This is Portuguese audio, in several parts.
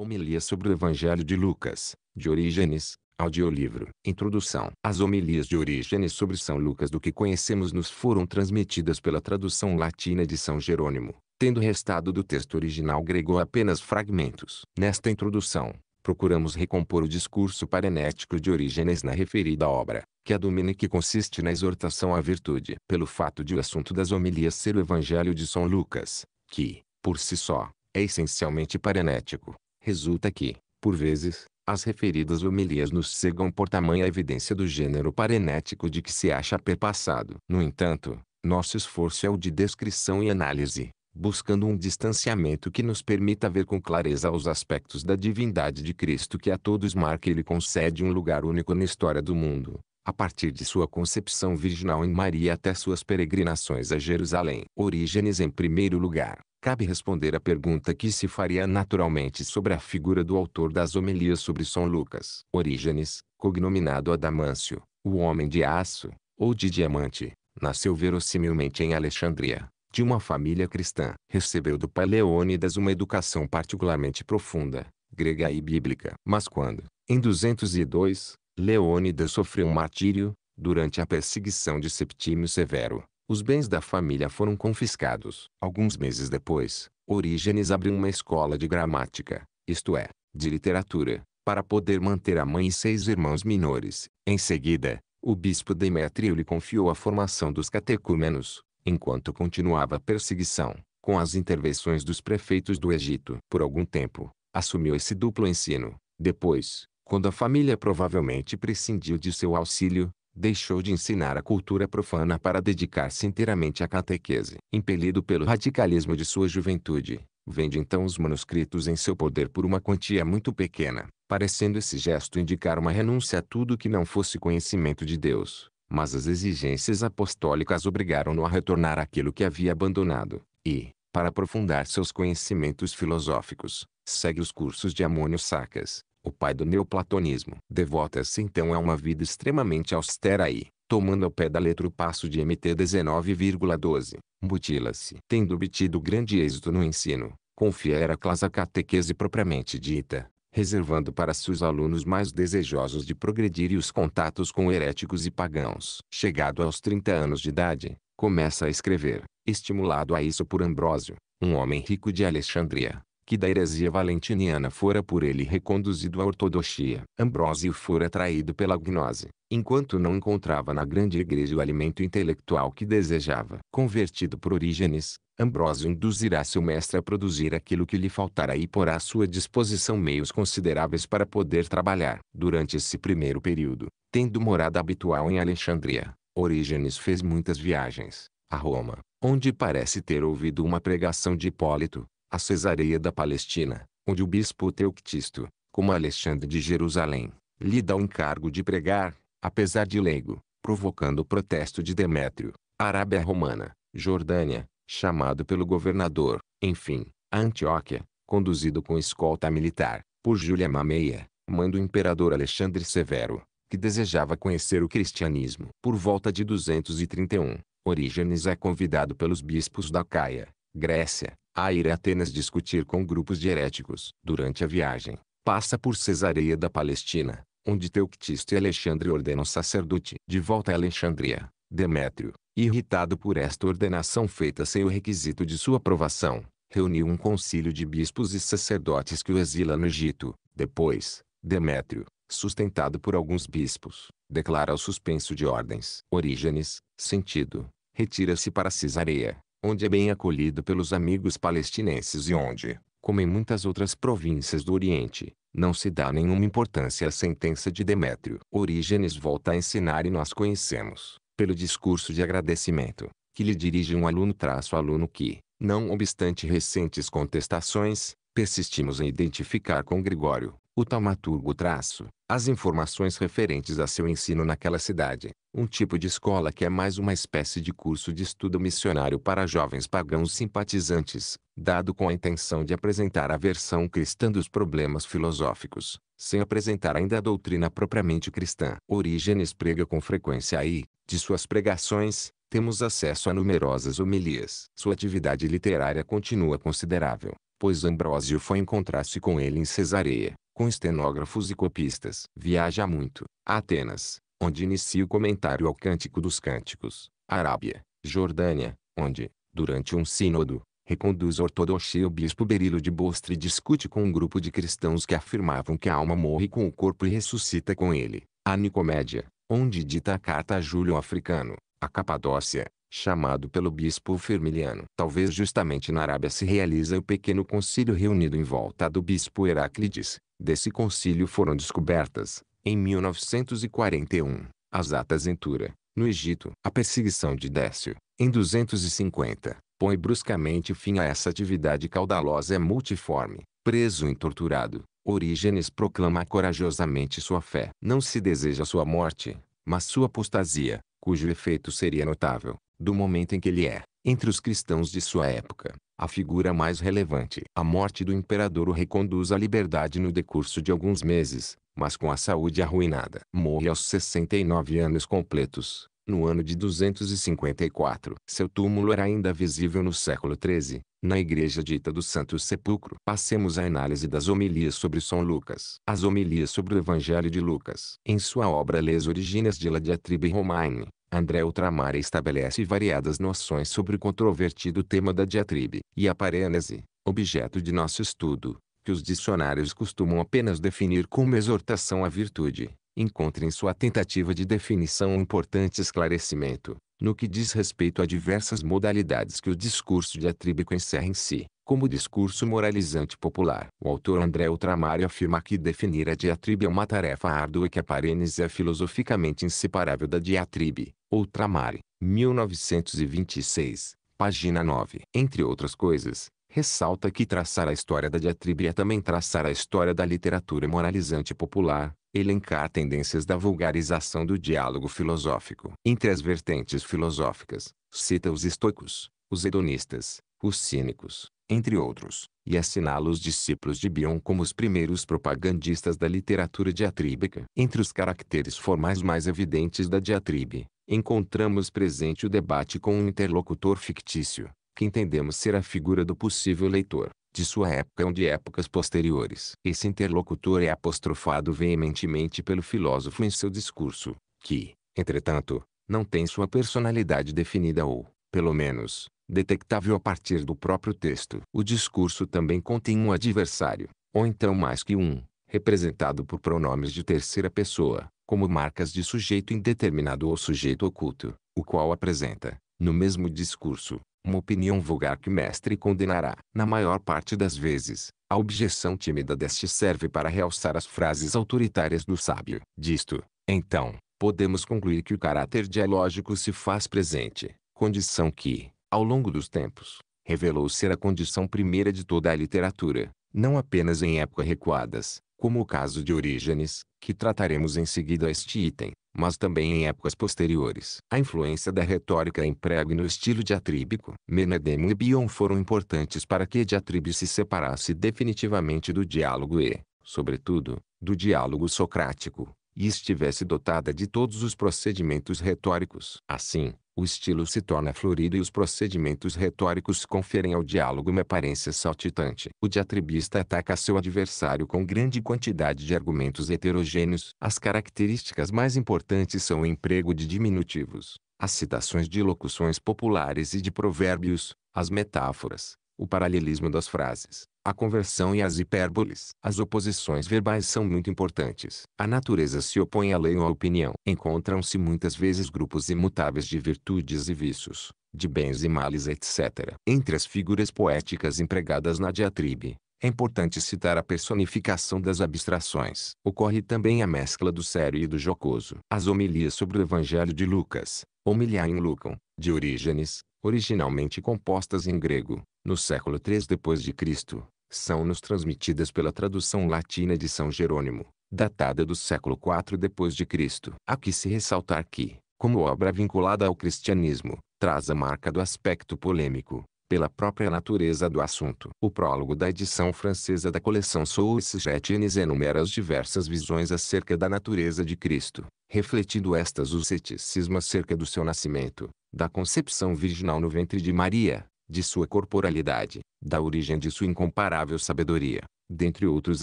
Homilia sobre o Evangelho de Lucas, de Orígenes, Audiolivro. Introdução. As homilias de Orígenes sobre São Lucas do que conhecemos nos foram transmitidas pela tradução latina de São Jerônimo, tendo restado do texto original grego apenas fragmentos. Nesta introdução, procuramos recompor o discurso parenético de Orígenes na referida obra, que a domina que consiste na exortação à virtude. Pelo fato de o assunto das homilias ser o Evangelho de São Lucas, que, por si só, é essencialmente parenético, Resulta que, por vezes, as referidas homilias nos cegam por tamanha evidência do gênero parenético de que se acha perpassado. No entanto, nosso esforço é o de descrição e análise, buscando um distanciamento que nos permita ver com clareza os aspectos da divindade de Cristo que a todos marca e lhe concede um lugar único na história do mundo, a partir de sua concepção virginal em Maria até suas peregrinações a Jerusalém. Orígenes em primeiro lugar, cabe responder a pergunta que se faria naturalmente sobre a figura do autor das homilias sobre São Lucas. Orígenes, cognominado Adamâncio, o homem de aço, ou de diamante, nasceu verossimilmente em Alexandria, de uma família cristã. Recebeu do pai Leônidas uma educação particularmente profunda, grega e bíblica. Mas quando, em 202, Leônidas sofreu um martírio, durante a perseguição de Septímio Severo, os bens da família foram confiscados. Alguns meses depois, Orígenes abriu uma escola de gramática, isto é, de literatura, para poder manter a mãe e seis irmãos menores. Em seguida, o bispo Demétrio lhe confiou a formação dos catecúmenos, enquanto continuava a perseguição, com as intervenções dos prefeitos do Egito. Por algum tempo, assumiu esse duplo ensino. Depois, quando a família provavelmente prescindiu de seu auxílio, deixou de ensinar a cultura profana para dedicar-se inteiramente à catequese. Impelido pelo radicalismo de sua juventude, vende então os manuscritos em seu poder por uma quantia muito pequena, parecendo esse gesto indicar uma renúncia a tudo que não fosse conhecimento de Deus. Mas as exigências apostólicas obrigaram-no a retornar àquilo que havia abandonado, e, para aprofundar seus conhecimentos filosóficos, segue os cursos de Amônio Sacas, o pai do neoplatonismo. Devota-se então a é uma vida extremamente austera e, tomando ao pé da letra o passo de MT 19,12, mutila-se. Tendo obtido grande êxito no ensino, confia era a catequese propriamente dita, reservando para seus alunos mais desejosos de progredir e os contatos com heréticos e pagãos. Chegado aos 30 anos de idade, começa a escrever, estimulado a isso por Ambrósio, um homem rico de Alexandria, que da heresia valentiniana fora por ele reconduzido à ortodoxia. Ambrósio fora atraído pela gnose, enquanto não encontrava na grande igreja o alimento intelectual que desejava. Convertido por Orígenes, Ambrósio induzirá seu mestre a produzir aquilo que lhe faltará e porá à sua disposição meios consideráveis para poder trabalhar. Durante esse primeiro período, tendo morada habitual em Alexandria, Orígenes fez muitas viagens a Roma, onde parece ter ouvido uma pregação de Hipólito, a Cesareia da Palestina, onde o bispo Teuctisto, como Alexandre de Jerusalém, lhe dá o encargo de pregar, apesar de leigo, provocando o protesto de Demétrio, Arábia Romana, Jordânia, chamado pelo governador, enfim, a Antioquia, conduzido com escolta militar, por Júlia Mameia, mãe do imperador Alexandre Severo, que desejava conhecer o cristianismo. Por volta de 231, Orígenes é convidado pelos bispos da Caia, Grécia, a ir a Atenas discutir com grupos de heréticos. Durante a viagem, passa por Cesareia da Palestina, onde Teuctisto e Alexandre ordenam sacerdote. De volta a Alexandria, Demétrio, irritado por esta ordenação feita sem o requisito de sua aprovação, reuniu um concílio de bispos e sacerdotes que o exila no Egito. Depois, Demétrio, sustentado por alguns bispos, declara o suspenso de ordens. Orígenes, sentido, retira-se para Cesareia, onde é bem acolhido pelos amigos palestinenses e onde, como em muitas outras províncias do Oriente, não se dá nenhuma importância à sentença de Demétrio. Orígenes volta a ensinar e nós conhecemos, pelo discurso de agradecimento, que lhe dirige um aluno traço aluno que, não obstante recentes contestações, persistimos em identificar com Gregório, o taumaturgo traço, as informações referentes a seu ensino naquela cidade, um tipo de escola que é mais uma espécie de curso de estudo missionário para jovens pagãos simpatizantes, dado com a intenção de apresentar a versão cristã dos problemas filosóficos, sem apresentar ainda a doutrina propriamente cristã. Orígenes prega com frequência aí, de suas pregações, temos acesso a numerosas homilias. Sua atividade literária continua considerável, pois Ambrósio foi encontrar-se com ele em Cesareia, com estenógrafos e copistas. Viaja muito, a Atenas, onde inicia o comentário ao Cântico dos Cânticos, Arábia, Jordânia, onde, durante um sínodo, reconduz a ortodoxia o bispo Berilo de Bostre discute com um grupo de cristãos que afirmavam que a alma morre com o corpo e ressuscita com ele. A Nicomédia, onde dita a carta a Júlio Africano, a Capadócia, chamado pelo bispo Firmiliano. Talvez justamente na Arábia se realiza o pequeno concílio reunido em volta do bispo Heráclides. Desse concílio foram descobertas, em 1941, as atas em Tura, no Egito. A perseguição de Décio, em 250, põe bruscamente fim a essa atividade caudalosa e multiforme. Preso e torturado, Orígenes proclama corajosamente sua fé. Não se deseja sua morte, mas sua apostasia, cujo efeito seria notável do momento em que ele é, entre os cristãos de sua época, a figura mais relevante. A morte do imperador o reconduz à liberdade no decurso de alguns meses, mas com a saúde arruinada. Morre aos 69 anos completos, no ano de 254. Seu túmulo era ainda visível no século XIII, na igreja dita do Santo Sepulcro. Passemos à análise das homilias sobre São Lucas. As homilias sobre o Evangelho de Lucas. Em sua obra Les Origines de la Diatribe Romaine, André Ultramar estabelece variadas noções sobre o controvertido tema da diatribe e a parênese, objeto de nosso estudo, que os dicionários costumam apenas definir como exortação à virtude, encontra em sua tentativa de definição um importante esclarecimento, no que diz respeito a diversas modalidades que o discurso diatribico encerra em si, como discurso moralizante popular. O autor André Ultramário afirma que definir a diatribe é uma tarefa árdua e que a Parenes é filosoficamente inseparável da diatribe. Ultramari, 1926, página 9. Entre outras coisas, ressalta que traçar a história da diatribe é também traçar a história da literatura moralizante popular, elencar tendências da vulgarização do diálogo filosófico. Entre as vertentes filosóficas, cita os estoicos, os hedonistas, os cínicos, entre outros, e assinala os discípulos de Bion como os primeiros propagandistas da literatura diatríbica. Entre os caracteres formais mais evidentes da diatribe, encontramos presente o debate com um interlocutor fictício, que entendemos ser a figura do possível leitor, de sua época ou de épocas posteriores. Esse interlocutor é apostrofado veementemente pelo filósofo em seu discurso, que, entretanto, não tem sua personalidade definida ou, pelo menos, detectável a partir do próprio texto. O discurso também contém um adversário, ou então mais que um, representado por pronomes de terceira pessoa, como marcas de sujeito indeterminado ou sujeito oculto, o qual apresenta, no mesmo discurso, uma opinião vulgar que o mestre condenará. Na maior parte das vezes, a objeção tímida deste serve para realçar as frases autoritárias do sábio. Disto, então, podemos concluir que o caráter dialógico se faz presente, condição que, ao longo dos tempos, revelou ser a condição primeira de toda a literatura, não apenas em épocas recuadas, como o caso de Orígenes, que trataremos em seguida a este item, mas também em épocas posteriores. A influência da retórica emprega no estilo diatríbico. Menedemo e Bion foram importantes para que a diatribe se separasse definitivamente do diálogo e, sobretudo, do diálogo socrático, e estivesse dotada de todos os procedimentos retóricos. Assim, o estilo se torna florido e os procedimentos retóricos conferem ao diálogo uma aparência saltitante. O diatribista ataca seu adversário com grande quantidade de argumentos heterogêneos. As características mais importantes são o emprego de diminutivos, as citações de locuções populares e de provérbios, as metáforas, o paralelismo das frases, a conversão e as hipérboles. As oposições verbais são muito importantes. A natureza se opõe à lei ou à opinião. Encontram-se muitas vezes grupos imutáveis de virtudes e vícios, de bens e males, etc. Entre as figuras poéticas empregadas na diatribe, é importante citar a personificação das abstrações. Ocorre também a mescla do sério e do jocoso. As homilias sobre o Evangelho de Lucas, homilia em Lucan, de Orígenes, originalmente compostas em grego, no século III d.C., são-nos transmitidas pela tradução latina de São Jerônimo, datada do século IV d.C. Há que se ressaltar que, como obra vinculada ao cristianismo, traz a marca do aspecto polêmico, pela própria natureza do assunto. O prólogo da edição francesa da coleção Sources Jetines enumera as diversas visões acerca da natureza de Cristo, refletindo estas o ceticismo acerca do seu nascimento, da concepção virginal no ventre de Maria, de sua corporalidade, da origem de sua incomparável sabedoria, dentre outros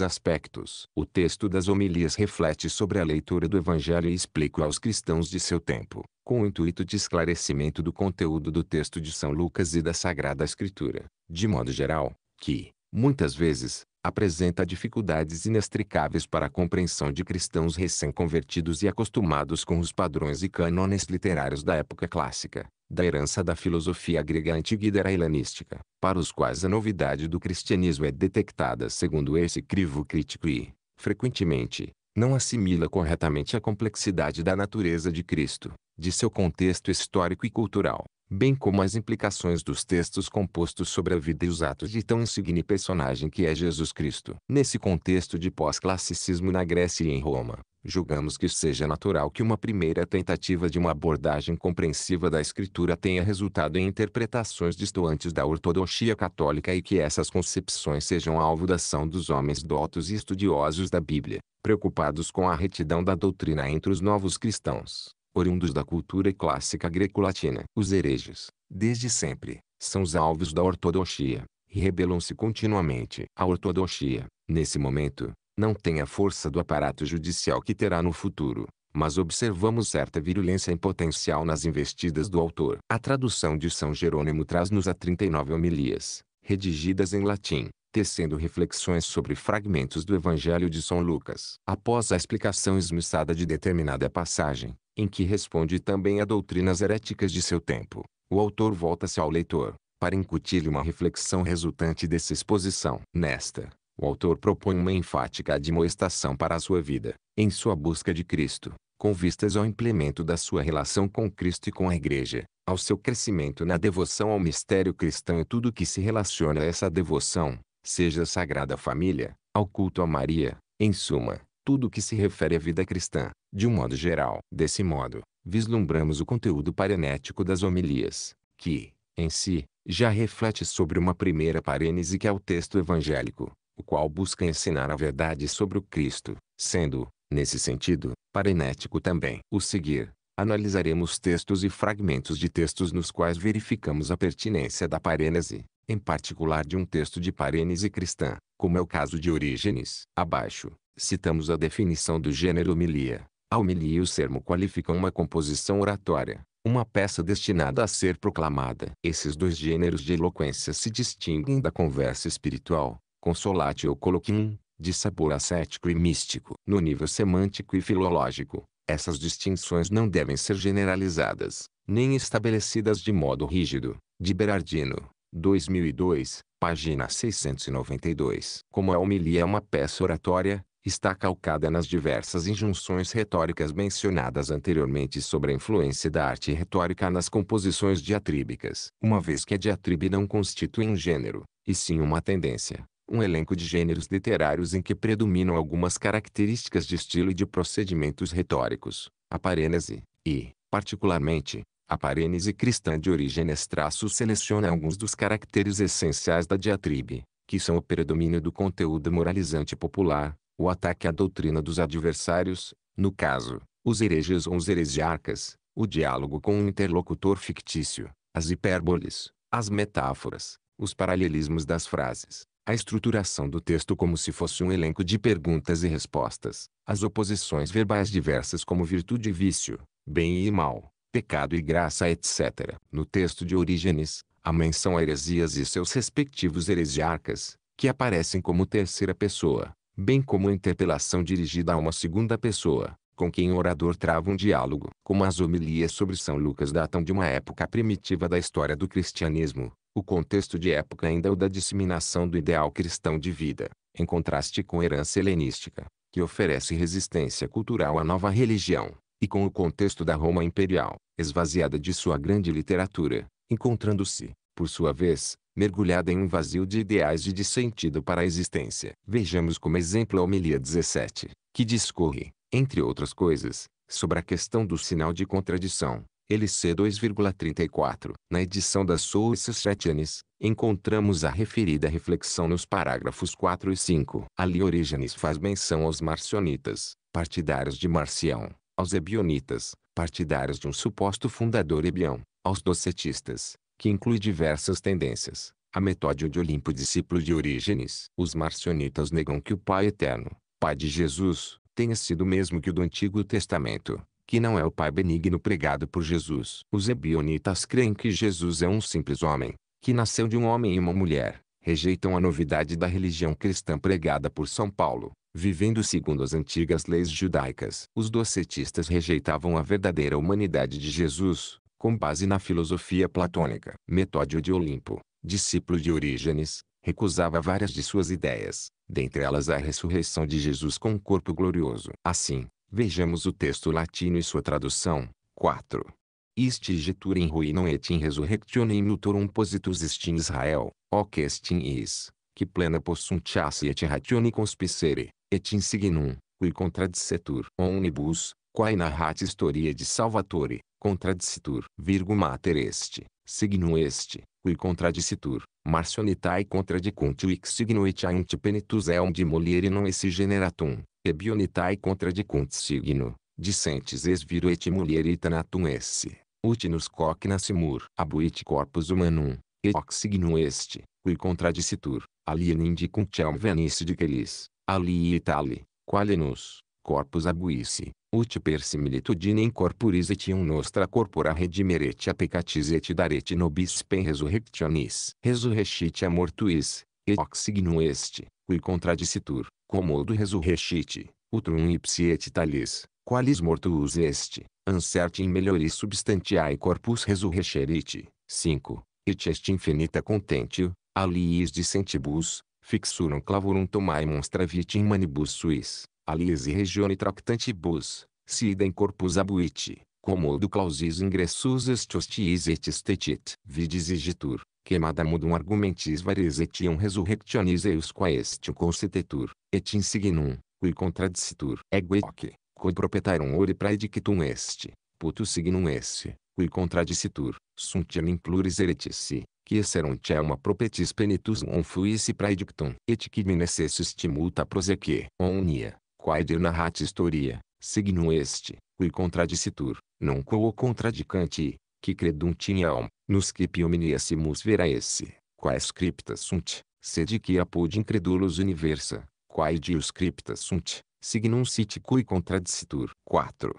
aspectos. O texto das homilias reflete sobre a leitura do Evangelho e explica aos cristãos de seu tempo, com o intuito de esclarecimento do conteúdo do texto de São Lucas e da Sagrada Escritura, de modo geral, que, muitas vezes, apresenta dificuldades inextricáveis para a compreensão de cristãos recém-convertidos e acostumados com os padrões e cânones literários da época clássica, da herança da filosofia grega antiga e da helenística, para os quais a novidade do cristianismo é detectada segundo esse crivo crítico e, frequentemente, não assimila corretamente a complexidade da natureza de Cristo, de seu contexto histórico e cultural, bem como as implicações dos textos compostos sobre a vida e os atos de tão insigne personagem que é Jesus Cristo. Nesse contexto de pós-classicismo na Grécia e em Roma, julgamos que seja natural que uma primeira tentativa de uma abordagem compreensiva da Escritura tenha resultado em interpretações distantes da ortodoxia católica e que essas concepções sejam alvo da ação dos homens dotos e estudiosos da Bíblia, preocupados com a retidão da doutrina entre os novos cristãos oriundos da cultura clássica greco-latina. Os hereges, desde sempre, são os alvos da ortodoxia, e rebelam-se continuamente. A ortodoxia, nesse momento, não tem a força do aparato judicial que terá no futuro, mas observamos certa virulência em potencial nas investidas do autor. A tradução de São Jerônimo traz-nos a 39 homilias, redigidas em latim, tecendo reflexões sobre fragmentos do Evangelho de São Lucas. Após a explicação esmiuçada de determinada passagem, em que responde também a doutrinas heréticas de seu tempo, o autor volta-se ao leitor, para incutir-lhe uma reflexão resultante dessa exposição. Nesta, o autor propõe uma enfática admoestação para a sua vida, em sua busca de Cristo, com vistas ao implemento da sua relação com Cristo e com a Igreja, ao seu crescimento na devoção ao mistério cristão e tudo que se relaciona a essa devoção, seja a Sagrada Família, ao culto a Maria, em suma, tudo o que se refere à vida cristã, de um modo geral. Desse modo, vislumbramos o conteúdo parenético das homilias, que, em si, já reflete sobre uma primeira parênese que é o texto evangélico, o qual busca ensinar a verdade sobre o Cristo, sendo, nesse sentido, parenético também. O seguir, analisaremos textos e fragmentos de textos nos quais verificamos a pertinência da parênese, em particular de um texto de parênese cristã, como é o caso de Orígenes. Abaixo, citamos a definição do gênero homilia. A homilia e o sermo qualificam uma composição oratória, uma peça destinada a ser proclamada. Esses dois gêneros de eloquência se distinguem da conversa espiritual, consolatio ou coloquium, de sabor ascético e místico. No nível semântico e filológico, essas distinções não devem ser generalizadas, nem estabelecidas de modo rígido. De Berardino, 2002, página 692. Como a homilia é uma peça oratória, está calcada nas diversas injunções retóricas mencionadas anteriormente sobre a influência da arte retórica nas composições diatríbicas. Uma vez que a diatribe não constitui um gênero, e sim uma tendência, um elenco de gêneros literários em que predominam algumas características de estilo e de procedimentos retóricos, a parênese, e, particularmente, a parênese cristã de origem traço seleciona alguns dos caracteres essenciais da diatribe, que são o predomínio do conteúdo moralizante popular, o ataque à doutrina dos adversários, no caso, os hereges ou os heresiarcas, o diálogo com um interlocutor fictício, as hipérboles, as metáforas, os paralelismos das frases, a estruturação do texto como se fosse um elenco de perguntas e respostas, as oposições verbais diversas como virtude e vício, bem e mal, pecado e graça etc. No texto de Orígenes, a menção a heresias e seus respectivos heresiarcas, que aparecem como terceira pessoa, bem como a interpelação dirigida a uma segunda pessoa, com quem o orador trava um diálogo. Como as homilias sobre São Lucas datam de uma época primitiva da história do cristianismo, o contexto de época ainda é o da disseminação do ideal cristão de vida, em contraste com a herança helenística, que oferece resistência cultural à nova religião e com o contexto da Roma imperial, esvaziada de sua grande literatura, encontrando-se, por sua vez, mergulhada em um vazio de ideais e de sentido para a existência. Vejamos como exemplo a homilia 17, que discorre, entre outras coisas, sobre a questão do sinal de contradição, LC 2,34. Na edição da Soul Societies, encontramos a referida reflexão nos parágrafos 4 e 5. Ali Orígenes faz menção aos marcionitas, partidários de Marcião, aos ebionitas, partidários de um suposto fundador ebião, aos docetistas, que inclui diversas tendências, a Metódio de Olimpo discípulo de Orígenes. Os marcionitas negam que o Pai Eterno, Pai de Jesus, tenha sido o mesmo que o do Antigo Testamento, que não é o Pai benigno pregado por Jesus. Os ebionitas creem que Jesus é um simples homem, que nasceu de um homem e uma mulher, rejeitam a novidade da religião cristã pregada por São Paulo, vivendo segundo as antigas leis judaicas. Os docetistas rejeitavam a verdadeira humanidade de Jesus, com base na filosofia platônica. Metódio de Olimpo, discípulo de Orígenes, recusava várias de suas ideias, dentre elas a ressurreição de Jesus com um corpo glorioso. Assim, vejamos o texto latino e sua tradução. 4. Iste jetur in ruinum et in resurrectionem nutorum positus est in Israel, hoc est in is, qui plena possunciati et ratione conspicere, et insignum, qui contradicetur omnibus, quae narrat historia de Salvatore, contradicitur, virgo mater este, signum este, qui contradicitur, marcionitae contradicunt uic signo aunt penitus eum de mulire non esse generatum, e bionitae contradicunt signo, dissentes es viro et mulire itanatum esse, utinus coque nascimur, abuit corpus humanum, et hoc signum este, qui contradicitur, alienem de venisse de quelis, ali e tali, nos, corpus abuisse, ut persimilitudinem corporis etiam nostra corpora redimeret appecatis et daret nobis pen resurrectionis, resurrexit amortuis, e oxignum este, qui contradicitur, comodo resurrexit, utrum ipsi et talis, qualis mortuus este, ancerte in melhoris substantiae corpus resurrexerit, 5, et est infinita contentio, aliis de sentibus, fixurum clavurum tomai monstra in manibus suis, aliis e regione tractantibus, si idem corpus abuit, commodo clausis ingressus est hostiis et estetit. Vides igitur, quemada mudum argumentis varies etiam resurrectionis eus qua estium consitetur, et insignum, qui contradicitur. Ego hoc, quod proprietarum ori praedictum est, putus signum esse, qui contradicitur, suntiam in pluris qui esserunt é uma propetis penitus on fuisse praedictum, et quid mincesse stimulta proseque. Omnia, quae dir narrat historia, signum este qui contradicitur, non quo contradicanti, que credum tiniam, nos que piominiessimus vera esse, quae scripta sunt, sed que apud incredulus universa, quae dius scripta sunt, signum sit cui contradicitur. 4.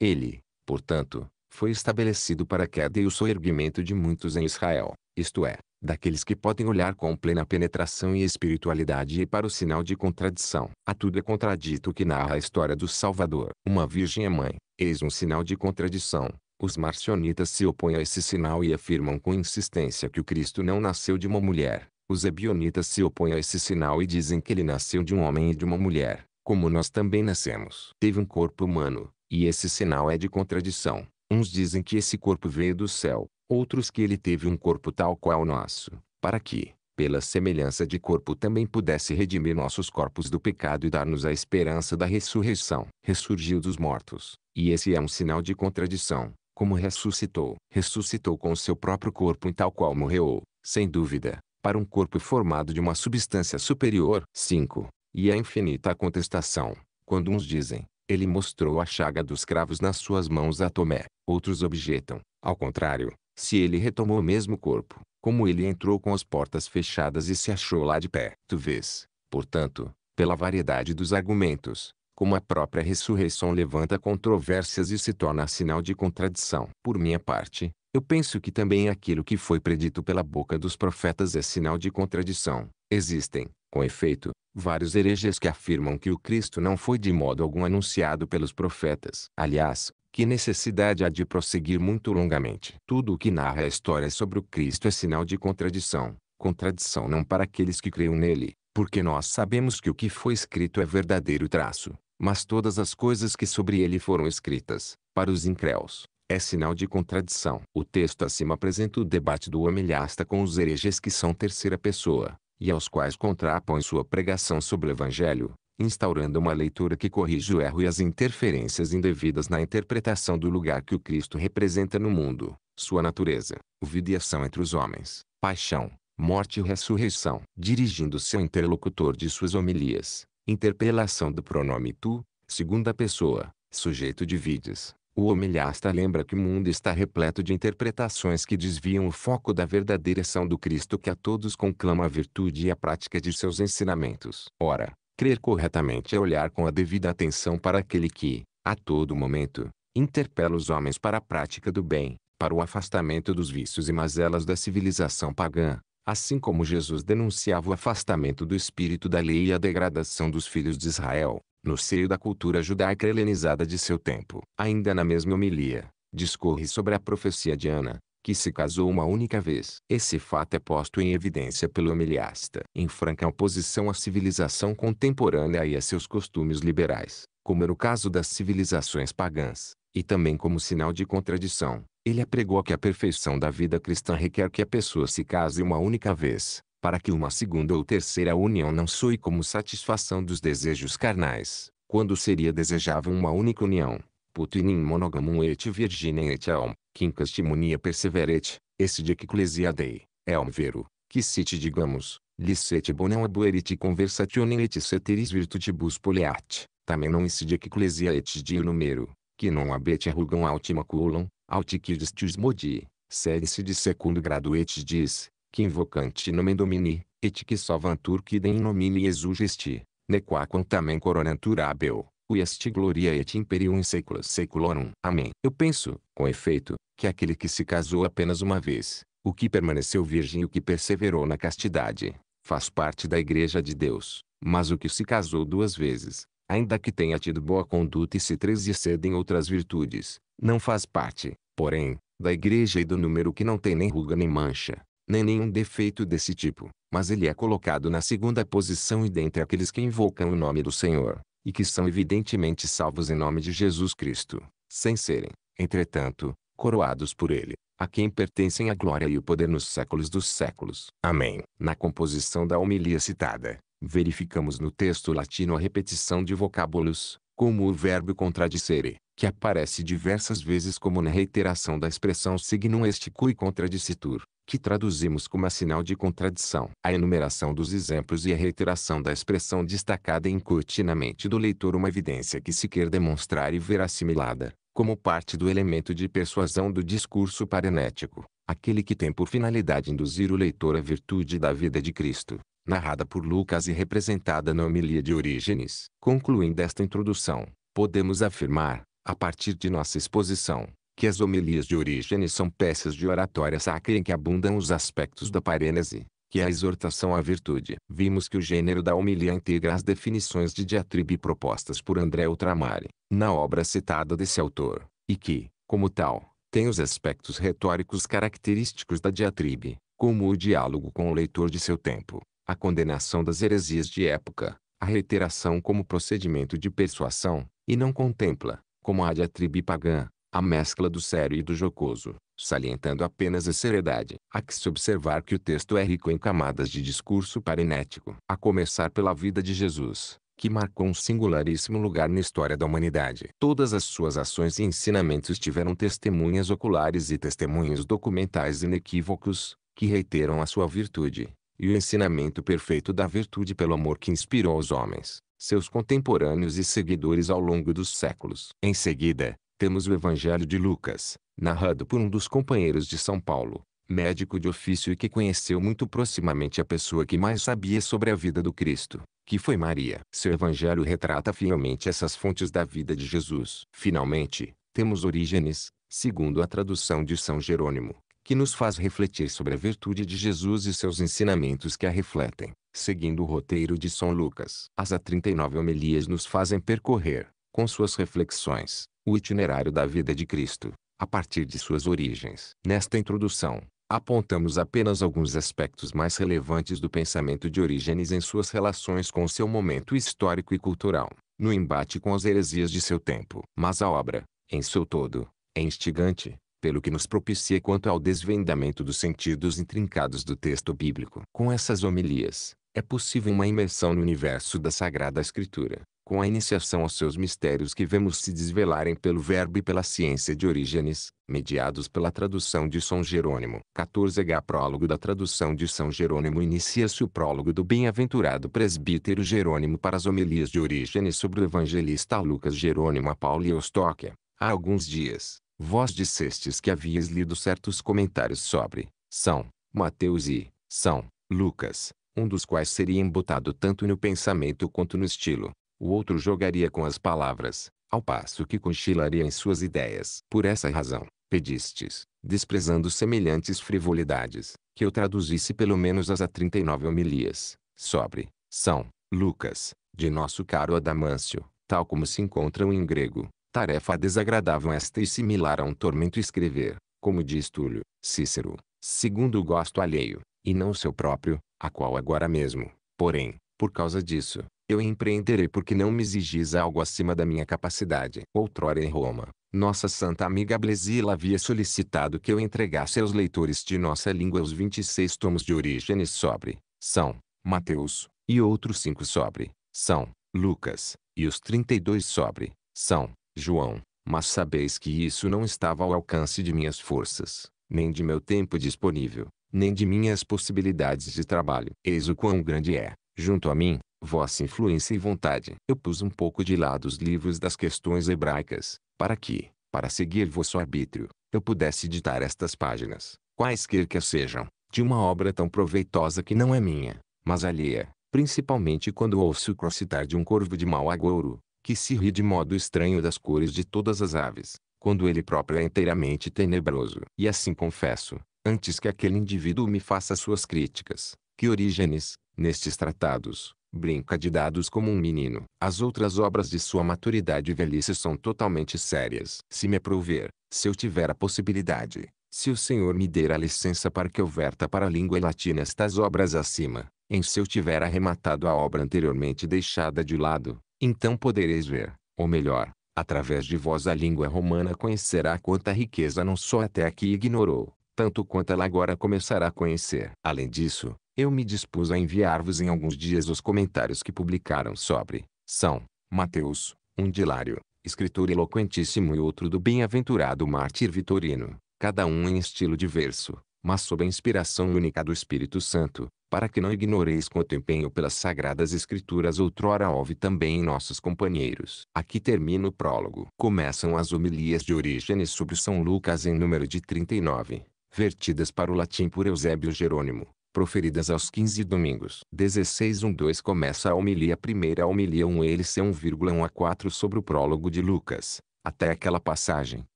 Ele, portanto, foi estabelecido para a queda e o soerguimento de muitos em Israel, isto é, daqueles que podem olhar com plena penetração e espiritualidade e para o sinal de contradição. A tudo é contradito o que narra a história do Salvador. Uma virgem é mãe, eis um sinal de contradição. Os marcionitas se opõem a esse sinal e afirmam com insistência que o Cristo não nasceu de uma mulher. Os ebionitas se opõem a esse sinal e dizem que ele nasceu de um homem e de uma mulher, como nós também nascemos. Teve um corpo humano, e esse sinal é de contradição. Uns dizem que esse corpo veio do céu, outros que ele teve um corpo tal qual o nosso, para que, pela semelhança de corpo também pudesse redimir nossos corpos do pecado e dar-nos a esperança da ressurreição. Ressurgiu dos mortos, e esse é um sinal de contradição, como ressuscitou. Ressuscitou com o seu próprio corpo em tal qual morreu, sem dúvida, para um corpo formado de uma substância superior. 5. E é infinita a contestação, quando uns dizem, ele mostrou a chaga dos cravos nas suas mãos a Tomé, Outros objetam, ao contrário, se ele retomou o mesmo corpo, como ele entrou com as portas fechadas e se achou lá de pé. Tu vês, portanto, pela variedade dos argumentos, como a própria ressurreição levanta controvérsias e se torna sinal de contradição. Por minha parte, eu penso que também aquilo que foi predito pela boca dos profetas é sinal de contradição. Existem, com efeito, vários hereges que afirmam que o Cristo não foi de modo algum anunciado pelos profetas. Aliás, que necessidade há de prosseguir muito longamente? Tudo o que narra a história sobre o Cristo é sinal de contradição. Contradição não para aqueles que creem nele, porque nós sabemos que o que foi escrito é verdadeiro traço, mas todas as coisas que sobre ele foram escritas, para os incréus, é sinal de contradição. O texto acima apresenta o debate do homilhasta com os hereges que são terceira pessoa, e aos quais contrapõe sua pregação sobre o evangelho, instaurando uma leitura que corrige o erro e as interferências indevidas na interpretação do lugar que o Cristo representa no mundo, sua natureza, vida e ação entre os homens, paixão, morte e ressurreição. Dirigindo-se ao interlocutor de suas homilias, interpelação do pronome tu, segunda pessoa, sujeito de vides. O homilhasta lembra que o mundo está repleto de interpretações que desviam o foco da verdadeira ação do Cristo que a todos conclama a virtude e a prática de seus ensinamentos. Ora, Crer corretamente é olhar com a devida atenção para aquele que, a todo momento, interpela os homens para a prática do bem, para o afastamento dos vícios e mazelas da civilização pagã, assim como Jesus denunciava o afastamento do espírito da lei e a degradação dos filhos de Israel, no seio da cultura judaica helenizada de seu tempo. Ainda na mesma homilia, discorre sobre a profecia de Ana, que se casou uma única vez. Esse fato é posto em evidência pelo Hemiliasta, em franca oposição à civilização contemporânea e a seus costumes liberais, como era o caso das civilizações pagãs, e também como sinal de contradição. Ele apregou que a perfeição da vida cristã requer que a pessoa se case uma única vez, para que uma segunda ou terceira união não soe como satisfação dos desejos carnais, quando seria desejável uma única união. Putuinim monogamum et virginem et aum quincas timonia perseveret, esse de que ecclesiadei, é um vero, que cite digamos, licete bonem abuerit conversatione et ceteris virtutibus poleat, também não esse de ecclesia et di numero, que não abete arrugam altimaculum, altiquidistis modi, segue-se de segundo grado et diz, que invocante nomen domini, et que salvantur den nomine exugesti, nequaquam tamen coronantur abel, est gloria et imperium in saecula saeculorum. Amém. Eu penso, com efeito, que aquele que se casou apenas uma vez, o que permaneceu virgem e o que perseverou na castidade, faz parte da igreja de Deus. Mas o que se casou duas vezes, ainda que tenha tido boa conduta e se transceda em outras virtudes, não faz parte, porém, da igreja e do número que não tem nem ruga nem mancha, nem nenhum defeito desse tipo, mas ele é colocado na segunda posição e dentre aqueles que invocam o nome do Senhor, e que são evidentemente salvos em nome de Jesus Cristo, sem serem, entretanto, coroados por ele, a quem pertencem a glória e o poder nos séculos dos séculos. Amém. Na composição da homilia citada, verificamos no texto latino a repetição de vocábulos, como o verbo contradicere, que aparece diversas vezes como na reiteração da expressão signum est cui contradicitur, que traduzimos como a sinal de contradição. A enumeração dos exemplos e a reiteração da expressão destacada incute na mente do leitor uma evidência que se quer demonstrar e ver assimilada, como parte do elemento de persuasão do discurso parenético, aquele que tem por finalidade induzir o leitor à virtude da vida de Cristo narrada por Lucas e representada na homilia de Orígenes. Concluindo esta introdução, podemos afirmar, a partir de nossa exposição, que as homilias de Orígenes são peças de oratória sacra em que abundam os aspectos da parênese, que é a exortação à virtude. Vimos que o gênero da homilia integra as definições de diatribe propostas por André Ultramari, na obra citada desse autor, e que, como tal, tem os aspectos retóricos característicos da diatribe, como o diálogo com o leitor de seu tempo, a condenação das heresias de época, a reiteração como procedimento de persuasão, e não contempla, como a diatribe pagã, a mescla do sério e do jocoso, salientando apenas a seriedade. Há que se observar que o texto é rico em camadas de discurso parenético, a começar pela vida de Jesus, que marcou um singularíssimo lugar na história da humanidade. Todas as suas ações e ensinamentos tiveram testemunhas oculares e testemunhos documentais inequívocos, que reiteram a sua virtude, e o ensinamento perfeito da virtude pelo amor que inspirou os homens seus contemporâneos e seguidores ao longo dos séculos. Em seguida, temos o Evangelho de Lucas, narrado por um dos companheiros de São Paulo, médico de ofício e que conheceu muito proximamente a pessoa que mais sabia sobre a vida do Cristo, que foi Maria. Seu evangelho retrata fielmente essas fontes da vida de Jesus. Finalmente, temos Orígenes, segundo a tradução de São Jerônimo, que nos faz refletir sobre a virtude de Jesus e seus ensinamentos que a refletem seguindo o roteiro de São Lucas. As a 39 homilias nos fazem percorrer, com suas reflexões, o itinerário da vida de Cristo, a partir de suas origens. Nesta introdução, apontamos apenas alguns aspectos mais relevantes do pensamento de Orígenes em suas relações com seu momento histórico e cultural, no embate com as heresias de seu tempo. Mas a obra, em seu todo, é instigante, pelo que nos propicia quanto ao desvendamento dos sentidos intrincados do texto bíblico. Com essas homilias, é possível uma imersão no universo da Sagrada Escritura, com a iniciação aos seus mistérios que vemos se desvelarem pelo Verbo e pela ciência de Orígenes, mediados pela tradução de São Jerônimo. 14h Prólogo da tradução de São Jerônimo inicia-se o prólogo do bem-aventurado presbítero Jerônimo para as homilias de Orígenes sobre o evangelista Lucas Jerônimo a Paulo e Eustóquia. Há alguns dias, vós dissestes que havias lido certos comentários sobre São Mateus e São Lucas um dos quais seria embutado tanto no pensamento quanto no estilo. O outro jogaria com as palavras, ao passo que cochilaria em suas ideias. Por essa razão, pedistes, desprezando semelhantes frivolidades, que eu traduzisse pelo menos as a 39 homilias, sobre, São, Lucas, de nosso caro Adamâncio, tal como se encontram em grego, tarefa desagradável esta e similar a um tormento escrever, como diz Túlio, Cícero, segundo o gosto alheio, e não seu próprio, a qual agora mesmo, porém, por causa disso, eu empreenderei porque não me exigis algo acima da minha capacidade. Outrora em Roma, nossa santa amiga Blesila havia solicitado que eu entregasse aos leitores de nossa língua os 26 tomos de Orígenes sobre São Mateus, e outros cinco sobre São Lucas, e os 32 sobre São João. Mas sabeis que isso não estava ao alcance de minhas forças, nem de meu tempo disponível nem de minhas possibilidades de trabalho. Eis o quão grande é, junto a mim, vossa influência e vontade. Eu pus um pouco de lado os livros das questões hebraicas, para que, para seguir vosso arbítrio, eu pudesse ditar estas páginas, quaisquer que sejam, de uma obra tão proveitosa que não é minha, mas alheia, principalmente quando ouço o crocitar de um corvo de mau agouro, que se ri de modo estranho das cores de todas as aves, quando ele próprio é inteiramente tenebroso. E assim confesso, antes que aquele indivíduo me faça suas críticas, que Orígenes, nestes tratados, brinca de dados como um menino. As outras obras de sua maturidade e velhice são totalmente sérias. Se me prover, se eu tiver a possibilidade, se o Senhor me der a licença para que eu verta para a língua latina estas obras acima, em se eu tiver arrematado a obra anteriormente deixada de lado, então podereis ver, ou melhor, através de vós a língua romana conhecerá quanta riqueza não só até aqui ignorou, tanto quanto ela agora começará a conhecer. Além disso, eu me dispus a enviar-vos em alguns dias os comentários que publicaram sobre São Mateus, um dilário, escritor eloquentíssimo e outro do bem-aventurado mártir Vitorino, cada um em estilo diverso, mas sob a inspiração única do Espírito Santo, para que não ignoreis quanto empenho pelas sagradas escrituras outrora houve também em nossos companheiros. Aqui termina o prólogo. Começam as homilias de Orígenes sobre São Lucas em número de 39 vertidas para o latim por Eusébio Jerônimo, proferidas aos 15 domingos. 16.12 Começa a homilia primeira a homilia 1 LC 1,1 a 4 sobre o prólogo de Lucas, até aquela passagem,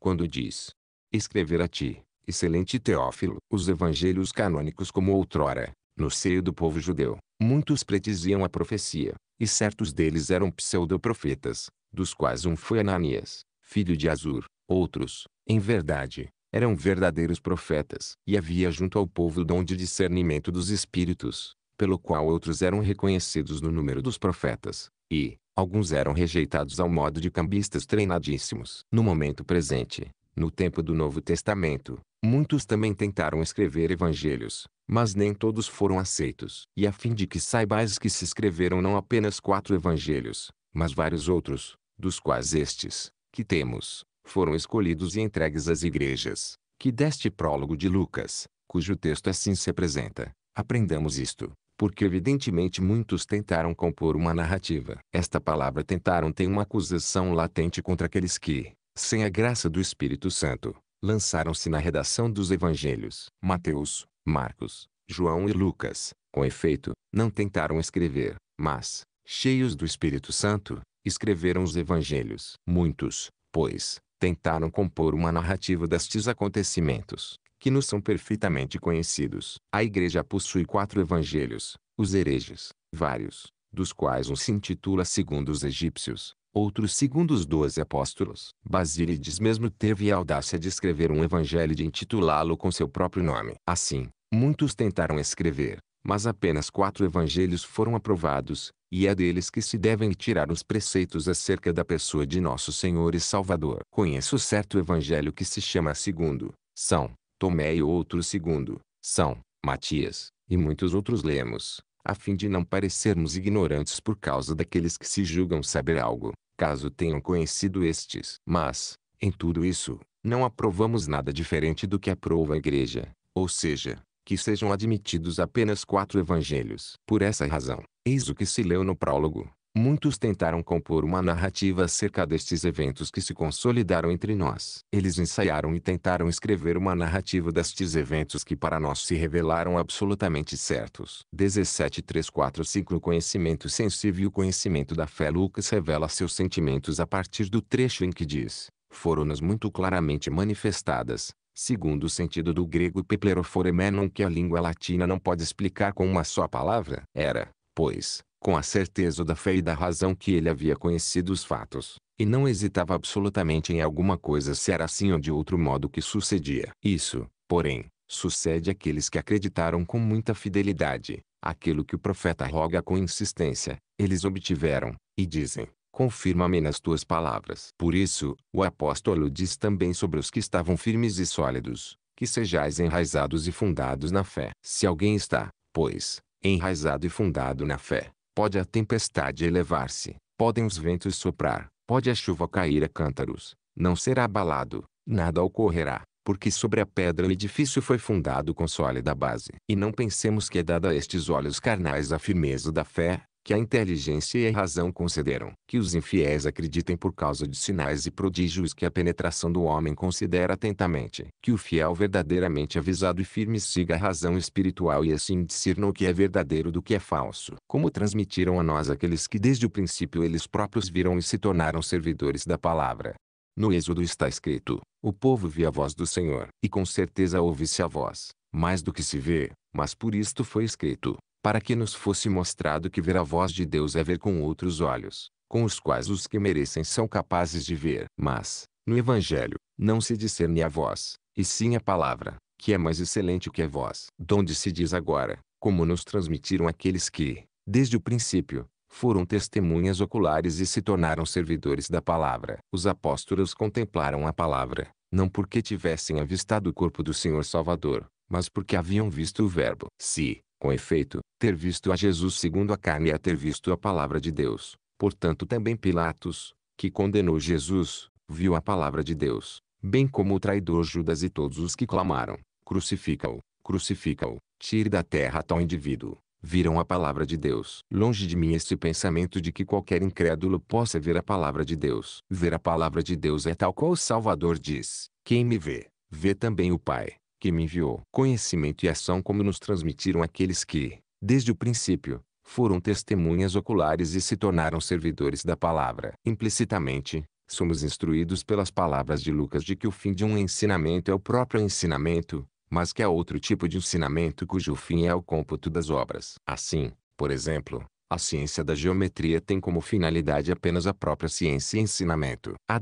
quando diz Escrever a ti, excelente Teófilo, os evangelhos canônicos como outrora, no seio do povo judeu, muitos prediziam a profecia, e certos deles eram pseudoprofetas, dos quais um foi Ananias, filho de Azur, outros, em verdade, eram verdadeiros profetas, e havia junto ao povo o dom de discernimento dos espíritos, pelo qual outros eram reconhecidos no número dos profetas, e, alguns eram rejeitados ao modo de cambistas treinadíssimos. No momento presente, no tempo do Novo Testamento, muitos também tentaram escrever evangelhos, mas nem todos foram aceitos. E a fim de que saibais que se escreveram não apenas quatro evangelhos, mas vários outros, dos quais estes, que temos, foram escolhidos e entregues às igrejas, que deste prólogo de Lucas, cujo texto assim se apresenta, aprendamos isto, porque evidentemente muitos tentaram compor uma narrativa. Esta palavra tentaram tem uma acusação latente contra aqueles que, sem a graça do Espírito Santo, lançaram-se na redação dos evangelhos. Mateus, Marcos, João e Lucas, com efeito, não tentaram escrever, mas, cheios do Espírito Santo, escreveram os evangelhos. Muitos, pois, tentaram compor uma narrativa destes acontecimentos, que nos são perfeitamente conhecidos. A igreja possui quatro evangelhos, os hereges, vários, dos quais um se intitula segundo os egípcios, outro segundo os doze apóstolos. Basílides mesmo teve a audácia de escrever um evangelho e de intitulá-lo com seu próprio nome. Assim, muitos tentaram escrever, mas apenas quatro evangelhos foram aprovados, e é deles que se devem tirar os preceitos acerca da pessoa de nosso Senhor e Salvador. Conheço certo evangelho que se chama segundo, São, Tomé e outro segundo, São, Matias, e muitos outros lemos, a fim de não parecermos ignorantes por causa daqueles que se julgam saber algo, caso tenham conhecido estes. Mas, em tudo isso, não aprovamos nada diferente do que aprova a Igreja, ou seja, que sejam admitidos apenas quatro evangelhos. Por essa razão, eis o que se leu no prólogo. Muitos tentaram compor uma narrativa acerca destes eventos que se consolidaram entre nós. Eles ensaiaram e tentaram escrever uma narrativa destes eventos que para nós se revelaram absolutamente certos. 17.345 O conhecimento sensível e o conhecimento da fé Lucas revela seus sentimentos a partir do trecho em que diz foram-nos muito claramente manifestadas, segundo o sentido do grego pepleroforemenon que a língua latina não pode explicar com uma só palavra, era, pois, com a certeza da fé e da razão que ele havia conhecido os fatos, e não hesitava absolutamente em alguma coisa se era assim ou de outro modo que sucedia. Isso, porém, sucede àqueles que acreditaram com muita fidelidade, aquilo que o profeta roga com insistência, eles obtiveram, e dizem, confirma-me nas tuas palavras. Por isso, o apóstolo diz também sobre os que estavam firmes e sólidos, que sejais enraizados e fundados na fé. Se alguém está, pois, enraizado e fundado na fé, pode a tempestade elevar-se, podem os ventos soprar, pode a chuva cair a cântaros, não será abalado, nada ocorrerá. Porque sobre a pedra o edifício foi fundado com sólida base. E não pensemos que é dada a estes olhos carnais a firmeza da fé, que a inteligência e a razão concederam. Que os infiéis acreditem por causa de sinais e prodígios que a penetração do homem considera atentamente. Que o fiel verdadeiramente avisado e firme siga a razão espiritual e assim discirna o que é verdadeiro do que é falso. Como transmitiram a nós aqueles que desde o princípio eles próprios viram e se tornaram servidores da palavra. No Êxodo está escrito, o povo via a voz do Senhor, e com certeza ouve-se a voz, mais do que se vê, mas por isto foi escrito, para que nos fosse mostrado que ver a voz de Deus é ver com outros olhos, com os quais os que merecem são capazes de ver. Mas, no Evangelho, não se discerne a voz, e sim a palavra, que é mais excelente que a voz. Donde se diz agora, como nos transmitiram aqueles que, desde o princípio, foram testemunhas oculares e se tornaram servidores da palavra. Os apóstolos contemplaram a palavra, não porque tivessem avistado o corpo do Senhor Salvador, mas porque haviam visto o Verbo. Se, com efeito, ter visto a Jesus segundo a carne é ter visto a palavra de Deus. Portanto também Pilatos, que condenou Jesus, viu a palavra de Deus, bem como o traidor Judas e todos os que clamaram, crucifica-o, crucifica-o, tire da terra tal indivíduo. Viram a palavra de Deus. Longe de mim esse pensamento de que qualquer incrédulo possa ver a palavra de Deus. Ver a palavra de Deus é tal qual o Salvador diz: Quem me vê, vê também o Pai que me enviou. Conhecimento e ação como nos transmitiram aqueles que, desde o princípio, foram testemunhas oculares e se tornaram servidores da palavra. Implicitamente, somos instruídos pelas palavras de Lucas de que o fim de um ensinamento é o próprio ensinamento, mas que há outro tipo de ensinamento cujo fim é o cômputo das obras. Assim, por exemplo, a ciência da geometria tem como finalidade apenas a própria ciência e ensinamento. Há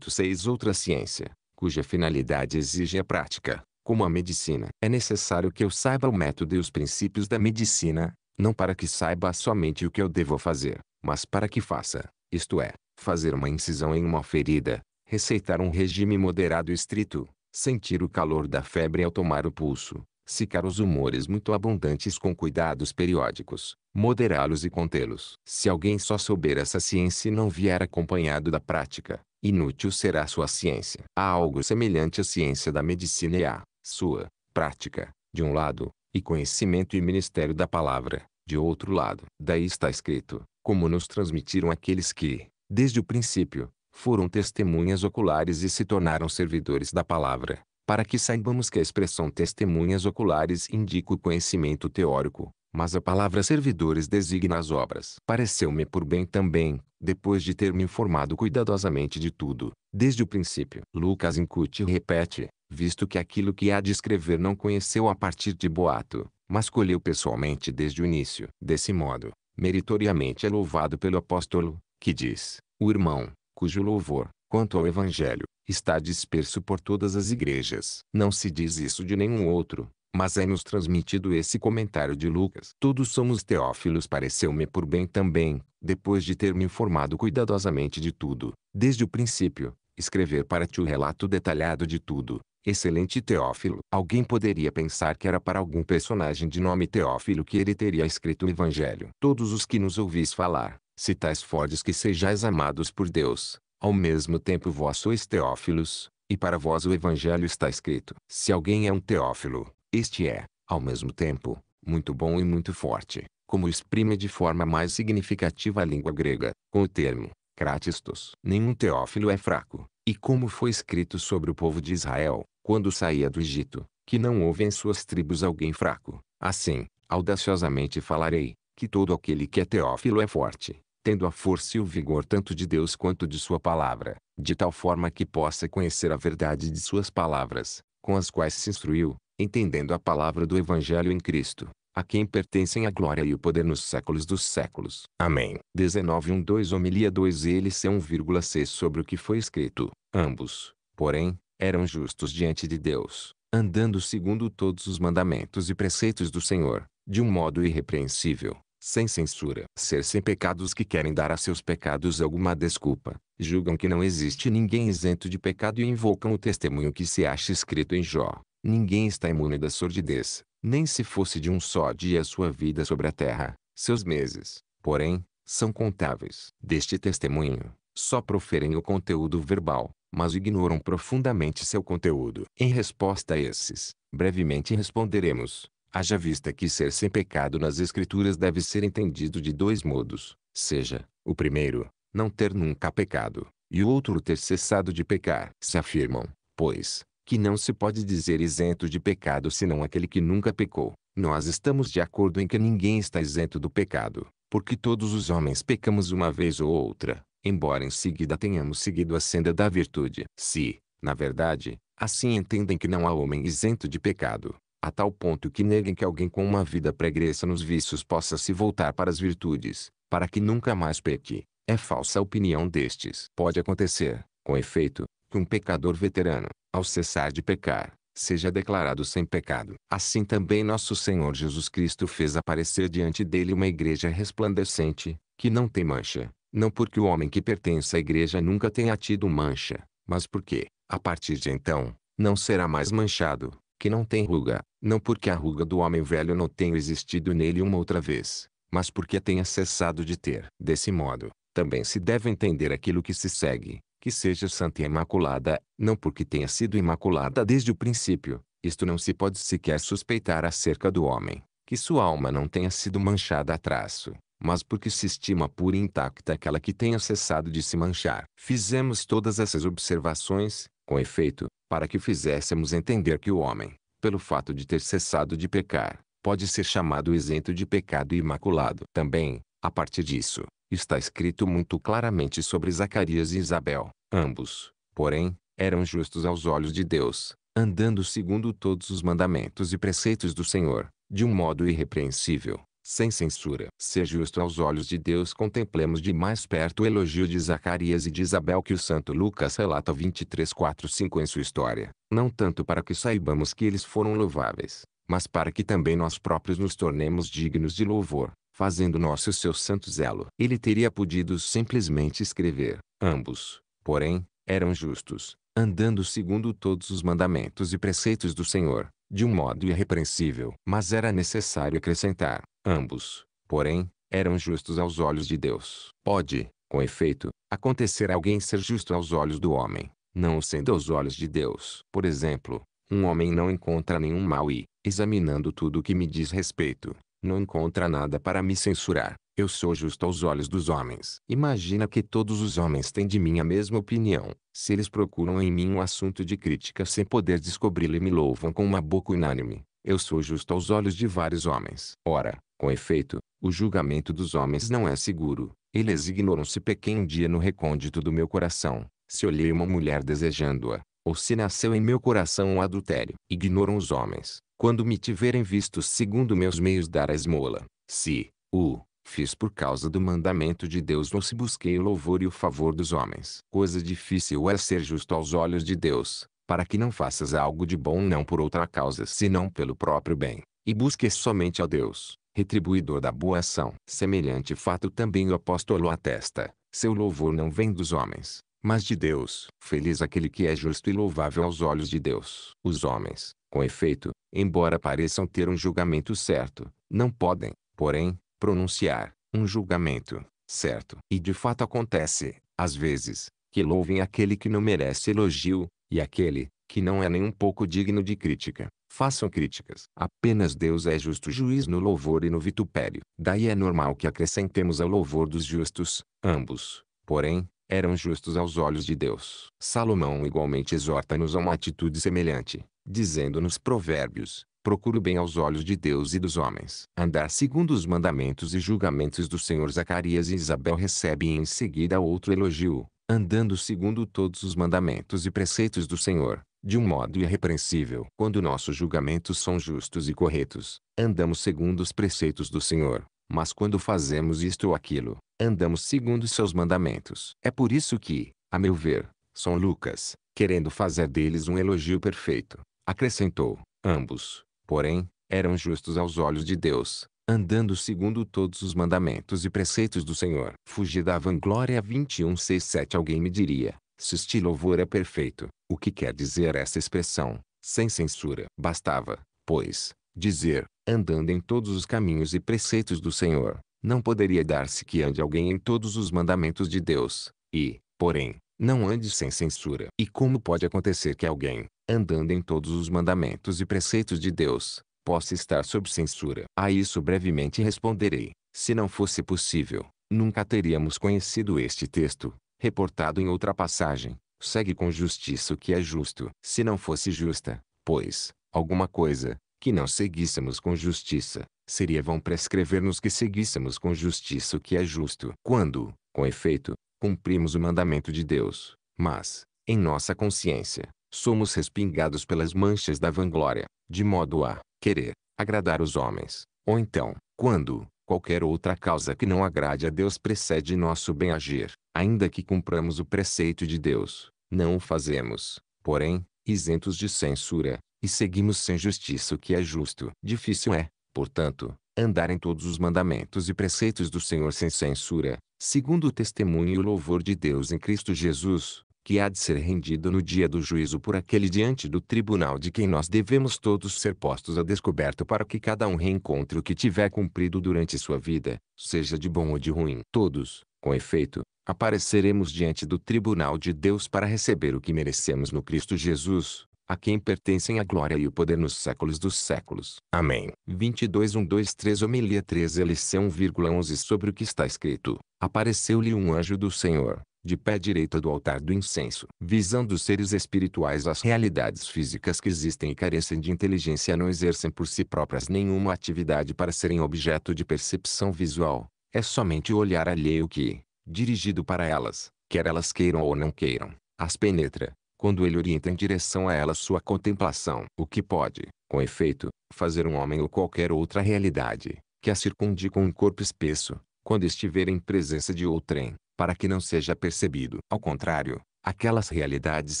seis outra ciência, cuja finalidade exige a prática, como a medicina. É necessário que eu saiba o método e os princípios da medicina, não para que saiba somente o que eu devo fazer, mas para que faça, isto é, fazer uma incisão em uma ferida, receitar um regime moderado e estrito, sentir o calor da febre ao tomar o pulso, secar os humores muito abundantes com cuidados periódicos, moderá-los e contê-los. Se alguém só souber essa ciência e não vier acompanhado da prática, inútil será sua ciência. Há algo semelhante à ciência da medicina e há sua, prática, de um lado, e conhecimento e ministério da palavra, de outro lado. Daí está escrito, como nos transmitiram aqueles que, desde o princípio, foram testemunhas oculares e se tornaram servidores da palavra, para que saibamos que a expressão testemunhas oculares indica o conhecimento teórico, mas a palavra servidores designa as obras. Pareceu-me por bem também, depois de ter me informado cuidadosamente de tudo, Desde o princípio, Lucas incute e repete, visto que aquilo que há de escrever não conheceu a partir de boato, mas colheu pessoalmente desde o início. Desse modo, meritoriamente é louvado pelo apóstolo, que diz, o irmão, cujo louvor, quanto ao evangelho, está disperso por todas as igrejas. Não se diz isso de nenhum outro, mas é-nos transmitido esse comentário de Lucas. Todos somos teófilos pareceu-me por bem também, depois de ter me informado cuidadosamente de tudo, desde o princípio, escrever para ti o relato detalhado de tudo. Excelente Teófilo. Alguém poderia pensar que era para algum personagem de nome Teófilo que ele teria escrito o Evangelho. Todos os que nos ouvis falar, se tais fordes que sejais amados por Deus, ao mesmo tempo vós sois Teófilos, e para vós o Evangelho está escrito. Se alguém é um Teófilo, este é, ao mesmo tempo, muito bom e muito forte, como exprime de forma mais significativa a língua grega, com o termo cratistos. Nenhum teófilo é fraco, e como foi escrito sobre o povo de Israel, quando saía do Egito, que não houve em suas tribos alguém fraco. Assim, audaciosamente falarei, que todo aquele que é teófilo é forte, tendo a força e o vigor tanto de Deus quanto de sua palavra, de tal forma que possa conhecer a verdade de suas palavras, com as quais se instruiu, entendendo a palavra do Evangelho em Cristo, a quem pertencem a glória e o poder nos séculos dos séculos. Amém. 2 Homilia 2 Eles são 1,6 sobre o que foi escrito. Ambos, porém, eram justos diante de Deus, andando segundo todos os mandamentos e preceitos do Senhor, de um modo irrepreensível, sem censura. Ser sem pecados que querem dar a seus pecados alguma desculpa, julgam que não existe ninguém isento de pecado e invocam o testemunho que se acha escrito em Jó Ninguém está imune da sordidez, nem se fosse de um só dia a sua vida sobre a terra, seus meses, porém, são contáveis. Deste testemunho, só proferem o conteúdo verbal, mas ignoram profundamente seu conteúdo. Em resposta a esses, brevemente responderemos. Haja vista que ser sem pecado nas Escrituras deve ser entendido de dois modos, seja, o primeiro, não ter nunca pecado, e o outro ter cessado de pecar. Se afirmam, pois, que não se pode dizer isento de pecado senão aquele que nunca pecou. Nós estamos de acordo em que ninguém está isento do pecado, porque todos os homens pecamos uma vez ou outra, embora em seguida tenhamos seguido a senda da virtude. Se, na verdade, assim entendem que não há homem isento de pecado, a tal ponto que neguem que alguém com uma vida pregressa nos vícios possa se voltar para as virtudes, para que nunca mais peque, é falsa a opinião destes. Pode acontecer, com efeito, que um pecador veterano, ao cessar de pecar, seja declarado sem pecado. Assim também nosso Senhor Jesus Cristo fez aparecer diante dele uma igreja resplandecente, que não tem mancha, não porque o homem que pertence à igreja nunca tenha tido mancha, mas porque, a partir de então, não será mais manchado, que não tem ruga, não porque a ruga do homem velho não tenha existido nele uma outra vez, mas porque tenha cessado de ter. Desse modo, também se deve entender aquilo que se segue, que seja santa e imaculada, não porque tenha sido imaculada desde o princípio, isto não se pode sequer suspeitar acerca do homem, que sua alma não tenha sido manchada a traço, mas porque se estima pura e intacta aquela que tenha cessado de se manchar. Fizemos todas essas observações, com efeito, para que fizéssemos entender que o homem, pelo fato de ter cessado de pecar, pode ser chamado isento de pecado e imaculado. Também, a partir disso, Está escrito muito claramente sobre Zacarias e Isabel. Ambos, porém, eram justos aos olhos de Deus, andando segundo todos os mandamentos e preceitos do Senhor, de um modo irrepreensível, sem censura. Ser justo aos olhos de Deus contemplemos de mais perto o elogio de Zacarias e de Isabel que o santo Lucas relata 23:45 em sua história, não tanto para que saibamos que eles foram louváveis, mas para que também nós próprios nos tornemos dignos de louvor, fazendo nosso seu santo zelo. Ele teria podido simplesmente escrever: ambos, porém, eram justos, andando segundo todos os mandamentos e preceitos do Senhor, de um modo irrepreensível. Mas era necessário acrescentar: ambos, porém, eram justos aos olhos de Deus. Pode, com efeito, acontecer alguém ser justo aos olhos do homem, não sendo aos olhos de Deus. Por exemplo, um homem não encontra nenhum mal e, examinando tudo o que me diz respeito, não encontra nada para me censurar. Eu sou justo aos olhos dos homens. Imagina que todos os homens têm de mim a mesma opinião. Se eles procuram em mim um assunto de crítica sem poder descobri-lo e me louvam com uma boca unânime, eu sou justo aos olhos de vários homens. Ora, com efeito, o julgamento dos homens não é seguro. Eles ignoram se pequei dia no recôndito do meu coração. Se olhei uma mulher desejando-a, ou se nasceu em meu coração um adultério. Ignoram os homens, quando me tiverem visto segundo meus meios dar a esmola, se, o, fiz por causa do mandamento de Deus ou se busquei o louvor e o favor dos homens. Coisa difícil é ser justo aos olhos de Deus, para que não faças algo de bom não por outra causa senão pelo próprio bem, e busque somente a Deus, retribuidor da boa ação. Semelhante fato também o apóstolo atesta, seu louvor não vem dos homens, mas de Deus. Feliz aquele que é justo e louvável aos olhos de Deus. Os homens, com efeito, embora pareçam ter um julgamento certo, não podem, porém, pronunciar um julgamento certo. E de fato acontece, às vezes, que louvem aquele que não merece elogio, e aquele, que não é nem um pouco digno de crítica. Façam críticas. Apenas Deus é justo juiz no louvor e no vitupério. Daí é normal que acrescentemos ao louvor dos justos, ambos, porém, eram justos aos olhos de Deus. Salomão igualmente exorta-nos a uma atitude semelhante, dizendo nos provérbios, Procuro bem aos olhos de Deus e dos homens. Andar segundo os mandamentos e julgamentos do Senhor Zacarias e Isabel recebem em seguida outro elogio, andando segundo todos os mandamentos e preceitos do Senhor, de um modo irrepreensível. Quando nossos julgamentos são justos e corretos, andamos segundo os preceitos do Senhor, mas quando fazemos isto ou aquilo, andamos segundo seus mandamentos. É por isso que, a meu ver, São Lucas, querendo fazer deles um elogio perfeito, acrescentou: ambos, porém, eram justos aos olhos de Deus, andando segundo todos os mandamentos e preceitos do Senhor. Fugir da vanglória 2167 Alguém me diria, se este louvor é perfeito, o que quer dizer essa expressão, sem censura? Bastava, pois, dizer, andando em todos os caminhos e preceitos do Senhor, não poderia dar-se que ande alguém em todos os mandamentos de Deus, e, porém, não ande sem censura. E como pode acontecer que alguém, andando em todos os mandamentos e preceitos de Deus, possa estar sob censura? A isso brevemente responderei. Se não fosse possível, nunca teríamos conhecido este texto, reportado em outra passagem. Segue com justiça o que é justo. Se não fosse justa, pois, alguma coisa, que não seguíssemos com justiça, seria vão prescrever-nos que seguíssemos com justiça o que é justo. Quando, com efeito, cumprimos o mandamento de Deus, mas, em nossa consciência, somos respingados pelas manchas da vanglória, de modo a querer agradar os homens, ou então, quando, qualquer outra causa que não agrade a Deus precede nosso bem agir, ainda que cumpramos o preceito de Deus, não o fazemos, porém, isentos de censura, e seguimos sem justiça o que é justo. Difícil é, portanto, andar em todos os mandamentos e preceitos do Senhor sem censura, segundo o testemunho e o louvor de Deus em Cristo Jesus, que há de ser rendido no dia do juízo por aquele diante do tribunal de quem nós devemos todos ser postos a descoberto para que cada um reencontre o que tiver cumprido durante sua vida, seja de bom ou de ruim. Todos, com efeito, apareceremos diante do tribunal de Deus para receber o que merecemos no Cristo Jesus, a quem pertencem a glória e o poder nos séculos dos séculos. Amém. 22 3 Homilia 13 Lição 1,11 Sobre o que está escrito, apareceu-lhe um anjo do Senhor, de pé direito do altar do incenso, visando os seres espirituais as realidades físicas que existem e carecem de inteligência não exercem por si próprias nenhuma atividade para serem objeto de percepção visual, é somente o olhar alheio que, dirigido para elas, quer elas queiram ou não queiram, as penetra, quando ele orienta em direção a ela sua contemplação. O que pode, com efeito, fazer um homem ou qualquer outra realidade, que a circunde com um corpo espesso, quando estiver em presença de outrem, para que não seja percebido. Ao contrário, aquelas realidades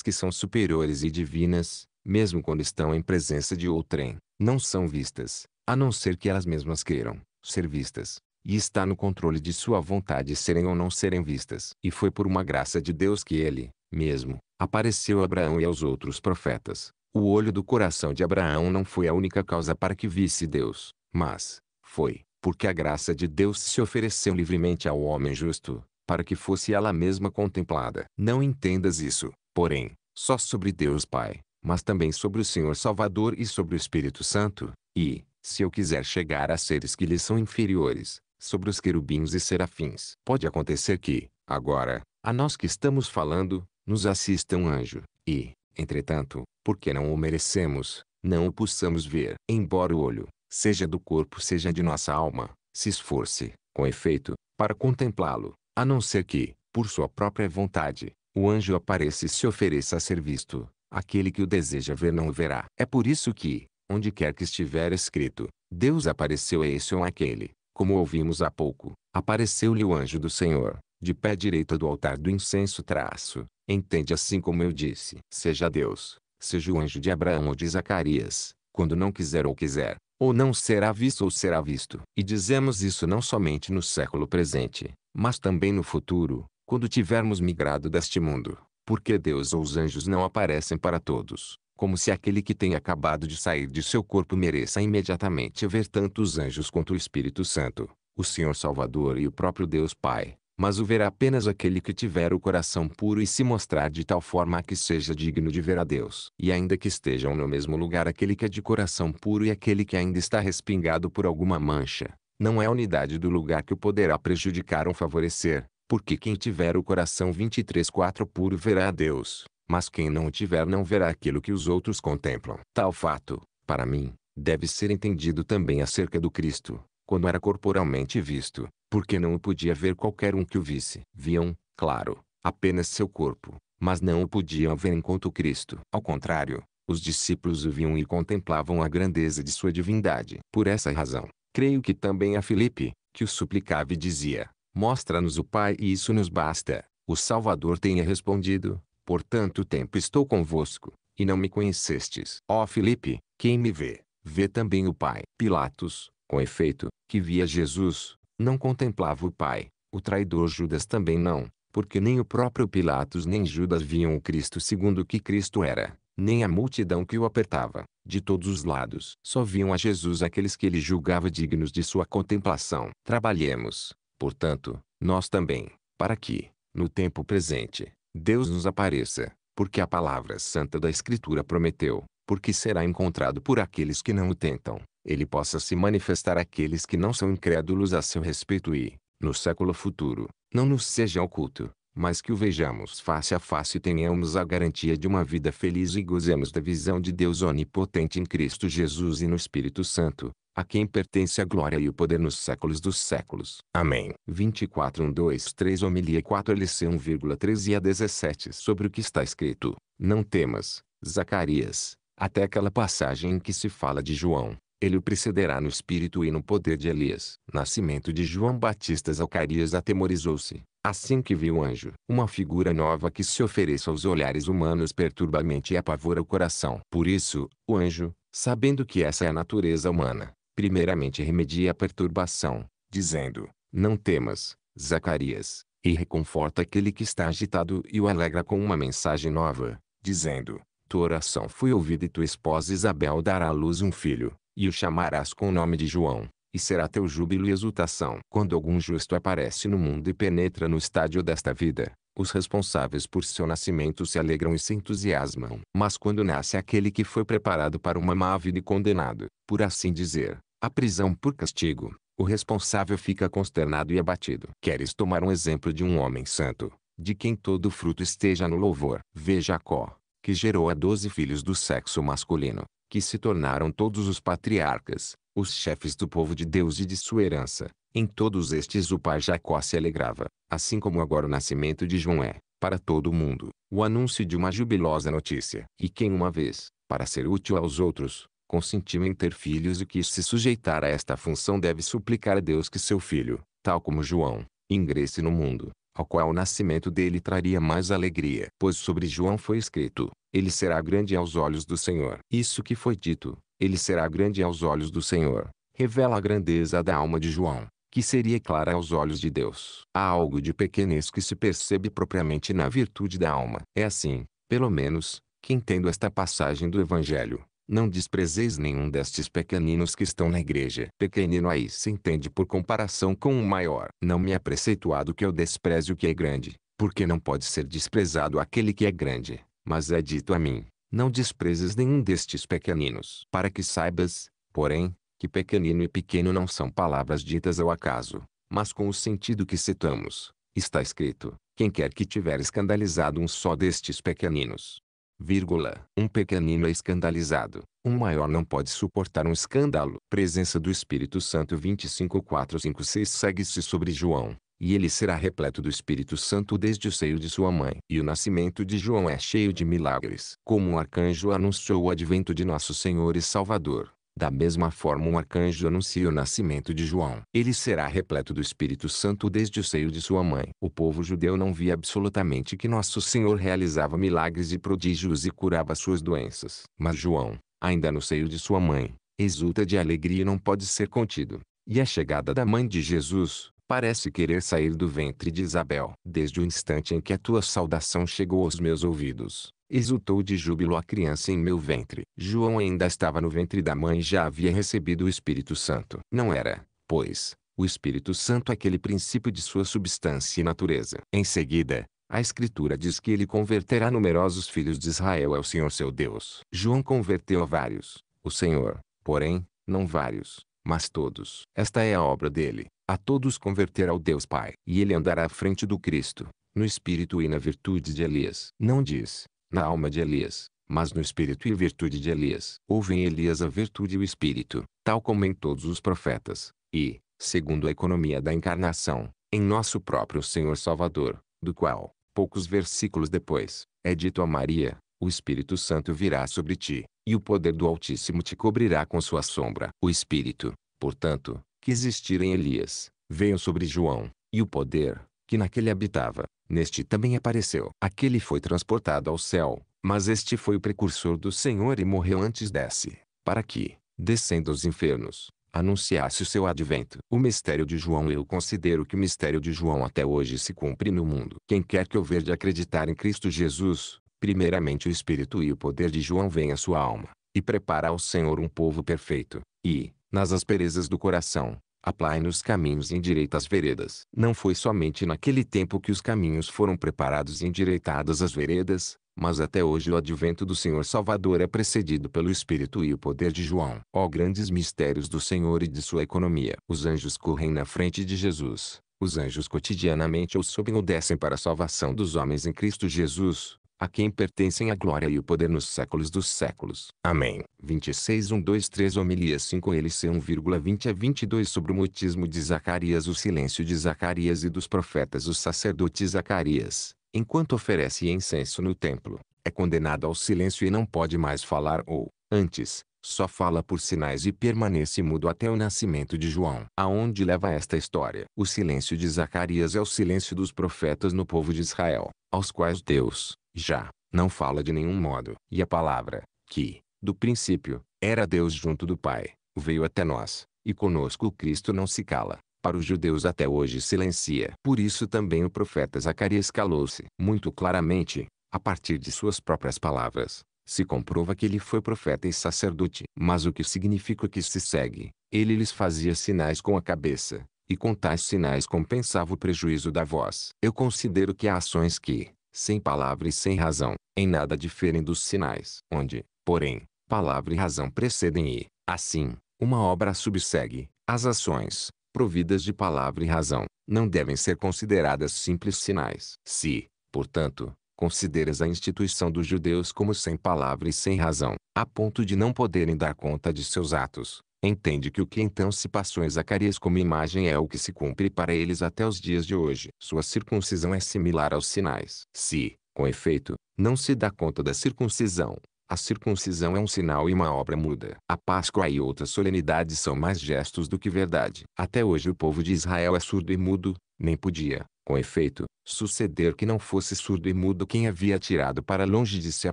que são superiores e divinas, mesmo quando estão em presença de outrem, não são vistas, a não ser que elas mesmas queiram ser vistas, e está no controle de sua vontade serem ou não serem vistas. E foi por uma graça de Deus que ele, mesmo, apareceu a Abraão e aos outros profetas. O olho do coração de Abraão não foi a única causa para que visse Deus, mas, foi, porque a graça de Deus se ofereceu livremente ao homem justo, para que fosse ela mesma contemplada. Não entendas isso, porém, só sobre Deus Pai, mas também sobre o Senhor Salvador e sobre o Espírito Santo, e, se eu quiser chegar a seres que lhes são inferiores, sobre os querubins e serafins. Pode acontecer que, agora, a nós que estamos falando, nos assista um anjo, e, entretanto, porque não o merecemos, não o possamos ver. Embora o olho, seja do corpo seja de nossa alma, se esforce, com efeito, para contemplá-lo, a não ser que, por sua própria vontade, o anjo apareça e se ofereça a ser visto, aquele que o deseja ver não o verá. É por isso que, onde quer que estiver escrito, Deus apareceu a esse ou aquele, como ouvimos há pouco, apareceu-lhe o anjo do Senhor, de pé direito do altar do incenso traço, entende assim como eu disse. Seja Deus, seja o anjo de Abraão ou de Zacarias, quando não quiser ou quiser, ou não será visto ou será visto. E dizemos isso não somente no século presente, mas também no futuro, quando tivermos migrado deste mundo. Porque Deus ou os anjos não aparecem para todos, como se aquele que tem acabado de sair de seu corpo mereça imediatamente ver tanto os anjos quanto o Espírito Santo, o Senhor Salvador e o próprio Deus Pai mas o verá apenas aquele que tiver o coração puro e se mostrar de tal forma que seja digno de ver a Deus. E ainda que estejam no mesmo lugar aquele que é de coração puro e aquele que ainda está respingado por alguma mancha, não é a unidade do lugar que o poderá prejudicar ou favorecer, porque quem tiver o coração 23:4 puro verá a Deus, mas quem não o tiver não verá aquilo que os outros contemplam. Tal fato, para mim, deve ser entendido também acerca do Cristo, quando era corporalmente visto, porque não o podia ver qualquer um que o visse. Viam, claro, apenas seu corpo, mas não o podiam ver enquanto Cristo. Ao contrário, os discípulos o viam e contemplavam a grandeza de sua divindade. Por essa razão, creio que também a Filipe, que o suplicava e dizia, Mostra-nos o Pai e isso nos basta. O Salvador tenha respondido, Por tanto tempo estou convosco, e não me conhecestes. Ó Filipe, quem me vê, vê também o Pai. Pilatos, com efeito, que via Jesus, não contemplava o Pai, o traidor Judas também não, porque nem o próprio Pilatos nem Judas viam o Cristo segundo o que Cristo era, nem a multidão que o apertava, de todos os lados. Só viam a Jesus aqueles que ele julgava dignos de sua contemplação. Trabalhemos, portanto, nós também, para que, no tempo presente, Deus nos apareça, porque a palavra santa da Escritura prometeu, porque será encontrado por aqueles que não o tentam ele possa se manifestar àqueles que não são incrédulos a seu respeito e, no século futuro, não nos seja oculto, mas que o vejamos face a face e tenhamos a garantia de uma vida feliz e gozemos da visão de Deus onipotente em Cristo Jesus e no Espírito Santo, a quem pertence a glória e o poder nos séculos dos séculos. Amém. 24 1 2 3 Homilia 4 LC 1,13 a 17 Sobre o que está escrito, não temas, Zacarias, até aquela passagem em que se fala de João, ele o precederá no espírito e no poder de Elias. Nascimento de João Batista Zacarias atemorizou-se, assim que viu o anjo. Uma figura nova que se ofereça aos olhares humanos perturbamente e apavora o coração. Por isso, o anjo, sabendo que essa é a natureza humana, primeiramente remedia a perturbação, dizendo, não temas, Zacarias, e reconforta aquele que está agitado e o alegra com uma mensagem nova, dizendo, tua oração foi ouvida e tua esposa Isabel dará à luz um filho, e o chamarás com o nome de João, e será teu júbilo e exultação. Quando algum justo aparece no mundo e penetra no estádio desta vida, os responsáveis por seu nascimento se alegram e se entusiasmam. Mas quando nasce aquele que foi preparado para uma má vida e condenado, por assim dizer, à prisão por castigo, o responsável fica consternado e abatido. Queres tomar um exemplo de um homem santo, de quem todo o fruto esteja no louvor? veja Jacó, que gerou a doze filhos do sexo masculino, que se tornaram todos os patriarcas, os chefes do povo de Deus e de sua herança. Em todos estes o pai Jacó se alegrava, assim como agora o nascimento de João é, para todo o mundo, o anúncio de uma jubilosa notícia. E quem uma vez, para ser útil aos outros, consentiu em ter filhos e quis se sujeitar a esta função deve suplicar a Deus que seu filho, tal como João, ingresse no mundo, ao qual o nascimento dele traria mais alegria. Pois sobre João foi escrito, ele será grande aos olhos do Senhor. Isso que foi dito, ele será grande aos olhos do Senhor, revela a grandeza da alma de João, que seria clara aos olhos de Deus. Há algo de pequenez que se percebe propriamente na virtude da alma. É assim, pelo menos, que entendo esta passagem do Evangelho. Não desprezeis nenhum destes pequeninos que estão na igreja. Pequenino aí se entende por comparação com o maior. Não me é preceituado que eu despreze o que é grande, porque não pode ser desprezado aquele que é grande. Mas é dito a mim, não desprezes nenhum destes pequeninos. Para que saibas, porém, que pequenino e pequeno não são palavras ditas ao acaso, mas com o sentido que citamos. Está escrito, quem quer que tiver escandalizado um só destes pequeninos, vírgula, um pequenino é escandalizado, um maior não pode suportar um escândalo. Presença do Espírito Santo 25456 segue-se sobre João, e ele será repleto do Espírito Santo desde o seio de sua mãe. E o nascimento de João é cheio de milagres. Como um arcanjo anunciou o advento de nosso Senhor e Salvador, da mesma forma um arcanjo anuncia o nascimento de João. Ele será repleto do Espírito Santo desde o seio de sua mãe. O povo judeu não via absolutamente que nosso Senhor realizava milagres e prodígios e curava suas doenças. Mas João, ainda no seio de sua mãe, exulta de alegria e não pode ser contido. E a chegada da mãe de Jesus, parece querer sair do ventre de Isabel. Desde o instante em que a tua saudação chegou aos meus ouvidos, Exultou de júbilo a criança em meu ventre. João ainda estava no ventre da mãe e já havia recebido o Espírito Santo. Não era, pois, o Espírito Santo aquele princípio de sua substância e natureza. Em seguida, a Escritura diz que ele converterá numerosos filhos de Israel ao Senhor seu Deus. João converteu a vários, o Senhor, porém, não vários, mas todos. Esta é a obra dele, a todos converter ao Deus Pai. E ele andará à frente do Cristo, no espírito e na virtude de Elias. Não diz, na alma de Elias, mas no espírito e virtude de Elias. Houve em Elias a virtude e o espírito, tal como em todos os profetas, e, segundo a economia da encarnação, em nosso próprio Senhor Salvador, do qual, poucos versículos depois, é dito a Maria, o Espírito Santo virá sobre ti, e o poder do Altíssimo te cobrirá com sua sombra. O Espírito, portanto, que existira em Elias, veio sobre João, e o poder, que naquele habitava, Neste também apareceu. Aquele foi transportado ao céu, mas este foi o precursor do Senhor e morreu antes desse, para que, descendo aos infernos, anunciasse o seu advento. O mistério de João eu considero que o mistério de João até hoje se cumpre no mundo. Quem quer que eu de acreditar em Cristo Jesus, primeiramente o Espírito e o poder de João vem à sua alma, e prepara ao Senhor um povo perfeito, e, nas asperezas do coração, Aplai nos caminhos e endireita as veredas. Não foi somente naquele tempo que os caminhos foram preparados e endireitadas as veredas, mas até hoje o advento do Senhor Salvador é precedido pelo Espírito e o poder de João. Ó oh, grandes mistérios do Senhor e de sua economia! Os anjos correm na frente de Jesus. Os anjos cotidianamente ou sobem ou descem para a salvação dos homens em Cristo Jesus a quem pertencem a glória e o poder nos séculos dos séculos. Amém. 26 3 Homilia 5 LC 1,20 a 22 Sobre o mutismo de Zacarias O silêncio de Zacarias e dos profetas O sacerdote Zacarias, enquanto oferece incenso no templo, é condenado ao silêncio e não pode mais falar ou, antes, só fala por sinais e permanece mudo até o nascimento de João. Aonde leva esta história? O silêncio de Zacarias é o silêncio dos profetas no povo de Israel, aos quais Deus, já, não fala de nenhum modo. E a palavra, que, do princípio, era Deus junto do Pai, veio até nós, e conosco o Cristo não se cala. Para os judeus até hoje silencia. Por isso também o profeta Zacarias calou-se. Muito claramente, a partir de suas próprias palavras, se comprova que ele foi profeta e sacerdote. Mas o que significa que se segue? Ele lhes fazia sinais com a cabeça, e com tais sinais compensava o prejuízo da voz. Eu considero que há ações que, sem palavra e sem razão, em nada diferem dos sinais, onde, porém, palavra e razão precedem e, assim, uma obra subsegue, as ações, providas de palavra e razão, não devem ser consideradas simples sinais. Se, portanto, consideras a instituição dos judeus como sem palavra e sem razão, a ponto de não poderem dar conta de seus atos, entende que o que então se passou em Zacarias como imagem é o que se cumpre para eles até os dias de hoje. Sua circuncisão é similar aos sinais. Se, com efeito, não se dá conta da circuncisão, a circuncisão é um sinal e uma obra muda. A Páscoa e outras solenidades são mais gestos do que verdade. Até hoje o povo de Israel é surdo e mudo, nem podia, com efeito, suceder que não fosse surdo e mudo quem havia tirado para longe de si a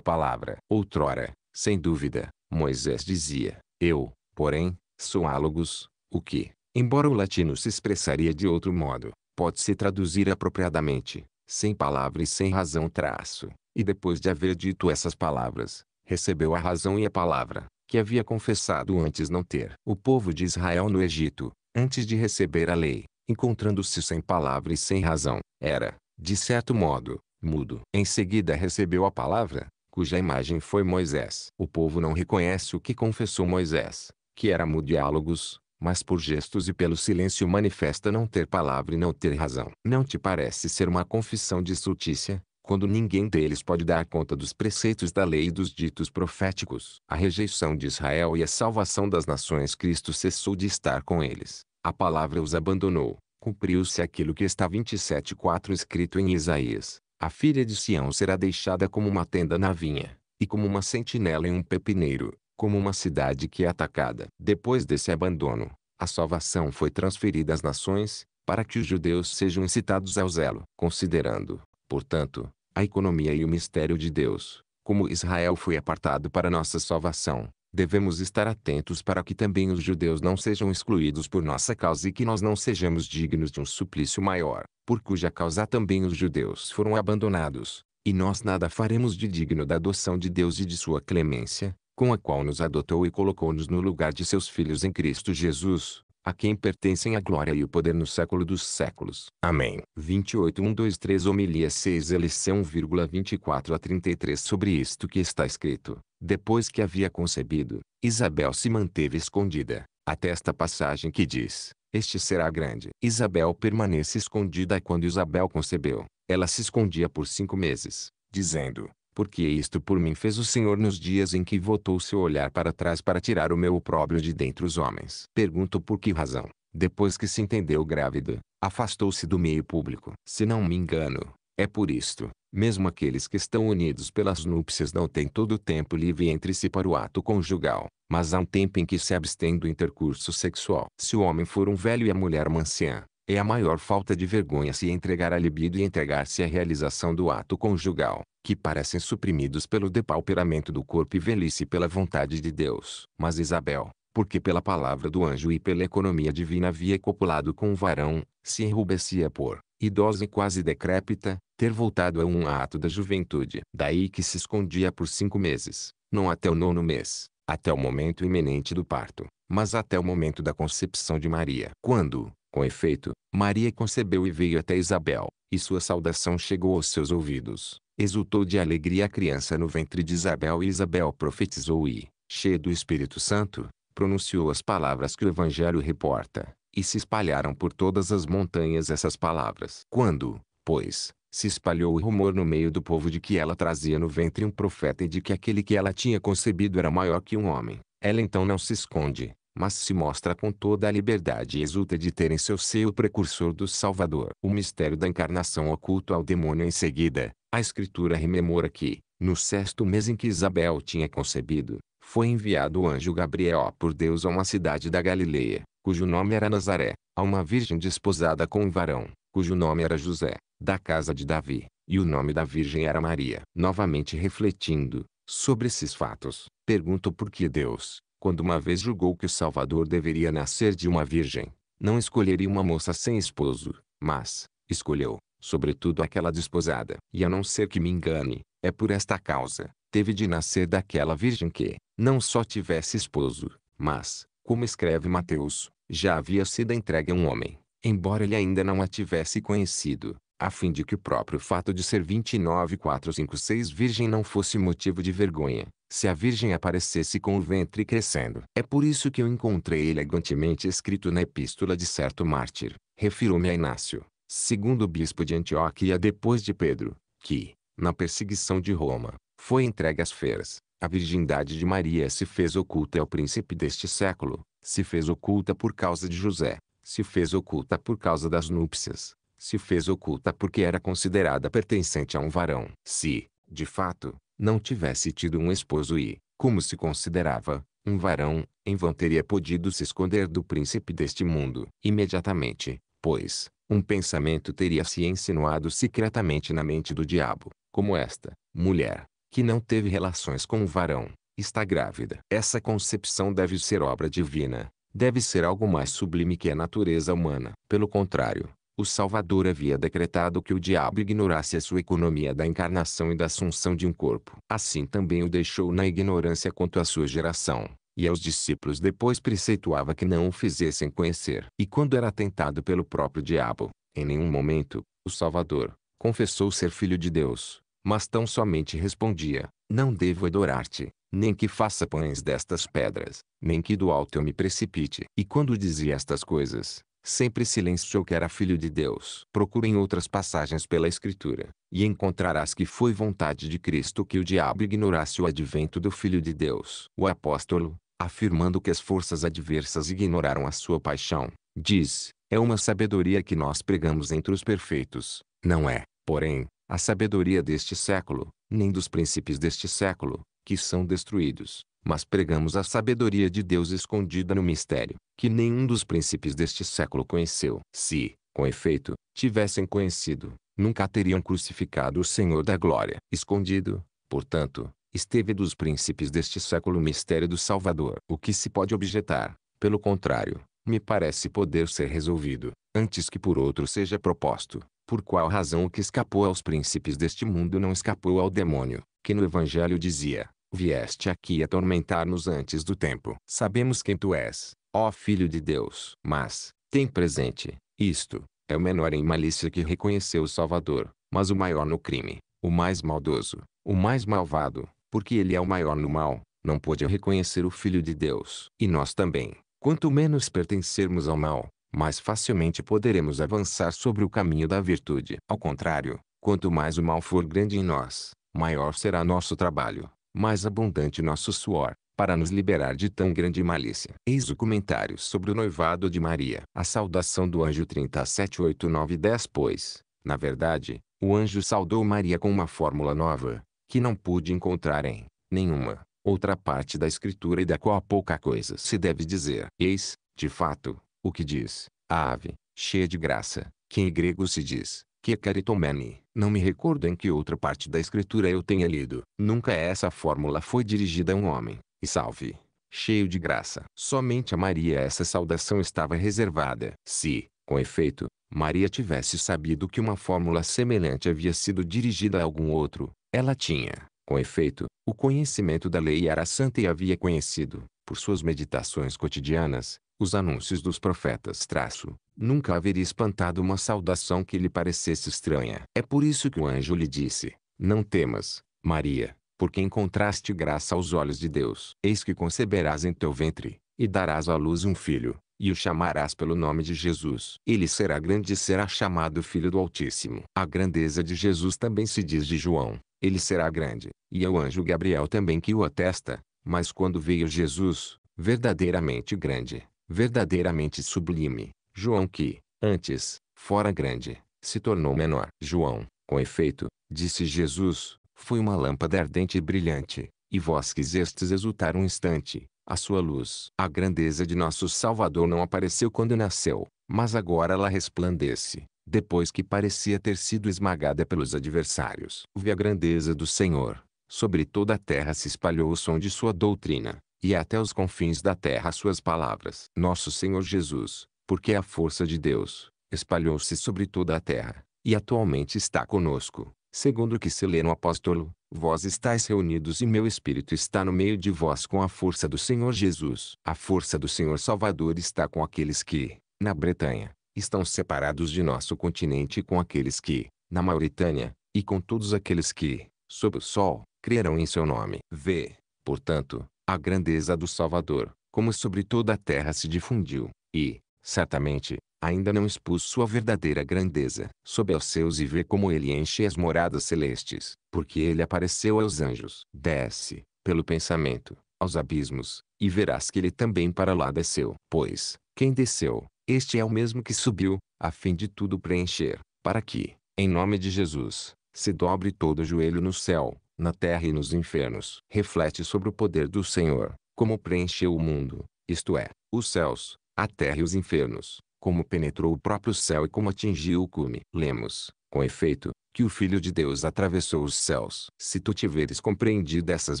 palavra. Outrora, sem dúvida, Moisés dizia, eu, porém, suálogos, o que, embora o latino se expressaria de outro modo, pode-se traduzir apropriadamente, sem palavra e sem razão traço, e depois de haver dito essas palavras, recebeu a razão e a palavra, que havia confessado antes não ter. O povo de Israel no Egito, antes de receber a lei, encontrando-se sem palavra e sem razão, era, de certo modo, mudo. Em seguida recebeu a palavra, cuja imagem foi Moisés. O povo não reconhece o que confessou Moisés, que éramos diálogos, mas por gestos e pelo silêncio manifesta não ter palavra e não ter razão. Não te parece ser uma confissão de sutícia, quando ninguém deles pode dar conta dos preceitos da lei e dos ditos proféticos? A rejeição de Israel e a salvação das nações Cristo cessou de estar com eles. A palavra os abandonou. Cumpriu-se aquilo que está 27.4 escrito em Isaías. A filha de Sião será deixada como uma tenda na vinha, e como uma sentinela em um pepineiro como uma cidade que é atacada. Depois desse abandono, a salvação foi transferida às nações, para que os judeus sejam incitados ao zelo. Considerando, portanto, a economia e o mistério de Deus, como Israel foi apartado para nossa salvação, devemos estar atentos para que também os judeus não sejam excluídos por nossa causa e que nós não sejamos dignos de um suplício maior, por cuja causa também os judeus foram abandonados, e nós nada faremos de digno da adoção de Deus e de sua clemência, com a qual nos adotou e colocou-nos no lugar de seus filhos em Cristo Jesus, a quem pertencem a glória e o poder no século dos séculos. Amém. 28 1 2 3 Homilia 6 Eleição 24 a 33 Sobre isto que está escrito, depois que havia concebido, Isabel se manteve escondida, até esta passagem que diz, este será grande. Isabel permanece escondida quando Isabel concebeu, ela se escondia por cinco meses, dizendo, porque isto por mim fez o Senhor nos dias em que voltou seu olhar para trás para tirar o meu opróbrio de dentre os homens. Pergunto por que razão, depois que se entendeu grávida, afastou-se do meio público. Se não me engano, é por isto, mesmo aqueles que estão unidos pelas núpcias não têm todo o tempo livre entre si para o ato conjugal, mas há um tempo em que se abstém do intercurso sexual. Se o homem for um velho e a mulher uma anciã. É a maior falta de vergonha se entregar à libido e entregar-se à realização do ato conjugal, que parecem suprimidos pelo depauperamento do corpo e velhice pela vontade de Deus. Mas Isabel, porque pela palavra do anjo e pela economia divina havia copulado com um varão, se enrubescia por, idosa e quase decrépita, ter voltado a um ato da juventude. Daí que se escondia por cinco meses, não até o nono mês, até o momento iminente do parto, mas até o momento da concepção de Maria. Quando, com efeito, Maria concebeu e veio até Isabel, e sua saudação chegou aos seus ouvidos. Exultou de alegria a criança no ventre de Isabel e Isabel profetizou e, cheia do Espírito Santo, pronunciou as palavras que o Evangelho reporta, e se espalharam por todas as montanhas essas palavras. Quando, pois, se espalhou o rumor no meio do povo de que ela trazia no ventre um profeta e de que aquele que ela tinha concebido era maior que um homem, ela então não se esconde, mas se mostra com toda a liberdade e exulta de ter em seu seio o precursor do Salvador. O mistério da encarnação oculto ao demônio em seguida, a escritura rememora que, no sexto mês em que Isabel tinha concebido, foi enviado o anjo Gabriel por Deus a uma cidade da Galileia, cujo nome era Nazaré, a uma virgem desposada com um varão, cujo nome era José, da casa de Davi, e o nome da virgem era Maria. Novamente refletindo, sobre esses fatos, pergunto por que Deus, quando uma vez julgou que o Salvador deveria nascer de uma virgem, não escolheria uma moça sem esposo, mas, escolheu, sobretudo aquela desposada. E a não ser que me engane, é por esta causa, teve de nascer daquela virgem que, não só tivesse esposo, mas, como escreve Mateus, já havia sido entregue a um homem, embora ele ainda não a tivesse conhecido a fim de que o próprio fato de ser 29456 virgem não fosse motivo de vergonha, se a virgem aparecesse com o ventre crescendo. É por isso que eu encontrei elegantemente escrito na epístola de certo mártir, refiro-me a Inácio, segundo o bispo de Antioquia depois de Pedro, que, na perseguição de Roma, foi entregue às feras. A virgindade de Maria se fez oculta ao príncipe deste século, se fez oculta por causa de José, se fez oculta por causa das núpcias, se fez oculta porque era considerada pertencente a um varão. Se, de fato, não tivesse tido um esposo e, como se considerava, um varão, em vão teria podido se esconder do príncipe deste mundo. Imediatamente, pois, um pensamento teria se insinuado secretamente na mente do diabo, como esta, mulher, que não teve relações com um varão, está grávida. Essa concepção deve ser obra divina, deve ser algo mais sublime que a natureza humana. Pelo contrário, o Salvador havia decretado que o diabo ignorasse a sua economia da encarnação e da assunção de um corpo. Assim também o deixou na ignorância quanto à sua geração, e aos discípulos depois preceituava que não o fizessem conhecer. E quando era tentado pelo próprio diabo, em nenhum momento, o Salvador, confessou ser filho de Deus, mas tão somente respondia, não devo adorar-te, nem que faça pães destas pedras, nem que do alto eu me precipite. E quando dizia estas coisas, sempre silenciou que era filho de Deus. Procurem outras passagens pela Escritura, e encontrarás que foi vontade de Cristo que o diabo ignorasse o advento do Filho de Deus. O apóstolo, afirmando que as forças adversas ignoraram a sua paixão, diz: É uma sabedoria que nós pregamos entre os perfeitos. Não é, porém, a sabedoria deste século, nem dos príncipes deste século, que são destruídos, mas pregamos a sabedoria de Deus escondida no mistério, que nenhum dos príncipes deste século conheceu. Se, com efeito, tivessem conhecido, nunca teriam crucificado o Senhor da glória. Escondido, portanto, esteve dos príncipes deste século o mistério do Salvador. O que se pode objetar, pelo contrário, me parece poder ser resolvido, antes que por outro seja proposto. Por qual razão o que escapou aos príncipes deste mundo não escapou ao demônio, que no Evangelho dizia, Vieste aqui atormentar-nos antes do tempo. Sabemos quem tu és, ó Filho de Deus. Mas, tem presente, isto, é o menor em malícia que reconheceu o Salvador, mas o maior no crime, o mais maldoso, o mais malvado, porque ele é o maior no mal, não pôde reconhecer o Filho de Deus. E nós também, quanto menos pertencermos ao mal, mais facilmente poderemos avançar sobre o caminho da virtude. Ao contrário, quanto mais o mal for grande em nós, maior será nosso trabalho mais abundante nosso suor, para nos liberar de tão grande malícia. Eis o comentário sobre o noivado de Maria. A saudação do anjo 10. pois, na verdade, o anjo saudou Maria com uma fórmula nova, que não pude encontrar em nenhuma outra parte da escritura e da qual pouca coisa se deve dizer. Eis, de fato, o que diz a ave, cheia de graça, que em grego se diz que caritomene. É Não me recordo em que outra parte da escritura eu tenha lido. Nunca essa fórmula foi dirigida a um homem. E salve, cheio de graça. Somente a Maria essa saudação estava reservada. Se, com efeito, Maria tivesse sabido que uma fórmula semelhante havia sido dirigida a algum outro, ela tinha, com efeito, o conhecimento da lei era santa e havia conhecido, por suas meditações cotidianas, os anúncios dos profetas traço, nunca haveria espantado uma saudação que lhe parecesse estranha. É por isso que o anjo lhe disse, não temas, Maria, porque encontraste graça aos olhos de Deus. Eis que conceberás em teu ventre, e darás à luz um filho, e o chamarás pelo nome de Jesus. Ele será grande e será chamado Filho do Altíssimo. A grandeza de Jesus também se diz de João. Ele será grande, e é o anjo Gabriel também que o atesta. Mas quando veio Jesus, verdadeiramente grande, verdadeiramente sublime, João que, antes, fora grande, se tornou menor. João, com efeito, disse Jesus, foi uma lâmpada ardente e brilhante, e vós quisestes exultar um instante, a sua luz. A grandeza de nosso Salvador não apareceu quando nasceu, mas agora ela resplandece, depois que parecia ter sido esmagada pelos adversários. Vi a grandeza do Senhor, sobre toda a terra se espalhou o som de sua doutrina, e até os confins da terra suas palavras. Nosso Senhor Jesus, porque a força de Deus, espalhou-se sobre toda a terra, e atualmente está conosco. Segundo o que se lê no apóstolo, vós estáis reunidos e meu espírito está no meio de vós com a força do Senhor Jesus. A força do Senhor Salvador está com aqueles que, na Bretanha, estão separados de nosso continente e com aqueles que, na Mauritânia, e com todos aqueles que, sob o sol, crerão em seu nome. Vê, portanto, a grandeza do Salvador, como sobre toda a terra se difundiu, e, certamente, ainda não expus sua verdadeira grandeza, sob aos seus e vê como ele enche as moradas celestes, porque ele apareceu aos anjos. Desce, pelo pensamento, aos abismos, e verás que ele também para lá desceu. Pois, quem desceu, este é o mesmo que subiu, a fim de tudo preencher, para que, em nome de Jesus, se dobre todo joelho no céu, na terra e nos infernos, reflete sobre o poder do Senhor, como preencheu o mundo, isto é, os céus, a terra e os infernos, como penetrou o próprio céu e como atingiu o cume. Lemos, com efeito, que o Filho de Deus atravessou os céus. Se tu tiveres compreendido essas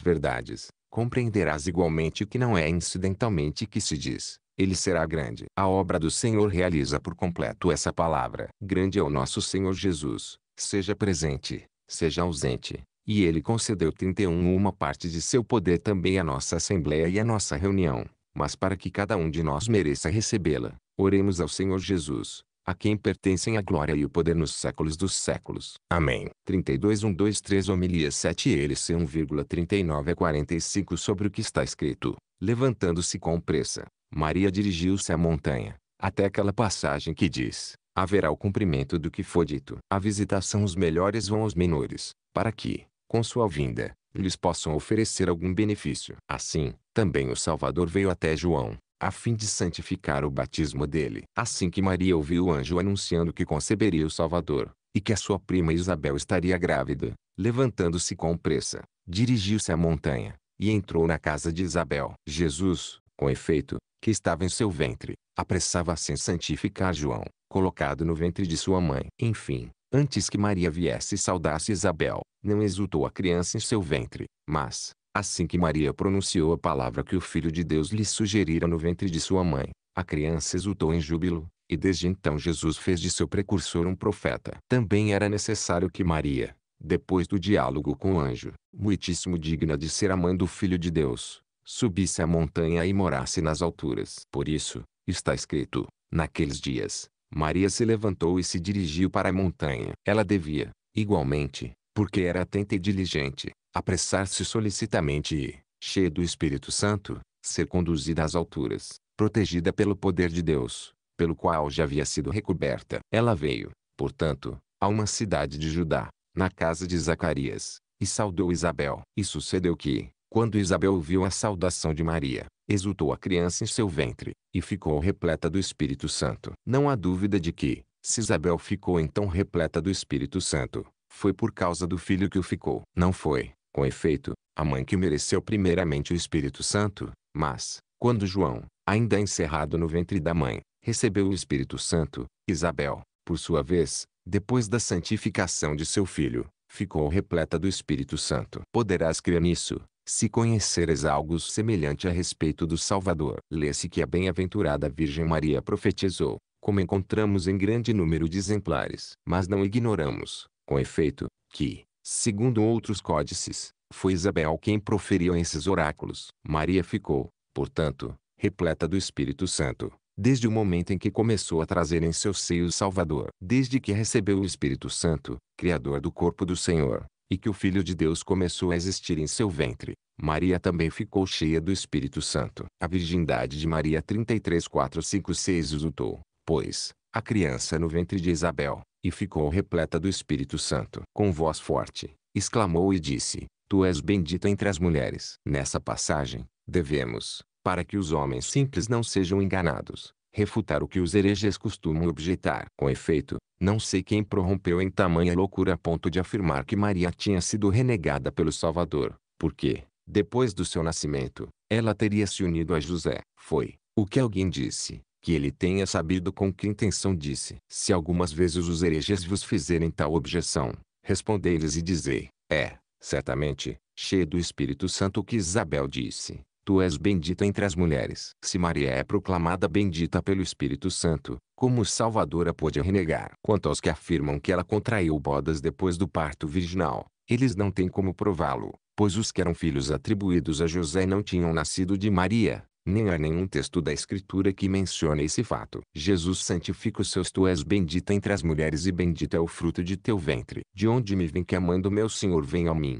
verdades, compreenderás igualmente o que não é incidentalmente que se diz. Ele será grande. A obra do Senhor realiza por completo essa palavra. Grande é o nosso Senhor Jesus, seja presente, seja ausente, e ele concedeu 31 uma parte de seu poder também à nossa Assembleia e à nossa reunião, mas para que cada um de nós mereça recebê-la, oremos ao Senhor Jesus, a quem pertencem a glória e o poder nos séculos dos séculos. Amém. 32 3 Homilia 7 Eles 1,39 a 45 Sobre o que está escrito, levantando-se com pressa, Maria dirigiu-se à montanha, até aquela passagem que diz, haverá o cumprimento do que foi dito. A visitação os melhores vão aos menores, para que, com sua vinda, lhes possam oferecer algum benefício. Assim, também o Salvador veio até João, a fim de santificar o batismo dele. Assim que Maria ouviu o anjo anunciando que conceberia o Salvador, e que a sua prima Isabel estaria grávida, levantando-se com pressa, dirigiu-se à montanha, e entrou na casa de Isabel. Jesus, com efeito, que estava em seu ventre, apressava-se em santificar João, colocado no ventre de sua mãe. Enfim, Antes que Maria viesse e saudasse Isabel, não exultou a criança em seu ventre, mas, assim que Maria pronunciou a palavra que o Filho de Deus lhe sugerira no ventre de sua mãe, a criança exultou em júbilo, e desde então Jesus fez de seu precursor um profeta. Também era necessário que Maria, depois do diálogo com o anjo, muitíssimo digna de ser a mãe do Filho de Deus, subisse a montanha e morasse nas alturas. Por isso, está escrito, naqueles dias, Maria se levantou e se dirigiu para a montanha. Ela devia, igualmente, porque era atenta e diligente, apressar-se solicitamente e, cheia do Espírito Santo, ser conduzida às alturas, protegida pelo poder de Deus, pelo qual já havia sido recoberta. Ela veio, portanto, a uma cidade de Judá, na casa de Zacarias, e saudou Isabel. E sucedeu que, quando Isabel ouviu a saudação de Maria, exultou a criança em seu ventre, e ficou repleta do Espírito Santo. Não há dúvida de que, se Isabel ficou então repleta do Espírito Santo, foi por causa do filho que o ficou. Não foi, com efeito, a mãe que mereceu primeiramente o Espírito Santo, mas, quando João, ainda encerrado no ventre da mãe, recebeu o Espírito Santo, Isabel, por sua vez, depois da santificação de seu filho, ficou repleta do Espírito Santo. Poderás crer nisso, se conheceres algo semelhante a respeito do Salvador, lê-se que a bem-aventurada Virgem Maria profetizou, como encontramos em grande número de exemplares. Mas não ignoramos, com efeito, que, segundo outros códices, foi Isabel quem proferiu esses oráculos. Maria ficou, portanto, repleta do Espírito Santo, desde o momento em que começou a trazer em seu seio o Salvador. Desde que recebeu o Espírito Santo, Criador do corpo do Senhor, e que o Filho de Deus começou a existir em seu ventre. Maria também ficou cheia do Espírito Santo. A virgindade de Maria 33456 exultou, pois, a criança no ventre de Isabel, e ficou repleta do Espírito Santo. Com voz forte, exclamou e disse: Tu és bendita entre as mulheres. Nessa passagem, devemos, para que os homens simples não sejam enganados, refutar o que os hereges costumam objetar. Com efeito, não sei quem prorrompeu em tamanha loucura a ponto de afirmar que Maria tinha sido renegada pelo Salvador, porque, depois do seu nascimento, ela teria se unido a José. Foi, o que alguém disse, que ele tenha sabido com que intenção disse. Se algumas vezes os hereges vos fizerem tal objeção, respondei-lhes e dizei, é, certamente, cheio do Espírito Santo o que Isabel disse, Tu és bendita entre as mulheres. Se Maria é proclamada bendita pelo Espírito Santo, como Salvadora pôde renegar? Quanto aos que afirmam que ela contraiu bodas depois do parto virginal, eles não têm como prová-lo, pois os que eram filhos atribuídos a José não tinham nascido de Maria, nem há nenhum texto da Escritura que mencione esse fato. Jesus santifica os seus, tu és bendita entre as mulheres e bendito é o fruto de teu ventre. De onde me vem que a mãe do meu Senhor vem a mim?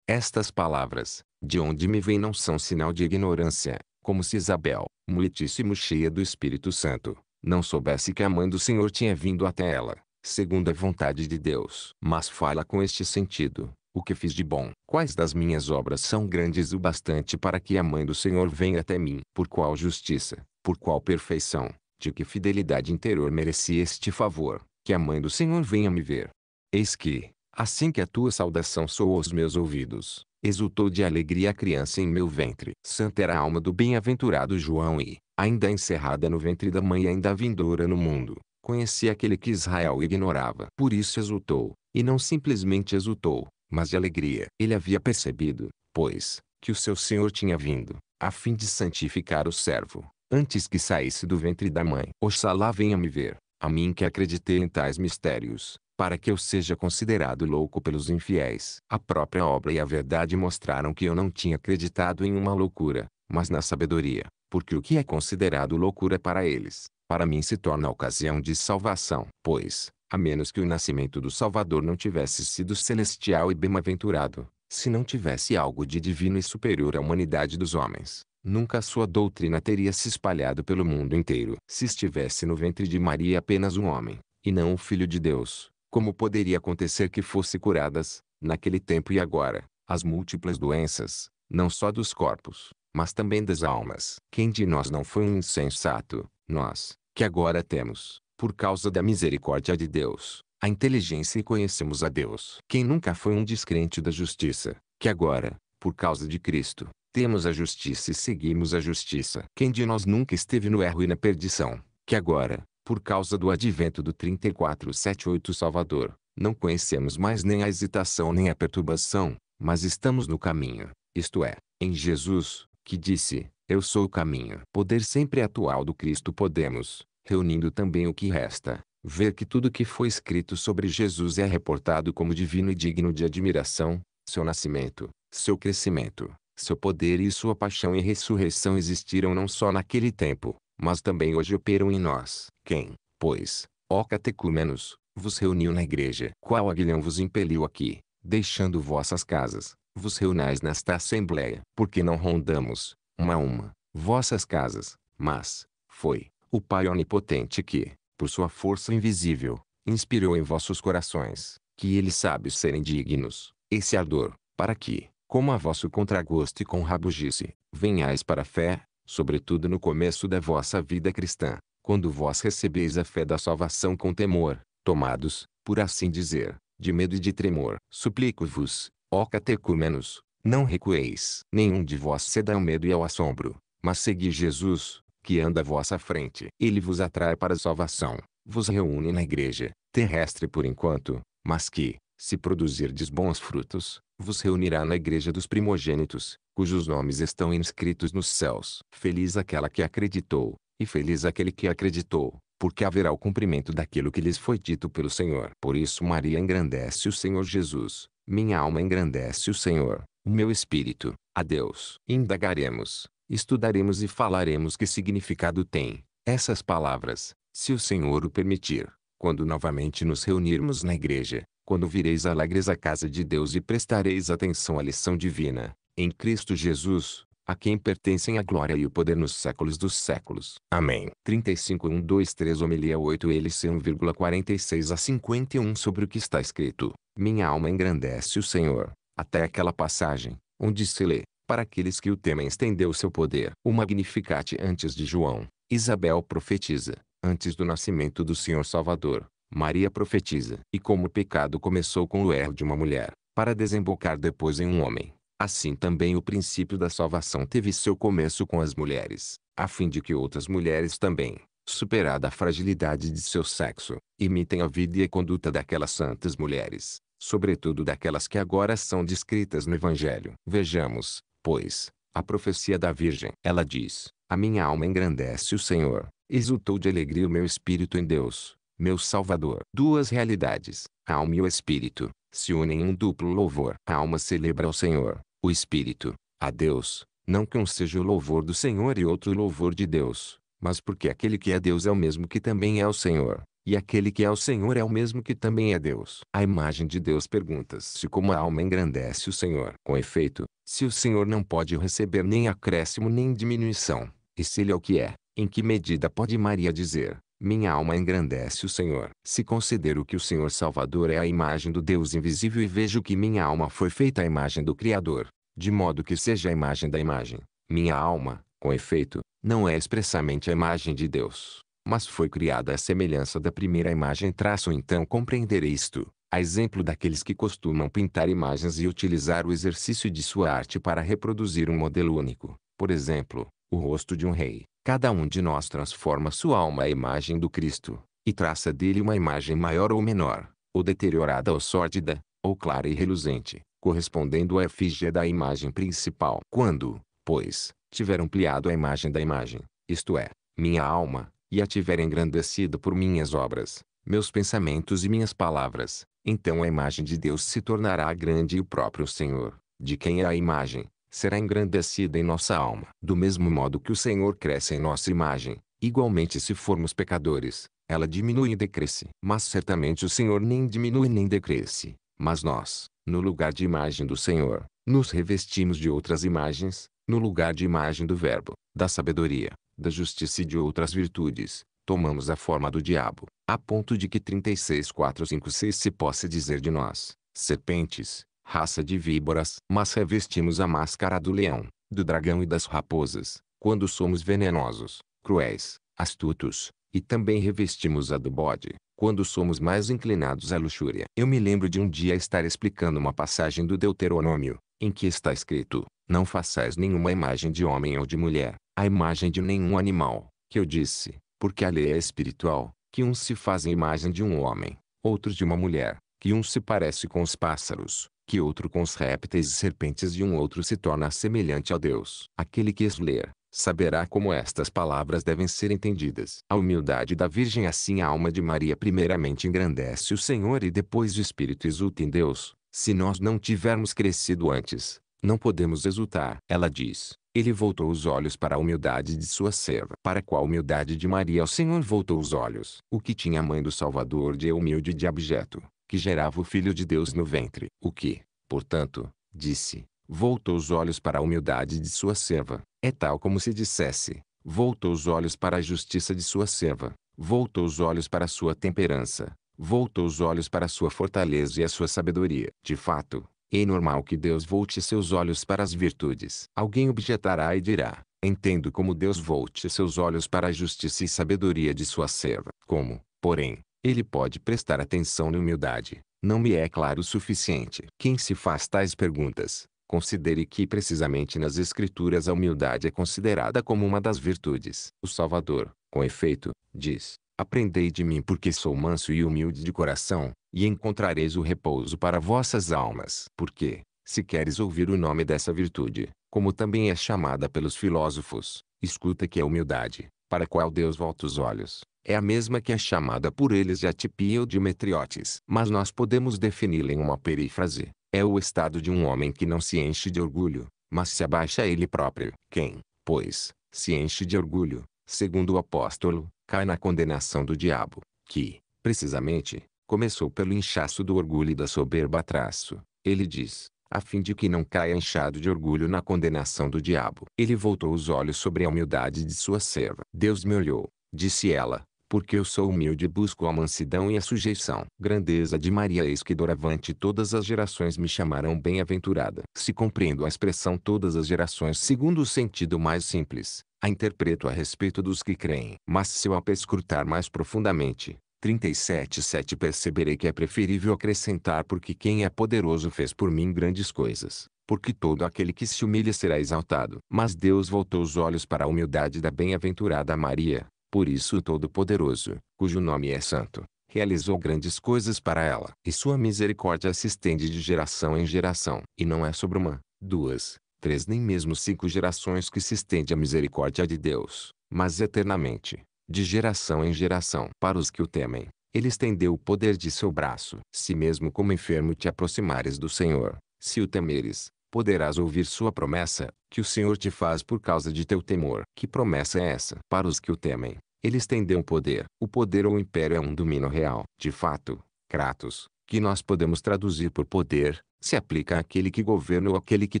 Estas palavras, de onde me vêm não são sinal de ignorância, como se Isabel, muitíssimo cheia do Espírito Santo, não soubesse que a mãe do Senhor tinha vindo até ela, segundo a vontade de Deus. Mas fala com este sentido, o que fiz de bom? Quais das minhas obras são grandes o bastante para que a mãe do Senhor venha até mim? Por qual justiça, por qual perfeição, de que fidelidade interior mereci este favor, que a mãe do Senhor venha me ver? Eis que, Assim que a tua saudação soou aos meus ouvidos, exultou de alegria a criança em meu ventre. Santa era a alma do bem-aventurado João e, ainda encerrada no ventre da mãe e ainda vindoura no mundo, conhecia aquele que Israel ignorava. Por isso exultou, e não simplesmente exultou, mas de alegria. Ele havia percebido, pois, que o seu Senhor tinha vindo, a fim de santificar o servo, antes que saísse do ventre da mãe. Oxalá venha me ver, a mim que acreditei em tais mistérios, para que eu seja considerado louco pelos infiéis. A própria obra e a verdade mostraram que eu não tinha acreditado em uma loucura, mas na sabedoria, porque o que é considerado loucura para eles, para mim se torna ocasião de salvação. Pois, a menos que o nascimento do Salvador não tivesse sido celestial e bem-aventurado, se não tivesse algo de divino e superior à humanidade dos homens, nunca sua doutrina teria se espalhado pelo mundo inteiro. Se estivesse no ventre de Maria apenas um homem, e não o Filho de Deus, como poderia acontecer que fossem curadas, naquele tempo e agora, as múltiplas doenças, não só dos corpos, mas também das almas. Quem de nós não foi um insensato, nós, que agora temos, por causa da misericórdia de Deus, a inteligência e conhecemos a Deus. Quem nunca foi um descrente da justiça, que agora, por causa de Cristo, temos a justiça e seguimos a justiça. Quem de nós nunca esteve no erro e na perdição, que agora, por causa do advento do 3478 Salvador, não conhecemos mais nem a hesitação nem a perturbação, mas estamos no caminho, isto é, em Jesus, que disse, eu sou o caminho. Poder sempre atual do Cristo podemos, reunindo também o que resta, ver que tudo que foi escrito sobre Jesus é reportado como divino e digno de admiração, seu nascimento, seu crescimento, seu poder e sua paixão e ressurreição existiram não só naquele tempo, mas também hoje operam em nós. Quem, pois, ó catecúmenos, vos reuniu na igreja, qual aguilhão vos impeliu aqui, deixando vossas casas, vos reunais nesta assembleia, porque não rondamos, uma a uma, vossas casas, mas, foi, o Pai Onipotente que, por sua força invisível, inspirou em vossos corações, que ele sabe serem dignos, esse ardor, para que, como a vosso contragosto e com rabugice, venhais para a fé, sobretudo no começo da vossa vida cristã, quando vós recebeis a fé da salvação com temor, tomados, por assim dizer, de medo e de tremor. Suplico-vos, ó catecúmenos, não recueis. Nenhum de vós ceda ao medo e ao assombro, mas segui Jesus, que anda à vossa frente. Ele vos atrai para a salvação, vos reúne na igreja, terrestre por enquanto, mas que, se produzirdes bons frutos, vos reunirá na igreja dos primogênitos, cujos nomes estão inscritos nos céus. Feliz aquela que acreditou, e feliz aquele que acreditou, porque haverá o cumprimento daquilo que lhes foi dito pelo Senhor. Por isso Maria engrandece o Senhor Jesus, minha alma engrandece o Senhor, o meu espírito, a Deus. Indagaremos, estudaremos e falaremos que significado tem essas palavras, se o Senhor o permitir, quando novamente nos reunirmos na igreja, quando vireis alegres à casa de Deus e prestareis atenção à lição divina, em Cristo Jesus, a quem pertencem a glória e o poder nos séculos dos séculos. Amém. 35 3 homilia 8 LC 1,46 a 51 Sobre o que está escrito, minha alma engrandece o Senhor, até aquela passagem, onde se lê, para aqueles que o temem estendeu seu poder. O Magnificat antes de João, Isabel profetiza, antes do nascimento do Senhor Salvador, Maria profetiza. E como o pecado começou com o erro de uma mulher, para desembocar depois em um homem, Assim também o princípio da salvação teve seu começo com as mulheres, a fim de que outras mulheres também, superada a fragilidade de seu sexo, imitem a vida e a conduta daquelas santas mulheres, sobretudo daquelas que agora são descritas no Evangelho. Vejamos, pois, a profecia da Virgem. Ela diz: A minha alma engrandece o Senhor, exultou de alegria o meu espírito em Deus, meu Salvador. Duas realidades, a alma e o espírito, se unem em um duplo louvor. A alma celebra ao Senhor, o Espírito, a Deus, não que um seja o louvor do Senhor e outro o louvor de Deus, mas porque aquele que é Deus é o mesmo que também é o Senhor, e aquele que é o Senhor é o mesmo que também é Deus. A imagem de Deus pergunta-se como a alma engrandece o Senhor. Com efeito, se o Senhor não pode receber nem acréscimo nem diminuição, e se ele é o que é, em que medida pode Maria dizer, minha alma engrandece o Senhor. Se considero que o Senhor Salvador é a imagem do Deus invisível e vejo que minha alma foi feita a imagem do Criador, de modo que seja a imagem da imagem. Minha alma, com efeito, não é expressamente a imagem de Deus, mas foi criada à semelhança da primeira imagem. Traço então compreender isto, a exemplo daqueles que costumam pintar imagens e utilizar o exercício de sua arte para reproduzir um modelo único. Por exemplo, o rosto de um rei. Cada um de nós transforma sua alma à imagem do Cristo, e traça dele uma imagem maior ou menor, ou deteriorada ou sórdida, ou clara e reluzente, correspondendo à efígie da imagem principal. Quando, pois, tiver ampliado a imagem da imagem, isto é, minha alma, e a tiver engrandecido por minhas obras, meus pensamentos e minhas palavras, então a imagem de Deus se tornará grande e o próprio Senhor, de quem é a imagem, será engrandecida em nossa alma. Do mesmo modo que o Senhor cresce em nossa imagem, igualmente se formos pecadores, ela diminui e decresce. Mas certamente o Senhor nem diminui nem decresce. Mas nós, no lugar de imagem do Senhor, nos revestimos de outras imagens, no lugar de imagem do Verbo, da sabedoria, da justiça e de outras virtudes, tomamos a forma do diabo, a ponto de que 36.456 se possa dizer de nós, serpentes, raça de víboras, mas revestimos a máscara do leão, do dragão e das raposas, quando somos venenosos, cruéis, astutos, e também revestimos a do bode, quando somos mais inclinados à luxúria. Eu me lembro de um dia estar explicando uma passagem do Deuteronômio, em que está escrito, não façais nenhuma imagem de homem ou de mulher, a imagem de nenhum animal, que eu disse, porque a lei é espiritual, que uns se fazem imagem de um homem, outros de uma mulher, que uns se parece com os pássaros, que outro com os répteis e serpentes e um outro se torna semelhante a Deus. Aquele que as ler, saberá como estas palavras devem ser entendidas. A humildade da Virgem assim a alma de Maria primeiramente engrandece o Senhor e depois o Espírito exulta em Deus. Se nós não tivermos crescido antes, não podemos exultar. Ela diz, ele voltou os olhos para a humildade de sua serva. Para qual humildade de Maria o Senhor voltou os olhos? O que tinha a mãe do Salvador de humilde e de abjeto, que gerava o Filho de Deus no ventre. O que, portanto, disse, voltou os olhos para a humildade de sua serva. É tal como se dissesse, voltou os olhos para a justiça de sua serva, voltou os olhos para a sua temperança, voltou os olhos para a sua fortaleza e a sua sabedoria. De fato, é normal que Deus volte seus olhos para as virtudes. Alguém objetará e dirá, entendo como Deus volte seus olhos para a justiça e sabedoria de sua serva. Como, porém, ele pode prestar atenção na humildade. Não me é claro o suficiente. Quem se faz tais perguntas, considere que precisamente nas Escrituras a humildade é considerada como uma das virtudes. O Salvador, com efeito, diz: Aprendei de mim porque sou manso e humilde de coração, e encontrareis o repouso para vossas almas. Porque, se queres ouvir o nome dessa virtude, como também é chamada pelos filósofos, escuta que é humildade, para a qual Deus volta os olhos é a mesma que é chamada por eles de atipia ou de metriotes. Mas nós podemos defini-la em uma perífrase. É o estado de um homem que não se enche de orgulho, mas se abaixa a ele próprio. Quem, pois, se enche de orgulho, segundo o apóstolo, cai na condenação do diabo, que, precisamente, começou pelo inchaço do orgulho e da soberba traço. Ele diz, a fim de que não caia inchado de orgulho na condenação do diabo. Ele voltou os olhos sobre a humildade de sua serva. Deus me olhou, disse ela, porque eu sou humilde e busco a mansidão e a sujeição. Grandeza de Maria eis que doravante todas as gerações me chamarão bem-aventurada. Se compreendo a expressão todas as gerações segundo o sentido mais simples, a interpreto a respeito dos que creem. Mas se eu a perscrutar mais profundamente, 37.7 Perceberei que é preferível acrescentar porque quem é poderoso fez por mim grandes coisas, porque todo aquele que se humilha será exaltado. Mas Deus voltou os olhos para a humildade da bem-aventurada Maria, por isso o Todo-Poderoso, cujo nome é Santo, realizou grandes coisas para ela. E sua misericórdia se estende de geração em geração. E não é sobre uma, duas, três nem mesmo cinco gerações que se estende a misericórdia de Deus, mas eternamente, de geração em geração. Para os que o temem, ele estendeu o poder de seu braço. Se mesmo como enfermo te aproximares do Senhor, se o temeres, poderás ouvir sua promessa, que o Senhor te faz por causa de teu temor. Que promessa é essa? Para os que o temem, ele estendeu o poder. O poder ou o império é um domínio real. De fato, Kratos, que nós podemos traduzir por poder, se aplica àquele que governa ou àquele que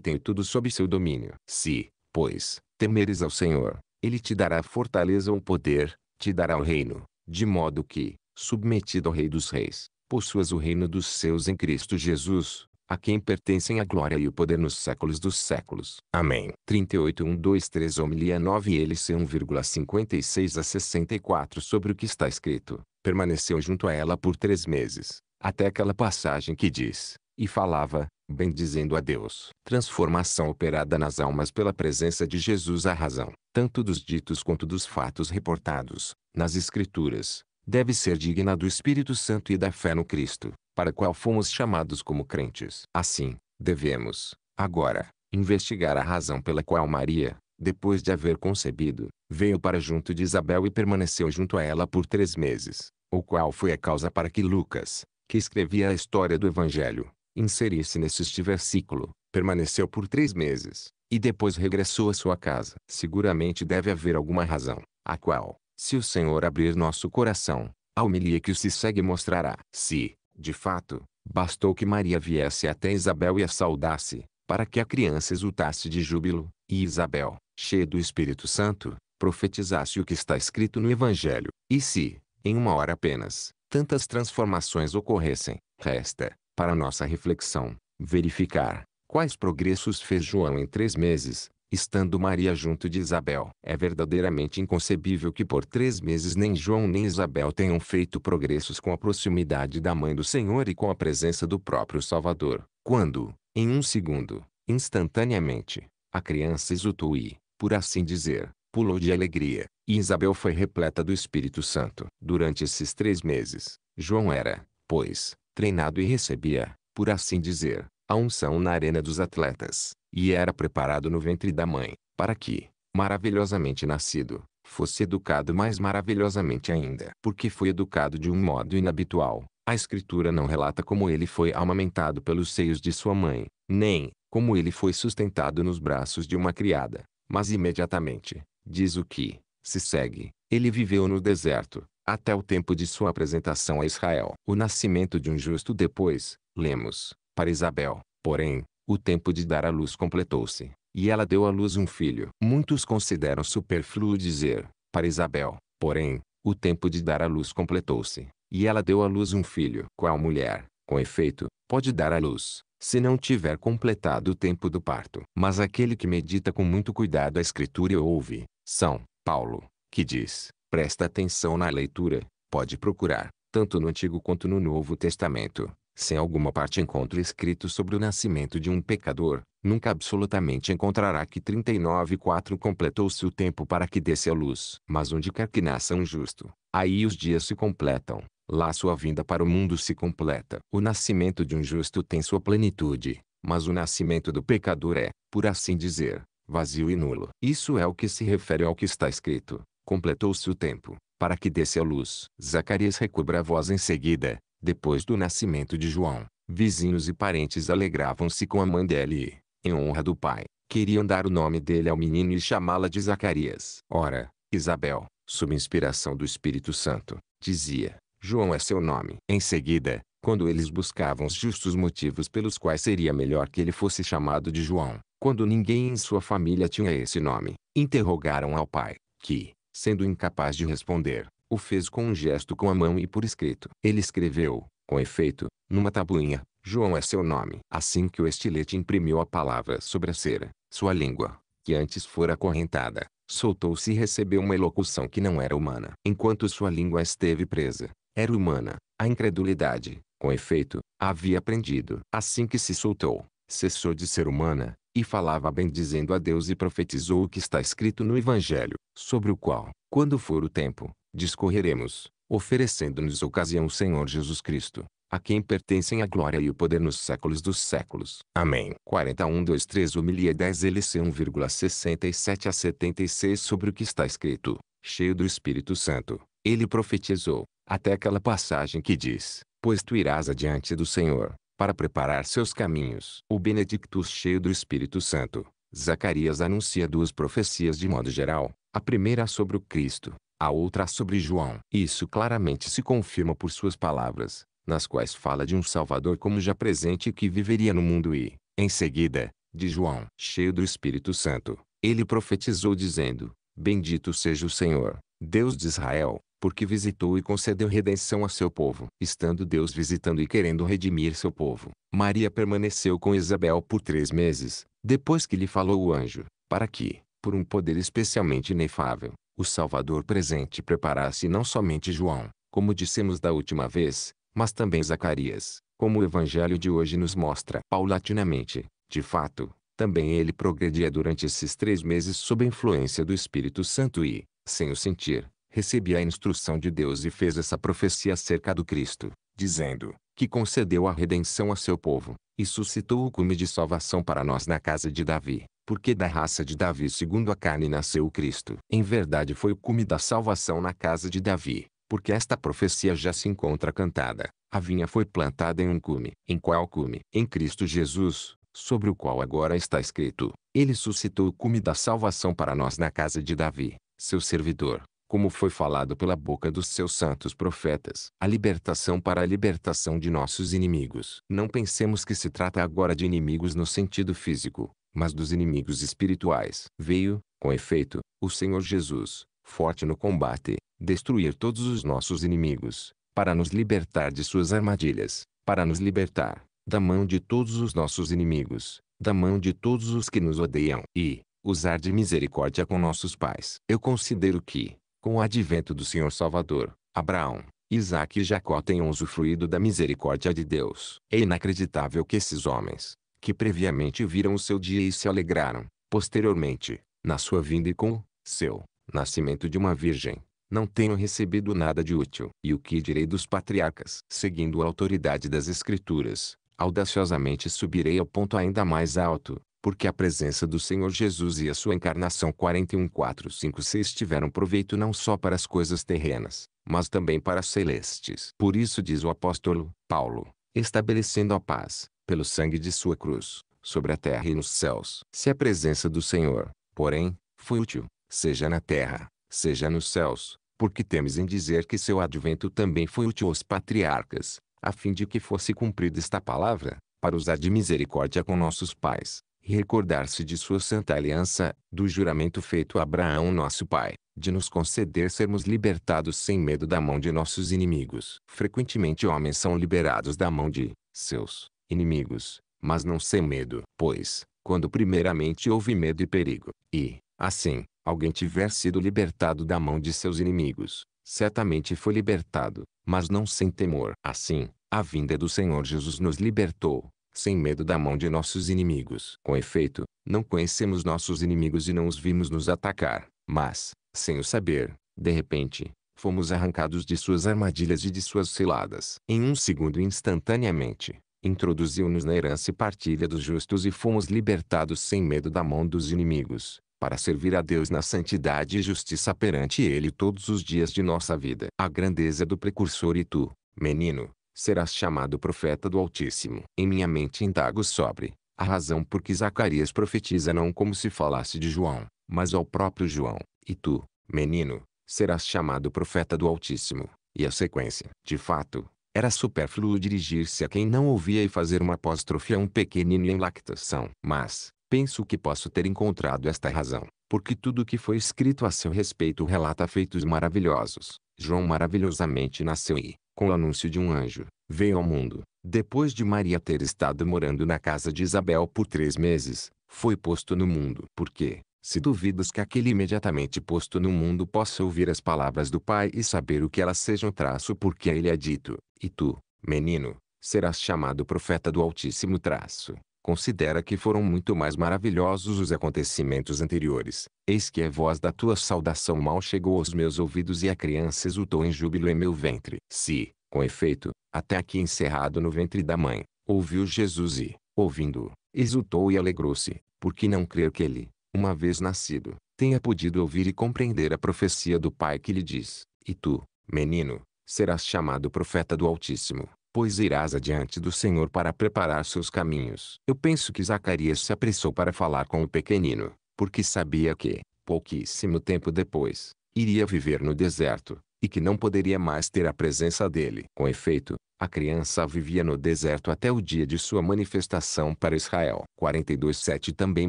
tem tudo sob seu domínio. Se, pois, temeres ao Senhor, ele te dará fortaleza ou poder, te dará o reino, de modo que, submetido ao Rei dos Reis, possuas o reino dos seus em Cristo Jesus a quem pertencem a glória e o poder nos séculos dos séculos. Amém. 38 3 homilia 9 LC 1,56 a 64 Sobre o que está escrito, permaneceu junto a ela por três meses, até aquela passagem que diz, e falava, bendizendo a Deus. Transformação operada nas almas pela presença de Jesus a razão, tanto dos ditos quanto dos fatos reportados, nas Escrituras, deve ser digna do Espírito Santo e da fé no Cristo para a qual fomos chamados como crentes. Assim, devemos, agora, investigar a razão pela qual Maria, depois de haver concebido, veio para junto de Isabel e permaneceu junto a ela por três meses, o qual foi a causa para que Lucas, que escrevia a história do Evangelho, inserisse neste versículo, permaneceu por três meses, e depois regressou à sua casa. Seguramente deve haver alguma razão, a qual, se o Senhor abrir nosso coração, a homilia que o se segue mostrará. Se, de fato, bastou que Maria viesse até Isabel e a saudasse, para que a criança exultasse de júbilo, e Isabel, cheia do Espírito Santo, profetizasse o que está escrito no Evangelho. E se, em uma hora apenas, tantas transformações ocorressem, resta, para nossa reflexão, verificar quais progressos fez João em três meses, estando Maria junto de Isabel. É verdadeiramente inconcebível que por três meses nem João nem Isabel tenham feito progressos com a proximidade da mãe do Senhor e com a presença do próprio Salvador, quando, em um segundo, instantaneamente, a criança exultou e, por assim dizer, pulou de alegria, e Isabel foi repleta do Espírito Santo. Durante esses três meses, João era, pois, treinado e recebia, por assim dizer, a unção na arena dos atletas e era preparado no ventre da mãe, para que, maravilhosamente nascido, fosse educado mais maravilhosamente ainda. Porque foi educado de um modo inabitual, a Escritura não relata como ele foi amamentado pelos seios de sua mãe, nem como ele foi sustentado nos braços de uma criada, mas imediatamente, diz o que se segue, ele viveu no deserto, até o tempo de sua apresentação a Israel. O nascimento de um justo depois, lemos, para Isabel, porém, o tempo de dar à luz completou-se, e ela deu à luz um filho. Muitos consideram superfluo dizer, para Isabel, porém, o tempo de dar à luz completou-se, e ela deu à luz um filho. Qual mulher, com efeito, pode dar à luz, se não tiver completado o tempo do parto? Mas aquele que medita com muito cuidado a Escritura e ouve, São Paulo, que diz, presta atenção na leitura, pode procurar, tanto no Antigo quanto no Novo Testamento, sem alguma parte encontro escrito sobre o nascimento de um pecador, nunca absolutamente encontrará que 39.4 completou-se o tempo para que desse a luz. Mas onde quer que nasça um justo, aí os dias se completam, lá sua vinda para o mundo se completa. O nascimento de um justo tem sua plenitude, mas o nascimento do pecador é, por assim dizer, vazio e nulo. Isso é o que se refere ao que está escrito. Completou-se o tempo, para que desse a luz. Zacarias recobra a voz em seguida, depois do nascimento de João, vizinhos e parentes alegravam-se com a mãe dele e, em honra do pai, queriam dar o nome dele ao menino e chamá-la de Zacarias. Ora, Isabel, sob inspiração do Espírito Santo, dizia: João é seu nome. Em seguida, quando eles buscavam os justos motivos pelos quais seria melhor que ele fosse chamado de João, quando ninguém em sua família tinha esse nome, interrogaram ao pai, que, sendo incapaz de responder, o fez com um gesto com a mão e por escrito. Ele escreveu, com efeito, numa tabuinha, João é seu nome. Assim que o estilete imprimiu a palavra sobre a cera, sua língua, que antes fora acorrentada, soltou-se e recebeu uma elocução que não era humana. Enquanto sua língua esteve presa, era humana. A incredulidade, com efeito, havia aprendido. Assim que se soltou, cessou de ser humana, e falava bem dizendo a Deus e profetizou o que está escrito no Evangelho, sobre o qual, quando for o tempo, discorreremos, oferecendo-nos ocasião Senhor Jesus Cristo, a quem pertencem a glória e o poder nos séculos dos séculos. Amém. 41 2 3 Humilha 10 LC 1,67 a 76 Sobre o que está escrito, cheio do Espírito Santo, ele profetizou, até aquela passagem que diz, Pois tu irás adiante do Senhor, para preparar seus caminhos. O Benedictus cheio do Espírito Santo, Zacarias anuncia duas profecias de modo geral, a primeira sobre o Cristo, a outra sobre João. Isso claramente se confirma por suas palavras, nas quais fala de um Salvador como já presente que viveria no mundo e, em seguida, de João. Cheio do Espírito Santo, ele profetizou dizendo, Bendito seja o Senhor, Deus de Israel, porque visitou e concedeu redenção a seu povo. Estando Deus visitando e querendo redimir seu povo, Maria permaneceu com Isabel por três meses, depois que lhe falou o anjo, para que, por um poder especialmente inefável, o Salvador presente preparasse não somente João, como dissemos da última vez, mas também Zacarias, como o Evangelho de hoje nos mostra paulatinamente. De fato, também ele progredia durante esses três meses sob a influência do Espírito Santo e, sem o sentir, recebia a instrução de Deus e fez essa profecia acerca do Cristo, dizendo, que concedeu a redenção a seu povo, e suscitou o cume de salvação para nós na casa de Davi porque da raça de Davi segundo a carne nasceu o Cristo. Em verdade foi o cume da salvação na casa de Davi, porque esta profecia já se encontra cantada. A vinha foi plantada em um cume. Em qual cume? Em Cristo Jesus, sobre o qual agora está escrito. Ele suscitou o cume da salvação para nós na casa de Davi, seu servidor, como foi falado pela boca dos seus santos profetas. A libertação para a libertação de nossos inimigos. Não pensemos que se trata agora de inimigos no sentido físico, mas dos inimigos espirituais. Veio, com efeito, o Senhor Jesus, forte no combate, destruir todos os nossos inimigos, para nos libertar de suas armadilhas, para nos libertar da mão de todos os nossos inimigos, da mão de todos os que nos odeiam e usar de misericórdia com nossos pais. Eu considero que, com o advento do Senhor Salvador, Abraão, Isaac e Jacó tenham usufruído da misericórdia de Deus. É inacreditável que esses homens, que previamente viram o seu dia e se alegraram, posteriormente, na sua vinda e com o seu nascimento de uma virgem, não tenham recebido nada de útil. E o que direi dos patriarcas? Seguindo a autoridade das Escrituras, audaciosamente subirei ao ponto ainda mais alto, porque a presença do Senhor Jesus e a sua encarnação 41456 tiveram proveito não só para as coisas terrenas, mas também para as celestes. Por isso diz o apóstolo Paulo, estabelecendo a paz, pelo sangue de sua cruz, sobre a terra e nos céus. Se a presença do Senhor, porém, foi útil, seja na terra, seja nos céus, porque temes em dizer que seu advento também foi útil aos patriarcas, a fim de que fosse cumprida esta palavra, para usar de misericórdia com nossos pais, e recordar-se de sua santa aliança, do juramento feito a Abraão nosso pai, de nos conceder sermos libertados sem medo da mão de nossos inimigos. Frequentemente homens são liberados da mão de seus inimigos, mas não sem medo. Pois, quando primeiramente houve medo e perigo, e, assim, alguém tiver sido libertado da mão de seus inimigos, certamente foi libertado, mas não sem temor. Assim, a vinda do Senhor Jesus nos libertou, sem medo da mão de nossos inimigos. Com efeito, não conhecemos nossos inimigos e não os vimos nos atacar, mas, sem o saber, de repente, fomos arrancados de suas armadilhas e de suas ciladas. Em um segundo instantaneamente, introduziu-nos na herança e partilha dos justos e fomos libertados sem medo da mão dos inimigos, para servir a Deus na santidade e justiça perante Ele todos os dias de nossa vida. A grandeza do precursor e tu, menino, serás chamado profeta do Altíssimo. Em minha mente indago sobre a razão por que Zacarias profetiza não como se falasse de João, mas ao próprio João. E tu, menino, serás chamado profeta do Altíssimo. E a sequência. De fato, era supérfluo dirigir-se a quem não ouvia e fazer uma apóstrofe a um pequenino em lactação. Mas, penso que posso ter encontrado esta razão, porque tudo o que foi escrito a seu respeito relata feitos maravilhosos. João maravilhosamente nasceu e, com o anúncio de um anjo, veio ao mundo. Depois de Maria ter estado morando na casa de Isabel por três meses, foi posto no mundo. Porque, se duvidas que aquele imediatamente posto no mundo possa ouvir as palavras do Pai e saber o que elas sejam traço porque a ele é dito, e tu, menino, serás chamado profeta do Altíssimo traço, considera que foram muito mais maravilhosos os acontecimentos anteriores. Eis que a voz da tua saudação mal chegou aos meus ouvidos e a criança exultou em júbilo em meu ventre. Se, com efeito, até aqui encerrado no ventre da mãe, ouviu Jesus e, ouvindo, exultou e alegrou-se, porque não crer que ele, uma vez nascido, tenha podido ouvir e compreender a profecia do Pai que lhe diz: E tu, menino, serás chamado profeta do Altíssimo, pois irás adiante do Senhor para preparar seus caminhos. Eu penso que Zacarias se apressou para falar com o pequenino, porque sabia que, pouquíssimo tempo depois, iria viver no deserto, e que não poderia mais ter a presença dele. Com efeito, a criança vivia no deserto até o dia de sua manifestação para Israel. 42:7 Também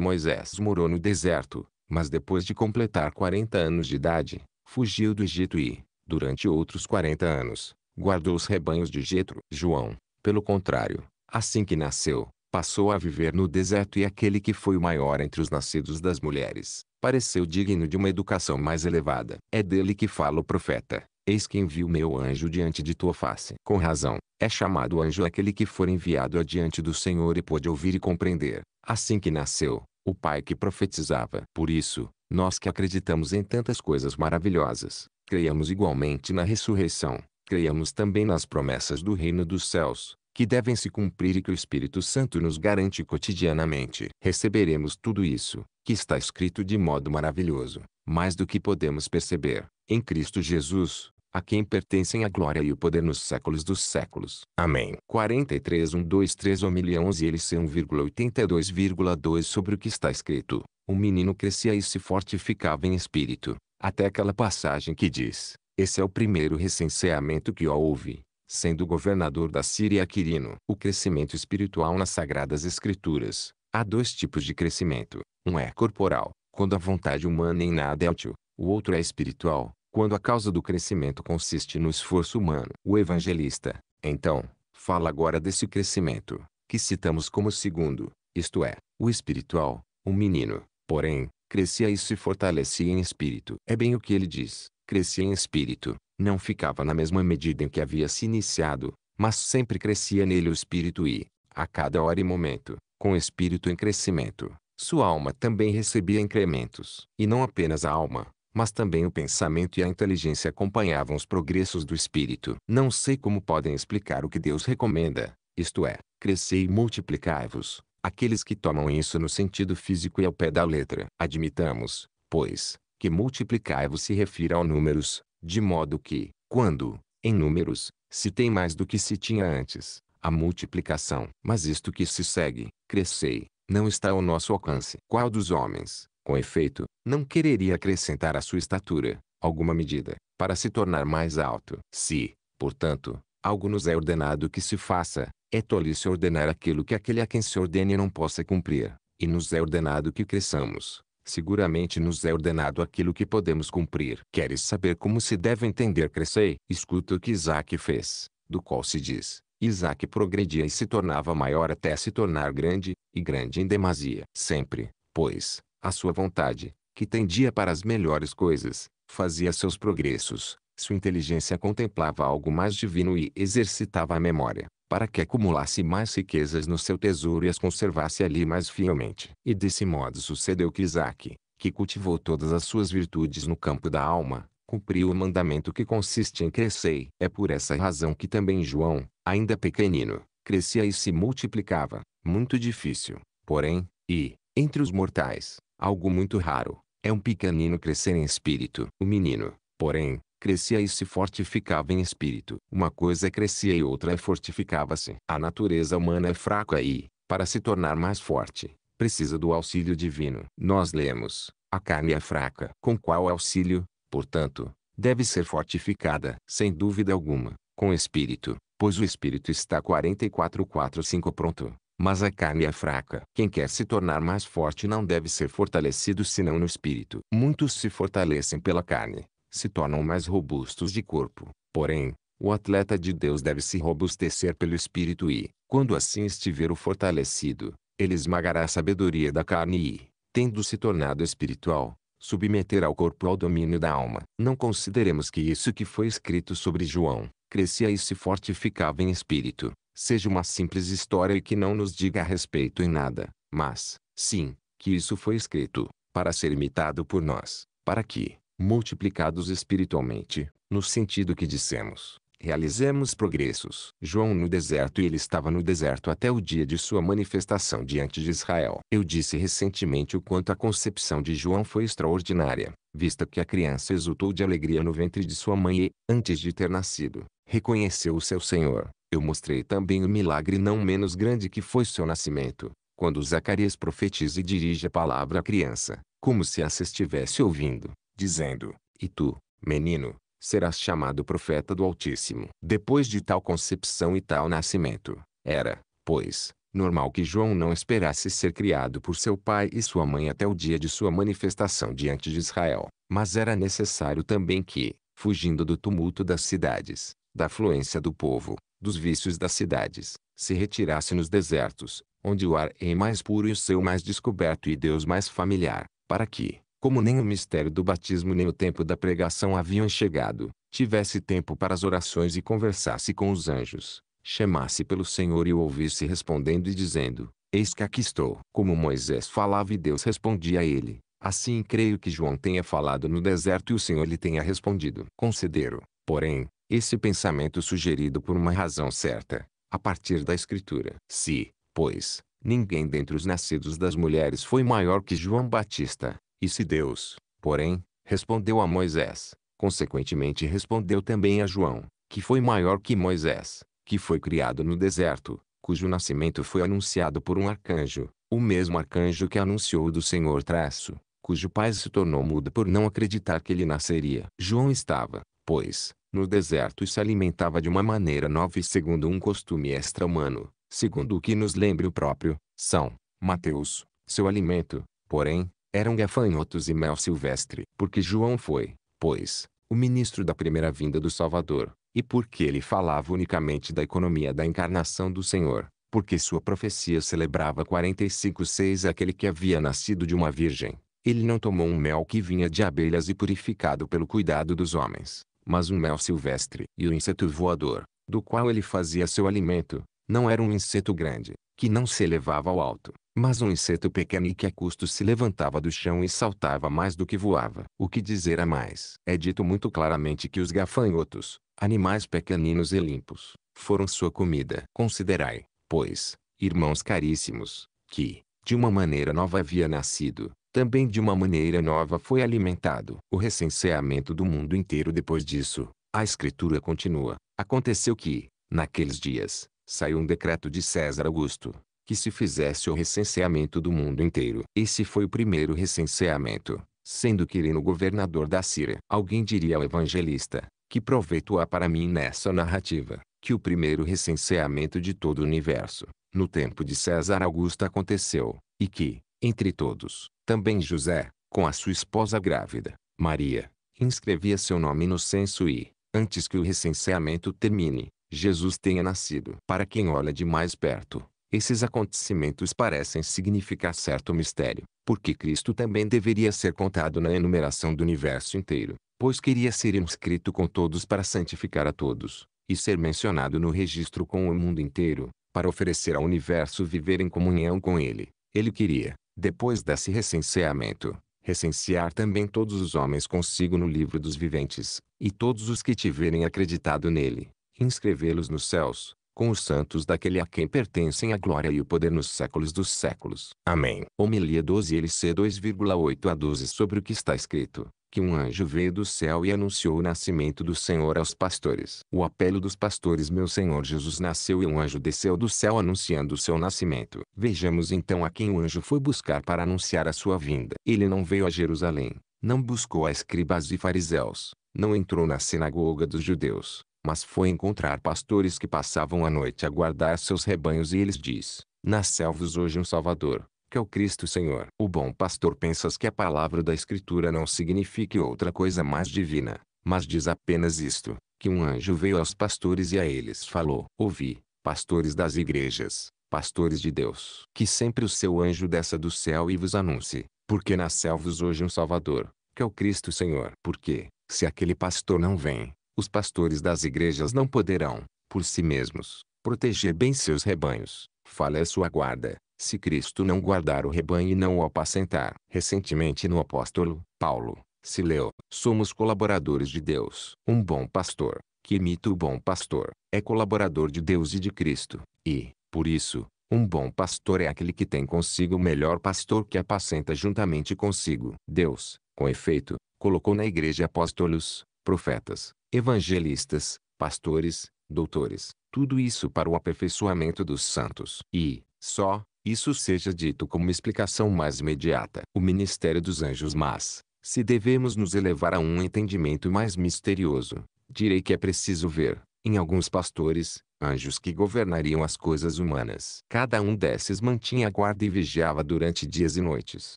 Moisés morou no deserto, mas depois de completar 40 anos de idade, fugiu do Egito e, durante outros 40 anos, guardou os rebanhos de Jetro. João, pelo contrário, assim que nasceu, passou a viver no deserto e aquele que foi o maior entre os nascidos das mulheres, pareceu digno de uma educação mais elevada. É dele que fala o profeta. Eis que envio meu anjo diante de tua face. Com razão, é chamado anjo aquele que for enviado adiante do Senhor e pôde ouvir e compreender. Assim que nasceu, o pai que profetizava. Por isso, nós que acreditamos em tantas coisas maravilhosas, creiamos igualmente na ressurreição, creiamos também nas promessas do reino dos céus, que devem se cumprir e que o Espírito Santo nos garante cotidianamente. Receberemos tudo isso, que está escrito de modo maravilhoso, mais do que podemos perceber, em Cristo Jesus, a quem pertencem a glória e o poder nos séculos dos séculos. Amém. 43 123 homilia 11 ele 1,82,2 sobre o que está escrito. O menino crescia e se fortificava em espírito, até aquela passagem que diz, esse é o primeiro recenseamento que houve, sendo governador da Síria Aquirino. O crescimento espiritual nas Sagradas Escrituras. Há dois tipos de crescimento. Um é corporal, quando a vontade humana em nada é útil. O outro é espiritual, quando a causa do crescimento consiste no esforço humano. O evangelista, então, fala agora desse crescimento, que citamos como segundo, isto é, o espiritual, um menino, porém, crescia e se fortalecia em espírito. É bem o que ele diz, crescia em espírito, não ficava na mesma medida em que havia se iniciado, mas sempre crescia nele o espírito e, a cada hora e momento, com o espírito em crescimento, sua alma também recebia incrementos. E não apenas a alma, mas também o pensamento e a inteligência acompanhavam os progressos do espírito. Não sei como podem explicar o que Deus recomenda, isto é, crescei e multiplicai-vos, aqueles que tomam isso no sentido físico e ao pé da letra. Admitamos, pois, que multiplicai-vos se refira a números, de modo que, quando, em números, se tem mais do que se tinha antes, a multiplicação, mas isto que se segue, crescei, não está ao nosso alcance. Qual dos homens, com efeito, não quereria acrescentar à sua estatura, alguma medida, para se tornar mais alto? Se, portanto, algo nos é ordenado que se faça, é tolice ordenar aquilo que aquele a quem se ordene não possa cumprir, e nos é ordenado que cresçamos, Seguramente nos é ordenado aquilo que podemos cumprir. Queres saber como se deve entender crescer? Escuta o que Isaac fez, do qual se diz. Isaac progredia e se tornava maior até se tornar grande, e grande em demasia. Sempre, pois, a sua vontade, que tendia para as melhores coisas, fazia seus progressos. Sua inteligência contemplava algo mais divino e exercitava a memória para que acumulasse mais riquezas no seu tesouro e as conservasse ali mais fielmente. E desse modo sucedeu que Isaac, que cultivou todas as suas virtudes no campo da alma, cumpriu o mandamento que consiste em crescer. É por essa razão que também João, ainda pequenino, crescia e se multiplicava. Muito difícil, porém, e, entre os mortais, algo muito raro, é um pequenino crescer em espírito. O menino, porém, crescia e se fortificava em espírito. Uma coisa é crescia e outra é fortificava-se. A natureza humana é fraca e, para se tornar mais forte, precisa do auxílio divino. Nós lemos, a carne é fraca. Com qual auxílio, portanto, deve ser fortificada? Sem dúvida alguma, com espírito, pois o espírito está 4445 pronto. Mas a carne é fraca. Quem quer se tornar mais forte não deve ser fortalecido senão no espírito. Muitos se fortalecem pela carne, se tornam mais robustos de corpo. Porém, o atleta de Deus deve se robustecer pelo espírito e, quando assim estiver o fortalecido, ele esmagará a sabedoria da carne e, tendo se tornado espiritual, submeterá o corpo ao domínio da alma. Não consideremos que isso que foi escrito sobre João, crescia e se fortificava em espírito, seja uma simples história e que não nos diga a respeito em nada, mas, sim, que isso foi escrito, para ser imitado por nós, para que, multiplicados espiritualmente, no sentido que dissemos, realizemos progressos. João no deserto e ele estava no deserto até o dia de sua manifestação diante de Israel. Eu disse recentemente o quanto a concepção de João foi extraordinária, vista que a criança exultou de alegria no ventre de sua mãe e, antes de ter nascido, reconheceu o seu Senhor. Eu mostrei também o milagre não menos grande que foi seu nascimento, quando Zacarias profetiza e dirige a palavra à criança, como se essa estivesse ouvindo dizendo: E tu, menino, serás chamado profeta do Altíssimo. Depois de tal concepção e tal nascimento, era, pois, normal que João não esperasse ser criado por seu pai e sua mãe até o dia de sua manifestação diante de Israel. Mas era necessário também que, fugindo do tumulto das cidades, da fluência do povo, dos vícios das cidades, se retirasse nos desertos, onde o ar é mais puro e o céu mais descoberto e Deus mais familiar, para que, como nem o mistério do batismo nem o tempo da pregação haviam chegado, tivesse tempo para as orações e conversasse com os anjos, chamasse pelo Senhor e o ouvisse respondendo e dizendo: Eis que aqui estou. Como Moisés falava e Deus respondia a ele, assim creio que João tenha falado no deserto e o Senhor lhe tenha respondido. Concederam, porém, esse pensamento sugerido por uma razão certa, a partir da Escritura. Se, pois, ninguém dentre os nascidos das mulheres foi maior que João Batista, e se Deus, porém, respondeu a Moisés, consequentemente respondeu também a João, que foi maior que Moisés, que foi criado no deserto, cujo nascimento foi anunciado por um arcanjo, o mesmo arcanjo que anunciou do Senhor traço, cujo pai se tornou mudo por não acreditar que ele nasceria. João estava, pois, no deserto e se alimentava de uma maneira nova e segundo um costume extra-humano, segundo o que nos lembra o próprio, São, Mateus, seu alimento, porém, eram gafanhotos e mel silvestre. Porque João foi, pois, o ministro da primeira vinda do Salvador, e porque ele falava unicamente da economia da encarnação do Senhor, porque sua profecia celebrava 45:6 aquele que havia nascido de uma virgem. Ele não tomou um mel que vinha de abelhas e purificado pelo cuidado dos homens, mas um mel silvestre. E o inseto voador, do qual ele fazia seu alimento, não era um inseto grande, que não se elevava ao alto, mas um inseto pequeno e que a custo se levantava do chão e saltava mais do que voava. O que dizer a mais? É dito muito claramente que os gafanhotos, animais pequeninos e limpos, foram sua comida. Considerai, pois, irmãos caríssimos, que, de uma maneira nova havia nascido, também de uma maneira nova foi alimentado. O recenseamento do mundo inteiro depois disso, a escritura continua. Aconteceu que, naqueles dias, saiu um decreto de César Augusto, que se fizesse o recenseamento do mundo inteiro. Esse foi o primeiro recenseamento, sendo Quirino governador da Síria. Alguém diria ao evangelista, que proveito há para mim nessa narrativa, que o primeiro recenseamento de todo o universo, no tempo de César Augusto aconteceu, e que, entre todos, também José, com a sua esposa grávida, Maria, inscrevia seu nome no censo e, antes que o recenseamento termine, Jesus tenha nascido. Para quem olha de mais perto, esses acontecimentos parecem significar certo mistério, porque Cristo também deveria ser contado na enumeração do universo inteiro, pois queria ser inscrito com todos para santificar a todos, e ser mencionado no registro com o mundo inteiro, para oferecer ao universo viver em comunhão com ele. Ele queria, depois desse recenseamento, recensear também todos os homens consigo no livro dos viventes, e todos os que tiverem acreditado nele, inscrevê-los nos céus, com os santos daquele a quem pertencem a glória e o poder nos séculos dos séculos. Amém. Homilia 12 LC 2,8 a 12 Sobre o que está escrito, que um anjo veio do céu e anunciou o nascimento do Senhor aos pastores. O apelo dos pastores meu Senhor Jesus nasceu e um anjo desceu do céu anunciando o seu nascimento. Vejamos então a quem o anjo foi buscar para anunciar a sua vinda. Ele não veio a Jerusalém, não buscou a escribas e fariseus, não entrou na sinagoga dos judeus, mas foi encontrar pastores que passavam a noite a guardar seus rebanhos e eles diz, nasceu-vos hoje um Salvador, que é o Cristo Senhor. O bom pastor pensas que a palavra da Escritura não signifique outra coisa mais divina, mas diz apenas isto, que um anjo veio aos pastores e a eles falou, ouvi, pastores das igrejas, pastores de Deus, que sempre o seu anjo desça do céu e vos anuncie, porque nasceu-vos hoje um Salvador, que é o Cristo Senhor. Porque, se aquele pastor não vem, os pastores das igrejas não poderão, por si mesmos, proteger bem seus rebanhos. Fala a sua guarda, se Cristo não guardar o rebanho e não o apacentar. Recentemente no apóstolo, Paulo, se leu, somos colaboradores de Deus. Um bom pastor, que imita o bom pastor, é colaborador de Deus e de Cristo. E, por isso, um bom pastor é aquele que tem consigo o melhor pastor que apacenta juntamente consigo. Deus, com efeito, colocou na igreja apóstolos, profetas, evangelistas, pastores, doutores, tudo isso para o aperfeiçoamento dos santos. E, só, isso seja dito como explicação mais imediata. O ministério dos anjos mas, se devemos nos elevar a um entendimento mais misterioso, direi que é preciso ver, em alguns pastores, anjos que governariam as coisas humanas. Cada um desses mantinha a guarda e vigiava durante dias e noites.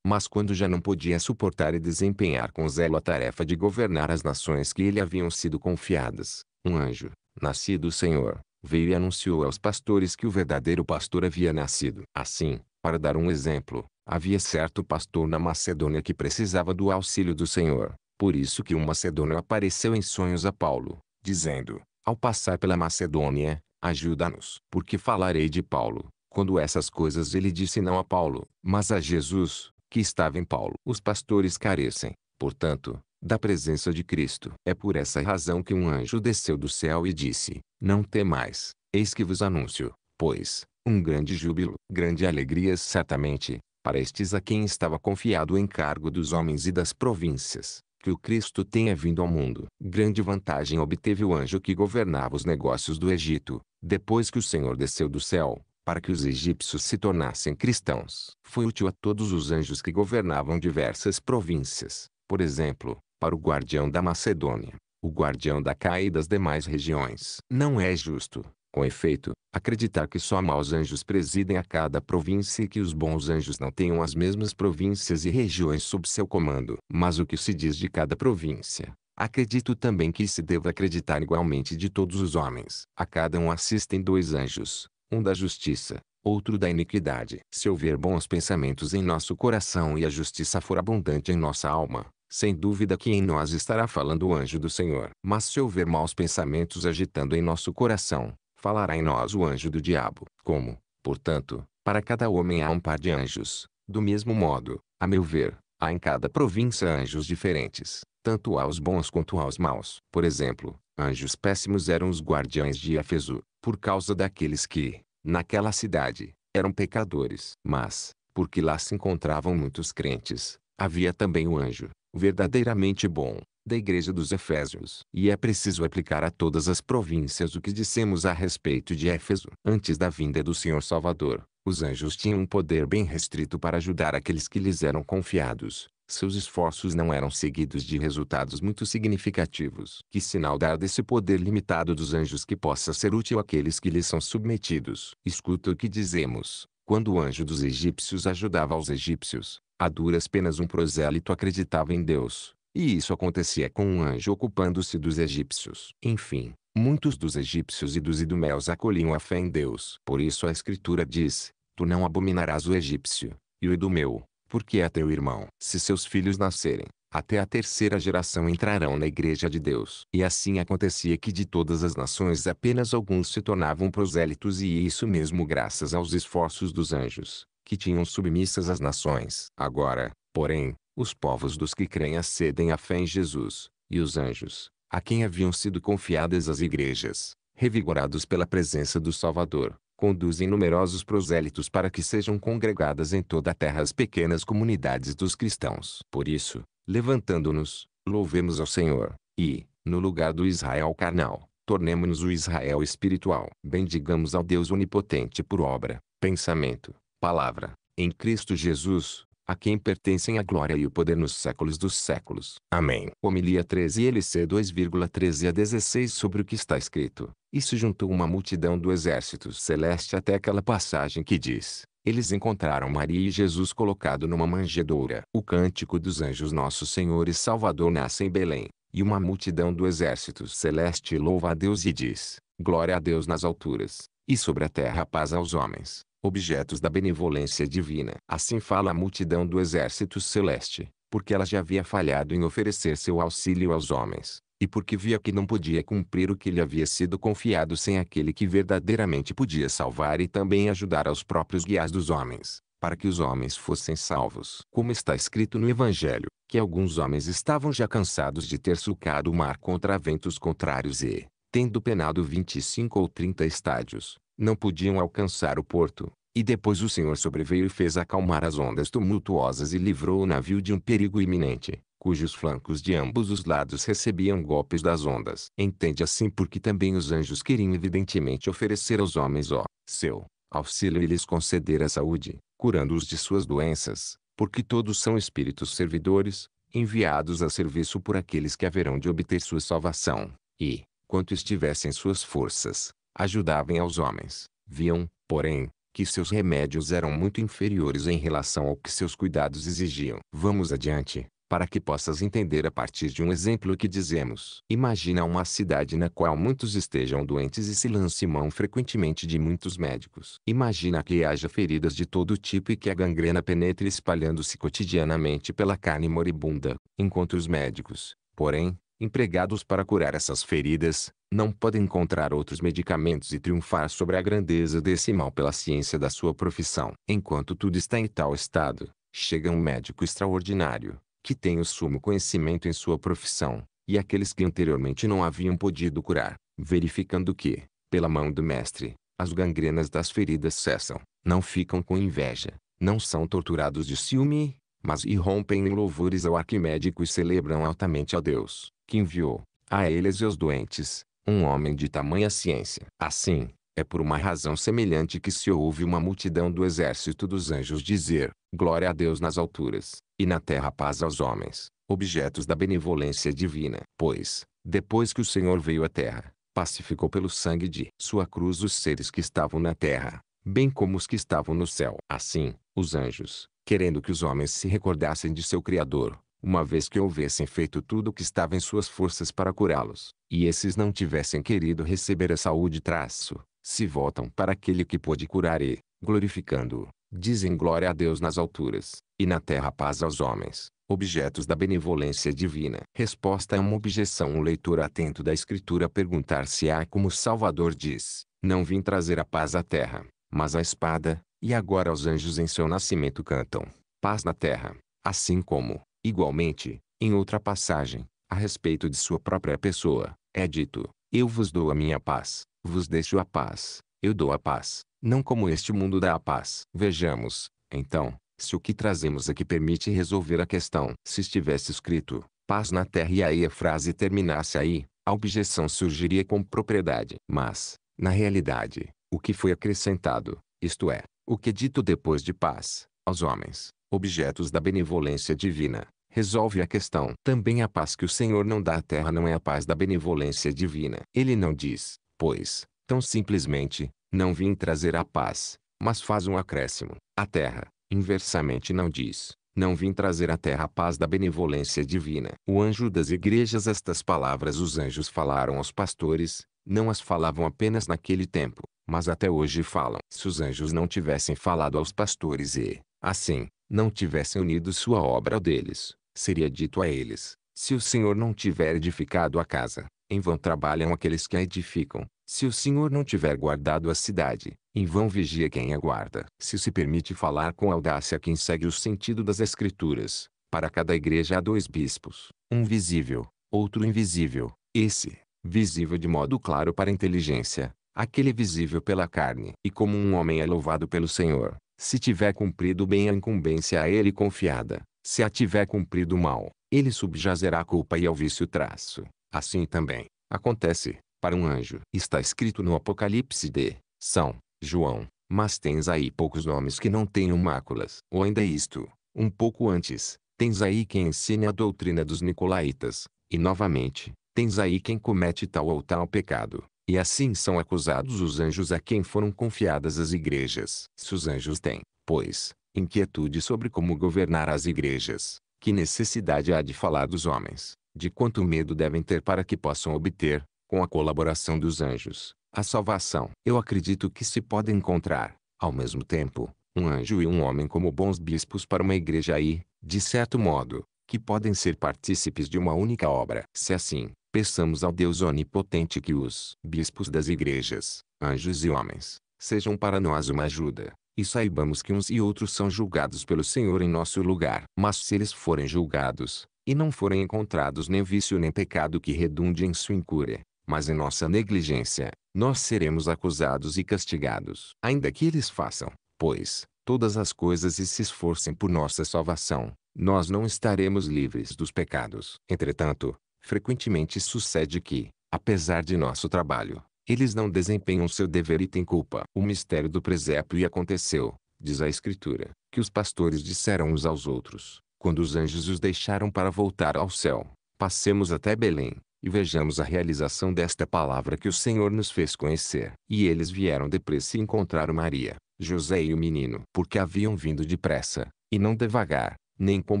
Mas quando já não podia suportar e desempenhar com zelo a tarefa de governar as nações que lhe haviam sido confiadas, um anjo, nascido o Senhor, veio e anunciou aos pastores que o verdadeiro pastor havia nascido. Assim, para dar um exemplo, havia certo pastor na Macedônia que precisava do auxílio do Senhor. Por isso que um macedônio apareceu em sonhos a Paulo, dizendo, ao passar pela Macedônia, ajuda-nos. Porque falarei de Paulo. Quando essas coisas ele disse não a Paulo, mas a Jesus, que estava em Paulo. Os pastores carecem, portanto, da presença de Cristo. É por essa razão que um anjo desceu do céu e disse, Não temais, eis que vos anuncio, pois, um grande júbilo, grande alegria certamente, para estes a quem estava confiado o encargo dos homens e das províncias que o Cristo tenha vindo ao mundo. Grande vantagem obteve o anjo que governava os negócios do Egito, depois que o Senhor desceu do céu, para que os egípcios se tornassem cristãos. Foi útil a todos os anjos que governavam diversas províncias, por exemplo, para o guardião da Macedônia, o guardião da Caia e das demais regiões. Não é justo, com efeito, acreditar que só maus anjos presidem a cada província e que os bons anjos não tenham as mesmas províncias e regiões sob seu comando. Mas o que se diz de cada província? Acredito também que se deva acreditar igualmente de todos os homens. A cada um assistem dois anjos, um da justiça, outro da iniquidade. Se houver bons pensamentos em nosso coração e a justiça for abundante em nossa alma, sem dúvida que em nós estará falando o anjo do Senhor. Mas se houver maus pensamentos agitando em nosso coração, falará em nós o anjo do diabo. Como, portanto, para cada homem há um par de anjos, do mesmo modo, a meu ver, há em cada província anjos diferentes, tanto aos bons quanto aos maus. Por exemplo, anjos péssimos eram os guardiões de Éfeso, por causa daqueles que, naquela cidade, eram pecadores. Mas, porque lá se encontravam muitos crentes, havia também o anjo, verdadeiramente bom, da Igreja dos Efésios. E é preciso aplicar a todas as províncias o que dissemos a respeito de Éfeso. Antes da vinda do Senhor Salvador, os anjos tinham um poder bem restrito para ajudar aqueles que lhes eram confiados. Seus esforços não eram seguidos de resultados muito significativos. Que sinal dar desse poder limitado dos anjos que possa ser útil àqueles que lhes são submetidos? Escuta o que dizemos. Quando o anjo dos egípcios ajudava aos egípcios, a duras penas um prosélito acreditava em Deus, e isso acontecia com um anjo ocupando-se dos egípcios. Enfim, muitos dos egípcios e dos idumeus acolhiam a fé em Deus. Por isso a escritura diz, tu não abominarás o egípcio, e o idumeu, porque é teu irmão. Se seus filhos nascerem, até a terceira geração entrarão na igreja de Deus. E assim acontecia que de todas as nações apenas alguns se tornavam prosélitos e isso mesmo graças aos esforços dos anjos, que tinham submissas as nações. Agora, porém, os povos dos que creem acedem à fé em Jesus, e os anjos, a quem haviam sido confiadas as igrejas, revigorados pela presença do Salvador, conduzem numerosos prosélitos para que sejam congregadas em toda a terra as pequenas comunidades dos cristãos. Por isso, levantando-nos, louvemos ao Senhor, e, no lugar do Israel carnal, tornemos nos o Israel espiritual. Bendigamos ao Deus onipotente por obra, pensamento, palavra, em Cristo Jesus, a quem pertencem a glória e o poder nos séculos dos séculos. Amém. Homilia 13 LC 2,13 a 16 sobre o que está escrito. Isso juntou uma multidão do exército celeste até aquela passagem que diz, eles encontraram Maria e Jesus colocado numa manjedoura. O cântico dos anjos Nosso Senhor e Salvador nasce em Belém. E uma multidão do exército celeste louva a Deus e diz, Glória a Deus nas alturas, e sobre a terra paz aos homens, objetos da benevolência divina. Assim fala a multidão do exército celeste, porque ela já havia falhado em oferecer seu auxílio aos homens, e porque via que não podia cumprir o que lhe havia sido confiado sem aquele que verdadeiramente podia salvar e também ajudar aos próprios guias dos homens, para que os homens fossem salvos. Como está escrito no Evangelho, que alguns homens estavam já cansados de ter sulcado o mar contra ventos contrários e, tendo penado 25 ou 30 estádios, não podiam alcançar o porto. E depois o Senhor sobreveio e fez acalmar as ondas tumultuosas e livrou o navio de um perigo iminente, cujos flancos de ambos os lados recebiam golpes das ondas. Entende assim porque também os anjos queriam evidentemente oferecer aos homens ó, seu, auxílio e lhes conceder a saúde, curando-os de suas doenças, porque todos são espíritos servidores, enviados a serviço por aqueles que haverão de obter sua salvação, e, quanto estivessem suas forças, ajudavam aos homens. Viam, porém, que seus remédios eram muito inferiores em relação ao que seus cuidados exigiam. Vamos adiante, para que possas entender a partir de um exemplo que dizemos. Imagina uma cidade na qual muitos estejam doentes e se lance mão frequentemente de muitos médicos. Imagina que haja feridas de todo tipo e que a gangrena penetre espalhando-se cotidianamente pela carne moribunda, enquanto os médicos, porém, empregados para curar essas feridas, não podem encontrar outros medicamentos e triunfar sobre a grandeza desse mal pela ciência da sua profissão. Enquanto tudo está em tal estado, chega um médico extraordinário, que tem o sumo conhecimento em sua profissão, e aqueles que anteriormente não haviam podido curar, verificando que, pela mão do mestre, as gangrenas das feridas cessam, não ficam com inveja, não são torturados de ciúme, mas irrompem em louvores ao arquimédico e celebram altamente a Deus, que enviou, a eles e aos doentes, um homem de tamanha ciência. Assim, é por uma razão semelhante que se ouve uma multidão do exército dos anjos dizer, glória a Deus nas alturas, e na terra paz aos homens, objetos da benevolência divina. Pois, depois que o Senhor veio à terra, pacificou pelo sangue de sua cruz os seres que estavam na terra, bem como os que estavam no céu. Assim, os anjos, querendo que os homens se recordassem de seu Criador, uma vez que houvessem feito tudo o que estava em suas forças para curá-los, e esses não tivessem querido receber a saúde traço, se voltam para aquele que pôde curar e, glorificando-o, dizem glória a Deus nas alturas, e na terra paz aos homens, objetos da benevolência divina. Resposta a uma objeção um leitor atento da escritura perguntar-se-á como Salvador diz, não vim trazer a paz à terra, mas a espada, e agora os anjos em seu nascimento cantam, paz na terra, assim como, igualmente, em outra passagem, a respeito de sua própria pessoa, é dito, eu vos dou a minha paz, vos deixo a paz, eu dou a paz, não como este mundo dá a paz. Vejamos, então, se o que trazemos aqui permite resolver a questão. Se estivesse escrito, paz na terra e aí a frase terminasse aí, a objeção surgiria com propriedade. Mas, na realidade, o que foi acrescentado, isto é, o que é dito depois de paz, aos homens, objetos da benevolência divina, resolve a questão. Também a paz que o Senhor não dá à terra não é a paz da benevolência divina. Ele não diz, pois, tão simplesmente, não vim trazer a paz, mas faz um acréscimo. A terra, inversamente não diz, não vim trazer à terra a paz da benevolência divina. O anjo das igrejas estas palavras os anjos falaram aos pastores, não as falavam apenas naquele tempo, mas até hoje falam. Se os anjos não tivessem falado aos pastores e, assim, não tivessem unido sua obra deles, seria dito a eles: se o Senhor não tiver edificado a casa, em vão trabalham aqueles que a edificam. Se o Senhor não tiver guardado a cidade, em vão vigia quem a guarda. Se se permite falar com audácia quem segue o sentido das Escrituras, para cada igreja há dois bispos, um visível, outro invisível. Esse, visível de modo claro para a inteligência, aquele visível pela carne. E como um homem é louvado pelo Senhor, se tiver cumprido bem a incumbência a ele confiada, se a tiver cumprido mal, ele subjazerá a culpa e ao vício traço. Assim também, acontece, para um anjo. Está escrito no Apocalipse de São João, mas tens aí poucos nomes que não tenham máculas. Ou ainda isto, um pouco antes, tens aí quem ensina a doutrina dos Nicolaitas, e novamente, Tens aí quem comete tal ou tal pecado. E assim são acusados os anjos a quem foram confiadas as igrejas. Se os anjos têm, pois, inquietude sobre como governar as igrejas, que necessidade há de falar dos homens, de quanto medo devem ter para que possam obter, com a colaboração dos anjos, a salvação? Eu acredito que se pode encontrar, ao mesmo tempo, um anjo e um homem como bons bispos para uma igreja aí, de certo modo, que podem ser partícipes de uma única obra. Se assim, peçamos ao Deus Onipotente que os bispos das igrejas, anjos e homens, sejam para nós uma ajuda, e saibamos que uns e outros são julgados pelo Senhor em nosso lugar. Mas se eles forem julgados, e não forem encontrados nem vício nem pecado que redunde em sua incúria, mas em nossa negligência, nós seremos acusados e castigados. Ainda que eles façam, pois, todas as coisas e se esforcem por nossa salvação, nós não estaremos livres dos pecados. Entretanto, frequentemente sucede que, apesar de nosso trabalho, eles não desempenham seu dever e têm culpa. O mistério do presépio e aconteceu, diz a Escritura, que os pastores disseram uns aos outros, quando os anjos os deixaram para voltar ao céu. Passemos até Belém, e vejamos a realização desta palavra que o Senhor nos fez conhecer. E eles vieram depressa e encontraram Maria, José e o menino. Porque haviam vindo depressa, e não devagar, nem com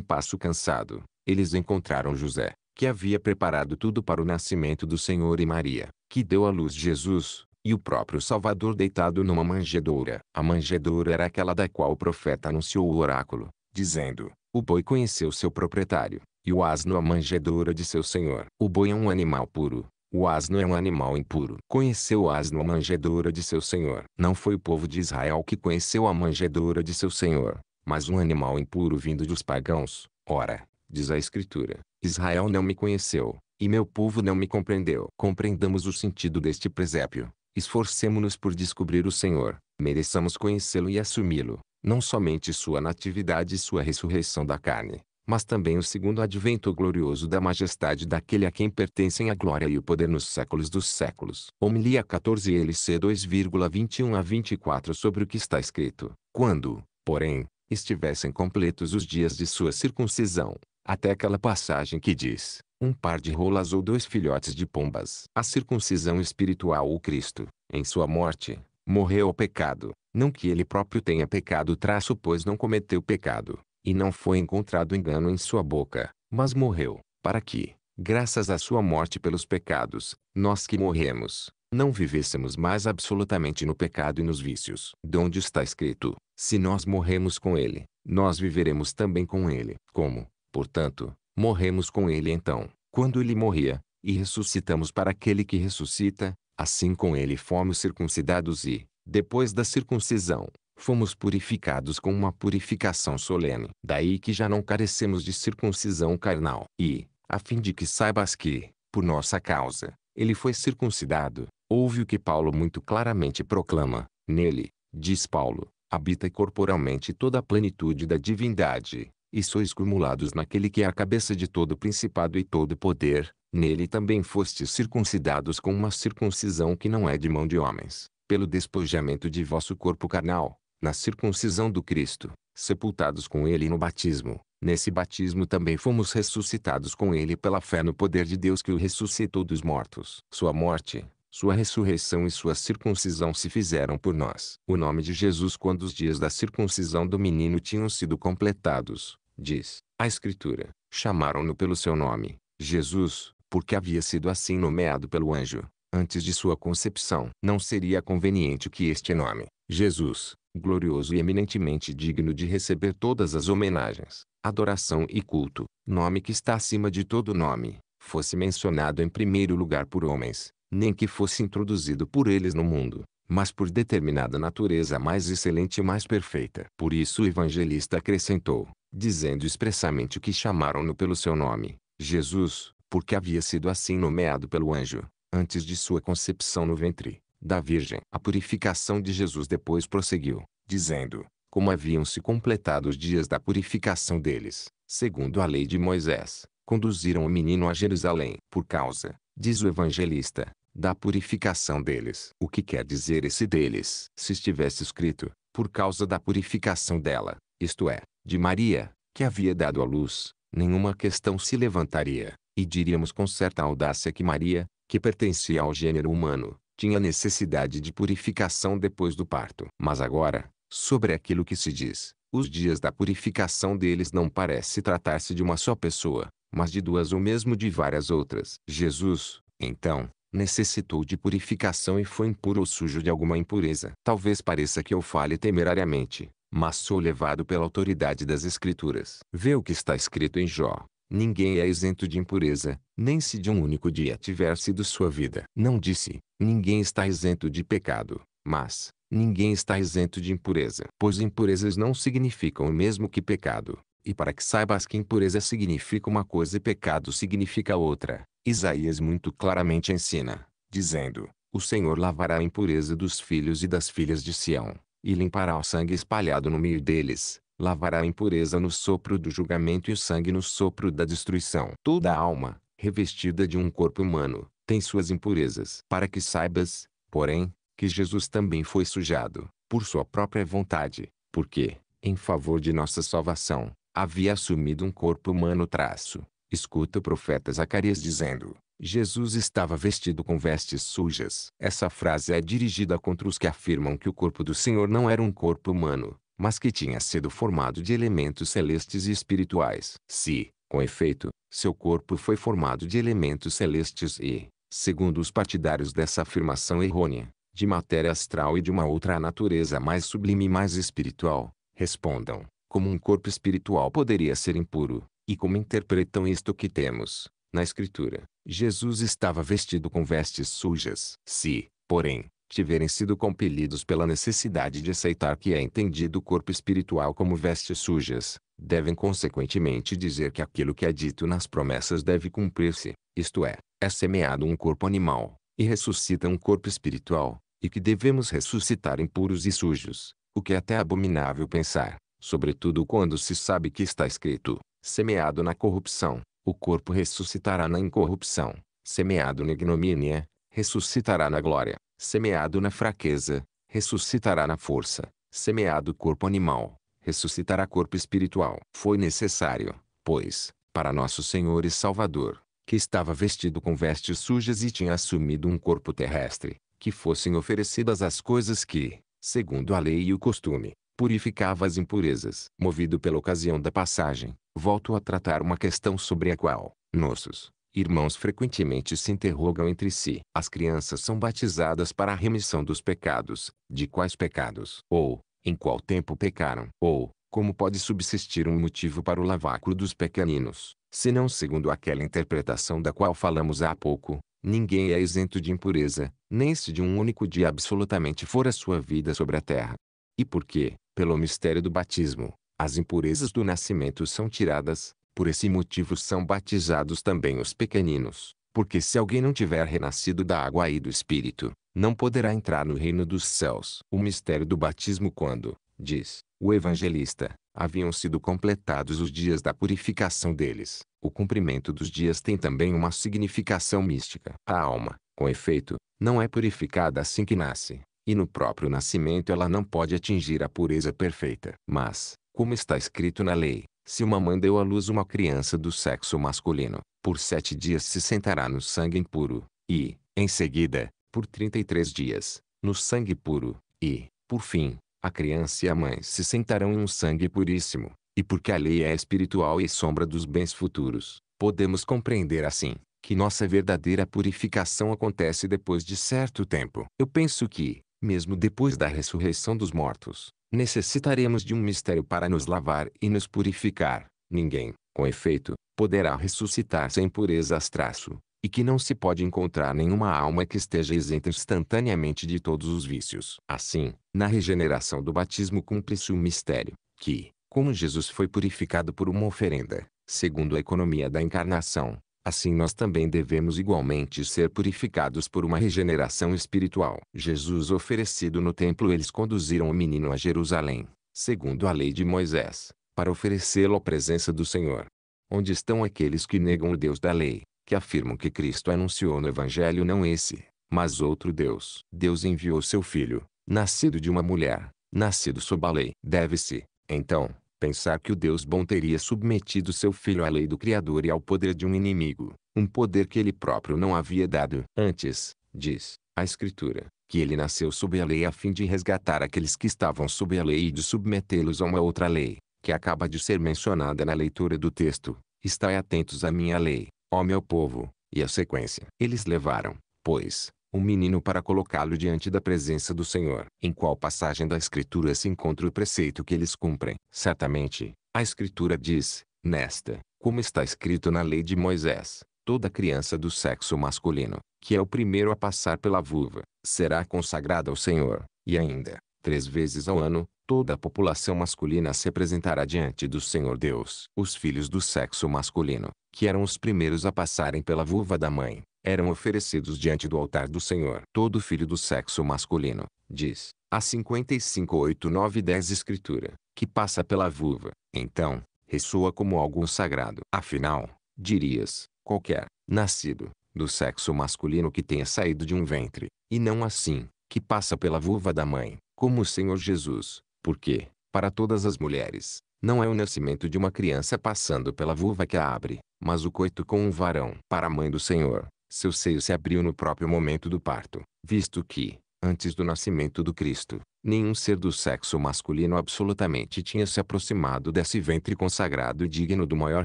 passo cansado, eles encontraram José, que havia preparado tudo para o nascimento do Senhor e Maria, que deu à luz Jesus, e o próprio Salvador deitado numa manjedoura. A manjedoura era aquela da qual o profeta anunciou o oráculo, dizendo: O boi conheceu seu proprietário, e o asno é a manjedoura de seu senhor. O boi é um animal puro, o asno é um animal impuro. Conheceu o asno a manjedoura de seu senhor. Não foi o povo de Israel que conheceu a manjedoura de seu senhor, mas um animal impuro vindo dos pagãos. Ora, diz a Escritura. Israel não me conheceu, e meu povo não me compreendeu. Compreendamos o sentido deste presépio. Esforcemo-nos por descobrir o Senhor, mereçamos conhecê-lo e assumi-lo, não somente sua natividade e sua ressurreição da carne, mas também o segundo advento glorioso da majestade daquele a quem pertencem a glória e o poder nos séculos dos séculos. Homilia 14 LC 2,21 a 24 sobre o que está escrito. Quando, porém, estivessem completos os dias de sua circuncisão, até aquela passagem que diz, um par de rolas ou dois filhotes de pombas. A circuncisão espiritual o Cristo, em sua morte, morreu ao pecado, não que ele próprio tenha pecado traço pois não cometeu pecado, e não foi encontrado engano em sua boca, mas morreu, para que, graças à sua morte pelos pecados, nós que morremos, não vivêssemos mais absolutamente no pecado e nos vícios. Donde está escrito, se nós morremos com ele, nós viveremos também com ele. Como, Portanto, morremos com ele então, quando ele morria, e ressuscitamos para aquele que ressuscita, assim com ele fomos circuncidados e, depois da circuncisão, fomos purificados com uma purificação solene. Daí que já não carecemos de circuncisão carnal. E, a fim de que saibas que, por nossa causa, ele foi circuncidado, ouve o que Paulo muito claramente proclama. Nele, diz Paulo, habita corporalmente toda a plenitude da divindade, e sois cumulados naquele que é a cabeça de todo principado e todo poder, nele também fostes circuncidados com uma circuncisão que não é de mão de homens, pelo despojamento de vosso corpo carnal, na circuncisão do Cristo, sepultados com ele no batismo. Nesse batismo também fomos ressuscitados com ele pela fé no poder de Deus que o ressuscitou dos mortos. Sua morte, sua ressurreição e sua circuncisão se fizeram por nós. O nome de Jesus quando os dias da circuncisão do menino tinham sido completados, diz a Escritura. Chamaram-no pelo seu nome, Jesus, porque havia sido assim nomeado pelo anjo, antes de sua concepção. Não seria conveniente que este nome, Jesus, glorioso e eminentemente digno de receber todas as homenagens, adoração e culto, nome que está acima de todo nome, fosse mencionado em primeiro lugar por homens, nem que fosse introduzido por eles no mundo, mas por determinada natureza mais excelente e mais perfeita. Por isso o evangelista acrescentou, dizendo expressamente que chamaram-no pelo seu nome, Jesus, porque havia sido assim nomeado pelo anjo, antes de sua concepção no ventre da Virgem. A purificação de Jesus depois prosseguiu, dizendo, como haviam se completado os dias da purificação deles, segundo a lei de Moisés, conduziram o menino a Jerusalém, por causa, diz o evangelista, da purificação deles. O que quer dizer esse deles? Se estivesse escrito, por causa da purificação dela, isto é, de Maria, que havia dado à luz, nenhuma questão se levantaria, e diríamos com certa audácia que Maria, que pertencia ao gênero humano, tinha necessidade de purificação depois do parto. Mas agora, sobre aquilo que se diz, os dias da purificação deles não parece tratar-se de uma só pessoa, mas de duas ou mesmo de várias outras. Jesus, então, necessitou de purificação e foi impuro ou sujo de alguma impureza. Talvez pareça que eu fale temerariamente, mas sou levado pela autoridade das Escrituras. Vê o que está escrito em Jó. Ninguém é isento de impureza, nem se de um único dia tiver sido sua vida. Não disse, ninguém está isento de pecado, mas, ninguém está isento de impureza. Pois impurezas não significam o mesmo que pecado. E para que saibas que impureza significa uma coisa e pecado significa outra, Isaías muito claramente ensina, dizendo, o Senhor lavará a impureza dos filhos e das filhas de Sião, e limpará o sangue espalhado no meio deles, lavará a impureza no sopro do julgamento e o sangue no sopro da destruição. Toda alma, revestida de um corpo humano, tem suas impurezas. Para que saibas, porém, que Jesus também foi sujado, por sua própria vontade, porque, em favor de nossa salvação, havia assumido um corpo humano traço. Escuta o profeta Zacarias dizendo, Jesus estava vestido com vestes sujas. Essa frase é dirigida contra os que afirmam que o corpo do Senhor não era um corpo humano, mas que tinha sido formado de elementos celestes e espirituais. Se, com efeito, seu corpo foi formado de elementos celestes e, segundo os partidários dessa afirmação errônea, de matéria astral e de uma outra natureza mais sublime e mais espiritual, respondam, como um corpo espiritual poderia ser impuro, e como interpretam isto que temos, na Escritura, Jesus estava vestido com vestes sujas. Se, porém, tiverem sido compelidos pela necessidade de aceitar que é entendido o corpo espiritual como vestes sujas, devem consequentemente dizer que aquilo que é dito nas promessas deve cumprir-se, isto é, é semeado um corpo animal, e ressuscita um corpo espiritual, e que devemos ressuscitar impuros e sujos, o que é até abominável pensar, sobretudo quando se sabe que está escrito, semeado na corrupção, o corpo ressuscitará na incorrupção, semeado na ignomínia, ressuscitará na glória, semeado na fraqueza, ressuscitará na força, semeado corpo animal, ressuscitará corpo espiritual. Foi necessário, pois, para nosso Senhor e Salvador, que estava vestido com vestes sujas e tinha assumido um corpo terrestre, que fossem oferecidas as coisas que, segundo a lei e o costume, purificava as impurezas. Movido pela ocasião da passagem, volto a tratar uma questão sobre a qual, nossos, irmãos frequentemente se interrogam entre si. As crianças são batizadas para a remissão dos pecados, de quais pecados? Ou, em qual tempo pecaram? Ou, como pode subsistir um motivo para o lavacro dos pequeninos, se não segundo aquela interpretação da qual falamos há pouco, ninguém é isento de impureza, nem se de um único dia absolutamente for a sua vida sobre a terra. E por quê? Pelo mistério do batismo, as impurezas do nascimento são tiradas, por esse motivo são batizados também os pequeninos, porque se alguém não tiver renascido da água e do Espírito, não poderá entrar no reino dos céus. O mistério do batismo quando, diz, o evangelista, haviam sido completados os dias da purificação deles. O cumprimento dos dias tem também uma significação mística. A alma, com efeito, não é purificada assim que nasce, e no próprio nascimento ela não pode atingir a pureza perfeita. Mas, como está escrito na lei, se uma mãe deu à luz uma criança do sexo masculino, por sete dias se sentará no sangue impuro, e, em seguida, por trinta e três dias, no sangue puro, e, por fim, a criança e a mãe se sentarão em um sangue puríssimo, e porque a lei é espiritual e sombra dos bens futuros, podemos compreender assim, que nossa verdadeira purificação acontece depois de certo tempo. Eu penso que, mesmo depois da ressurreição dos mortos, necessitaremos de um mistério para nos lavar e nos purificar. Ninguém, com efeito, poderá ressuscitar sem purezas traço, e que não se pode encontrar nenhuma alma que esteja isenta instantaneamente de todos os vícios. Assim, na regeneração do batismo cumpre-se o mistério, que, como Jesus foi purificado por uma oferenda, segundo a economia da encarnação, Assim nós também devemos igualmente ser purificados por uma regeneração espiritual. Jesus oferecido no templo eles conduziram o menino a Jerusalém, segundo a lei de Moisés, para oferecê-lo à presença do Senhor. Onde estão aqueles que negam o Deus da lei, que afirmam que Cristo anunciou no Evangelho não esse, mas outro Deus? Deus enviou seu filho, nascido de uma mulher, nascido sob a lei. Deve-se, então, pensar que o Deus bom teria submetido seu filho à lei do Criador e ao poder de um inimigo, um poder que ele próprio não havia dado. Antes, diz a Escritura, que ele nasceu sob a lei a fim de resgatar aqueles que estavam sob a lei e de submetê-los a uma outra lei, que acaba de ser mencionada na leitura do texto. Estai atentos à minha lei, ó meu povo, e a sequência. Eles levaram, pois, um menino para colocá-lo diante da presença do Senhor. Em qual passagem da Escritura se encontra o preceito que eles cumprem? Certamente, a Escritura diz, nesta, como está escrito na lei de Moisés, toda criança do sexo masculino, que é o primeiro a passar pela vulva, será consagrada ao Senhor, e ainda, três vezes ao ano, toda a população masculina se apresentará diante do Senhor Deus. Os filhos do sexo masculino, que eram os primeiros a passarem pela vulva da mãe, eram oferecidos diante do altar do Senhor. Todo filho do sexo masculino, diz, a 55 8 9 10 escritura, que passa pela vulva, então, ressoa como algo sagrado. Afinal, dirias, qualquer, nascido, do sexo masculino que tenha saído de um ventre, e não assim, que passa pela vulva da mãe, como o Senhor Jesus, porque, para todas as mulheres, não é o nascimento de uma criança passando pela vulva que a abre, mas o coito com um varão. Para a mãe do Senhor, seu seio se abriu no próprio momento do parto, visto que, antes do nascimento do Cristo, nenhum ser do sexo masculino absolutamente tinha se aproximado desse ventre consagrado digno do maior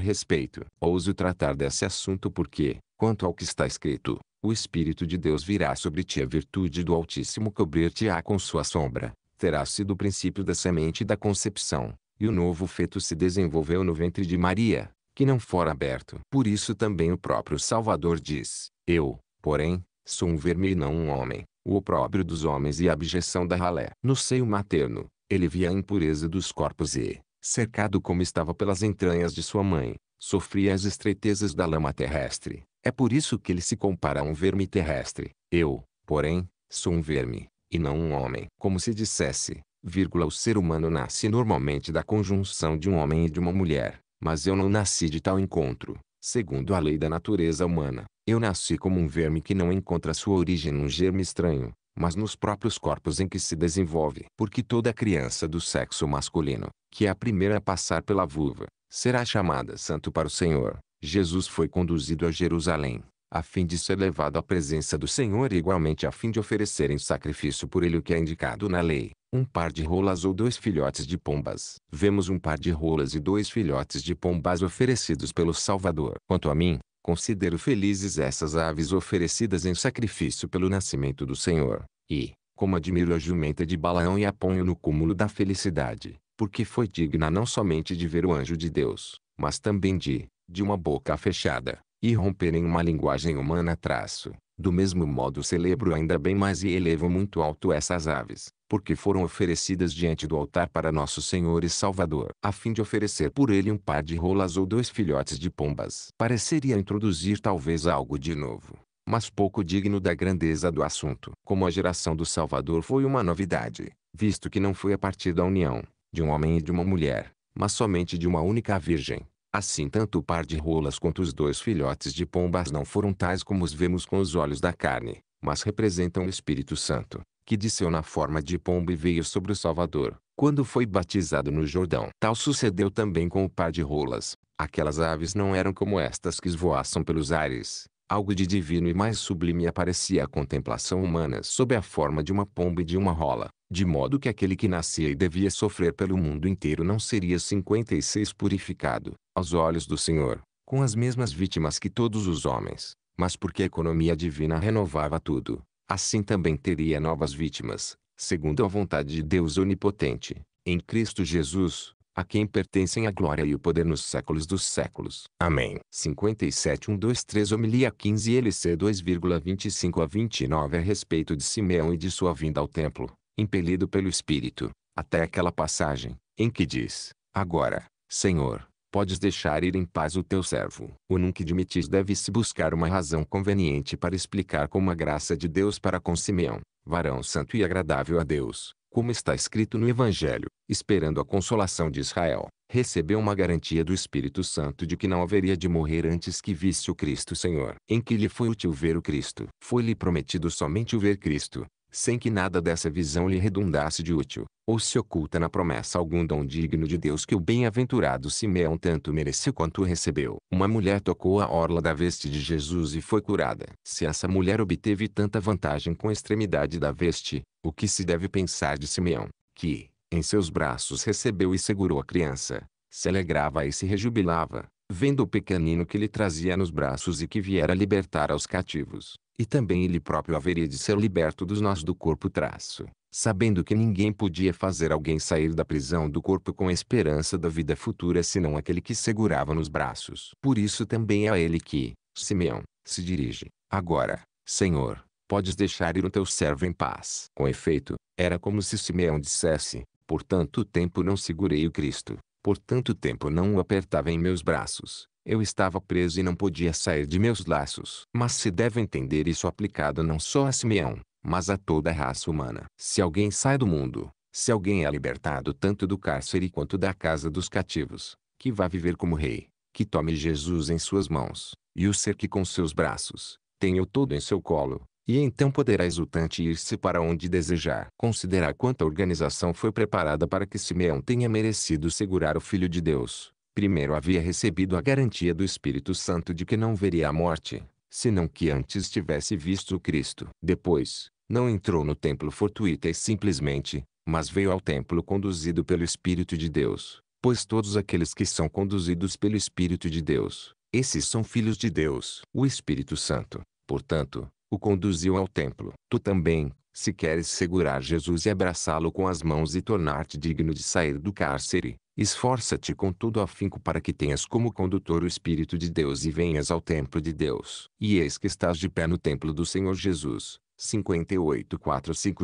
respeito. Ouso tratar desse assunto porque, quanto ao que está escrito, o Espírito de Deus virá sobre ti a virtude do Altíssimo cobrir-te-á com sua sombra. Terá sido o princípio da semente da concepção, e o novo feto se desenvolveu no ventre de Maria que não for aberto. Por isso também o próprio Salvador diz, Eu, porém, sou um verme e não um homem, o opróbrio dos homens e a abjeção da ralé. No seio materno, ele via a impureza dos corpos e, cercado como estava pelas entranhas de sua mãe, sofria as estreitezas da lama terrestre. É por isso que ele se compara a um verme terrestre. Eu, porém, sou um verme, e não um homem. Como se dissesse, vírgula, o ser humano nasce normalmente da conjunção de um homem e de uma mulher. Mas eu não nasci de tal encontro. Segundo a lei da natureza humana, eu nasci como um verme que não encontra sua origem num germe estranho, mas nos próprios corpos em que se desenvolve. Porque toda criança do sexo masculino, que é a primeira a passar pela vulva, será chamada santo para o Senhor. Jesus foi conduzido a Jerusalém, a fim de ser levado à presença do Senhor e igualmente a fim de oferecer em sacrifício por ele o que é indicado na lei um par de rolas ou dois filhotes de pombas. Vemos um par de rolas e dois filhotes de pombas oferecidos pelo Salvador. Quanto a mim, considero felizes essas aves oferecidas em sacrifício pelo nascimento do Senhor. E, como admiro a jumenta de Balaão e a ponho no cúmulo da felicidade, porque foi digna não somente de ver o anjo de Deus, mas também de, de uma boca fechada, e romper em uma linguagem humana traço. Do mesmo modo celebro ainda bem mais e elevo muito alto essas aves, porque foram oferecidas diante do altar para nosso Senhor e Salvador, a fim de oferecer por ele um par de rolas ou dois filhotes de pombas. Pareceria introduzir talvez algo de novo, mas pouco digno da grandeza do assunto. Como a geração do Salvador foi uma novidade, visto que não foi a partir da união, de um homem e de uma mulher, mas somente de uma única virgem. Assim tanto o par de rolas quanto os dois filhotes de pombas não foram tais como os vemos com os olhos da carne, mas representam o Espírito Santo, que desceu na forma de pombo e veio sobre o Salvador, quando foi batizado no Jordão. Tal sucedeu também com o par de rolas. Aquelas aves não eram como estas que esvoaçam pelos ares. Algo de divino e mais sublime aparecia à contemplação humana sob a forma de uma pomba e de uma rola, de modo que aquele que nascia e devia sofrer pelo mundo inteiro não seria 56 purificado, aos olhos do Senhor, com as mesmas vítimas que todos os homens, mas porque a economia divina renovava tudo, assim também teria novas vítimas, segundo a vontade de Deus Onipotente, em Cristo Jesus, a quem pertencem a glória e o poder nos séculos dos séculos. Amém. 57123 Homilia 15 LC 2,25 a 29 A respeito de Simeão e de sua vinda ao templo, impelido pelo Espírito, até aquela passagem, em que diz, Agora, Senhor, podes deixar ir em paz o teu servo. O nunca admitis deve-se buscar uma razão conveniente para explicar como a graça de Deus para com Simeão, varão santo e agradável a Deus, como está escrito no Evangelho, esperando a consolação de Israel, recebeu uma garantia do Espírito Santo de que não haveria de morrer antes que visse o Cristo Senhor, em que lhe foi útil ver o Cristo. Foi-lhe prometido somente o ver Cristo, sem que nada dessa visão lhe redundasse de útil, ou se oculta na promessa algum dom digno de Deus que o bem-aventurado Simeão tanto mereceu quanto recebeu. Uma mulher tocou a orla da veste de Jesus e foi curada. Se essa mulher obteve tanta vantagem com a extremidade da veste, o que se deve pensar de Simeão, que, em seus braços recebeu e segurou a criança, se alegrava e se rejubilava, vendo o pequenino que lhe trazia nos braços e que viera libertar aos cativos e também ele próprio haveria de ser liberto dos nós do corpo traço, sabendo que ninguém podia fazer alguém sair da prisão do corpo com a esperança da vida futura senão aquele que segurava nos braços. Por isso também é a ele que, Simeão, se dirige, agora, Senhor, podes deixar ir o teu servo em paz. Com efeito, era como se Simeão dissesse, por tanto tempo não segurei o Cristo, por tanto tempo não o apertava em meus braços, eu estava preso e não podia sair de meus laços. Mas se deve entender isso aplicado não só a Simeão, mas a toda a raça humana. Se alguém sai do mundo, se alguém é libertado tanto do cárcere quanto da casa dos cativos, que vá viver como rei, que tome Jesus em suas mãos, e o ser que com seus braços, tenha o todo em seu colo, e então poderá exultante ir-se para onde desejar. Considerar quanta organização foi preparada para que Simeão tenha merecido segurar o Filho de Deus. Primeiro havia recebido a garantia do Espírito Santo de que não veria a morte, senão que antes tivesse visto o Cristo. Depois, não entrou no templo fortuita e simplesmente, mas veio ao templo conduzido pelo Espírito de Deus. Pois todos aqueles que são conduzidos pelo Espírito de Deus, esses são filhos de Deus. O Espírito Santo, portanto, o conduziu ao templo. Tu também, se queres segurar Jesus e abraçá-lo com as mãos e tornar-te digno de sair do cárcere, Esforça-te com todo afinco para que tenhas como condutor o Espírito de Deus e venhas ao templo de Deus. E eis que estás de pé no templo do Senhor Jesus. 5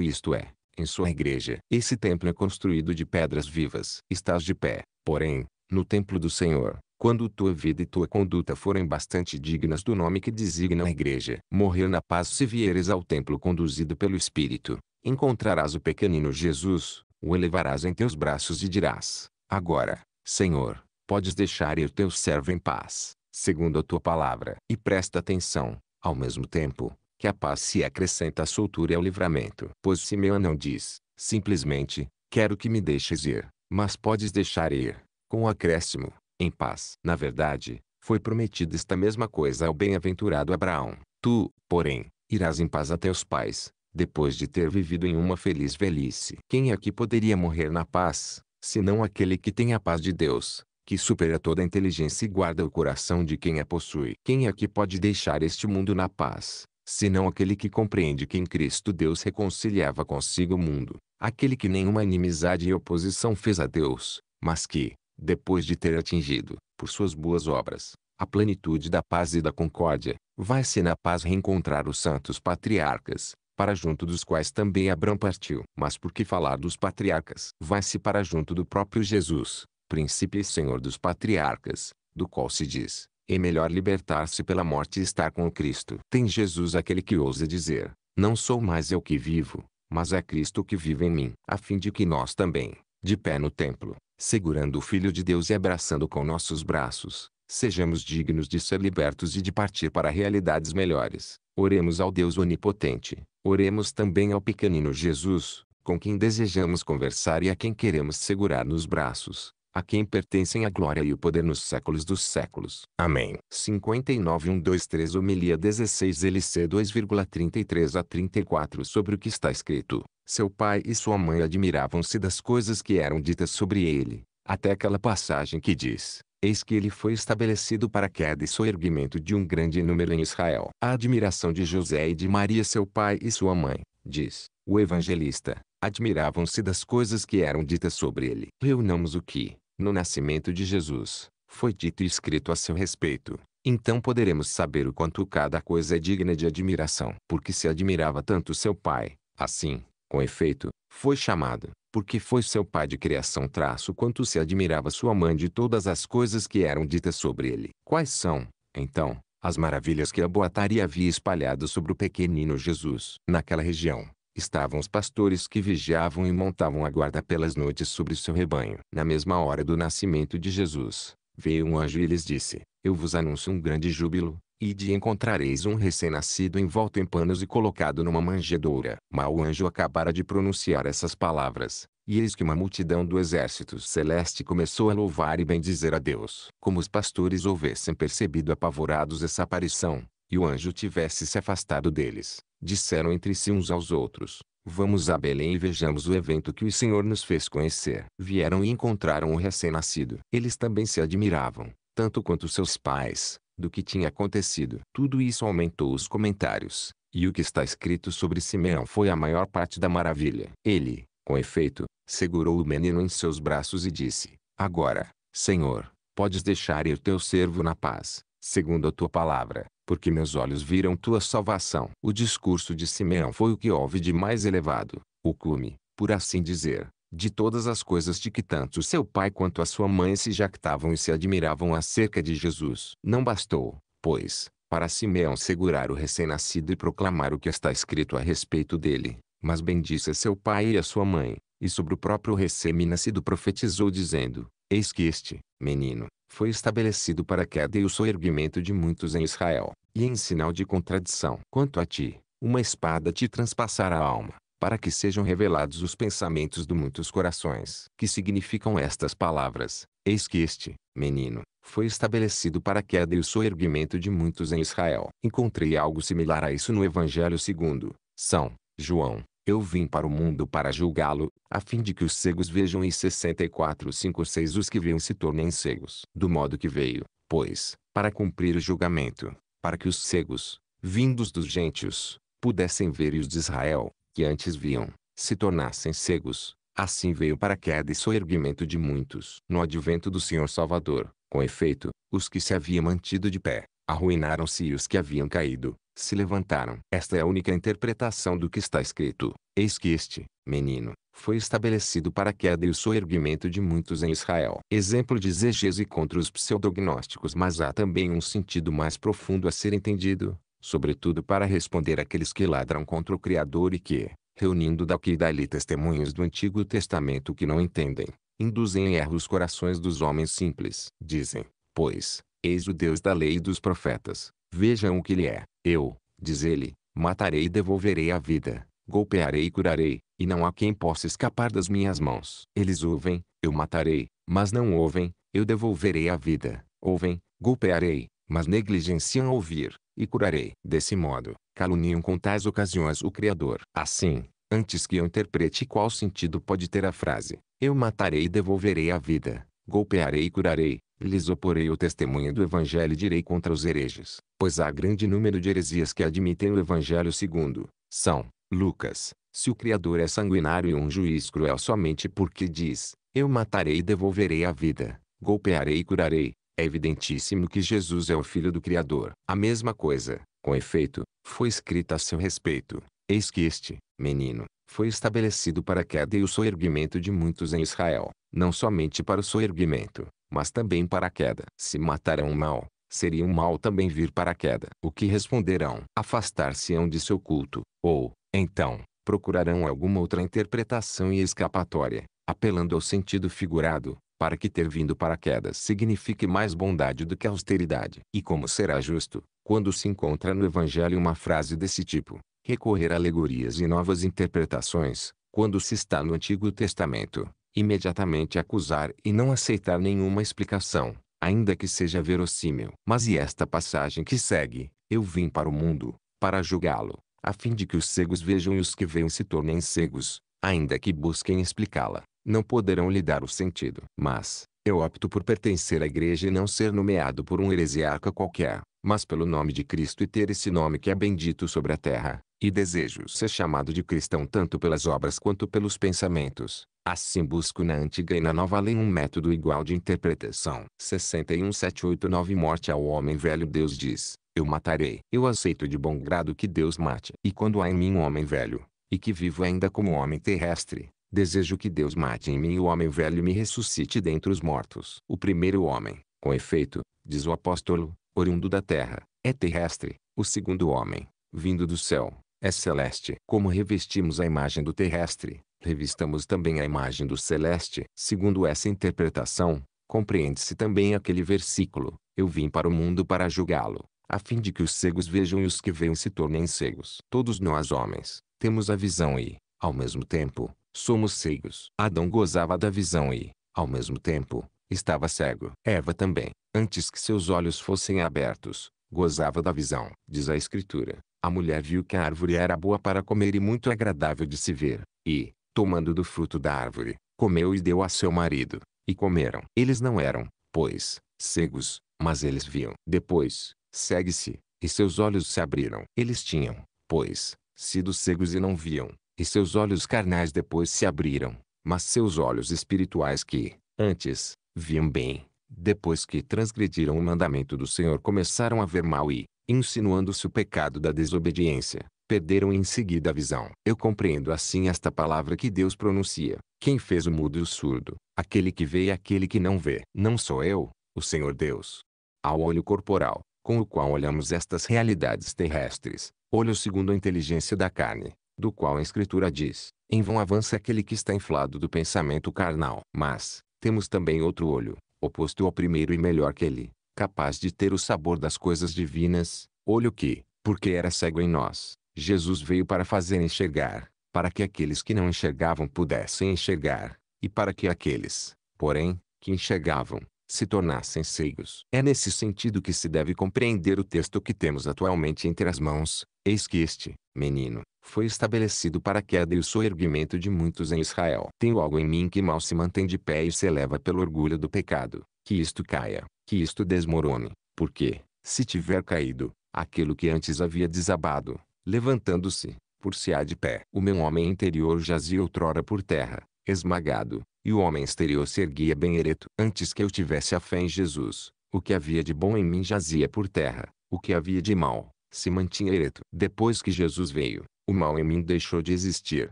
Isto é, em sua igreja. Esse templo é construído de pedras vivas. Estás de pé, porém, no templo do Senhor, quando tua vida e tua conduta forem bastante dignas do nome que designa a igreja. Morrer na paz se vieres ao templo conduzido pelo Espírito, encontrarás o pequenino Jesus, o elevarás em teus braços e dirás, Agora, Senhor, podes deixar ir teu servo em paz, segundo a tua palavra. E presta atenção, ao mesmo tempo, que a paz se acrescenta à soltura e ao livramento. Pois Simeão não diz, simplesmente, quero que me deixes ir, mas podes deixar ir, com o acréscimo, em paz. Na verdade, foi prometida esta mesma coisa ao bem-aventurado Abraão. Tu, porém, irás em paz a teus pais, depois de ter vivido em uma feliz velhice. Quem aqui é poderia morrer na paz, senão aquele que tem a paz de Deus, que supera toda a inteligência e guarda o coração de quem a possui. Quem é que pode deixar este mundo na paz, senão aquele que compreende que em Cristo Deus reconciliava consigo o mundo, aquele que nenhuma inimizade e oposição fez a Deus, mas que, depois de ter atingido, por suas boas obras, a plenitude da paz e da concórdia, vai-se na paz reencontrar os santos patriarcas, para junto dos quais também Abraão partiu. Mas por que falar dos patriarcas? Vai-se para junto do próprio Jesus, príncipe e senhor dos patriarcas, do qual se diz, é melhor libertar-se pela morte e estar com o Cristo. Tem Jesus aquele que ousa dizer, não sou mais eu que vivo, mas é Cristo que vive em mim, a fim de que nós também, de pé no templo, segurando o Filho de Deus e abraçando com nossos braços, Sejamos dignos de ser libertos e de partir para realidades melhores. Oremos ao Deus Onipotente. Oremos também ao pequenino Jesus, com quem desejamos conversar e a quem queremos segurar nos braços, a quem pertencem a glória e o poder nos séculos dos séculos. Amém. 59.123 Homilia 16 LC 2,33 a 34 Sobre o que está escrito, seu pai e sua mãe admiravam-se das coisas que eram ditas sobre ele, até aquela passagem que diz, Eis que ele foi estabelecido para a queda e soerguimento de um grande número em Israel. A admiração de José e de Maria seu pai e sua mãe, diz o evangelista, admiravam-se das coisas que eram ditas sobre ele. Reunamos o que, no nascimento de Jesus, foi dito e escrito a seu respeito. Então poderemos saber o quanto cada coisa é digna de admiração. Porque se admirava tanto seu pai, assim, com efeito, foi chamado porque foi seu pai de criação traço quanto se admirava sua mãe de todas as coisas que eram ditas sobre ele. Quais são, então, as maravilhas que a boataria havia espalhado sobre o pequenino Jesus? Naquela região, estavam os pastores que vigiavam e montavam a guarda pelas noites sobre seu rebanho. Na mesma hora do nascimento de Jesus, veio um anjo e lhes disse, Eu vos anuncio um grande júbilo, e de encontrareis um recém-nascido envolto em panos e colocado numa manjedoura. Mal o anjo acabara de pronunciar essas palavras, e eis que uma multidão do exército celeste começou a louvar e bendizer a Deus. Como os pastores houvessem percebido apavorados essa aparição, e o anjo tivesse se afastado deles, disseram entre si uns aos outros: Vamos a Belém e vejamos o evento que o Senhor nos fez conhecer. Vieram e encontraram o recém-nascido. Eles também se admiravam, tanto quanto seus pais, do que tinha acontecido. Tudo isso aumentou os comentários, e o que está escrito sobre Simeão foi a maior parte da maravilha. Ele, com efeito, segurou o menino em seus braços e disse: Agora, Senhor, podes deixar eu teu servo na paz, segundo a tua palavra, porque meus olhos viram tua salvação. O discurso de Simeão foi o que houve de mais elevado, o cume, por assim dizer, de todas as coisas de que tanto seu pai quanto a sua mãe se jactavam e se admiravam acerca de Jesus. Não bastou, pois, para Simeão segurar o recém-nascido e proclamar o que está escrito a respeito dele, mas bendisse a seu pai e a sua mãe, e sobre o próprio recém-nascido profetizou dizendo, Eis que este, menino, foi estabelecido para a queda e o soerguimento de muitos em Israel, e em sinal de contradição. Quanto a ti, uma espada te transpassará a alma, para que sejam revelados os pensamentos de muitos corações. Que significam estas palavras? Eis que este, menino, foi estabelecido para a queda e o soerguimento de muitos em Israel. Encontrei algo similar a isso no Evangelho segundo São João. Eu vim para o mundo para julgá-lo, a fim de que os cegos vejam e 64 5 6 os que viam se tornem cegos. Do modo que veio, pois, para cumprir o julgamento, para que os cegos, vindos dos gentios, pudessem ver e os de Israel, que antes viam, se tornassem cegos. Assim veio para a queda e soerguimento de muitos. No advento do Senhor Salvador, com efeito, os que se haviam mantido de pé, arruinaram-se e os que haviam caído, se levantaram. Esta é a única interpretação do que está escrito. Eis que este, menino, foi estabelecido para a queda e o soerguimento de muitos em Israel. Exemplo de exegese contra os pseudognósticos mas há também um sentido mais profundo a ser entendido, sobretudo para responder àqueles que ladram contra o Criador e que, reunindo daqui e dali testemunhos do Antigo Testamento que não entendem, induzem em erro os corações dos homens simples. Dizem, pois, eis o Deus da lei e dos profetas, vejam o que ele é. Eu, diz ele, matarei e devolverei a vida, golpearei e curarei, e não há quem possa escapar das minhas mãos. Eles ouvem, eu matarei, mas não ouvem, eu devolverei a vida. Ouvem, golpearei, mas negligenciam ouvir e curarei. Desse modo, caluniam com tais ocasiões o Criador. Assim, antes que eu interprete qual sentido pode ter a frase, eu matarei e devolverei a vida, golpearei e curarei, lhes oporei o testemunho do Evangelho e direi contra os hereges, pois há grande número de heresias que admitem o Evangelho segundo, São, Lucas, se o Criador é sanguinário e um juiz cruel somente porque diz, eu matarei e devolverei a vida, golpearei e curarei, é evidentíssimo que Jesus é o Filho do Criador. A mesma coisa, com efeito, foi escrita a seu respeito. Eis que este, menino, foi estabelecido para a queda e o soerguimento de muitos em Israel, não somente para o soerguimento, mas também para a queda. Se matarão o é mal, seria um mal também vir para a queda. O que responderão? Afastar-se-ão de seu culto, ou, então, procurarão alguma outra interpretação e escapatória, apelando ao sentido figurado, para que ter vindo para queda signifique mais bondade do que austeridade. E como será justo, quando se encontra no Evangelho uma frase desse tipo, recorrer a alegorias e novas interpretações, quando se está no Antigo Testamento, imediatamente acusar e não aceitar nenhuma explicação, ainda que seja verossímil. Mas e esta passagem que segue, eu vim para o mundo, para julgá-lo, a fim de que os cegos vejam e os que veem se tornem cegos, ainda que busquem explicá-la não poderão lhe dar o sentido. Mas, eu opto por pertencer à igreja e não ser nomeado por um heresiarca qualquer, mas pelo nome de Cristo e ter esse nome que é bendito sobre a terra, e desejo ser chamado de cristão tanto pelas obras quanto pelos pensamentos. Assim busco na antiga e na nova lei um método igual de interpretação. 61789 Morte ao homem velho Deus diz, eu matarei. Eu aceito de bom grado que Deus mate. E quando há em mim um homem velho, e que vivo ainda como homem terrestre, Desejo que Deus mate em mim o homem velho e me ressuscite dentre os mortos. O primeiro homem, com efeito, diz o apóstolo, oriundo da terra, é terrestre. O segundo homem, vindo do céu, é celeste. Como revestimos a imagem do terrestre, revistamos também a imagem do celeste. Segundo essa interpretação, compreende-se também aquele versículo: Eu vim para o mundo para julgá-lo, a fim de que os cegos vejam e os que veem se tornem cegos. Todos nós, homens, temos a visão e, ao mesmo tempo, Somos cegos. Adão gozava da visão e, ao mesmo tempo, estava cego. Eva também, antes que seus olhos fossem abertos, gozava da visão. Diz a Escritura, a mulher viu que a árvore era boa para comer e muito agradável de se ver, e, tomando do fruto da árvore, comeu e deu a seu marido, e comeram. Eles não eram, pois, cegos, mas eles viam. Depois, segue-se, e seus olhos se abriram. Eles tinham, pois, sido cegos e não viam, e seus olhos carnais depois se abriram, mas seus olhos espirituais que, antes, viam bem, depois que transgrediram o mandamento do Senhor começaram a ver mal e, insinuando-se o pecado da desobediência, perderam em seguida a visão. Eu compreendo assim esta palavra que Deus pronuncia. Quem fez o mudo e o surdo, aquele que vê e aquele que não vê. Não sou eu, o Senhor Deus. Ao olho corporal, com o qual olhamos estas realidades terrestres, olho segundo a inteligência da carne, do qual a Escritura diz: Em vão avança aquele que está inflado do pensamento carnal. Mas, temos também outro olho, oposto ao primeiro e melhor que ele, capaz de ter o sabor das coisas divinas, olho que, porque era cego em nós, Jesus veio para fazer enxergar, para que aqueles que não enxergavam pudessem enxergar, e para que aqueles, porém, que enxergavam, se tornassem cegos. É nesse sentido que se deve compreender o texto que temos atualmente entre as mãos. Eis que este, menino, foi estabelecido para a queda e o soerguimento de muitos em Israel. Tenho algo em mim que mal se mantém de pé e se eleva pelo orgulho do pecado. Que isto caia, que isto desmorone, porque, se tiver caído, aquilo que antes havia desabado, levantando-se, por se há de pé. O meu homem interior jazia outrora por terra, esmagado, e o homem exterior se erguia bem ereto. Antes que eu tivesse a fé em Jesus, o que havia de bom em mim jazia por terra, o que havia de mal, se mantinha ereto. Depois que Jesus veio, o mal em mim deixou de existir,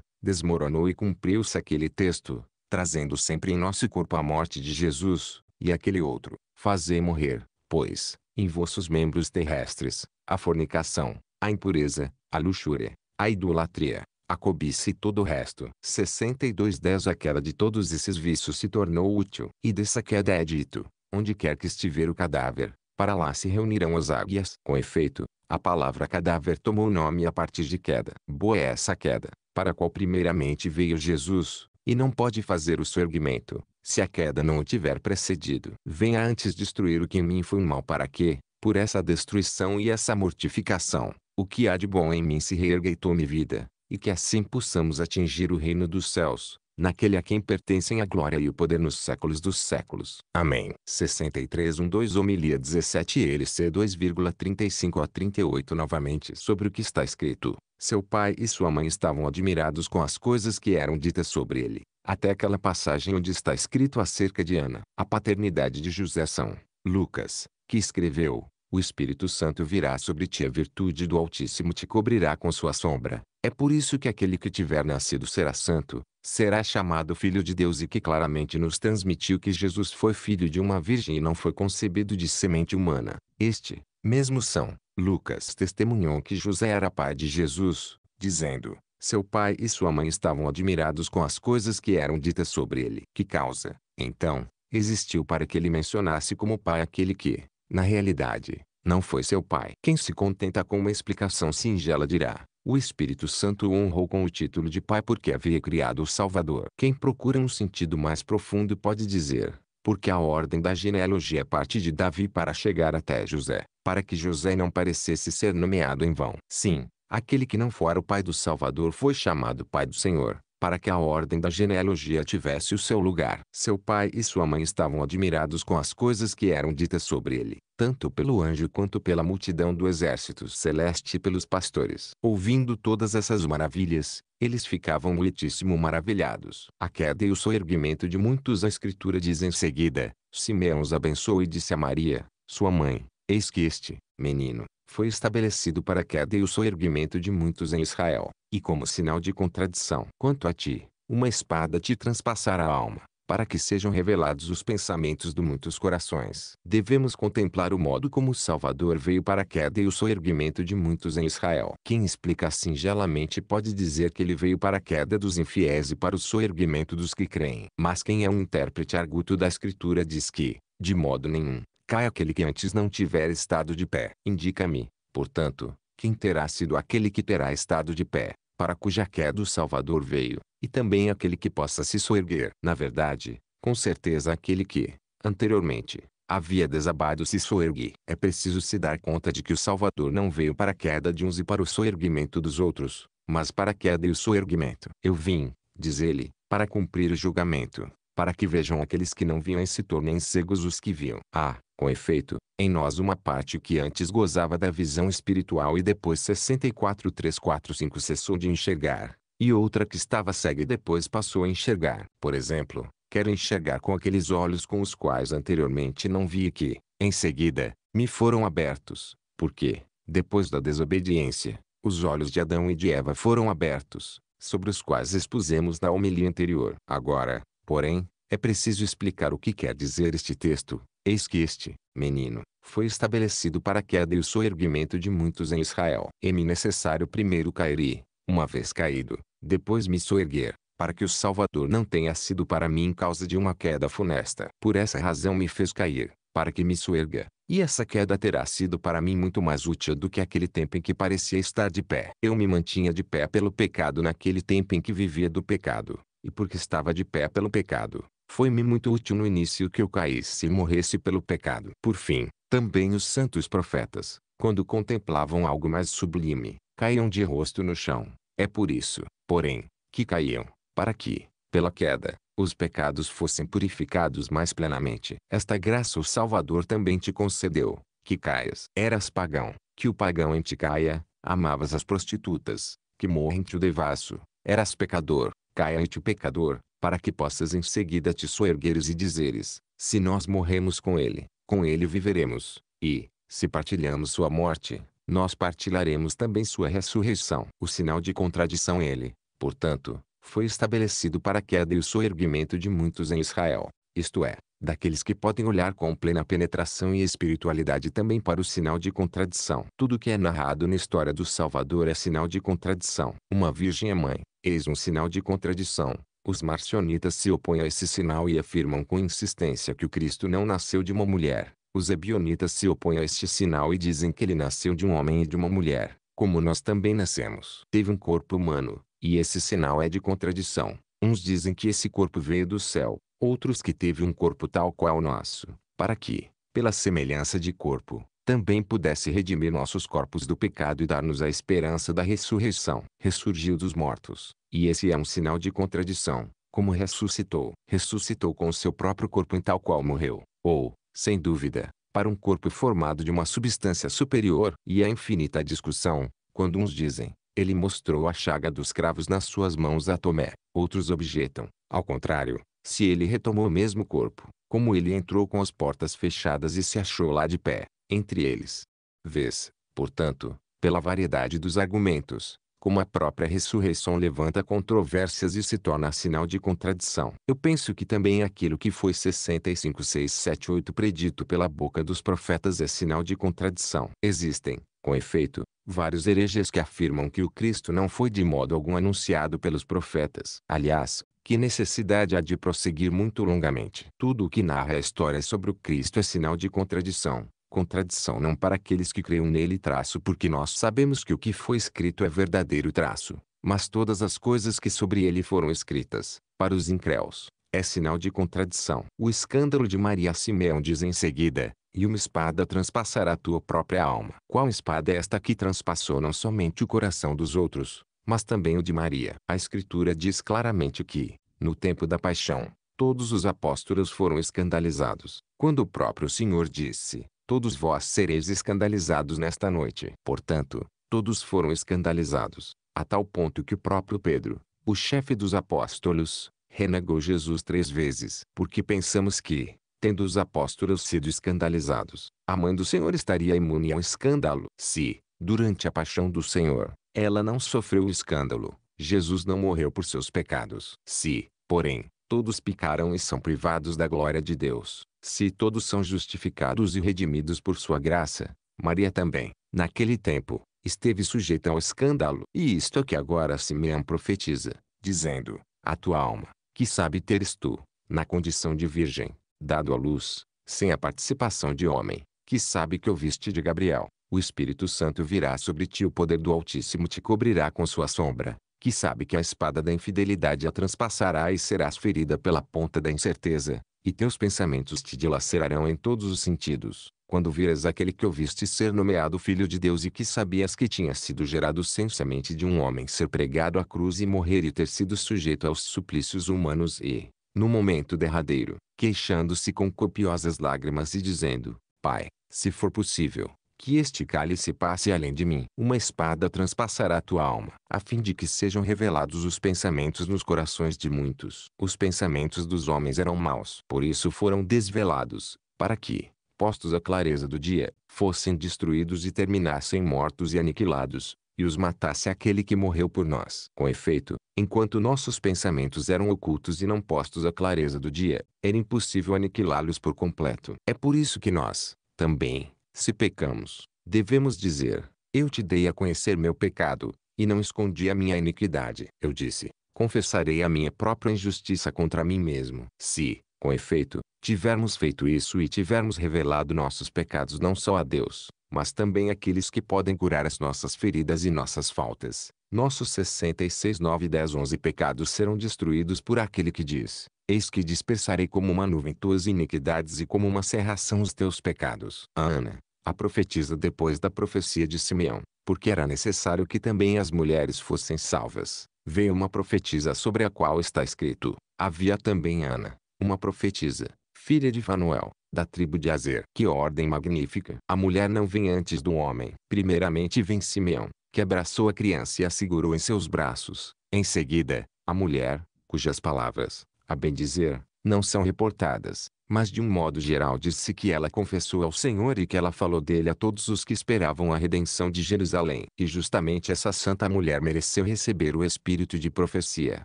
desmoronou e cumpriu-se aquele texto, trazendo sempre em nosso corpo a morte de Jesus, e aquele outro, fazei morrer, pois, em vossos membros terrestres, a fornicação, a impureza, a luxúria, a idolatria, a cobiça e todo o resto. 62.10 A queda de todos esses vícios se tornou útil, e dessa queda é dito, onde quer que estiver o cadáver, para lá se reunirão as águias. Com efeito, a palavra cadáver tomou o nome a partir de queda. Boa é essa queda, para a qual primeiramente veio Jesus, e não pode fazer o seu erguimento, se a queda não o tiver precedido. Venha antes destruir o que em mim foi mal para que, por essa destruição e essa mortificação, o que há de bom em mim se reerga e tome vida, e que assim possamos atingir o reino dos céus, naquele a quem pertencem a glória e o poder nos séculos dos séculos. Amém. 6312 Homilia 17 LC 2,35 a 38 Novamente sobre o que está escrito. Seu pai e sua mãe estavam admirados com as coisas que eram ditas sobre ele, até aquela passagem onde está escrito acerca de Ana. A paternidade de José são Lucas, que escreveu, o Espírito Santo virá sobre ti a virtude do Altíssimo te cobrirá com sua sombra. É por isso que aquele que tiver nascido será santo, será chamado Filho de Deus e que claramente nos transmitiu que Jesus foi filho de uma virgem e não foi concebido de semente humana. Este, mesmo São Lucas testemunhou que José era pai de Jesus, dizendo, seu pai e sua mãe estavam admirados com as coisas que eram ditas sobre ele. Que causa, então, existiu para que ele mencionasse como pai aquele que, na realidade, não foi seu pai. Quem se contenta com uma explicação singela dirá, o Espírito Santo o honrou com o título de pai porque havia criado o Salvador. Quem procura um sentido mais profundo pode dizer, porque a ordem da genealogia parte de Davi para chegar até José, para que José não parecesse ser nomeado em vão. Sim, aquele que não fora o pai do Salvador foi chamado pai do Senhor, para que a ordem da genealogia tivesse o seu lugar. Seu pai e sua mãe estavam admirados com as coisas que eram ditas sobre ele, tanto pelo anjo quanto pela multidão do exército celeste e pelos pastores. Ouvindo todas essas maravilhas, eles ficavam muitíssimo maravilhados. A queda e o soerguimento de muitos a escritura diz em seguida, Simeão os abençoou e disse a Maria, sua mãe, eis que este, menino, foi estabelecido para a queda e o soerguimento de muitos em Israel, e como sinal de contradição. Quanto a ti, uma espada te transpassará a alma, para que sejam revelados os pensamentos de muitos corações. Devemos contemplar o modo como o Salvador veio para a queda e o soerguimento de muitos em Israel. Quem explica singelamente assim pode dizer que ele veio para a queda dos infiéis e para o soerguimento dos que creem. Mas quem é um intérprete arguto da Escritura diz que, de modo nenhum, cai aquele que antes não tiver estado de pé. Indica-me, portanto, quem terá sido aquele que terá estado de pé para cuja queda o Salvador veio, e também aquele que possa se soerguer. Na verdade, com certeza aquele que, anteriormente, havia desabado se soergue. É preciso se dar conta de que o Salvador não veio para a queda de uns e para o soerguimento dos outros, mas para a queda e o soerguimento. Eu vim, diz ele, para cumprir o julgamento, para que vejam aqueles que não viam e se tornem cegos os que viam. Ah, com efeito, em nós uma parte que antes gozava da visão espiritual e depois 64345 cessou de enxergar, e outra que estava cega e depois passou a enxergar. Por exemplo, quero enxergar com aqueles olhos com os quais anteriormente não via que, em seguida, me foram abertos, porque, depois da desobediência, os olhos de Adão e de Eva foram abertos, sobre os quais expusemos na homilia anterior. Agora, porém, é preciso explicar o que quer dizer este texto, Eis que este, menino, foi estabelecido para a queda e o soerguimento de muitos em Israel. E me necessário primeiro cair e, uma vez caído, depois me soerguer, para que o Salvador não tenha sido para mim causa de uma queda funesta. Por essa razão me fez cair, para que me soerga, e essa queda terá sido para mim muito mais útil do que aquele tempo em que parecia estar de pé. Eu me mantinha de pé pelo pecado naquele tempo em que vivia do pecado, e porque estava de pé pelo pecado, foi-me muito útil no início que eu caísse e morresse pelo pecado. Por fim, também os santos profetas, quando contemplavam algo mais sublime, caíam de rosto no chão. É por isso, porém, que caíam, para que, pela queda, os pecados fossem purificados mais plenamente. Esta graça o Salvador também te concedeu, que caias. Eras pagão, que o pagão em ti caia, amavas as prostitutas, que morrem te o devasso, eras pecador, caia-te pecador, para que possas em seguida te soergueres e dizeres, se nós morremos com ele, com ele viveremos, e, se partilhamos sua morte, nós partilharemos também sua ressurreição. O sinal de contradição é ele, portanto, foi estabelecido para a queda e o soerguimento de muitos em Israel, isto é, daqueles que podem olhar com plena penetração e espiritualidade também para o sinal de contradição. Tudo que é narrado na história do Salvador é sinal de contradição. Uma virgem é mãe, Eis um sinal de contradição. Os marcionitas se opõem a esse sinal e afirmam com insistência que o Cristo não nasceu de uma mulher. Os ebionitas se opõem a este sinal e dizem que ele nasceu de um homem e de uma mulher, como nós também nascemos. Teve um corpo humano, e esse sinal é de contradição. Uns dizem que esse corpo veio do céu, outros que teve um corpo tal qual o nosso, para que, pela semelhança de corpo, também pudesse redimir nossos corpos do pecado e dar-nos a esperança da ressurreição. Ressurgiu dos mortos, e esse é um sinal de contradição, como ressuscitou. Ressuscitou com o seu próprio corpo em tal qual morreu, ou, sem dúvida, para um corpo formado de uma substância superior. E a infinita discussão, quando uns dizem, ele mostrou a chaga dos cravos nas suas mãos a Tomé, outros objetam, ao contrário, se ele retomou o mesmo corpo, como ele entrou com as portas fechadas e se achou lá de pé, entre eles. Vês, portanto, pela variedade dos argumentos, como a própria ressurreição levanta controvérsias e se torna sinal de contradição. Eu penso que também aquilo que foi 65678 predito pela boca dos profetas é sinal de contradição. Existem, com efeito, vários hereges que afirmam que o Cristo não foi de modo algum anunciado pelos profetas. Aliás, que necessidade há de prosseguir muito longamente? Tudo o que narra a história sobre o Cristo é sinal de contradição, contradição não para aqueles que creiam nele traço porque nós sabemos que o que foi escrito é verdadeiro traço, mas todas as coisas que sobre ele foram escritas, para os incréus, é sinal de contradição. O escândalo de Maria Simeão diz em seguida, e uma espada transpassará a tua própria alma. Qual espada é esta que transpassou não somente o coração dos outros, mas também o de Maria? A Escritura diz claramente que, no tempo da paixão, todos os apóstolos foram escandalizados, quando o próprio Senhor disse, todos vós sereis escandalizados nesta noite. Portanto, todos foram escandalizados, a tal ponto que o próprio Pedro, o chefe dos apóstolos, renegou Jesus três vezes. Porque pensamos que, tendo os apóstolos sido escandalizados, a mãe do Senhor estaria imune ao escândalo. Se, durante a paixão do Senhor, ela não sofreu escândalo, Jesus não morreu por seus pecados. Se, porém, todos picaram e são privados da glória de Deus, se todos são justificados e redimidos por sua graça, Maria também, naquele tempo, esteve sujeita ao escândalo. E isto é que agora Simeão profetiza, dizendo, a tua alma, que sabe teres tu, na condição de virgem, dado à luz, sem a participação de homem, que sabe que ouviste de Gabriel, o Espírito Santo virá sobre ti o poder do Altíssimo te cobrirá com sua sombra, que sabe que a espada da infidelidade a transpassará e serás ferida pela ponta da incerteza, e teus pensamentos te dilacerarão em todos os sentidos, quando vires aquele que ouviste ser nomeado Filho de Deus e que sabias que tinha sido gerado sem semente de um homem ser pregado à cruz e morrer e ter sido sujeito aos suplícios humanos e, no momento derradeiro, queixando-se com copiosas lágrimas e dizendo, Pai, se for possível, que este cálice passe além de mim. Uma espada transpassará tua alma, a fim de que sejam revelados os pensamentos nos corações de muitos. Os pensamentos dos homens eram maus, por isso foram desvelados, para que, postos à clareza do dia, fossem destruídos e terminassem mortos e aniquilados, e os matasse aquele que morreu por nós. Com efeito, enquanto nossos pensamentos eram ocultos e não postos à clareza do dia, era impossível aniquilá-los por completo. É por isso que nós, também, se pecamos, devemos dizer: Eu te dei a conhecer meu pecado, e não escondi a minha iniquidade. Eu disse: Confessarei a minha própria injustiça contra mim mesmo. Se, com efeito, tivermos feito isso e tivermos revelado nossos pecados não só a Deus, mas também àqueles que podem curar as nossas feridas e nossas faltas, nossos 66, 9, 10, 11 pecados serão destruídos por aquele que diz: Eis que dispersarei como uma nuvem tuas iniquidades e como uma serração os teus pecados. A Ana, a profetisa depois da profecia de Simeão, porque era necessário que também as mulheres fossem salvas. Veio uma profetisa sobre a qual está escrito: Havia também Ana, uma profetisa, filha de Fanuel, da tribo de Azer. Que ordem magnífica! A mulher não vem antes do homem. Primeiramente vem Simeão, que abraçou a criança e a segurou em seus braços. Em seguida, a mulher, cujas palavras, a bem dizer, não são reportadas, mas de um modo geral diz-se que ela confessou ao Senhor e que ela falou dele a todos os que esperavam a redenção de Jerusalém. E justamente essa santa mulher mereceu receber o espírito de profecia,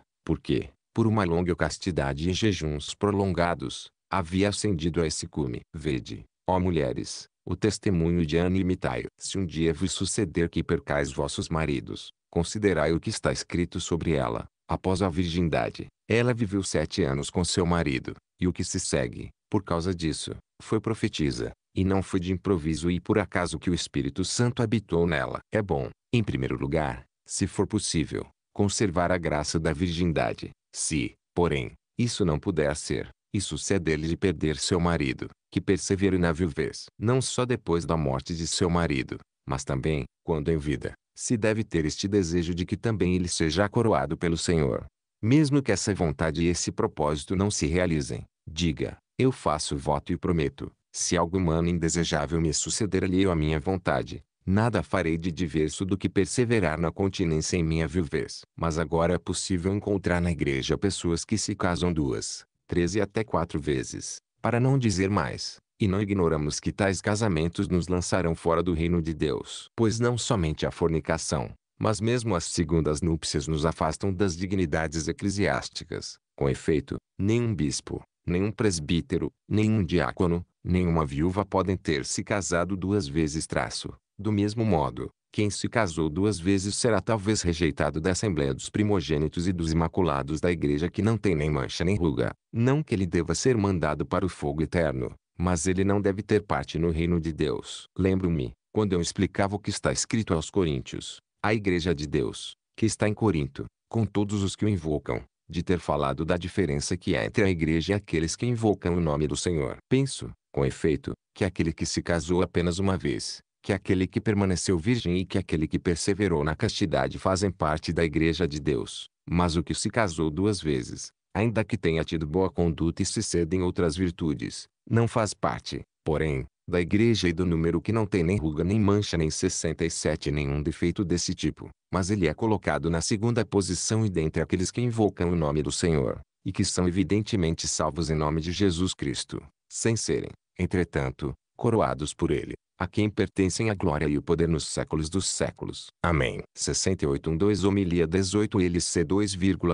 porque, por uma longa castidade e jejuns prolongados, havia ascendido a esse cume. Vede, ó mulheres, o testemunho de Ana imitai. Se um dia vos suceder que percais vossos maridos, considerai o que está escrito sobre ela. Após a virgindade, ela viveu sete anos com seu marido, e o que se segue, por causa disso, foi profetisa, e não foi de improviso e por acaso que o Espírito Santo habitou nela. É bom, em primeiro lugar, se for possível, conservar a graça da virgindade, se, porém, isso não puder ser, e suceder-lhe de perder seu marido, que persevere na viuvez, não só depois da morte de seu marido, mas também, quando em vida, se deve ter este desejo de que também ele seja coroado pelo Senhor. Mesmo que essa vontade e esse propósito não se realizem, diga, eu faço voto e prometo, se algo humano indesejável me suceder ou à minha vontade, Nada farei de diverso do que perseverar na continência em minha viuvez. Mas agora é possível encontrar na igreja pessoas que se casam duas, três e até quatro vezes, para não dizer mais. E não ignoramos que tais casamentos nos lançarão fora do reino de Deus. Pois não somente a fornicação, mas mesmo as segundas núpcias nos afastam das dignidades eclesiásticas. Com efeito, nenhum bispo, nenhum presbítero, nenhum diácono, nenhuma viúva podem ter se casado duas vezes traço. Do mesmo modo, quem se casou duas vezes será talvez rejeitado da Assembleia dos Primogênitos e dos Imaculados da Igreja que não tem nem mancha nem ruga, não que ele deva ser mandado para o fogo eterno, mas ele não deve ter parte no reino de Deus. Lembro-me, quando eu explicava o que está escrito aos Coríntios, a Igreja de Deus, que está em Corinto, com todos os que o invocam, de ter falado da diferença que há entre a Igreja e aqueles que invocam o nome do Senhor. Penso, com efeito, que aquele que se casou apenas uma vez, que aquele que permaneceu virgem e que aquele que perseverou na castidade fazem parte da Igreja de Deus. Mas o que se casou duas vezes, ainda que tenha tido boa conduta e se em outras virtudes, não faz parte, porém, da igreja e do número que não tem nem ruga nem mancha nem 67 nenhum defeito desse tipo, mas ele é colocado na segunda posição e dentre aqueles que invocam o nome do Senhor, e que são evidentemente salvos em nome de Jesus Cristo, sem serem, entretanto, coroados por ele a quem pertencem a glória e o poder nos séculos dos séculos. Amém. 68.12 Homilia 18 LC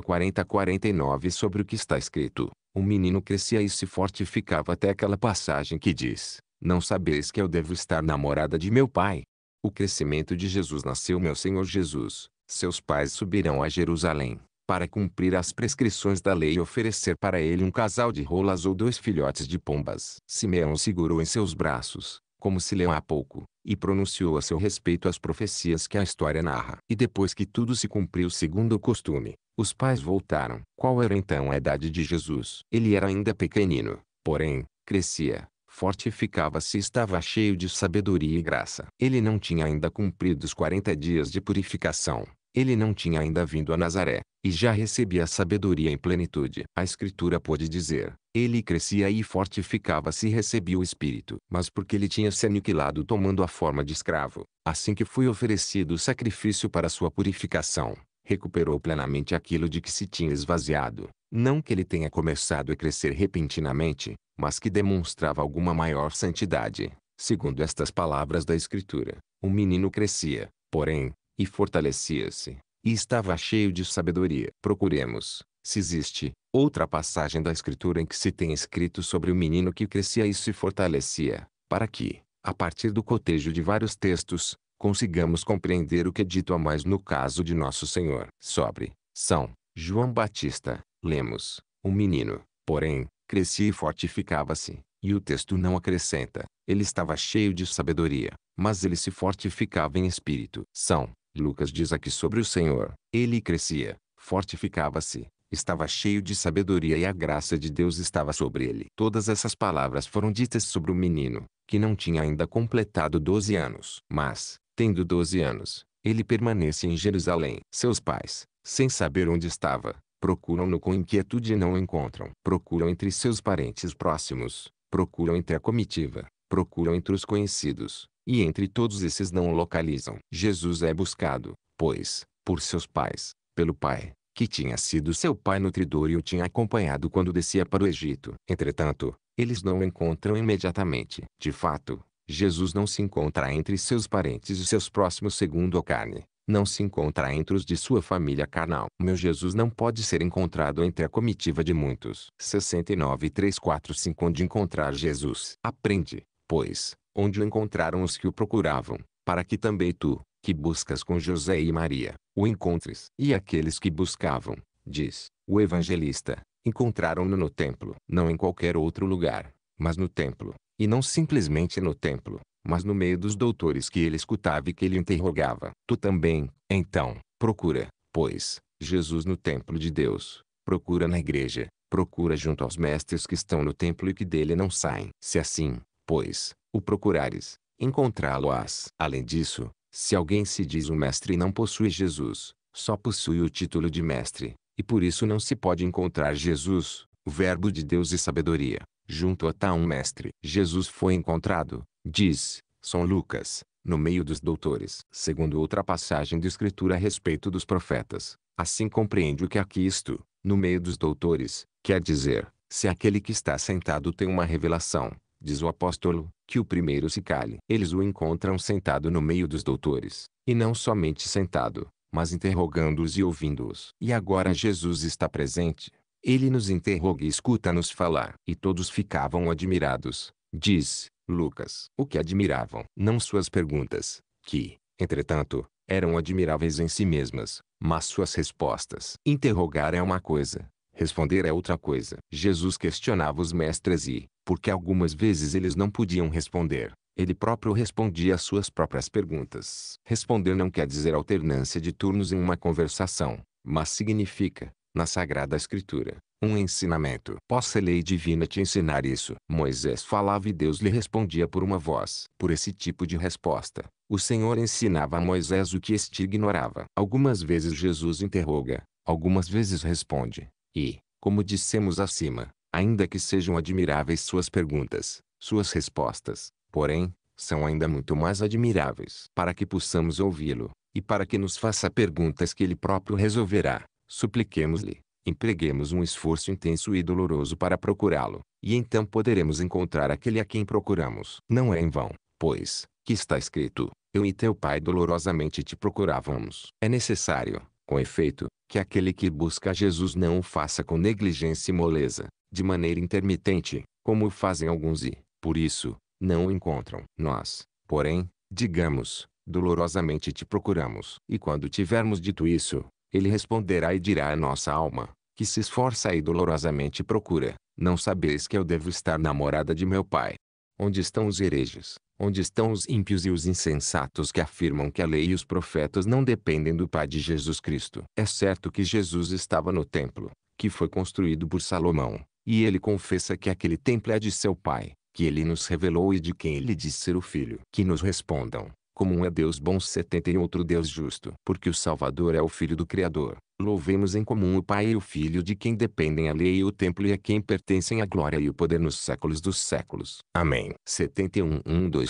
49 Sobre o que está escrito, o um menino crescia e se fortificava até aquela passagem que diz, Não sabeis que eu devo estar na morada de meu pai? O crescimento de Jesus nasceu meu Senhor Jesus, seus pais subirão a Jerusalém, para cumprir as prescrições da lei e oferecer para ele um casal de rolas ou dois filhotes de pombas. Simeão segurou em seus braços, como se leu há pouco, e pronunciou a seu respeito as profecias que a história narra. E depois que tudo se cumpriu segundo o costume, os pais voltaram. Qual era então a idade de Jesus? Ele era ainda pequenino, porém, crescia, fortificava-se e estava cheio de sabedoria e graça. Ele não tinha ainda cumprido os 40 dias de purificação, ele não tinha ainda vindo a Nazaré, e já recebia a sabedoria em plenitude. A Escritura pôde dizer, ele crescia e fortificava-se e recebia o Espírito. Mas porque ele tinha se aniquilado tomando a forma de escravo, assim que foi oferecido o sacrifício para sua purificação, recuperou plenamente aquilo de que se tinha esvaziado. Não que ele tenha começado a crescer repentinamente, mas que demonstrava alguma maior santidade. Segundo estas palavras da Escritura, o menino crescia, porém, e fortalecia-se, e estava cheio de sabedoria. Procuremos, se existe, outra passagem da Escritura em que se tem escrito sobre o menino que crescia e se fortalecia, para que, a partir do cotejo de vários textos, consigamos compreender o que é dito a mais no caso de Nosso Senhor. Sobre São João Batista, lemos: Um menino, porém, crescia e fortificava-se, e o texto não acrescenta, ele estava cheio de sabedoria, mas ele se fortificava em espírito. São Lucas diz aqui sobre o Senhor: Ele crescia, fortificava-se, estava cheio de sabedoria e a graça de Deus estava sobre ele. Todas essas palavras foram ditas sobre o menino, que não tinha ainda completado 12 anos. Mas, tendo 12 anos, ele permanece em Jerusalém. Seus pais, sem saber onde estava, procuram-no com inquietude e não o encontram. Procuram entre seus parentes próximos, procuram entre a comitiva, procuram entre os conhecidos, e entre todos esses não o localizam. Jesus é buscado, pois, por seus pais, pelo pai, que tinha sido seu pai nutridor e o tinha acompanhado quando descia para o Egito. Entretanto, eles não o encontram imediatamente. De fato, Jesus não se encontra entre seus parentes e seus próximos segundo a carne. Não se encontra entre os de sua família carnal. Meu Jesus não pode ser encontrado entre a comitiva de muitos. 69 345 Onde encontrar Jesus. Aprende, pois, onde o encontraram os que o procuravam, para que também tu, que buscas com José e Maria, o encontres. E aqueles que buscavam, diz o evangelista, encontraram-no no templo, não em qualquer outro lugar, mas no templo, e não simplesmente no templo, mas no meio dos doutores que ele escutava e que ele interrogava. Tu também, então, procura, pois, Jesus no templo de Deus, procura na igreja, procura junto aos mestres que estão no templo e que dele não saem. Se assim, pois, o procurares, encontrá-lo-ás. Além disso, se alguém se diz um mestre e não possui Jesus, só possui o título de mestre, e por isso não se pode encontrar Jesus, o Verbo de Deus e sabedoria, junto a tal um mestre. Jesus foi encontrado, diz São Lucas, no meio dos doutores. Segundo outra passagem de Escritura a respeito dos profetas, assim compreende o que aqui isto, no meio dos doutores, quer dizer, se aquele que está sentado tem uma revelação, diz o apóstolo, que o primeiro se cale. Eles o encontram sentado no meio dos doutores, e não somente sentado, mas interrogando-os e ouvindo-os. E agora Jesus está presente. Ele nos interroga e escuta-nos falar. E todos ficavam admirados, diz Lucas. O que admiravam? Não suas perguntas, que, entretanto, eram admiráveis em si mesmas, mas suas respostas. Interrogar é uma coisa, Responder é outra coisa. Jesus questionava os mestres e, porque algumas vezes eles não podiam responder, ele próprio respondia às suas próprias perguntas. Responder não quer dizer alternância de turnos em uma conversação, mas significa, na Sagrada Escritura, um ensinamento. Possa a lei divina te ensinar isso. Moisés falava e Deus lhe respondia por uma voz. Por esse tipo de resposta, o Senhor ensinava a Moisés o que este ignorava. Algumas vezes Jesus interroga, algumas vezes responde, e, como dissemos acima, ainda que sejam admiráveis suas perguntas, suas respostas, porém, são ainda muito mais admiráveis para que possamos ouvi-lo, e para que nos faça perguntas que ele próprio resolverá. Supliquemos-lhe, empreguemos um esforço intenso e doloroso para procurá-lo, e então poderemos encontrar aquele a quem procuramos. Não é em vão, pois, que está escrito: Eu e teu pai dolorosamente te procurávamos. É necessário, com efeito, que aquele que busca Jesus não o faça com negligência e moleza, de maneira intermitente, como fazem alguns e, por isso, não o encontram. Nós, porém, digamos, dolorosamente te procuramos. E quando tivermos dito isso, ele responderá e dirá à nossa alma, que se esforça e dolorosamente procura, não sabeis que eu devo estar na morada de meu pai. Onde estão os hereges? Onde estão os ímpios e os insensatos que afirmam que a lei e os profetas não dependem do Pai de Jesus Cristo? É certo que Jesus estava no templo, que foi construído por Salomão, e ele confessa que aquele templo é de seu pai, que ele nos revelou e de quem ele diz ser o filho. Que nos respondam, como um é Deus bom 70 e outro Deus justo, porque o Salvador é o filho do Criador. Louvemos em comum o Pai e o Filho de quem dependem a lei e o templo e a quem pertencem a glória e o poder nos séculos dos séculos. Amém. 71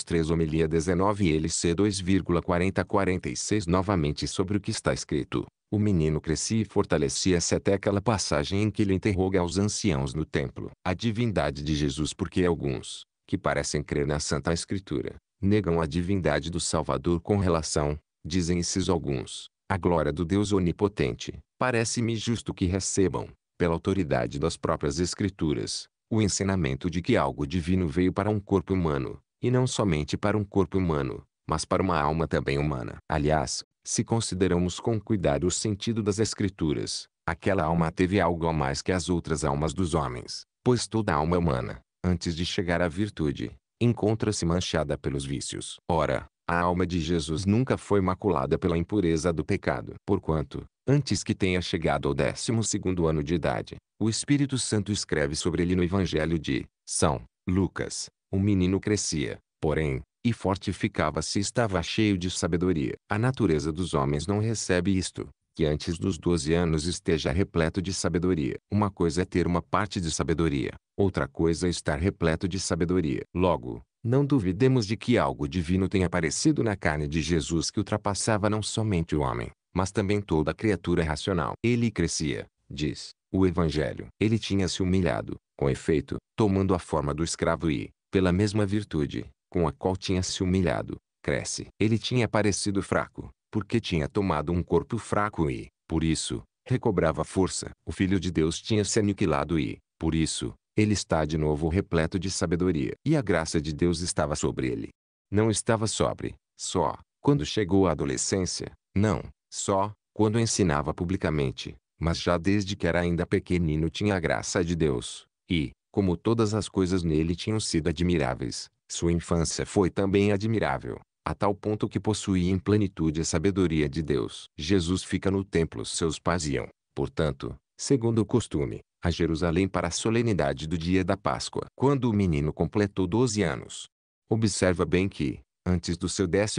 3 Homilia 19 LC 2,40-46 Novamente sobre o que está escrito. O menino crescia e fortalecia-se até aquela passagem em que ele interroga aos anciãos no templo. A divindade de Jesus porque alguns, que parecem crer na Santa Escritura, negam a divindade do Salvador com relação, dizem esses alguns, a glória do Deus Onipotente, parece-me justo que recebam, pela autoridade das próprias Escrituras, o ensinamento de que algo divino veio para um corpo humano, e não somente para um corpo humano, mas para uma alma também humana. Aliás, se consideramos com cuidado o sentido das Escrituras, aquela alma teve algo a mais que as outras almas dos homens, pois toda alma humana, antes de chegar à virtude, encontra-se manchada pelos vícios. Ora, a alma de Jesus nunca foi maculada pela impureza do pecado. Porquanto, antes que tenha chegado ao décimo segundo ano de idade, o Espírito Santo escreve sobre ele no Evangelho de São Lucas. O menino crescia, porém, e fortificava-se estava cheio de sabedoria. A natureza dos homens não recebe isto, que antes dos 12 anos esteja repleto de sabedoria. Uma coisa é ter uma parte de sabedoria, outra coisa é estar repleto de sabedoria. Logo, não duvidemos de que algo divino tenha aparecido na carne de Jesus que ultrapassava não somente o homem, mas também toda criatura racional. Ele crescia, diz, o Evangelho. Ele tinha se humilhado, com efeito, tomando a forma do escravo e, pela mesma virtude, com a qual tinha se humilhado, cresce. Ele tinha parecido fraco, porque tinha tomado um corpo fraco e, por isso, recobrava força. O Filho de Deus tinha se aniquilado e, por isso, ele está de novo repleto de sabedoria. E a graça de Deus estava sobre ele. Não estava sobre, só, quando chegou à adolescência, não, só, quando ensinava publicamente, mas já desde que era ainda pequenino tinha a graça de Deus, e, como todas as coisas nele tinham sido admiráveis, sua infância foi também admirável, a tal ponto que possuía em plenitude a sabedoria de Deus. Jesus fica no templo seus pais iam, portanto, segundo o costume, a Jerusalém para a solenidade do dia da Páscoa. Quando o menino completou 12 anos. Observa bem que, antes do seu 12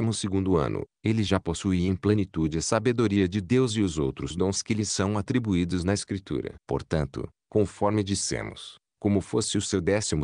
ano, ele já possuía em plenitude a sabedoria de Deus e os outros dons que lhe são atribuídos na Escritura. Portanto, conforme dissemos, como fosse o seu 12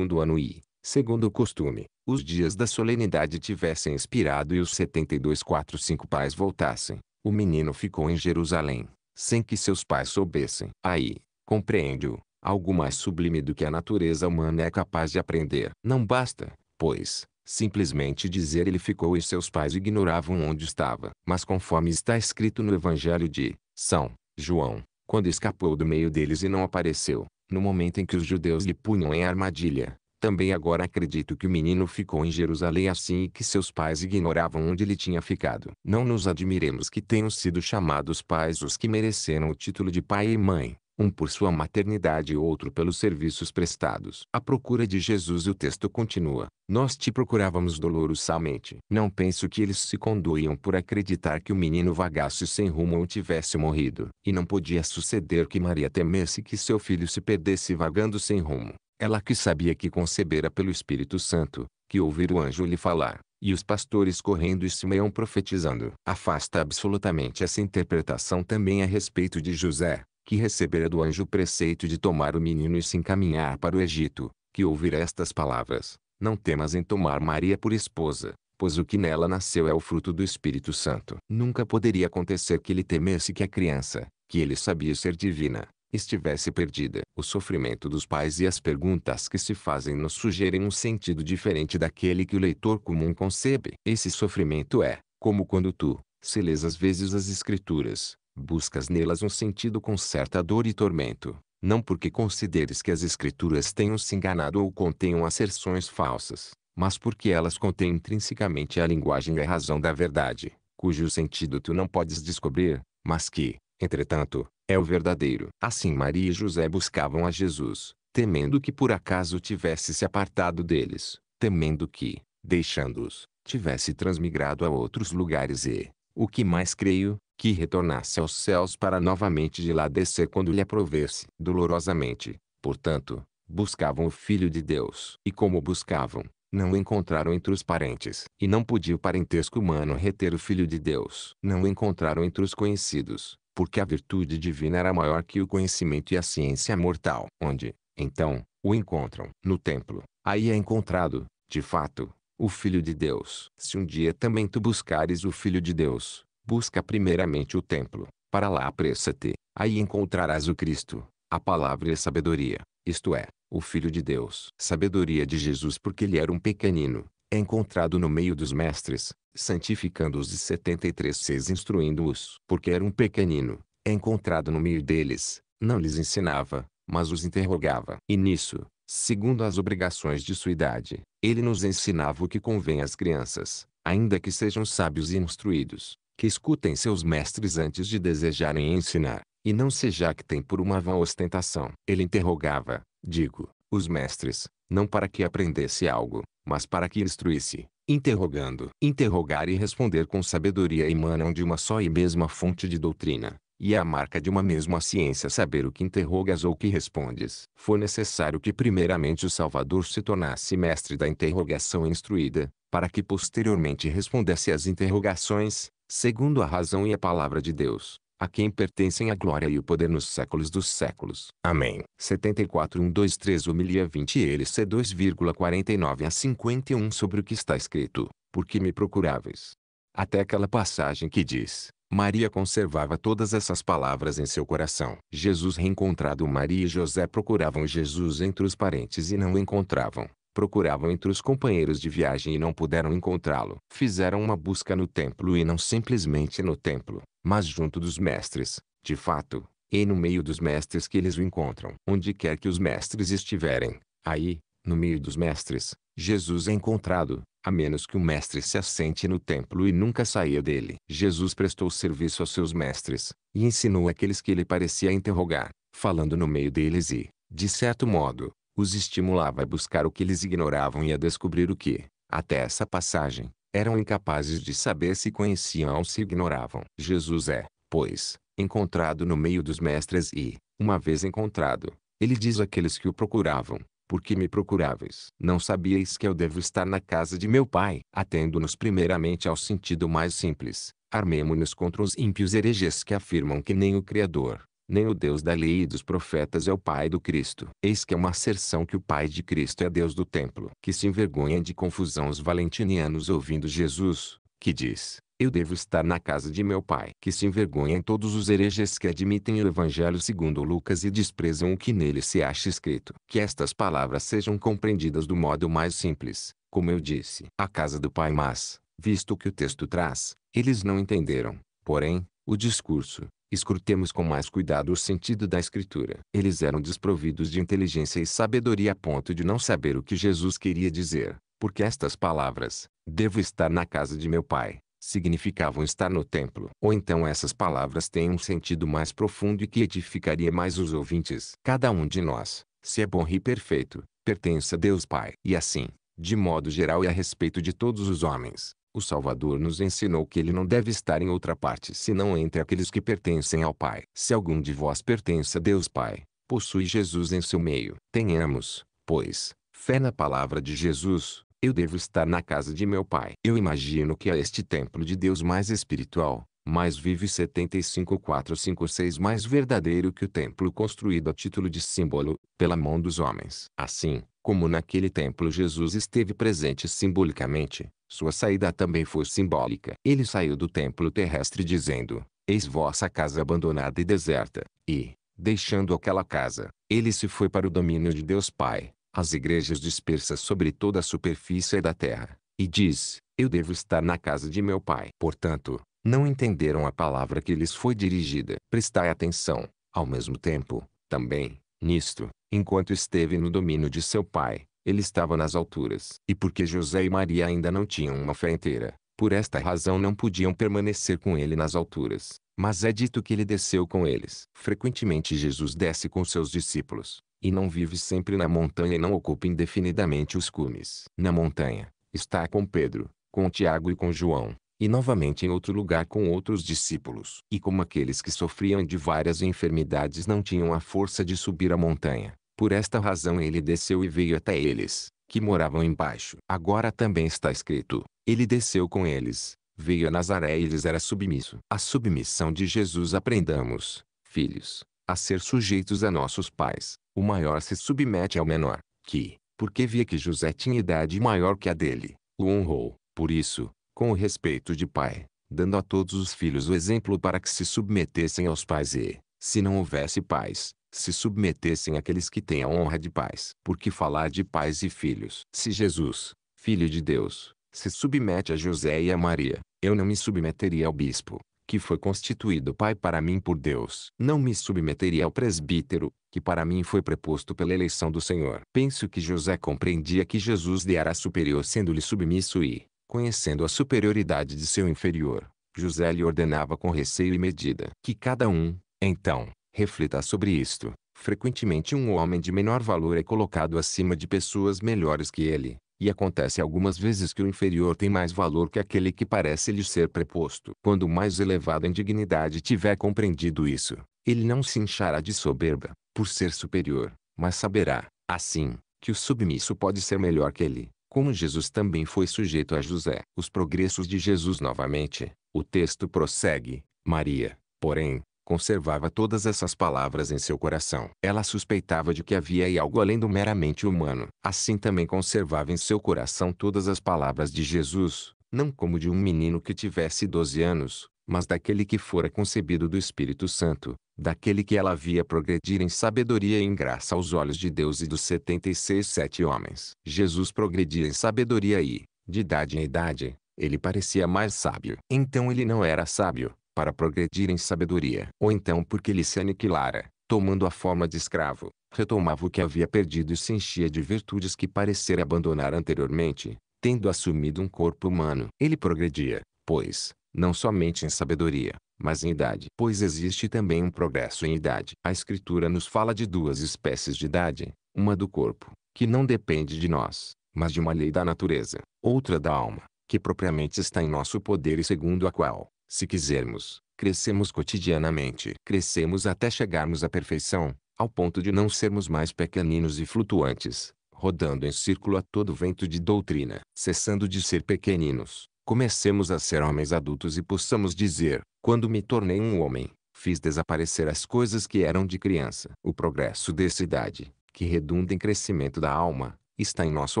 ano e, segundo o costume, os dias da solenidade tivessem expirado e os 72 quatro cinco pais voltassem, o menino ficou em Jerusalém, sem que seus pais soubessem. Aí, compreende-o, algo mais sublime do que a natureza humana é capaz de aprender. Não basta, pois, simplesmente dizer ele ficou e seus pais ignoravam onde estava. Mas conforme está escrito no Evangelho de São João, quando escapou do meio deles e não apareceu, no momento em que os judeus lhe punham em armadilha, também agora acredito que o menino ficou em Jerusalém assim e que seus pais ignoravam onde ele tinha ficado. Não nos admiremos que tenham sido chamados pais os que mereceram o título de pai e mãe, um por sua maternidade e outro pelos serviços prestados. A procura de Jesus e o texto continua. Nós te procurávamos dolorosamente. Não penso que eles se conduíam por acreditar que o menino vagasse sem rumo ou tivesse morrido. E não podia suceder que Maria temesse que seu filho se perdesse vagando sem rumo. Ela que sabia que concebera pelo Espírito Santo, que ouvir o anjo lhe falar, e os pastores correndo e Simeão profetizando. Afasta absolutamente essa interpretação também a respeito de José que recebera do anjo o preceito de tomar o menino e se encaminhar para o Egito, que ouvira estas palavras: Não temas em tomar Maria por esposa, pois o que nela nasceu é o fruto do Espírito Santo. Nunca poderia acontecer que ele temesse que a criança, que ele sabia ser divina, estivesse perdida. O sofrimento dos pais e as perguntas que se fazem nos sugerem um sentido diferente daquele que o leitor comum concebe. Esse sofrimento é, como quando tu, se lês às vezes as Escrituras, buscas nelas um sentido com certa dor e tormento, não porque consideres que as escrituras tenham se enganado ou contenham asserções falsas, mas porque elas contêm intrinsecamente a linguagem e a razão da verdade, cujo sentido tu não podes descobrir, mas que, entretanto, é o verdadeiro. Assim Maria e José buscavam a Jesus, temendo que por acaso tivesse se apartado deles, temendo que, deixando-os, tivesse transmigrado a outros lugares e, o que mais creio, que retornasse aos céus para novamente de lá descer quando lhe aprovesse. Dolorosamente, portanto, buscavam o Filho de Deus. E como buscavam, não o encontraram entre os parentes. E não podia o parentesco humano reter o Filho de Deus. Não o encontraram entre os conhecidos, porque a virtude divina era maior que o conhecimento e a ciência mortal. Onde, então, o encontram? No templo. Aí é encontrado, de fato, o Filho de Deus. Se um dia também tu buscares o Filho de Deus, Busca primeiramente o templo, para lá apressa-te, aí encontrarás o Cristo, a palavra e é a sabedoria, isto é, o Filho de Deus. Sabedoria de Jesus porque ele era um pequenino, é encontrado no meio dos mestres, santificando-os e 73 seis instruindo-os. Porque era um pequenino, é encontrado no meio deles, não lhes ensinava, mas os interrogava. E nisso, segundo as obrigações de sua idade, ele nos ensinava o que convém às crianças, ainda que sejam sábios e instruídos que escutem seus mestres antes de desejarem ensinar, e não se jactem por uma vã ostentação. Ele interrogava, digo, os mestres, não para que aprendesse algo, mas para que instruísse, interrogando. Interrogar e responder com sabedoria emanam de uma só e mesma fonte de doutrina, e é a marca de uma mesma ciência saber o que interrogas ou que respondes. Foi necessário que primeiramente o Salvador se tornasse mestre da interrogação instruída, para que posteriormente respondesse às interrogações, segundo a razão e a palavra de Deus, a quem pertencem a glória e o poder nos séculos dos séculos. Amém. 74 123 humilha 20 ele C2,49 a 51 sobre o que está escrito, porque me procuráveis. Até aquela passagem que diz, Maria conservava todas essas palavras em seu coração. Jesus reencontrado Maria e José procuravam Jesus entre os parentes e não o encontravam procuravam entre os companheiros de viagem e não puderam encontrá-lo. Fizeram uma busca no templo e não simplesmente no templo, mas junto dos mestres, de fato, e no meio dos mestres que eles o encontram. Onde quer que os mestres estiverem, aí, no meio dos mestres, Jesus é encontrado, a menos que o mestre se assente no templo e nunca saia dele. Jesus prestou serviço aos seus mestres, e ensinou aqueles que ele parecia interrogar, falando no meio deles e, de certo modo, os estimulava a buscar o que eles ignoravam e a descobrir o que, até essa passagem, eram incapazes de saber se conheciam ou se ignoravam. Jesus é, pois, encontrado no meio dos mestres e, uma vez encontrado, ele diz àqueles que o procuravam, Por que me procuráveis? Não sabíeis que eu devo estar na casa de meu pai? Atendo-nos primeiramente ao sentido mais simples, armemo-nos contra os ímpios hereges que afirmam que nem o Criador, nem o Deus da lei e dos profetas é o Pai do Cristo. Eis que é uma asserção que o Pai de Cristo é Deus do templo, que se envergonha de confusão os valentinianos ouvindo Jesus, que diz, eu devo estar na casa de meu pai. Que se envergonhem todos os hereges que admitem o evangelho segundo Lucas e desprezam o que nele se acha escrito. Que estas palavras sejam compreendidas do modo mais simples, como eu disse, a casa do pai mas, visto que o texto traz, eles não entenderam, porém, o discurso, Escrutemos com mais cuidado o sentido da Escritura. Eles eram desprovidos de inteligência e sabedoria a ponto de não saber o que Jesus queria dizer, porque estas palavras, devo estar na casa de meu pai, significavam estar no templo. Ou então essas palavras têm um sentido mais profundo e que edificaria mais os ouvintes. Cada um de nós, se é bom e perfeito, pertence a Deus Pai. E assim, de modo geral e a respeito de todos os homens, o Salvador nos ensinou que ele não deve estar em outra parte senão entre aqueles que pertencem ao Pai. Se algum de vós pertence a Deus Pai, possui Jesus em seu meio. Tenhamos, pois, fé na palavra de Jesus. Eu devo estar na casa de meu pai. Eu imagino que é este templo de Deus mais espiritual, mais vivo e 75456 mais verdadeiro que o templo construído a título de símbolo, pela mão dos homens. Assim, como naquele templo Jesus esteve presente simbolicamente, sua saída também foi simbólica. Ele saiu do templo terrestre dizendo, Eis vossa casa abandonada e deserta. E, deixando aquela casa, ele se foi para o domínio de Deus Pai, as igrejas dispersas sobre toda a superfície da terra. E diz, eu devo estar na casa de meu Pai. Portanto, não entenderam a palavra que lhes foi dirigida. Prestai atenção, ao mesmo tempo, também, nisto, enquanto esteve no domínio de seu Pai, ele estava nas alturas. E porque José e Maria ainda não tinham uma fé inteira, por esta razão não podiam permanecer com ele nas alturas. Mas é dito que ele desceu com eles. Frequentemente Jesus desce com seus discípulos, e não vive sempre na montanha e não ocupa indefinidamente os cumes. Na montanha, está com Pedro, com Tiago e com João, e novamente em outro lugar com outros discípulos. E como aqueles que sofriam de várias enfermidades não tinham a força de subir a montanha, por esta razão ele desceu e veio até eles, que moravam embaixo. Agora também está escrito, ele desceu com eles, veio a Nazaré e lhes era submisso. A submissão de Jesus aprendamos, filhos, a ser sujeitos a nossos pais. O maior se submete ao menor, que, porque via que José tinha idade maior que a dele, o honrou. Por isso, com o respeito de pai, dando a todos os filhos o exemplo para que se submetessem aos pais e, se não houvesse pais, se submetessem àqueles que têm a honra de pais. Porque falar de pais e filhos? Se Jesus, Filho de Deus, se submete a José e a Maria, eu não me submeteria ao bispo, que foi constituído pai para mim por Deus. Não me submeteria ao presbítero, que para mim foi preposto pela eleição do Senhor. Penso que José compreendia que Jesus lhe era superior sendo-lhe submisso e, conhecendo a superioridade de seu inferior, José lhe ordenava com receio e medida que cada um, então, Reflita sobre isto. Frequentemente um homem de menor valor é colocado acima de pessoas melhores que ele, e acontece algumas vezes que o inferior tem mais valor que aquele que parece lhe ser preposto. Quando o mais elevado em dignidade tiver compreendido isso, ele não se inchará de soberba, por ser superior, mas saberá, assim, que o submisso pode ser melhor que ele, como Jesus também foi sujeito a José. Os progressos de Jesus novamente. O texto prossegue: Maria, porém, Conservava todas essas palavras em seu coração. Ela suspeitava de que havia aí algo além do meramente humano. Assim também conservava em seu coração todas as palavras de Jesus, não como de um menino que tivesse 12 anos, mas daquele que fora concebido do Espírito Santo, daquele que ela via progredir em sabedoria e em graça aos olhos de Deus e dos setenta e seis sete homens. Jesus progredia em sabedoria e, de idade em idade, ele parecia mais sábio. Então ele não era sábio, para progredir em sabedoria, ou então porque ele se aniquilara, tomando a forma de escravo, retomava o que havia perdido e se enchia de virtudes que parecera abandonar anteriormente, tendo assumido um corpo humano. Ele progredia, pois, não somente em sabedoria, mas em idade. Pois existe também um progresso em idade. A Escritura nos fala de duas espécies de idade, uma do corpo, que não depende de nós, mas de uma lei da natureza, outra da alma, que propriamente está em nosso poder e segundo a qual, se quisermos, crescemos cotidianamente. Crescemos até chegarmos à perfeição, ao ponto de não sermos mais pequeninos e flutuantes, rodando em círculo a todo vento de doutrina. Cessando de ser pequeninos, comecemos a ser homens adultos e possamos dizer, quando me tornei um homem, fiz desaparecer as coisas que eram de criança. O progresso dessa idade, que redunda em crescimento da alma, está em nosso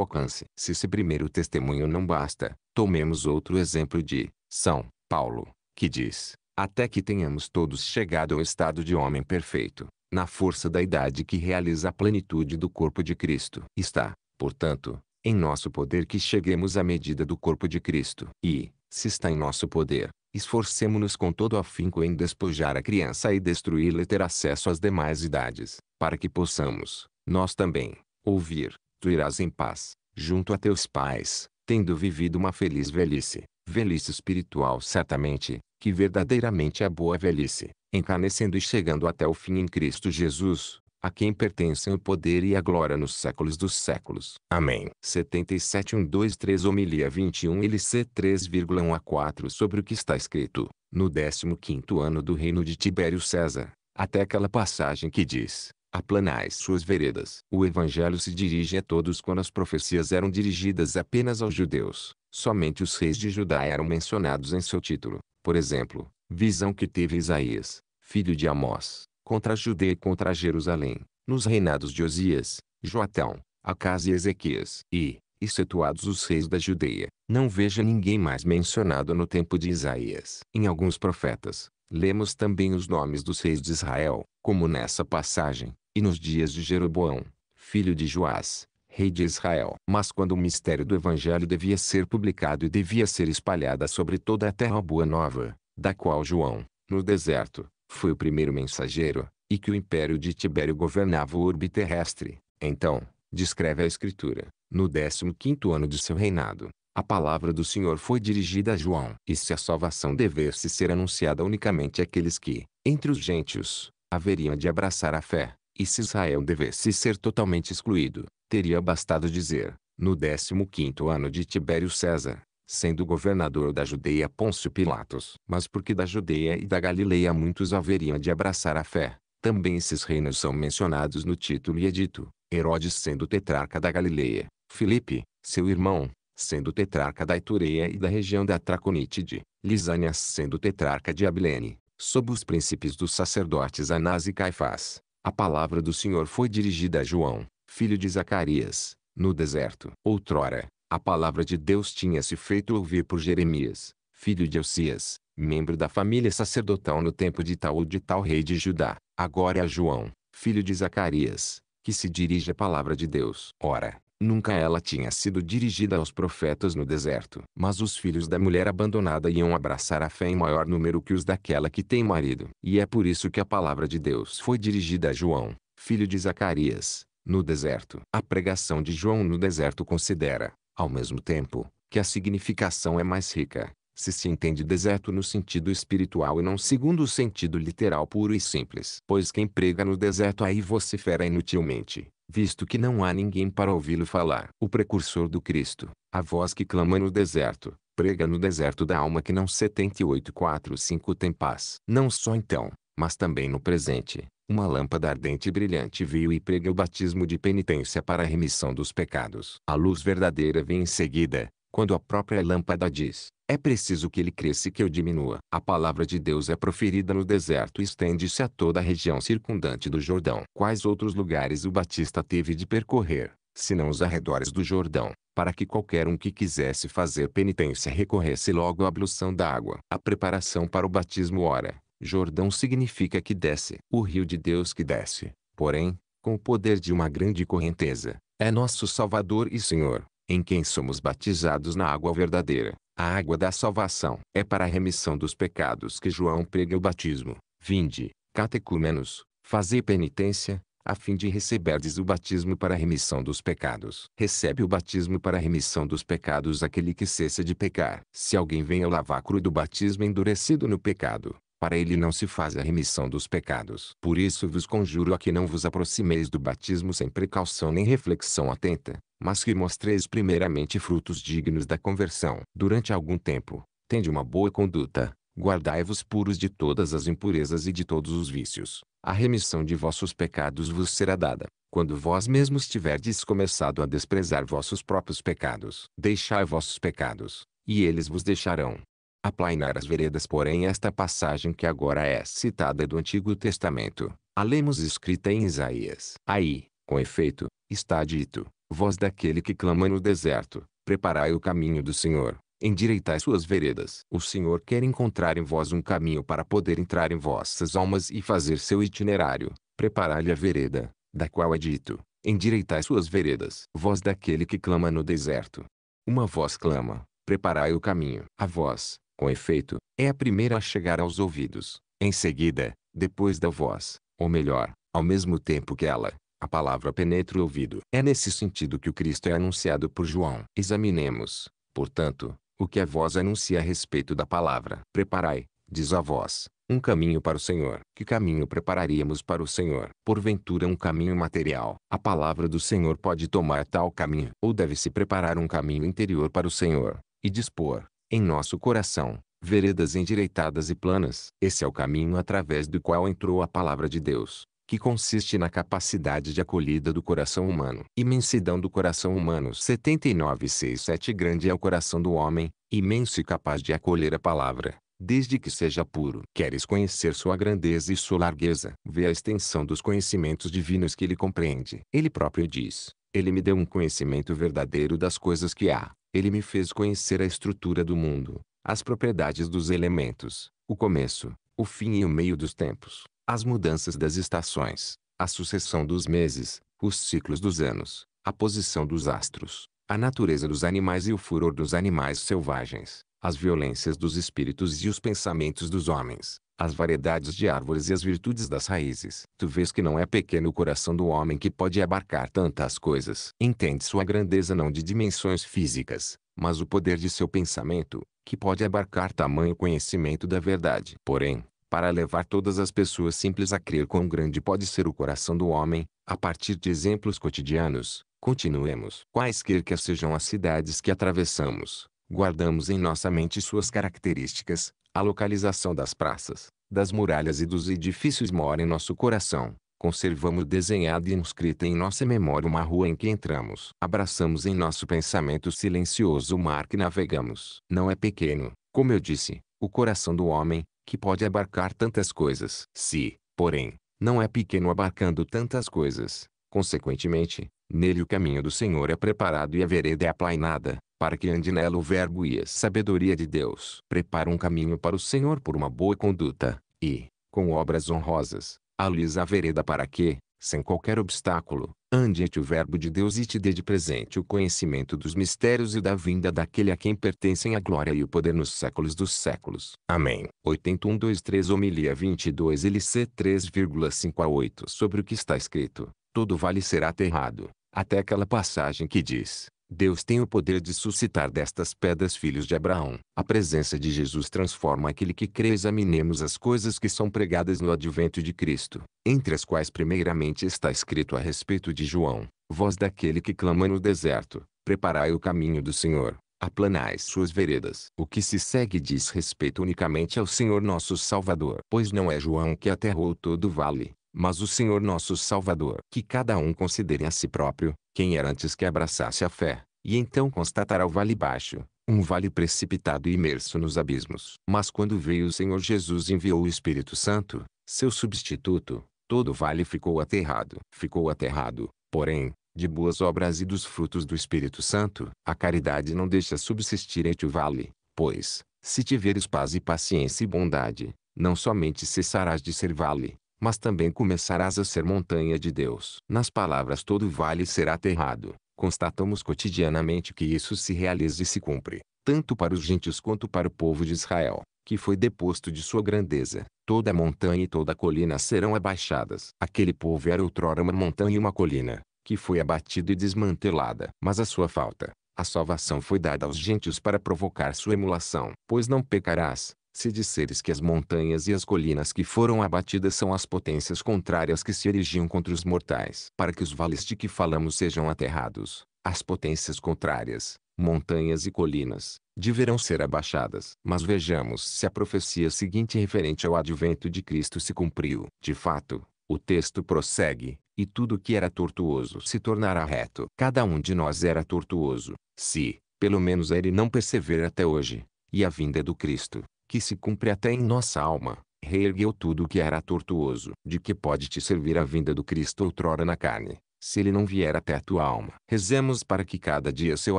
alcance. Se esse primeiro testemunho não basta, tomemos outro exemplo de São Paulo que diz, até que tenhamos todos chegado ao estado de homem perfeito, na força da idade que realiza a plenitude do corpo de Cristo. Está, portanto, em nosso poder que cheguemos à medida do corpo de Cristo. E, se está em nosso poder, esforcemo-nos com todo afinco em despojar a criança e destruí-la e ter acesso às demais idades, para que possamos, nós também, ouvir, tu irás em paz, junto a teus pais, tendo vivido uma feliz velhice. Velhice espiritual certamente, que verdadeiramente é a boa velhice, encarnecendo e chegando até o fim em Cristo Jesus, a quem pertencem o poder e a glória nos séculos dos séculos. Amém. 77.123 Homilia 21 LC 3,1 a 4 Sobre o que está escrito, no 15º ano do reino de Tibério César, até aquela passagem que diz, Aplanais suas veredas. O evangelho se dirige a todos quando as profecias eram dirigidas apenas aos judeus. Somente os reis de Judá eram mencionados em seu título. Por exemplo, visão que teve Isaías, filho de Amós, contra a Judeia e contra Jerusalém, nos reinados de Osias, Joatão, Acas e Ezequias. E, excetuados os reis da Judeia, não veja ninguém mais mencionado no tempo de Isaías. Em alguns profetas, lemos também os nomes dos reis de Israel, como nessa passagem e nos dias de Jeroboão, filho de Joás, rei de Israel. Mas quando o mistério do evangelho devia ser publicado e devia ser espalhada sobre toda a terra boa nova, da qual João, no deserto, foi o primeiro mensageiro, e que o império de Tibério governava o orbe terrestre, então, descreve a escritura, no 15 quinto ano de seu reinado, a palavra do Senhor foi dirigida a João. E se a salvação devesse ser anunciada unicamente àqueles que, entre os gentios, haveriam de abraçar a fé, e se Israel devesse ser totalmente excluído, teria bastado dizer, no 15º ano de Tibério César, sendo governador da Judeia Pôncio Pilatos. Mas porque da Judeia e da Galileia muitos haveriam de abraçar a fé, também esses reinos são mencionados no título e edito, dito, Herodes sendo tetrarca da Galileia, Filipe, seu irmão, sendo tetrarca da Itureia e da região da Traconítide, Lisânias sendo tetrarca de Abilene, sob os príncipes dos sacerdotes Anás e Caifás, a palavra do Senhor foi dirigida a João, filho de Zacarias, no deserto. Outrora, a palavra de Deus tinha se feito ouvir por Jeremias, filho de Elcias, membro da família sacerdotal no tempo de tal ou de tal rei de Judá. Agora é a João, filho de Zacarias, que se dirige a palavra de Deus. Ora, Nunca ela tinha sido dirigida aos profetas no deserto. Mas os filhos da mulher abandonada iam abraçar a fé em maior número que os daquela que tem marido. E é por isso que a palavra de Deus foi dirigida a João, filho de Zacarias, no deserto. A pregação de João no deserto considera, ao mesmo tempo, que a significação é mais rica, se se entende deserto no sentido espiritual e não segundo o sentido literal puro e simples. Pois quem prega no deserto aí vocifera inutilmente, visto que não há ninguém para ouvi-lo falar. O precursor do Cristo, a voz que clama no deserto, prega no deserto da alma que não 78.4.5 tem paz. Não só então, mas também no presente, uma lâmpada ardente e brilhante veio e prega o batismo de penitência para a remissão dos pecados. A luz verdadeira vem em seguida, quando a própria lâmpada diz: é preciso que ele cresça e que eu diminua. A palavra de Deus é proferida no deserto e estende-se a toda a região circundante do Jordão. Quais outros lugares o Batista teve de percorrer, senão os arredores do Jordão, para que qualquer um que quisesse fazer penitência recorresse logo à ablução da água? A preparação para o batismo ora, Jordão significa que desce. O rio de Deus que desce, porém, com o poder de uma grande correnteza, é nosso Salvador e Senhor, em quem somos batizados na água verdadeira. A água da salvação é para a remissão dos pecados que João prega o batismo. Vinde, catecúmenos, fazei penitência, a fim de receberdes o batismo para a remissão dos pecados. Recebe o batismo para a remissão dos pecados aquele que cessa de pecar. Se alguém vem lavar cru do batismo endurecido no pecado, para ele não se faz a remissão dos pecados. Por isso vos conjuro a que não vos aproximeis do batismo sem precaução nem reflexão atenta, mas que mostreis primeiramente frutos dignos da conversão. Durante algum tempo, tende uma boa conduta, guardai-vos puros de todas as impurezas e de todos os vícios. A remissão de vossos pecados vos será dada, quando vós mesmos tiverdes começado a desprezar vossos próprios pecados. Deixai vossos pecados, e eles vos deixarão aplainar as veredas porém esta passagem que agora é citada do Antigo Testamento, a lemos escrita em Isaías. Aí, com efeito, está dito, voz daquele que clama no deserto, preparai o caminho do Senhor, endireitai suas veredas. O Senhor quer encontrar em vós um caminho para poder entrar em vossas almas e fazer seu itinerário, preparai-lhe a vereda, da qual é dito, endireitai suas veredas. Voz daquele que clama no deserto. Uma voz clama, preparai o caminho. A voz, com efeito, é a primeira a chegar aos ouvidos. Em seguida, depois da voz, ou melhor, ao mesmo tempo que ela, a palavra penetra o ouvido. É nesse sentido que o Cristo é anunciado por João. Examinemos, portanto, o que a voz anuncia a respeito da palavra. Preparai, diz a voz, um caminho para o Senhor. Que caminho prepararíamos para o Senhor? Porventura um caminho material. A palavra do Senhor pode tomar tal caminho. Ou deve-se preparar um caminho interior para o Senhor, e dispor, em nosso coração, veredas endireitadas e planas. Esse é o caminho através do qual entrou a palavra de Deus, que consiste na capacidade de acolhida do coração humano. Imensidão do coração humano 7967 Grande é o coração do homem, imenso e capaz de acolher a palavra, desde que seja puro. Queres conhecer sua grandeza e sua largueza? Vê a extensão dos conhecimentos divinos que ele compreende. Ele próprio diz: ele me deu um conhecimento verdadeiro das coisas que há. Ele me fez conhecer a estrutura do mundo, as propriedades dos elementos, o começo, o fim e o meio dos tempos, as mudanças das estações, a sucessão dos meses, os ciclos dos anos, a posição dos astros, a natureza dos animais e o furor dos animais selvagens, as violências dos espíritos e os pensamentos dos homens, as variedades de árvores e as virtudes das raízes. Tu vês que não é pequeno o coração do homem que pode abarcar tantas coisas. Entende sua grandeza não de dimensões físicas, mas o poder de seu pensamento, que pode abarcar tamanho conhecimento da verdade. Porém, para levar todas as pessoas simples a crer quão grande pode ser o coração do homem, a partir de exemplos cotidianos, continuemos. Quaisquer que sejam as cidades que atravessamos, guardamos em nossa mente suas características, a localização das praças, das muralhas e dos edifícios mora em nosso coração. Conservamos desenhada e inscrita em nossa memória uma rua em que entramos. Abraçamos em nosso pensamento silencioso o mar que navegamos. Não é pequeno, como eu disse, o coração do homem, que pode abarcar tantas coisas. Se, porém, não é pequeno abarcando tantas coisas, consequentemente, nele o caminho do Senhor é preparado e a vereda é aplainada para que ande nela o Verbo e a sabedoria de Deus. Prepara um caminho para o Senhor por uma boa conduta, e, com obras honrosas, alisa a vereda para que, sem qualquer obstáculo, ande te o Verbo de Deus e te dê de presente o conhecimento dos mistérios e da vinda daquele a quem pertencem a glória e o poder nos séculos dos séculos. Amém. 8123 Homilia 22 LC 3,5 a 8 Sobre o que está escrito, todo vale será aterrado, até aquela passagem que diz, Deus tem o poder de suscitar destas pedras filhos de Abraão. A presença de Jesus transforma aquele que crê. Examinemos as coisas que são pregadas no advento de Cristo, entre as quais primeiramente está escrito a respeito de João, voz daquele que clama no deserto, preparai o caminho do Senhor, aplanai suas veredas. O que se segue diz respeito unicamente ao Senhor nosso Salvador. Pois não é João que aterrou todo o vale, mas o Senhor nosso Salvador. Que cada um considere a si próprio, quem era antes que abraçasse a fé, e então constatará o vale baixo, um vale precipitado e imerso nos abismos. Mas quando veio o Senhor Jesus e enviou o Espírito Santo, seu substituto, todo vale ficou aterrado. Ficou aterrado, porém, de boas obras e dos frutos do Espírito Santo, a caridade não deixa subsistir ti o vale, pois, se tiveres paz e paciência e bondade, não somente cessarás de ser vale, mas também começarás a ser montanha de Deus. Nas palavras todo vale será aterrado. Constatamos cotidianamente que isso se realiza e se cumpre, tanto para os gentios quanto para o povo de Israel, que foi deposto de sua grandeza. Toda montanha e toda colina serão abaixadas. Aquele povo era outrora uma montanha e uma colina, que foi abatida e desmantelada. Mas a sua falta, a salvação foi dada aos gentios para provocar sua emulação. Pois não pecarás, se disseres que as montanhas e as colinas que foram abatidas são as potências contrárias que se erigiam contra os mortais, para que os vales de que falamos sejam aterrados, as potências contrárias, montanhas e colinas, deverão ser abaixadas. Mas vejamos se a profecia seguinte referente ao advento de Cristo se cumpriu. De fato, o texto prossegue, e tudo que era tortuoso se tornará reto. Cada um de nós era tortuoso, se, pelo menos ele não perceber até hoje, e a vinda do Cristo, que se cumpre até em nossa alma, reergueu tudo o que era tortuoso. De que pode te servir a vinda do Cristo outrora na carne, se ele não vier até a tua alma? Rezemos para que cada dia seu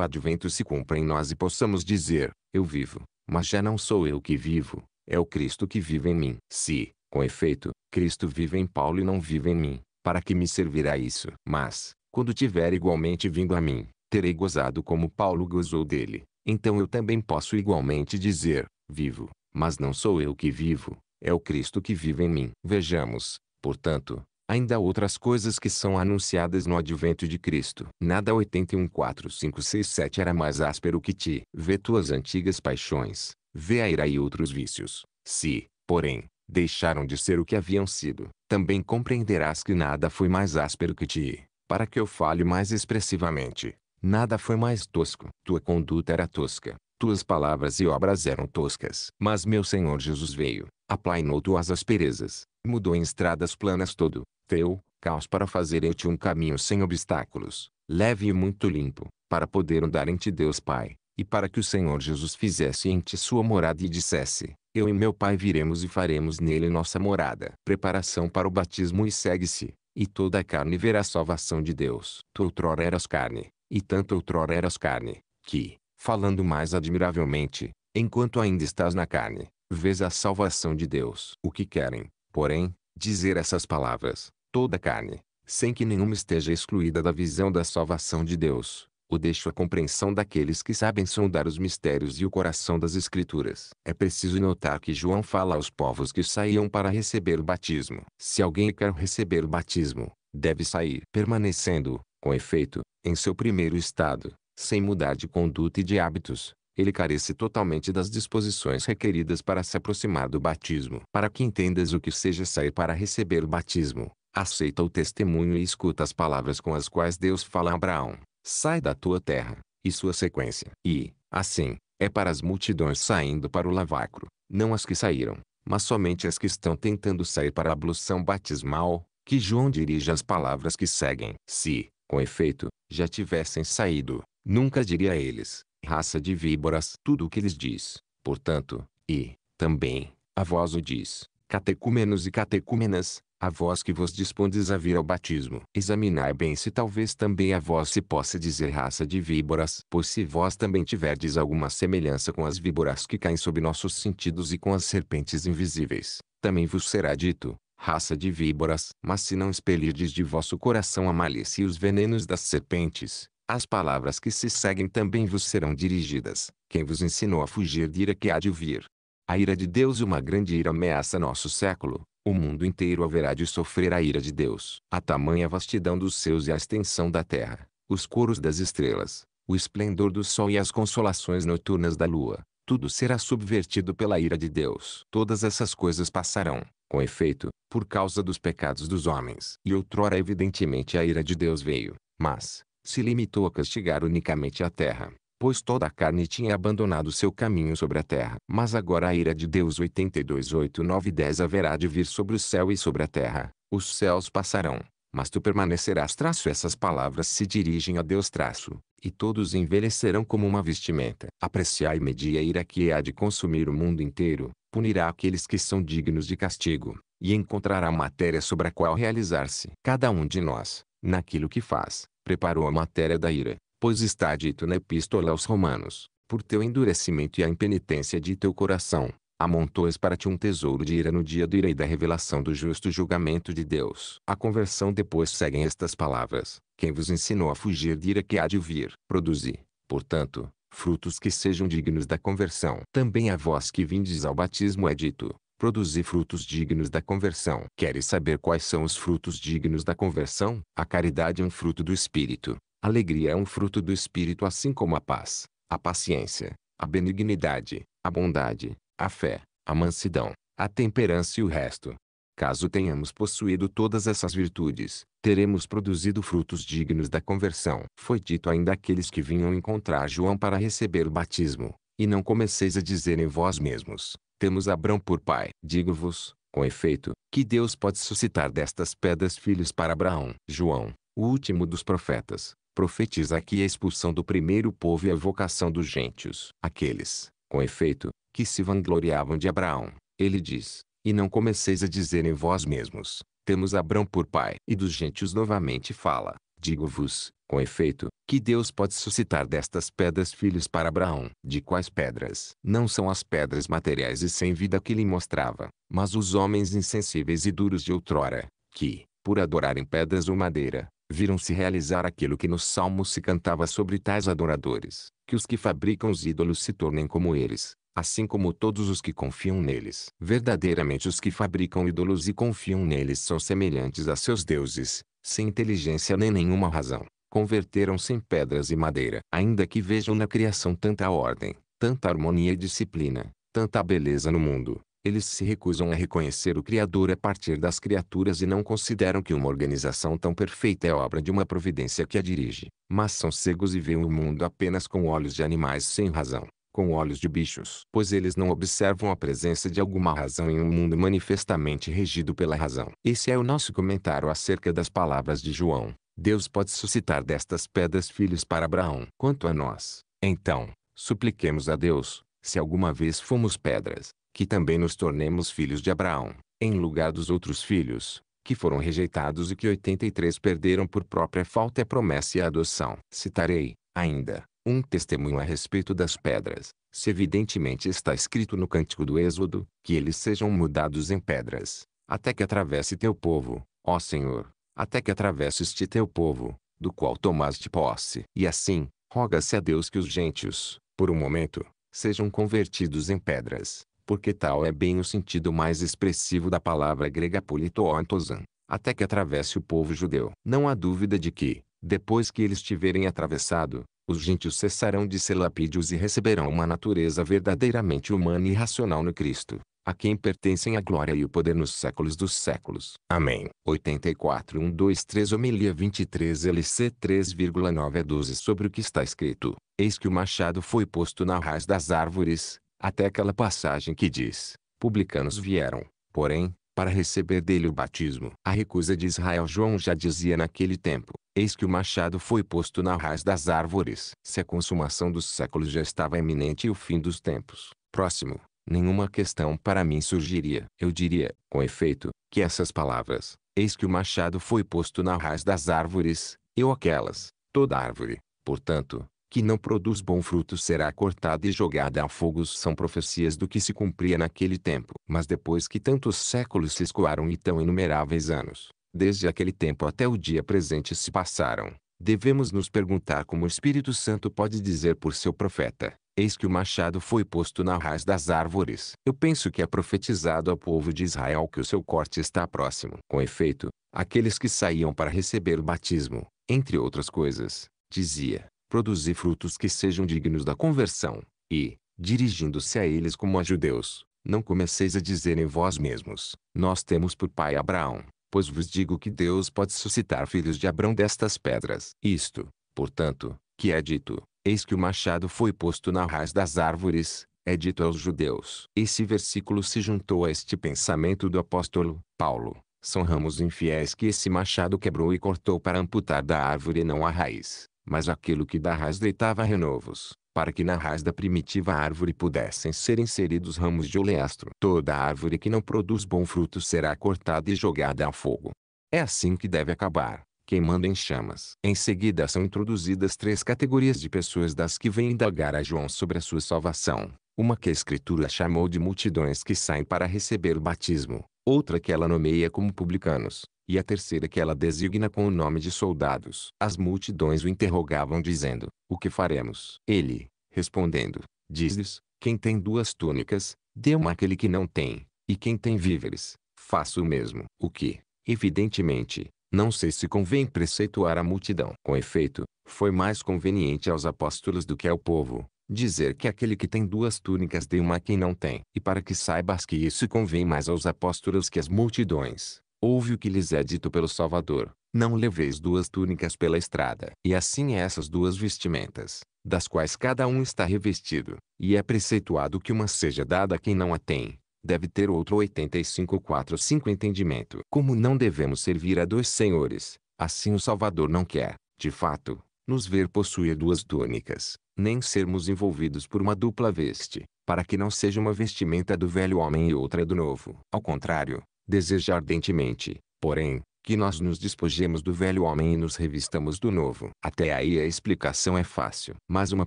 advento se cumpra em nós e possamos dizer, eu vivo, mas já não sou eu que vivo, é o Cristo que vive em mim. Se, com efeito, Cristo vive em Paulo e não vive em mim, para que me servirá isso? Mas, quando tiver igualmente vindo a mim, terei gozado como Paulo gozou dele. Então eu também posso igualmente dizer, vivo, mas não sou eu que vivo, é o Cristo que vive em mim. Vejamos, portanto, ainda outras coisas que são anunciadas no advento de Cristo. Nada 81 4 5 6 7 era mais áspero que ti. Vê tuas antigas paixões, vê a ira e outros vícios. Se, porém, deixaram de ser o que haviam sido, também compreenderás que nada foi mais áspero que ti. Para que eu fale mais expressivamente, nada foi mais tosco. Tua conduta era tosca, tuas palavras e obras eram toscas. Mas meu Senhor Jesus veio, aplainou tuas asperezas, mudou em estradas planas todo, teu, caos para fazer em ti um caminho sem obstáculos, leve e muito limpo, para poder andar em ti Deus Pai, e para que o Senhor Jesus fizesse em ti sua morada e dissesse, eu e meu Pai viremos e faremos nele nossa morada. Preparação para o batismo e segue-se, e toda a carne verá a salvação de Deus. Tu outrora eras carne, e tanto outrora eras carne, que, falando mais admiravelmente, enquanto ainda estás na carne, vês a salvação de Deus. O que querem, porém, dizer essas palavras, toda carne, sem que nenhuma esteja excluída da visão da salvação de Deus, o deixo à compreensão daqueles que sabem sondar os mistérios e o coração das Escrituras. É preciso notar que João fala aos povos que saíam para receber o batismo. Se alguém quer receber o batismo, deve sair, permanecendo, com efeito, em seu primeiro estado, sem mudar de conduta e de hábitos, ele carece totalmente das disposições requeridas para se aproximar do batismo. Para que entendas o que seja sair para receber o batismo, aceita o testemunho e escuta as palavras com as quais Deus fala a Abraão: Sai da tua terra, e sua sequência. E, assim, é para as multidões saindo para o lavacro, não as que saíram, mas somente as que estão tentando sair para a ablução batismal, que João dirige as palavras que seguem. Se, com efeito, já tivessem saído, Nunca diria a eles, raça de víboras, tudo o que lhes diz. Portanto, e, também, a vós o diz, catecúmenos e catecúmenas, a vós que vos dispondes a vir ao batismo. Examinai bem se talvez também a vós se possa dizer raça de víboras, pois se vós também tiverdes alguma semelhança com as víboras que caem sob nossos sentidos e com as serpentes invisíveis, também vos será dito, raça de víboras. Mas se não expelirdes de vosso coração a malícia e os venenos das serpentes, as palavras que se seguem também vos serão dirigidas. Quem vos ensinou a fugir de ira que há de vir? A ira de Deus e uma grande ira ameaça nosso século. O mundo inteiro haverá de sofrer a ira de Deus. A tamanha vastidão dos céus e a extensão da terra, os coros das estrelas, o esplendor do sol e as consolações noturnas da lua, tudo será subvertido pela ira de Deus. Todas essas coisas passarão, com efeito, por causa dos pecados dos homens. E outrora evidentemente a ira de Deus veio, mas, se limitou a castigar unicamente a terra, pois toda a carne tinha abandonado seu caminho sobre a terra. Mas agora a ira de Deus 82, 8, 9 10 haverá de vir sobre o céu e sobre a terra, os céus passarão, mas tu permanecerás. Traço. Essas palavras se dirigem a Deus. Traço, e todos envelhecerão como uma vestimenta. Apreciai e medir a ira que há de consumir o mundo inteiro, punirá aqueles que são dignos de castigo, e encontrará matéria sobre a qual realizar-se. Cada um de nós, naquilo que faz, preparou a matéria da ira, pois está dito na epístola aos romanos, por teu endurecimento e a impenitência de teu coração, amontoas para ti um tesouro de ira no dia do ira e da revelação do justo julgamento de Deus. A conversão depois seguem estas palavras, quem vos ensinou a fugir de ira que há de vir, produzi, portanto, frutos que sejam dignos da conversão. Também a vós que vindes ao batismo é dito, produzir frutos dignos da conversão. Queres saber quais são os frutos dignos da conversão? A caridade é um fruto do Espírito. A alegria é um fruto do Espírito assim como a paz, a paciência, a benignidade, a bondade, a fé, a mansidão, a temperança e o resto. Caso tenhamos possuído todas essas virtudes, teremos produzido frutos dignos da conversão. Foi dito ainda àqueles que vinham encontrar João para receber o batismo, e não comeceis a dizer em vós mesmos, temos Abrão por pai. Digo-vos, com efeito, que Deus pode suscitar destas pedras filhos para Abraão. João, o último dos profetas, profetiza aqui a expulsão do primeiro povo e a vocação dos gentios. Aqueles, com efeito, que se vangloriavam de Abraão, ele diz, e não comeceis a dizer em vós mesmos, temos Abrão por pai. E dos gentios novamente fala, Digo-vos, com efeito, que Deus pode suscitar destas pedras filhos para Abraão. De quais pedras? Não são as pedras materiais e sem vida que lhe mostrava, mas os homens insensíveis e duros de outrora, que, por adorarem pedras ou madeira, viram-se realizar aquilo que nos salmos se cantava sobre tais adoradores, que os que fabricam os ídolos se tornem como eles, assim como todos os que confiam neles. Verdadeiramente os que fabricam ídolos e confiam neles são semelhantes a seus deuses, sem inteligência nem nenhuma razão, converteram-se em pedras e madeira. Ainda que vejam na criação tanta ordem, tanta harmonia e disciplina, tanta beleza no mundo, eles se recusam a reconhecer o Criador a partir das criaturas e não consideram que uma organização tão perfeita é obra de uma providência que a dirige, mas são cegos e veem o mundo apenas com olhos de animais sem razão com olhos de bichos, pois eles não observam a presença de alguma razão em um mundo manifestamente regido pela razão. Esse é o nosso comentário acerca das palavras de João. Deus pode suscitar destas pedras filhos para Abraão. Quanto a nós, então, supliquemos a Deus, se alguma vez fomos pedras, que também nos tornemos filhos de Abraão, em lugar dos outros filhos, que foram rejeitados e que 83 perderam por própria falta a promessa e a adoção. Citarei, ainda, um testemunho a respeito das pedras, se evidentemente está escrito no cântico do Êxodo, que eles sejam mudados em pedras, até que atravesse teu povo, ó Senhor, até que atravesses teu povo, do qual tomaste posse. E assim, roga-se a Deus que os gentios, por um momento, sejam convertidos em pedras, porque tal é bem o sentido mais expressivo da palavra grega politoontosan, até que atravesse o povo judeu. Não há dúvida de que, depois que eles tiverem atravessado, os gentios cessarão de ser lapídios e receberão uma natureza verdadeiramente humana e racional no Cristo, a quem pertencem a glória e o poder nos séculos dos séculos. Amém. 84 3 Homilia 23 LC 3,9 a 12 Sobre o que está escrito, eis que o machado foi posto na raiz das árvores, até aquela passagem que diz, publicanos vieram, porém, para receber dele o batismo. A recusa de Israel João já dizia naquele tempo, Eis que o machado foi posto na raiz das árvores. Se a consumação dos séculos já estava iminente e o fim dos tempos, próximo, nenhuma questão para mim surgiria. Eu diria, com efeito, que essas palavras, eis que o machado foi posto na raiz das árvores, eu aquelas, toda árvore, portanto, que não produz bom fruto será cortada e jogada ao fogo são profecias do que se cumpria naquele tempo. Mas depois que tantos séculos se escoaram e tão inumeráveis anos, Desde aquele tempo até o dia presente se passaram. Devemos nos perguntar como o Espírito Santo pode dizer por seu profeta: Eis que o machado foi posto na raiz das árvores. Eu penso que é profetizado ao povo de Israel que o seu corte está próximo. Com efeito, aqueles que saíam para receber o batismo, entre outras coisas, dizia: Produzi frutos que sejam dignos da conversão. E, dirigindo-se a eles como a judeus, não comeceis a dizer em vós mesmos: Nós temos por pai Abraão. Pois vos digo que Deus pode suscitar filhos de Abrão destas pedras. Isto, portanto, que é dito, eis que o machado foi posto na raiz das árvores, é dito aos judeus. Esse versículo se juntou a este pensamento do apóstolo Paulo. São ramos infiéis que esse machado quebrou e cortou para amputar da árvore não a raiz, mas aquilo que da raiz deitava renovos para que na raiz da primitiva árvore pudessem ser inseridos ramos de oleastro. Toda árvore que não produz bom fruto será cortada e jogada ao fogo. É assim que deve acabar, queimando em chamas. Em seguida são introduzidas três categorias de pessoas das que vêm indagar a João sobre a sua salvação. Uma que a Escritura chamou de multidões que saem para receber o batismo, outra que ela nomeia como publicanos, e a terceira que ela designa com o nome de soldados. As multidões o interrogavam dizendo, o que faremos? Ele, respondendo, diz-lhes, quem tem duas túnicas, dê uma àquele que não tem, e quem tem víveres, faça o mesmo. O que, evidentemente, não sei se convém preceituar a multidão. Com efeito, foi mais conveniente aos apóstolos do que ao povo, dizer que aquele que tem duas túnicas dê uma a quem não tem. E para que saibas que isso convém mais aos apóstolos que às multidões, Ouve o que lhes é dito pelo Salvador. Não leveis duas túnicas pela estrada. E assim essas duas vestimentas, das quais cada um está revestido. E é preceituado que uma seja dada a quem não a tem. Deve ter outro 85 4 5 entendimento. Como não devemos servir a dois senhores, assim o Salvador não quer, de fato, nos ver possuir duas túnicas, nem sermos envolvidos por uma dupla veste, para que não seja uma vestimenta do velho homem e outra do novo. Ao contrário, deseja ardentemente, porém, que nós nos despojemos do velho homem e nos revistamos do novo. Até aí a explicação é fácil. Mas uma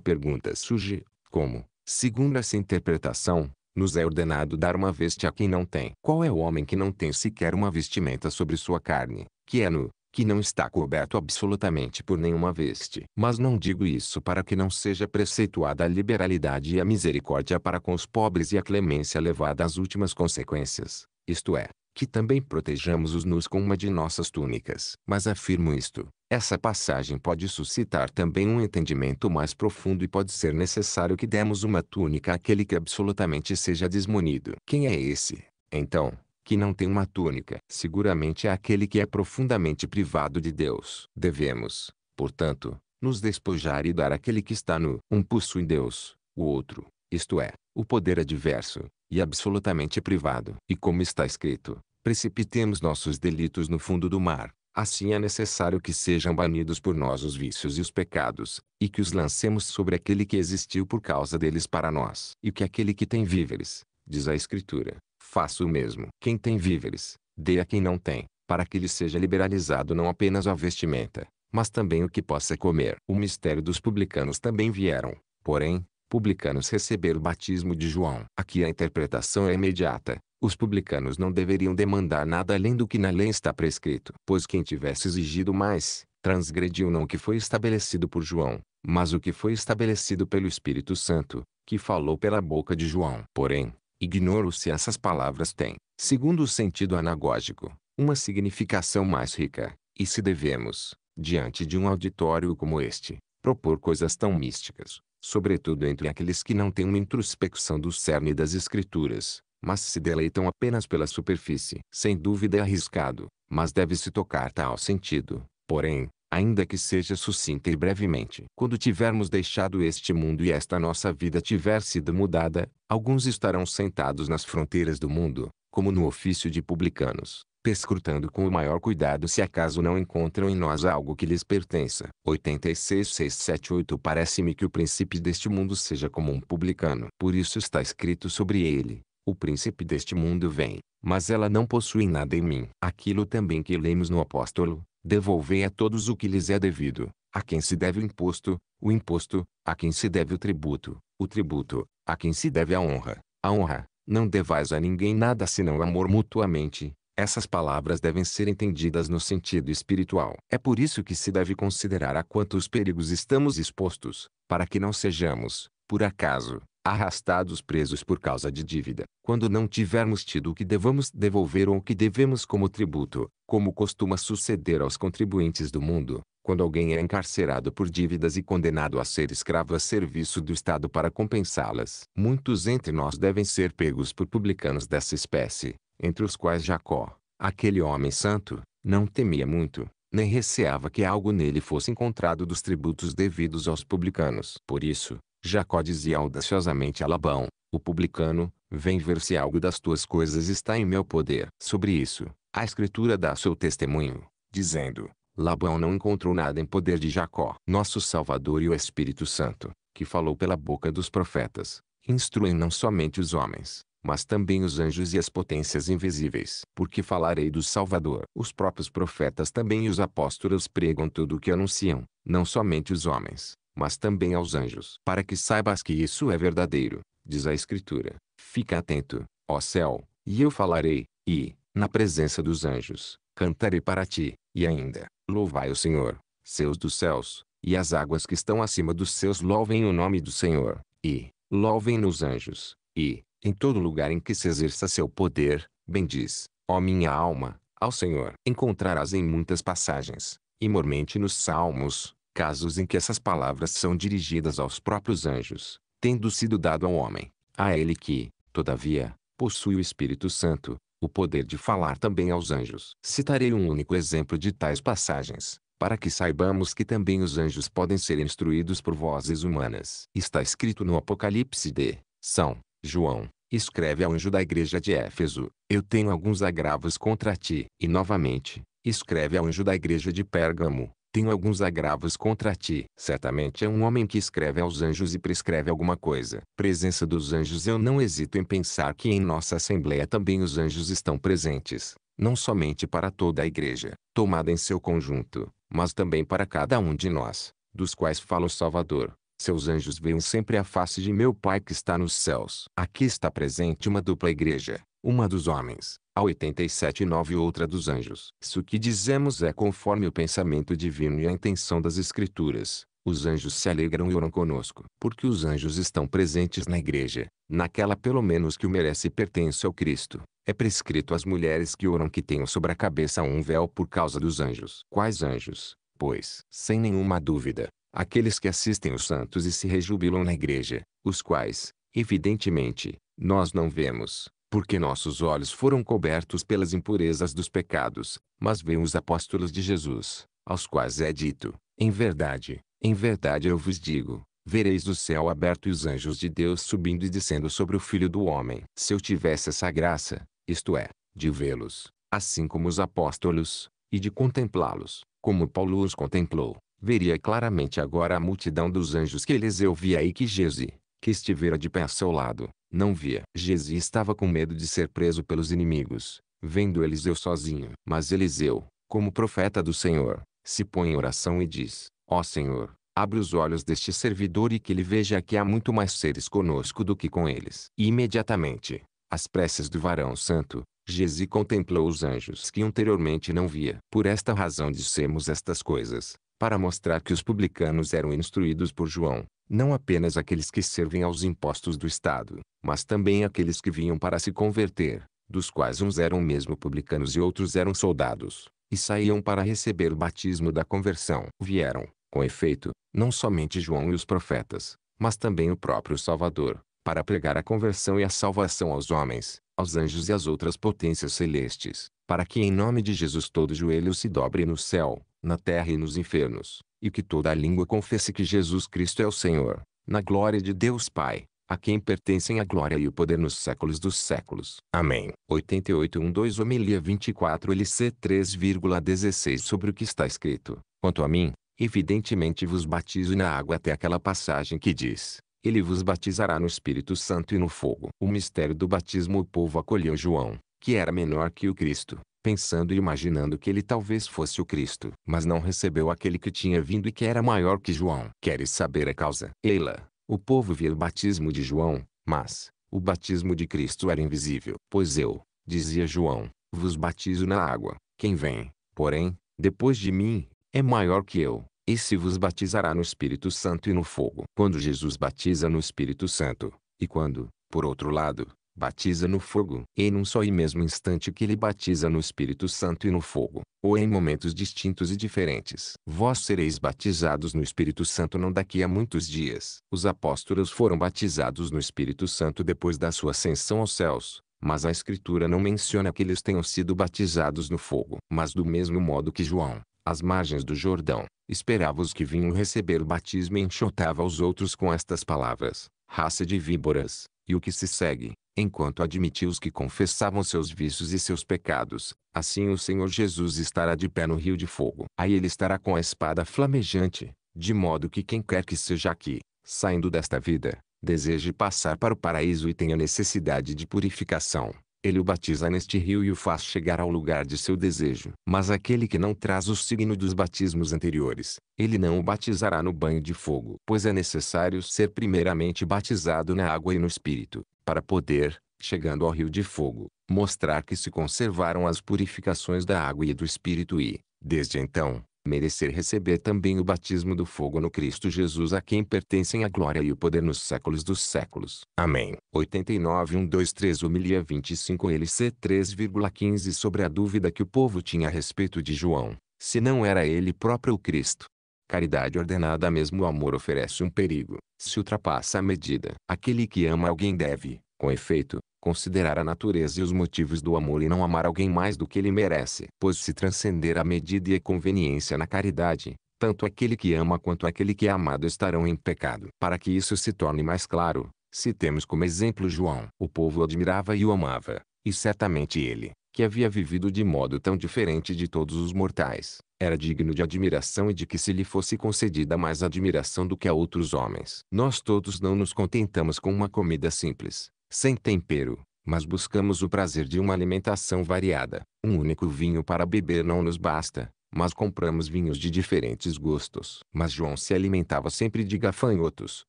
pergunta surge, como, segundo essa interpretação, nos é ordenado dar uma veste a quem não tem. Qual é o homem que não tem sequer uma vestimenta sobre sua carne, que é nu, que não está coberto absolutamente por nenhuma veste? Mas não digo isso para que não seja preceituada a liberalidade e a misericórdia para com os pobres e a clemência levada às últimas consequências, isto é, que também protejamos os nus com uma de nossas túnicas. Mas afirmo isto, essa passagem pode suscitar também um entendimento mais profundo e pode ser necessário que demos uma túnica àquele que absolutamente seja desmunido. Quem é esse, então, que não tem uma túnica? Seguramente é aquele que é profundamente privado de Deus. Devemos, portanto, nos despojar e dar àquele que está nu. Um possui Deus, o outro, isto é, o poder adverso, e absolutamente privado. E como está escrito, precipitemos nossos delitos no fundo do mar, assim é necessário que sejam banidos por nós os vícios e os pecados, e que os lancemos sobre aquele que existiu por causa deles para nós. E que aquele que tem víveres, diz a Escritura, faça o mesmo. Quem tem víveres, dê a quem não tem, para que lhe seja liberalizado não apenas a vestimenta, mas também o que possa comer. O mistério dos publicanos também vieram, porém, publicanos receberam o batismo de João. Aqui a interpretação é imediata, os publicanos não deveriam demandar nada além do que na lei está prescrito, pois quem tivesse exigido mais, transgrediu não o que foi estabelecido por João, mas o que foi estabelecido pelo Espírito Santo, que falou pela boca de João. Porém, ignoro se essas palavras têm, segundo o sentido anagógico, uma significação mais rica, e se devemos, diante de um auditório como este, propor coisas tão místicas, sobretudo entre aqueles que não têm uma introspecção do cerne das Escrituras, mas se deleitam apenas pela superfície. Sem dúvida é arriscado, mas deve-se tocar tal sentido, porém, ainda que seja sucinta e brevemente. Quando tivermos deixado este mundo e esta nossa vida tiver sido mudada, alguns estarão sentados nas fronteiras do mundo, como no ofício de publicanos, pescrutando com o maior cuidado se acaso não encontram em nós algo que lhes pertença. 86678 Parece-me que o príncipe deste mundo seja como um publicano. Por isso está escrito sobre ele. O príncipe deste mundo vem, mas ela não possui nada em mim. Aquilo também que lemos no apóstolo, devolvei a todos o que lhes é devido, a quem se deve o imposto, o imposto, a quem se deve o tributo, o tributo, a quem se deve a honra, a honra, não devais a ninguém nada senão amor mutuamente. Essas palavras devem ser entendidas no sentido espiritual. É por isso que se deve considerar a quantos perigos estamos expostos, para que não sejamos, por acaso, arrastados presos por causa de dívida, quando não tivermos tido o que devamos devolver ou o que devemos como tributo, como costuma suceder aos contribuintes do mundo, quando alguém é encarcerado por dívidas e condenado a ser escravo a serviço do Estado para compensá-las. Muitos entre nós devem ser pegos por publicanos dessa espécie, entre os quais Jacó, aquele homem santo, não temia muito, nem receava que algo nele fosse encontrado dos tributos devidos aos publicanos. Por isso, Jacó dizia audaciosamente a Labão, o publicano, vem ver se algo das tuas coisas está em meu poder. Sobre isso, a escritura dá seu testemunho, dizendo, Labão não encontrou nada em poder de Jacó. Nosso Salvador e o Espírito Santo, que falou pela boca dos profetas, instruem não somente os homens, mas também os anjos e as potências invisíveis. Porque falarei do Salvador. Os próprios profetas também e os apóstolos pregam tudo o que anunciam, não somente os homens, mas também aos anjos. Para que saibas que isso é verdadeiro, diz a Escritura. Fica atento, ó céu, e eu falarei, e, na presença dos anjos, cantarei para ti, e ainda, louvai o Senhor, seus dos céus, e as águas que estão acima dos seus louvem o nome do Senhor, e, louvem nos anjos, e, em todo lugar em que se exerça seu poder, bendiz, ó minha alma, ao Senhor. Encontrarás em muitas passagens, e mormente nos salmos, casos em que essas palavras são dirigidas aos próprios anjos, tendo sido dado ao homem, a ele que, todavia, possui o Espírito Santo, o poder de falar também aos anjos. Citarei um único exemplo de tais passagens, para que saibamos que também os anjos podem ser instruídos por vozes humanas. Está escrito no Apocalipse de São João, escreve ao anjo da igreja de Éfeso, eu tenho alguns agravos contra ti. E novamente, escreve ao anjo da igreja de Pérgamo, tenho alguns agravos contra ti. Certamente é um homem que escreve aos anjos e prescreve alguma coisa. Presença dos anjos eu não hesito em pensar que em nossa assembleia também os anjos estão presentes, não somente para toda a igreja, tomada em seu conjunto, mas também para cada um de nós, dos quais fala o Salvador. Seus anjos veem sempre a face de meu Pai que está nos céus. Aqui está presente uma dupla igreja, uma dos homens, a 87 9 outra dos anjos. Isso que dizemos é conforme o pensamento divino e a intenção das escrituras. Os anjos se alegram e oram conosco, porque os anjos estão presentes na igreja, naquela pelo menos que o merece e pertence ao Cristo. É prescrito às mulheres que oram que tenham sobre a cabeça um véu por causa dos anjos. Quais anjos? Pois, sem nenhuma dúvida, aqueles que assistem os santos e se rejubilam na igreja, os quais, evidentemente, nós não vemos, porque nossos olhos foram cobertos pelas impurezas dos pecados, mas veem os apóstolos de Jesus, aos quais é dito, em verdade, em verdade eu vos digo, vereis o céu aberto e os anjos de Deus subindo e descendo sobre o Filho do Homem. Se eu tivesse essa graça, isto é, de vê-los, assim como os apóstolos, e de contemplá-los, como Paulo os contemplou, veria claramente agora a multidão dos anjos que Eliseu via e que Jesus, que estivera de pé a seu lado, não via. Gesi estava com medo de ser preso pelos inimigos, vendo Eliseu sozinho. Mas Eliseu, como profeta do Senhor, se põe em oração e diz, Ó oh Senhor, abre os olhos deste servidor e que ele veja que há muito mais seres conosco do que com eles. E imediatamente, às preces do varão santo, Gesi contemplou os anjos que anteriormente não via. Por esta razão dissemos estas coisas, para mostrar que os publicanos eram instruídos por João, não apenas aqueles que servem aos impostos do Estado, mas também aqueles que vinham para se converter, dos quais uns eram mesmo publicanos e outros eram soldados, e saíam para receber o batismo da conversão. Vieram, com efeito, não somente João e os profetas, mas também o próprio Salvador, para pregar a conversão e a salvação aos homens, aos anjos e às outras potências celestes, para que em nome de Jesus todo joelho se dobre no céu, na terra e nos infernos, e que toda língua confesse que Jesus Cristo é o Senhor, na glória de Deus Pai, a quem pertencem a glória e o poder nos séculos dos séculos. Amém. 88.12 Homilia 24 LC 3,16 Sobre o que está escrito, quanto a mim, evidentemente vos batizo na água até aquela passagem que diz, ele vos batizará no Espírito Santo e no fogo. O mistério do batismo o povo acolheu João, que era menor que o Cristo, pensando e imaginando que ele talvez fosse o Cristo, mas não recebeu aquele que tinha vindo e que era maior que João. Queres saber a causa? Eila, o povo via o batismo de João, mas o batismo de Cristo era invisível. Pois eu, dizia João, vos batizo na água. Quem vem, porém, depois de mim, é maior que eu, e se vos batizará no Espírito Santo e no fogo. Quando Jesus batiza no Espírito Santo, e quando, por outro lado, batiza no fogo. Em um só e mesmo instante que ele batiza no Espírito Santo e no fogo, ou em momentos distintos e diferentes. Vós sereis batizados no Espírito Santo não daqui a muitos dias. Os apóstolos foram batizados no Espírito Santo depois da sua ascensão aos céus. Mas a Escritura não menciona que eles tenham sido batizados no fogo. Mas do mesmo modo que João, às margens do Jordão, esperava os que vinham receber o batismo e enxotava os outros com estas palavras: raça de víboras, e o que se segue, enquanto admitiu os que confessavam seus vícios e seus pecados, assim o Senhor Jesus estará de pé no rio de fogo. Aí ele estará com a espada flamejante, de modo que quem quer que seja aqui, saindo desta vida, deseje passar para o paraíso e tenha necessidade de purificação. Ele o batiza neste rio e o faz chegar ao lugar de seu desejo. Mas aquele que não traz o signo dos batismos anteriores, ele não o batizará no banho de fogo, pois é necessário ser primeiramente batizado na água e no espírito para poder, chegando ao rio de fogo, mostrar que se conservaram as purificações da água e do espírito e, desde então, merecer receber também o batismo do fogo no Cristo Jesus a quem pertencem a glória e o poder nos séculos dos séculos. Amém. 89 3 Homilia 25 LC 3,15 Sobre a dúvida que o povo tinha a respeito de João, se não era ele próprio o Cristo. Caridade ordenada mesmo o amor oferece um perigo, se ultrapassa a medida. Aquele que ama alguém deve, com efeito, considerar a natureza e os motivos do amor e não amar alguém mais do que ele merece. Pois se transcender a medida e a conveniência na caridade, tanto aquele que ama quanto aquele que é amado estarão em pecado. Para que isso se torne mais claro, citemos como exemplo João. O povo o admirava e o amava, e certamente ele, que havia vivido de modo tão diferente de todos os mortais, era digno de admiração e de que se lhe fosse concedida mais admiração do que a outros homens. Nós todos não nos contentamos com uma comida simples, sem tempero, mas buscamos o prazer de uma alimentação variada. Um único vinho para beber não nos basta, mas compramos vinhos de diferentes gostos. Mas João se alimentava sempre de gafanhotos,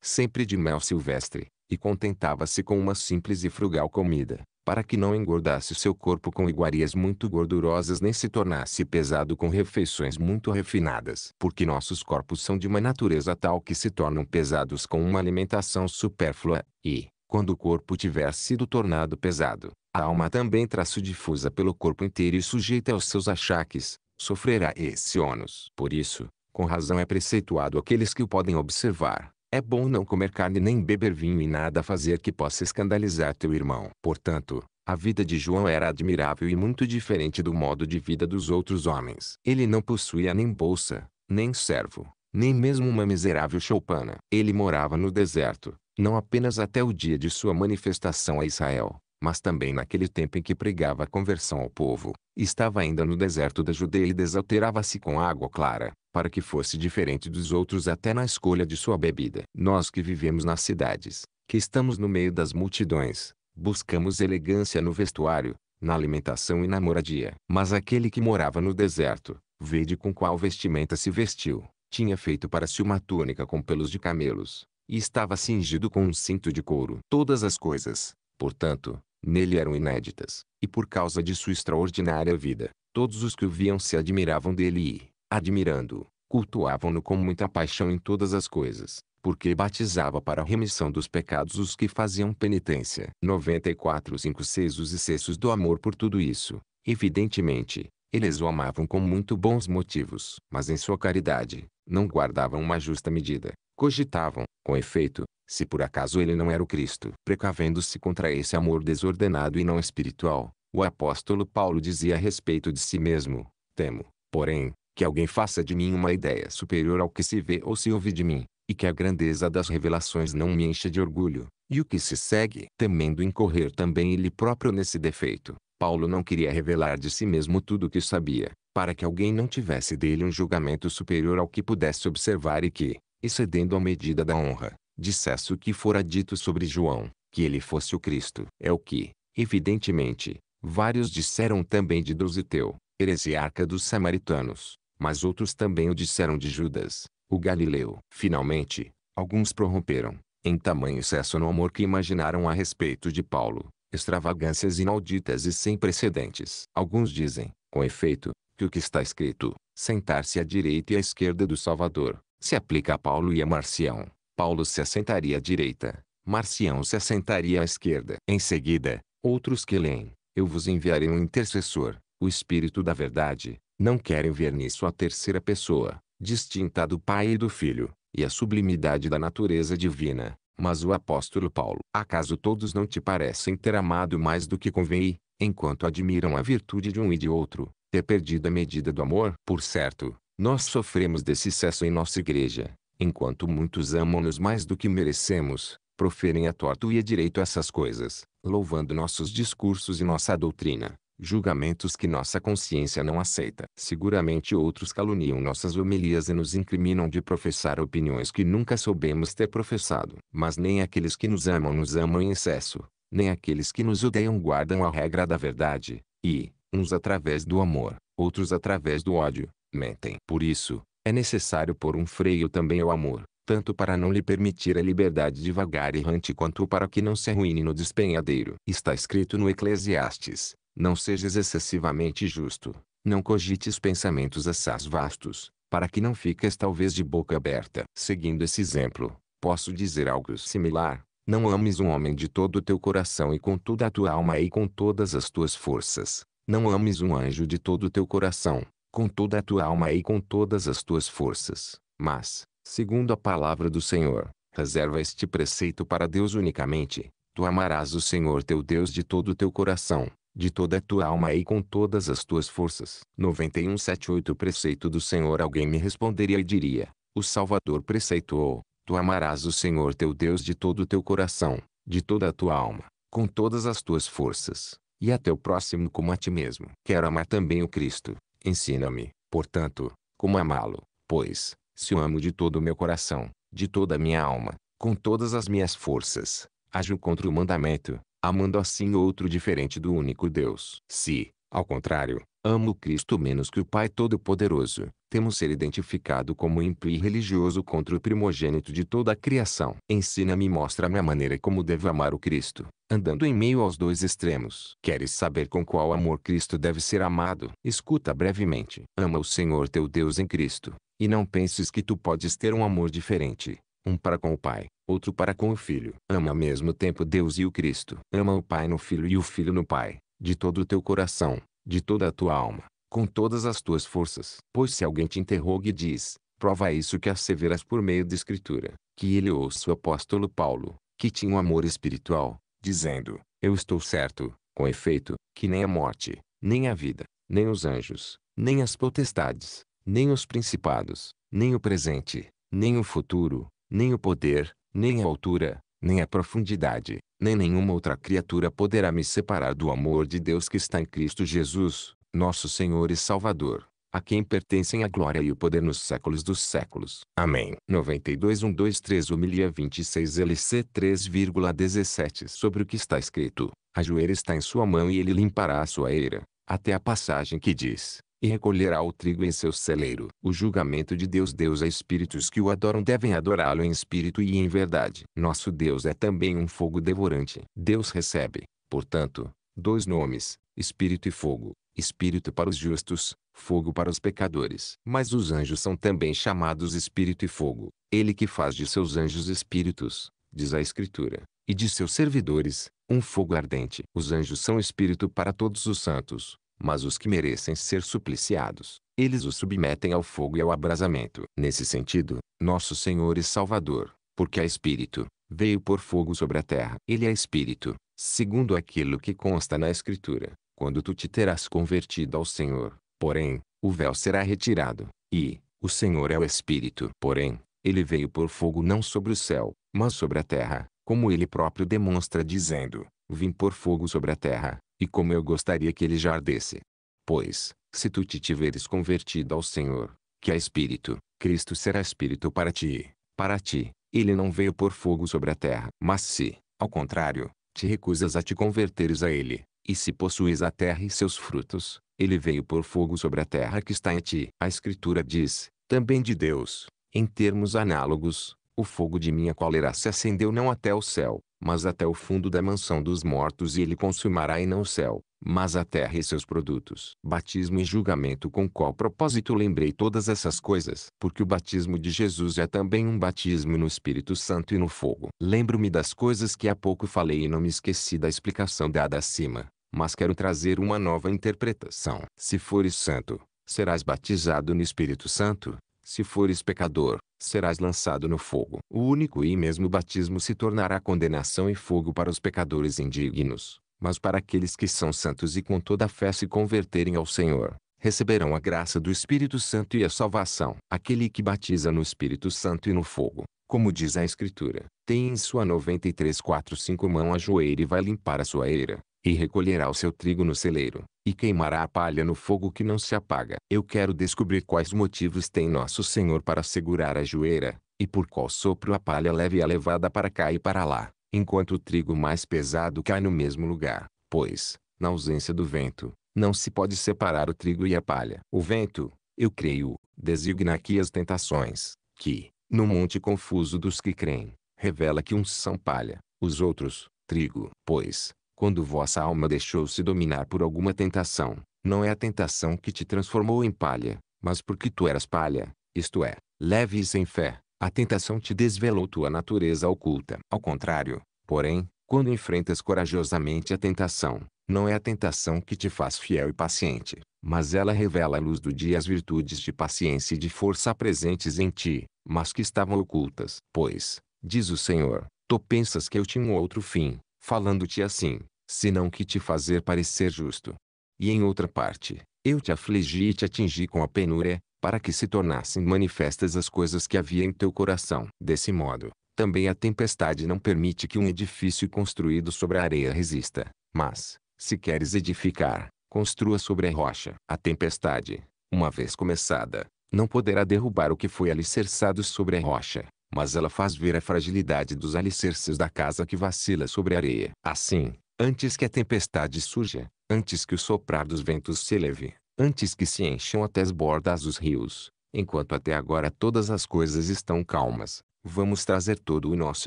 sempre de mel silvestre, e contentava-se com uma simples e frugal comida para que não engordasse seu corpo com iguarias muito gordurosas nem se tornasse pesado com refeições muito refinadas. Porque nossos corpos são de uma natureza tal que se tornam pesados com uma alimentação supérflua, e, quando o corpo tiver sido tornado pesado, a alma também traço difusa pelo corpo inteiro e sujeita aos seus achaques, sofrerá esse ônus. Por isso, com razão é preceituado aqueles que o podem observar, é bom não comer carne nem beber vinho e nada fazer que possa escandalizar teu irmão. Portanto, a vida de João era admirável e muito diferente do modo de vida dos outros homens. Ele não possuía nem bolsa, nem servo, nem mesmo uma miserável choupana. Ele morava no deserto, não apenas até o dia de sua manifestação a Israel, mas também naquele tempo em que pregava a conversão ao povo. Estava ainda no deserto da Judeia e desalterava-se com água clara para que fosse diferente dos outros até na escolha de sua bebida. Nós que vivemos nas cidades, que estamos no meio das multidões, buscamos elegância no vestuário, na alimentação e na moradia. Mas aquele que morava no deserto, vede com qual vestimenta se vestiu, tinha feito para si uma túnica com pelos de camelos, e estava cingido com um cinto de couro. Todas as coisas, portanto, nele eram inéditas, e por causa de sua extraordinária vida, todos os que o viam se admiravam dele e, admirando, cultuavam-no com muita paixão em todas as coisas, porque batizava para a remissão dos pecados os que faziam penitência. 94 5 6 Os excessos do amor por tudo isso, evidentemente, eles o amavam com muito bons motivos, mas em sua caridade, não guardavam uma justa medida. Cogitavam, com efeito, se por acaso ele não era o Cristo. Precavendo-se contra esse amor desordenado e não espiritual, o apóstolo Paulo dizia a respeito de si mesmo: Temo, porém, que alguém faça de mim uma ideia superior ao que se vê ou se ouve de mim, e que a grandeza das revelações não me encha de orgulho, e o que se segue, temendo incorrer também ele próprio nesse defeito. Paulo não queria revelar de si mesmo tudo o que sabia, para que alguém não tivesse dele um julgamento superior ao que pudesse observar e que, excedendo a medida da honra, dissesse o que fora dito sobre João, que ele fosse o Cristo. É o que, evidentemente, vários disseram também de Dositeu, heresiarca dos samaritanos, mas outros também o disseram de Judas, o Galileu. Finalmente, alguns prorromperam, em tamanho excesso no amor que imaginaram a respeito de Paulo, extravagâncias inauditas e sem precedentes. Alguns dizem, com efeito, que o que está escrito, sentar-se à direita e à esquerda do Salvador, se aplica a Paulo e a Marcião. Paulo se assentaria à direita, Marcião se assentaria à esquerda. Em seguida, outros que leem, eu vos enviarei um intercessor, o Espírito da Verdade, não querem ver nisso a terceira pessoa, distinta do Pai e do Filho, e a sublimidade da natureza divina. Mas o apóstolo Paulo, acaso todos não te parecem ter amado mais do que convém, enquanto admiram a virtude de um e de outro, ter perdido a medida do amor? Por certo, nós sofremos desse excesso em nossa igreja, enquanto muitos amam-nos mais do que merecemos, proferem a torto e a direito essas coisas, louvando nossos discursos e nossa doutrina, julgamentos que nossa consciência não aceita. Seguramente outros caluniam nossas homilias e nos incriminam de professar opiniões que nunca soubemos ter professado. Mas nem aqueles que nos amam nos amam em excesso, nem aqueles que nos odeiam guardam a regra da verdade, e, uns através do amor, outros através do ódio, mentem. Por isso, é necessário pôr um freio também ao amor, tanto para não lhe permitir a liberdade de vagar errante quanto para que não se arruine no despenhadeiro. Está escrito no Eclesiastes, não sejas excessivamente justo, não cogites pensamentos assaz vastos, para que não fiques talvez de boca aberta. Seguindo esse exemplo, posso dizer algo similar. Não ames um homem de todo o teu coração e com toda a tua alma e com todas as tuas forças. Não ames um anjo de todo o teu coração, com toda a tua alma e com todas as tuas forças. Mas, segundo a palavra do Senhor, reserva este preceito para Deus unicamente. Tu amarás o Senhor teu Deus de todo o teu coração, de toda a tua alma e com todas as tuas forças. 9178 Preceito do Senhor Alguém me responderia e diria, o Salvador preceituou, tu amarás o Senhor teu Deus de todo o teu coração, de toda a tua alma, com todas as tuas forças, e a teu próximo como a ti mesmo. Quero amar também o Cristo, ensina-me, portanto, como amá-lo, pois, se o amo de todo o meu coração, de toda a minha alma, com todas as minhas forças, ajo contra o mandamento, amando assim outro diferente do único Deus. Se, ao contrário, amo Cristo menos que o Pai Todo-Poderoso, temos ser identificado como ímpio e religioso contra o primogênito de toda a criação. Ensina-me e mostra-me a maneira como devo amar o Cristo, andando em meio aos dois extremos. Queres saber com qual amor Cristo deve ser amado? Escuta brevemente. Ama o Senhor teu Deus em Cristo, e não penses que tu podes ter um amor diferente um para com o Pai, outro para com o Filho. Ama ao mesmo tempo Deus e o Cristo. Ama o Pai no Filho e o Filho no Pai, de todo o teu coração, de toda a tua alma, com todas as tuas forças. Pois se alguém te interroga e diz, prova isso que asseveras por meio da Escritura, que ele ouça o apóstolo Paulo, que tinha um amor espiritual, dizendo, eu estou certo, com efeito, que nem a morte, nem a vida, nem os anjos, nem as potestades, nem os principados, nem o presente, nem o futuro, nem o poder, nem a altura, nem a profundidade, nem nenhuma outra criatura poderá me separar do amor de Deus que está em Cristo Jesus, nosso Senhor e Salvador, a quem pertencem a glória e o poder nos séculos dos séculos. Amém. 92 123 Homilia 26 LC 3,17 Sobre o que está escrito, a joelha está em sua mão e ele limpará a sua eira, até a passagem que diz, e recolherá o trigo em seu celeiro. O julgamento de Deus Deus é espíritos que o adoram devem adorá-lo em espírito e em verdade. Nosso Deus é também um fogo devorante. Deus recebe, portanto, dois nomes, espírito e fogo. Espírito para os justos, fogo para os pecadores. Mas os anjos são também chamados espírito e fogo. Ele que faz de seus anjos espíritos, diz a Escritura, e de seus servidores, um fogo ardente. Os anjos são espírito para todos os santos, mas os que merecem ser supliciados, eles os submetem ao fogo e ao abrasamento. Nesse sentido, nosso Senhor e Salvador, porque é Espírito, veio por fogo sobre a terra. Ele é Espírito, segundo aquilo que consta na Escritura, quando tu te terás convertido ao Senhor, porém, o véu será retirado, e, o Senhor é o Espírito. Porém, ele veio por fogo não sobre o céu, mas sobre a terra, como ele próprio demonstra dizendo, vim por fogo sobre a terra, e como eu gostaria que ele já ardesse. Pois, se tu te tiveres convertido ao Senhor, que é Espírito, Cristo será Espírito para ti. Para ti, ele não veio por fogo sobre a terra. Mas se, ao contrário, te recusas a te converteres a ele, e se possuis a terra e seus frutos, ele veio por fogo sobre a terra que está em ti. A Escritura diz, também de Deus, em termos análogos, o fogo de minha cólera se acendeu não até o céu, mas até o fundo da mansão dos mortos e ele consumará e não o céu, mas a terra e seus produtos. Batismo e julgamento com qual propósito lembrei todas essas coisas? Porque o batismo de Jesus é também um batismo no Espírito Santo e no fogo. Lembro-me das coisas que há pouco falei e não me esqueci da explicação dada acima, mas quero trazer uma nova interpretação. Se fores santo, serás batizado no Espírito Santo, se fores pecador, serás lançado no fogo. O único e mesmo batismo se tornará condenação e fogo para os pecadores indignos, mas para aqueles que são santos e com toda a fé se converterem ao Senhor, receberão a graça do Espírito Santo e a salvação. Aquele que batiza no Espírito Santo e no fogo, como diz a Escritura, tem em sua 93:45 mão a joeira e vai limpar a sua eira, e recolherá o seu trigo no celeiro, e queimará a palha no fogo que não se apaga. Eu quero descobrir quais motivos tem nosso Senhor para segurar a joeira, e por qual sopro a palha leve é levada para cá e para lá, enquanto o trigo mais pesado cai no mesmo lugar. Pois, na ausência do vento, não se pode separar o trigo e a palha. O vento, eu creio, designa aqui as tentações, que, no monte confuso dos que creem, revela que uns são palha, os outros, trigo. Pois, quando vossa alma deixou-se dominar por alguma tentação, não é a tentação que te transformou em palha, mas porque tu eras palha, isto é, leve e sem fé, a tentação te desvelou tua natureza oculta. Ao contrário, porém, quando enfrentas corajosamente a tentação, não é a tentação que te faz fiel e paciente, mas ela revela à luz do dia as virtudes de paciência e de força presentes em ti, mas que estavam ocultas. Pois, diz o Senhor, tu pensas que eu tinha um outro fim, falando-te assim, senão que te fazer parecer justo. E em outra parte, eu te afligi e te atingi com a penúria, para que se tornassem manifestas as coisas que havia em teu coração. Desse modo, também a tempestade não permite que um edifício construído sobre a areia resista, mas, se queres edificar, construa sobre a rocha. A tempestade, uma vez começada, não poderá derrubar o que foi alicerçado sobre a rocha mas ela faz ver a fragilidade dos alicerces da casa que vacila sobre a areia. Assim, antes que a tempestade surja, antes que o soprar dos ventos se eleve, antes que se encham até as bordas os rios, enquanto até agora todas as coisas estão calmas, vamos trazer todo o nosso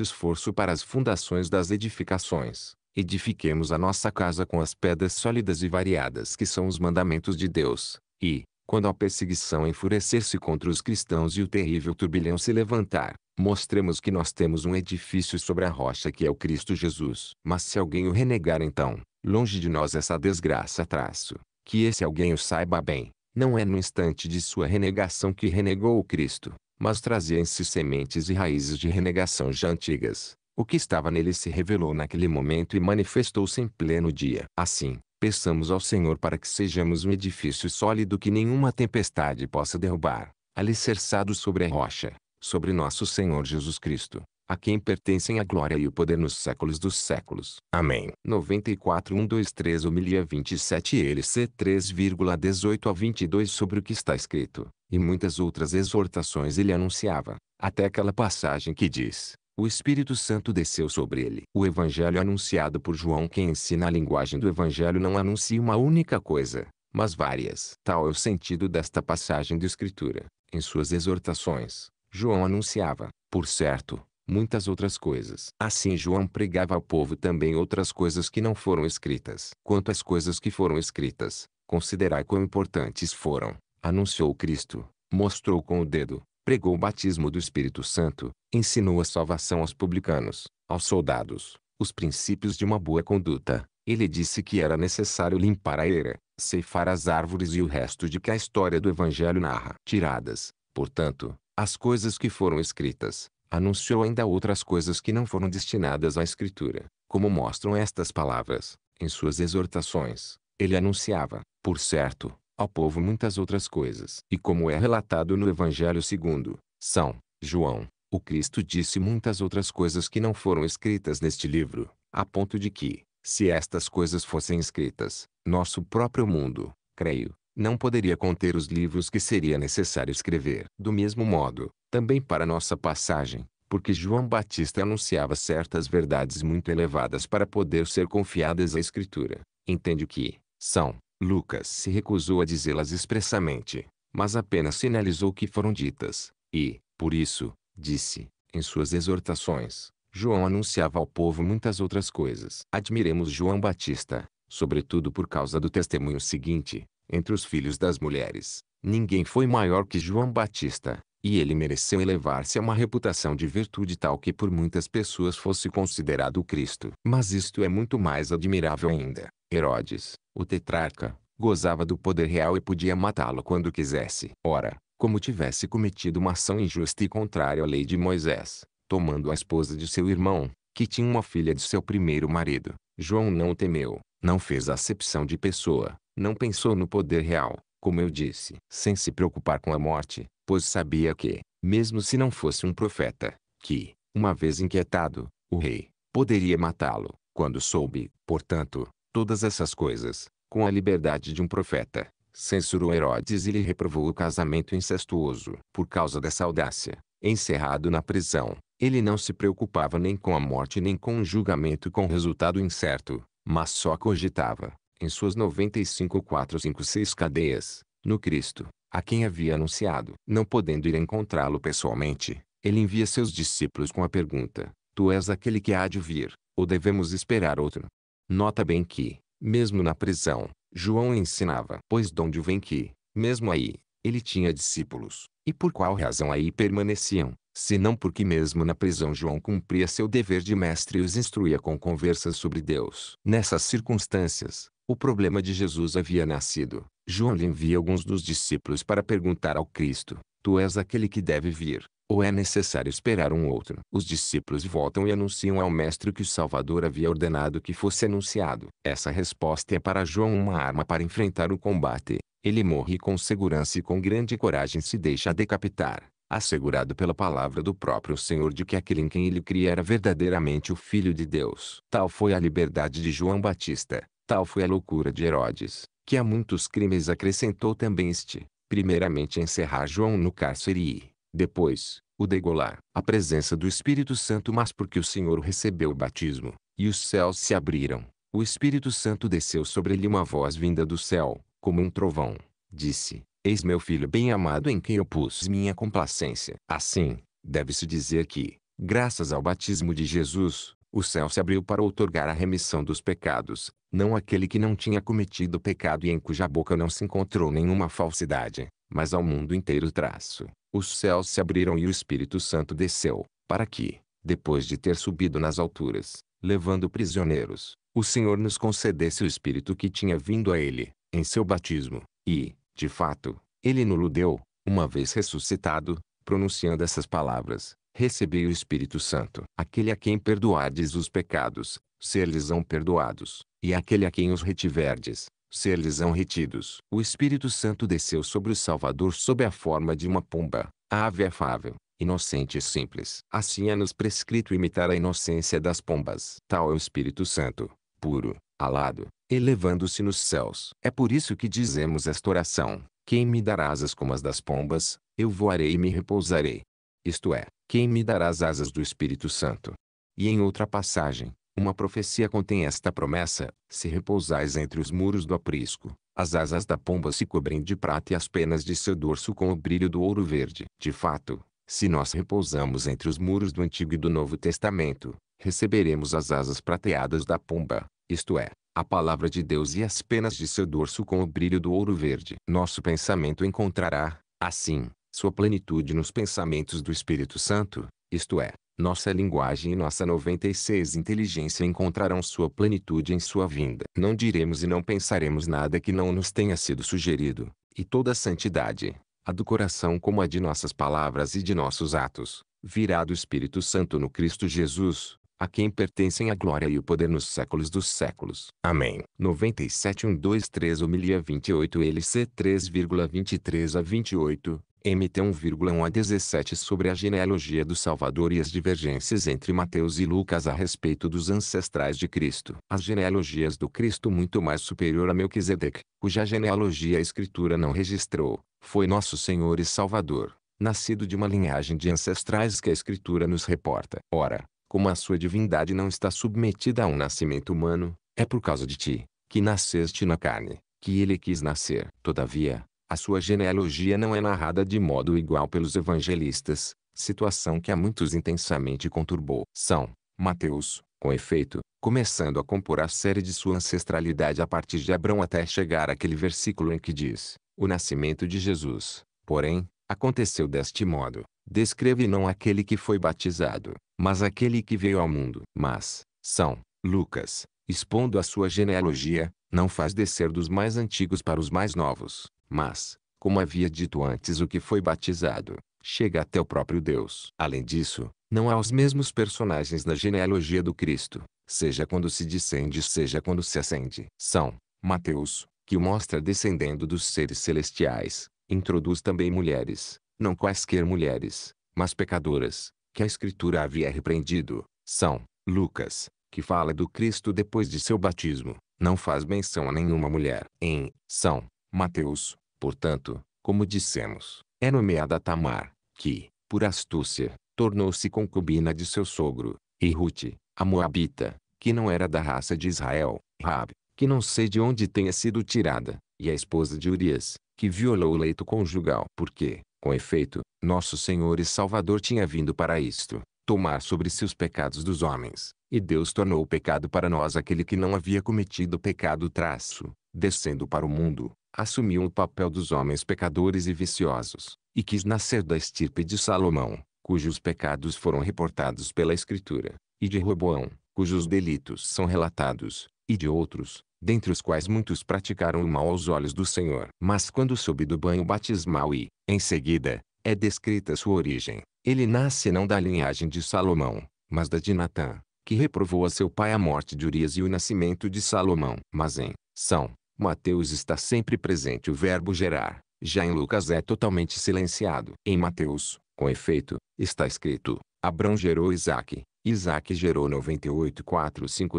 esforço para as fundações das edificações. Edifiquemos a nossa casa com as pedras sólidas e variadas que são os mandamentos de Deus, e, quando a perseguição enfurecer-se contra os cristãos e o terrível turbilhão se levantar, mostremos que nós temos um edifício sobre a rocha que é o Cristo Jesus. Mas se alguém o renegar então, longe de nós essa desgraça traço, que esse alguém o saiba bem, não é no instante de sua renegação que renegou o Cristo, mas trazia em si sementes e raízes de renegação já antigas. O que estava nele se revelou naquele momento e manifestou-se em pleno dia. Assim, Peçamos ao Senhor para que sejamos um edifício sólido que nenhuma tempestade possa derrubar, alicerçado sobre a rocha, sobre nosso Senhor Jesus Cristo, a quem pertencem a glória e o poder nos séculos dos séculos. Amém. 94 123 homilia 27 LC 3,18 a 22 sobre o que está escrito, e muitas outras exortações ele anunciava, até aquela passagem que diz, o Espírito Santo desceu sobre ele. O Evangelho anunciado por João, quem ensina a linguagem do Evangelho, não anuncia uma única coisa, mas várias. Tal é o sentido desta passagem de Escritura. Em suas exortações, João anunciava, por certo, muitas outras coisas. Assim João pregava ao povo também outras coisas que não foram escritas. Quanto às coisas que foram escritas, considerai quão importantes foram. Anunciou Cristo, mostrou com o dedo, pregou o batismo do Espírito Santo, ensinou a salvação aos publicanos, aos soldados, os princípios de uma boa conduta. Ele disse que era necessário limpar a eira, ceifar as árvores e o resto de que a história do Evangelho narra. Tiradas, portanto, as coisas que foram escritas, anunciou ainda outras coisas que não foram destinadas à Escritura, como mostram estas palavras, em suas exortações. Ele anunciava, por certo, ao povo muitas outras coisas. E como é relatado no Evangelho segundo São João, o Cristo disse muitas outras coisas que não foram escritas neste livro, a ponto de que, se estas coisas fossem escritas, nosso próprio mundo, creio, não poderia conter os livros que seria necessário escrever. Do mesmo modo, também para nossa passagem, porque João Batista anunciava certas verdades muito elevadas para poder ser confiadas à Escritura. Entende que, são Lucas se recusou a dizê-las expressamente, mas apenas sinalizou que foram ditas, e, por isso, disse, em suas exortações, João anunciava ao povo muitas outras coisas. Admiremos João Batista, sobretudo por causa do testemunho seguinte: entre os filhos das mulheres, ninguém foi maior que João Batista, e ele mereceu elevar-se a uma reputação de virtude tal que por muitas pessoas fosse considerado o Cristo. Mas isto é muito mais admirável ainda, Herodes, o tetrarca, gozava do poder real e podia matá-lo quando quisesse. Ora, como tivesse cometido uma ação injusta e contrária à lei de Moisés, tomando a esposa de seu irmão, que tinha uma filha de seu primeiro marido, João não temeu, não fez acepção de pessoa, não pensou no poder real, como eu disse, sem se preocupar com a morte, pois sabia que, mesmo se não fosse um profeta, que, uma vez inquietado, o rei, poderia matá-lo, quando soube, portanto, todas essas coisas, com a liberdade de um profeta. Censurou Herodes e lhe reprovou o casamento incestuoso. Por causa dessa audácia, encerrado na prisão, ele não se preocupava nem com a morte nem com o um julgamento com resultado incerto, mas só cogitava, em suas 95.456 cadeias, no Cristo, a quem havia anunciado. Não podendo ir encontrá-lo pessoalmente, ele envia seus discípulos com a pergunta, Tu és aquele que há de vir, ou devemos esperar outro? Nota bem que, mesmo na prisão, João ensinava. Pois de onde vem que, mesmo aí, ele tinha discípulos. E por qual razão aí permaneciam, senão porque mesmo na prisão João cumpria seu dever de mestre e os instruía com conversas sobre Deus. Nessas circunstâncias, o problema de Jesus havia nascido. João lhe envia alguns dos discípulos para perguntar ao Cristo: Tu és aquele que deve vir, ou é necessário esperar um outro? Os discípulos voltam e anunciam ao Mestre que o Salvador havia ordenado que fosse anunciado. Essa resposta é para João uma arma para enfrentar o combate. Ele morre com segurança e com grande coragem se deixa decapitar, assegurado pela palavra do próprio Senhor de que aquele em quem ele cria era verdadeiramente o Filho de Deus. Tal foi a liberdade de João Batista, tal foi a loucura de Herodes, que a muitos crimes acrescentou também este, primeiramente encerrar João no cárcere e, depois, o degolar, a presença do Espírito Santo mas porque o Senhor recebeu o batismo, e os céus se abriram, o Espírito Santo desceu sobre ele uma voz vinda do céu, como um trovão. Disse, eis meu filho bem-amado em quem eu pus minha complacência. Assim, deve-se dizer que, graças ao batismo de Jesus, o céu se abriu para outorgar a remissão dos pecados, não aquele que não tinha cometido pecado e em cuja boca não se encontrou nenhuma falsidade, mas ao mundo inteiro traço os céus se abriram e o Espírito Santo desceu, para que, depois de ter subido nas alturas, levando prisioneiros, o Senhor nos concedesse o Espírito que tinha vindo a ele, em seu batismo, e, de fato, ele nos o deu, uma vez ressuscitado, pronunciando essas palavras, Recebei o Espírito Santo. Aquele a quem perdoardes os pecados, ser-lhes-ão perdoados, e aquele a quem os retiverdes, se eles são retidos. O Espírito Santo desceu sobre o Salvador sob a forma de uma pomba, a ave afável, inocente e simples. Assim é nos prescrito imitar a inocência das pombas. Tal é o Espírito Santo, puro, alado, elevando-se nos céus. É por isso que dizemos esta oração: Quem me dará asas como as das pombas, eu voarei e me repousarei. Isto é, quem me dará as asas do Espírito Santo? E em outra passagem, uma profecia contém esta promessa: se repousais entre os muros do aprisco, as asas da pomba se cobrem de prata e as penas de seu dorso com o brilho do ouro verde. De fato, se nós repousamos entre os muros do Antigo e do Novo Testamento, receberemos as asas prateadas da pomba, isto é, a palavra de Deus e as penas de seu dorso com o brilho do ouro verde. Nosso pensamento encontrará, assim, sua plenitude nos pensamentos do Espírito Santo, isto é, nossa linguagem e nossa 96 inteligência encontrarão sua plenitude em sua vinda. Não diremos e não pensaremos nada que não nos tenha sido sugerido, e toda a santidade, a do coração como a de nossas palavras e de nossos atos, virá do Espírito Santo no Cristo Jesus, a quem pertencem a glória e o poder nos séculos dos séculos. Amém. 97 123 homilia 28 LC 3,23 a 28 MT 1,1 a 17 sobre a genealogia do Salvador e as divergências entre Mateus e Lucas a respeito dos ancestrais de Cristo. As genealogias do Cristo muito mais superior a Melquisedeque, cuja genealogia a Escritura não registrou, foi nosso Senhor e Salvador, nascido de uma linhagem de ancestrais que a Escritura nos reporta. Ora, como a sua divindade não está submetida a um nascimento humano, é por causa de ti, que nasceste na carne, que ele quis nascer. Todavia, a sua genealogia não é narrada de modo igual pelos evangelistas, situação que a muitos intensamente conturbou. São Mateus, com efeito, começando a compor a série de sua ancestralidade a partir de Abrão até chegar àquele versículo em que diz: O nascimento de Jesus, porém, aconteceu deste modo. Descreve não aquele que foi batizado, mas aquele que veio ao mundo. Mas, São Lucas, expondo a sua genealogia, não faz descer dos mais antigos para os mais novos mas, como havia dito antes, o que foi batizado chega até o próprio Deus. Além disso, não há os mesmos personagens na genealogia do Cristo, seja quando se descende, seja quando se ascende. São Mateus, que o mostra descendendo dos seres celestiais, introduz também mulheres, não quaisquer mulheres, mas pecadoras, que a Escritura havia repreendido. São Lucas, que fala do Cristo depois de seu batismo, não faz menção a nenhuma mulher. Em São Mateus, Portanto, como dissemos, é nomeada Tamar, que, por astúcia, tornou-se concubina de seu sogro, e Ruth, a Moabita, que não era da raça de Israel, Rab, que não sei de onde tenha sido tirada, e a esposa de Urias, que violou o leito conjugal, porque, com efeito, nosso Senhor e Salvador tinha vindo para isto, tomar sobre si os pecados dos homens, e Deus tornou o pecado para nós aquele que não havia cometido pecado traço, descendo para o mundo, assumiu o papel dos homens pecadores e viciosos, e quis nascer da estirpe de Salomão, cujos pecados foram reportados pela Escritura, e de Roboão, cujos delitos são relatados, e de outros, dentre os quais muitos praticaram o mal aos olhos do Senhor. Mas quando soube do banho batismal e, em seguida, é descrita sua origem, ele nasce não da linhagem de Salomão, mas da de Natã, que reprovou a seu pai a morte de Urias e o nascimento de Salomão. Mas em São Mateus está sempre presente o verbo gerar, já em Lucas é totalmente silenciado. Em Mateus, com efeito, está escrito: Abrão gerou Isaac, Isaac gerou 98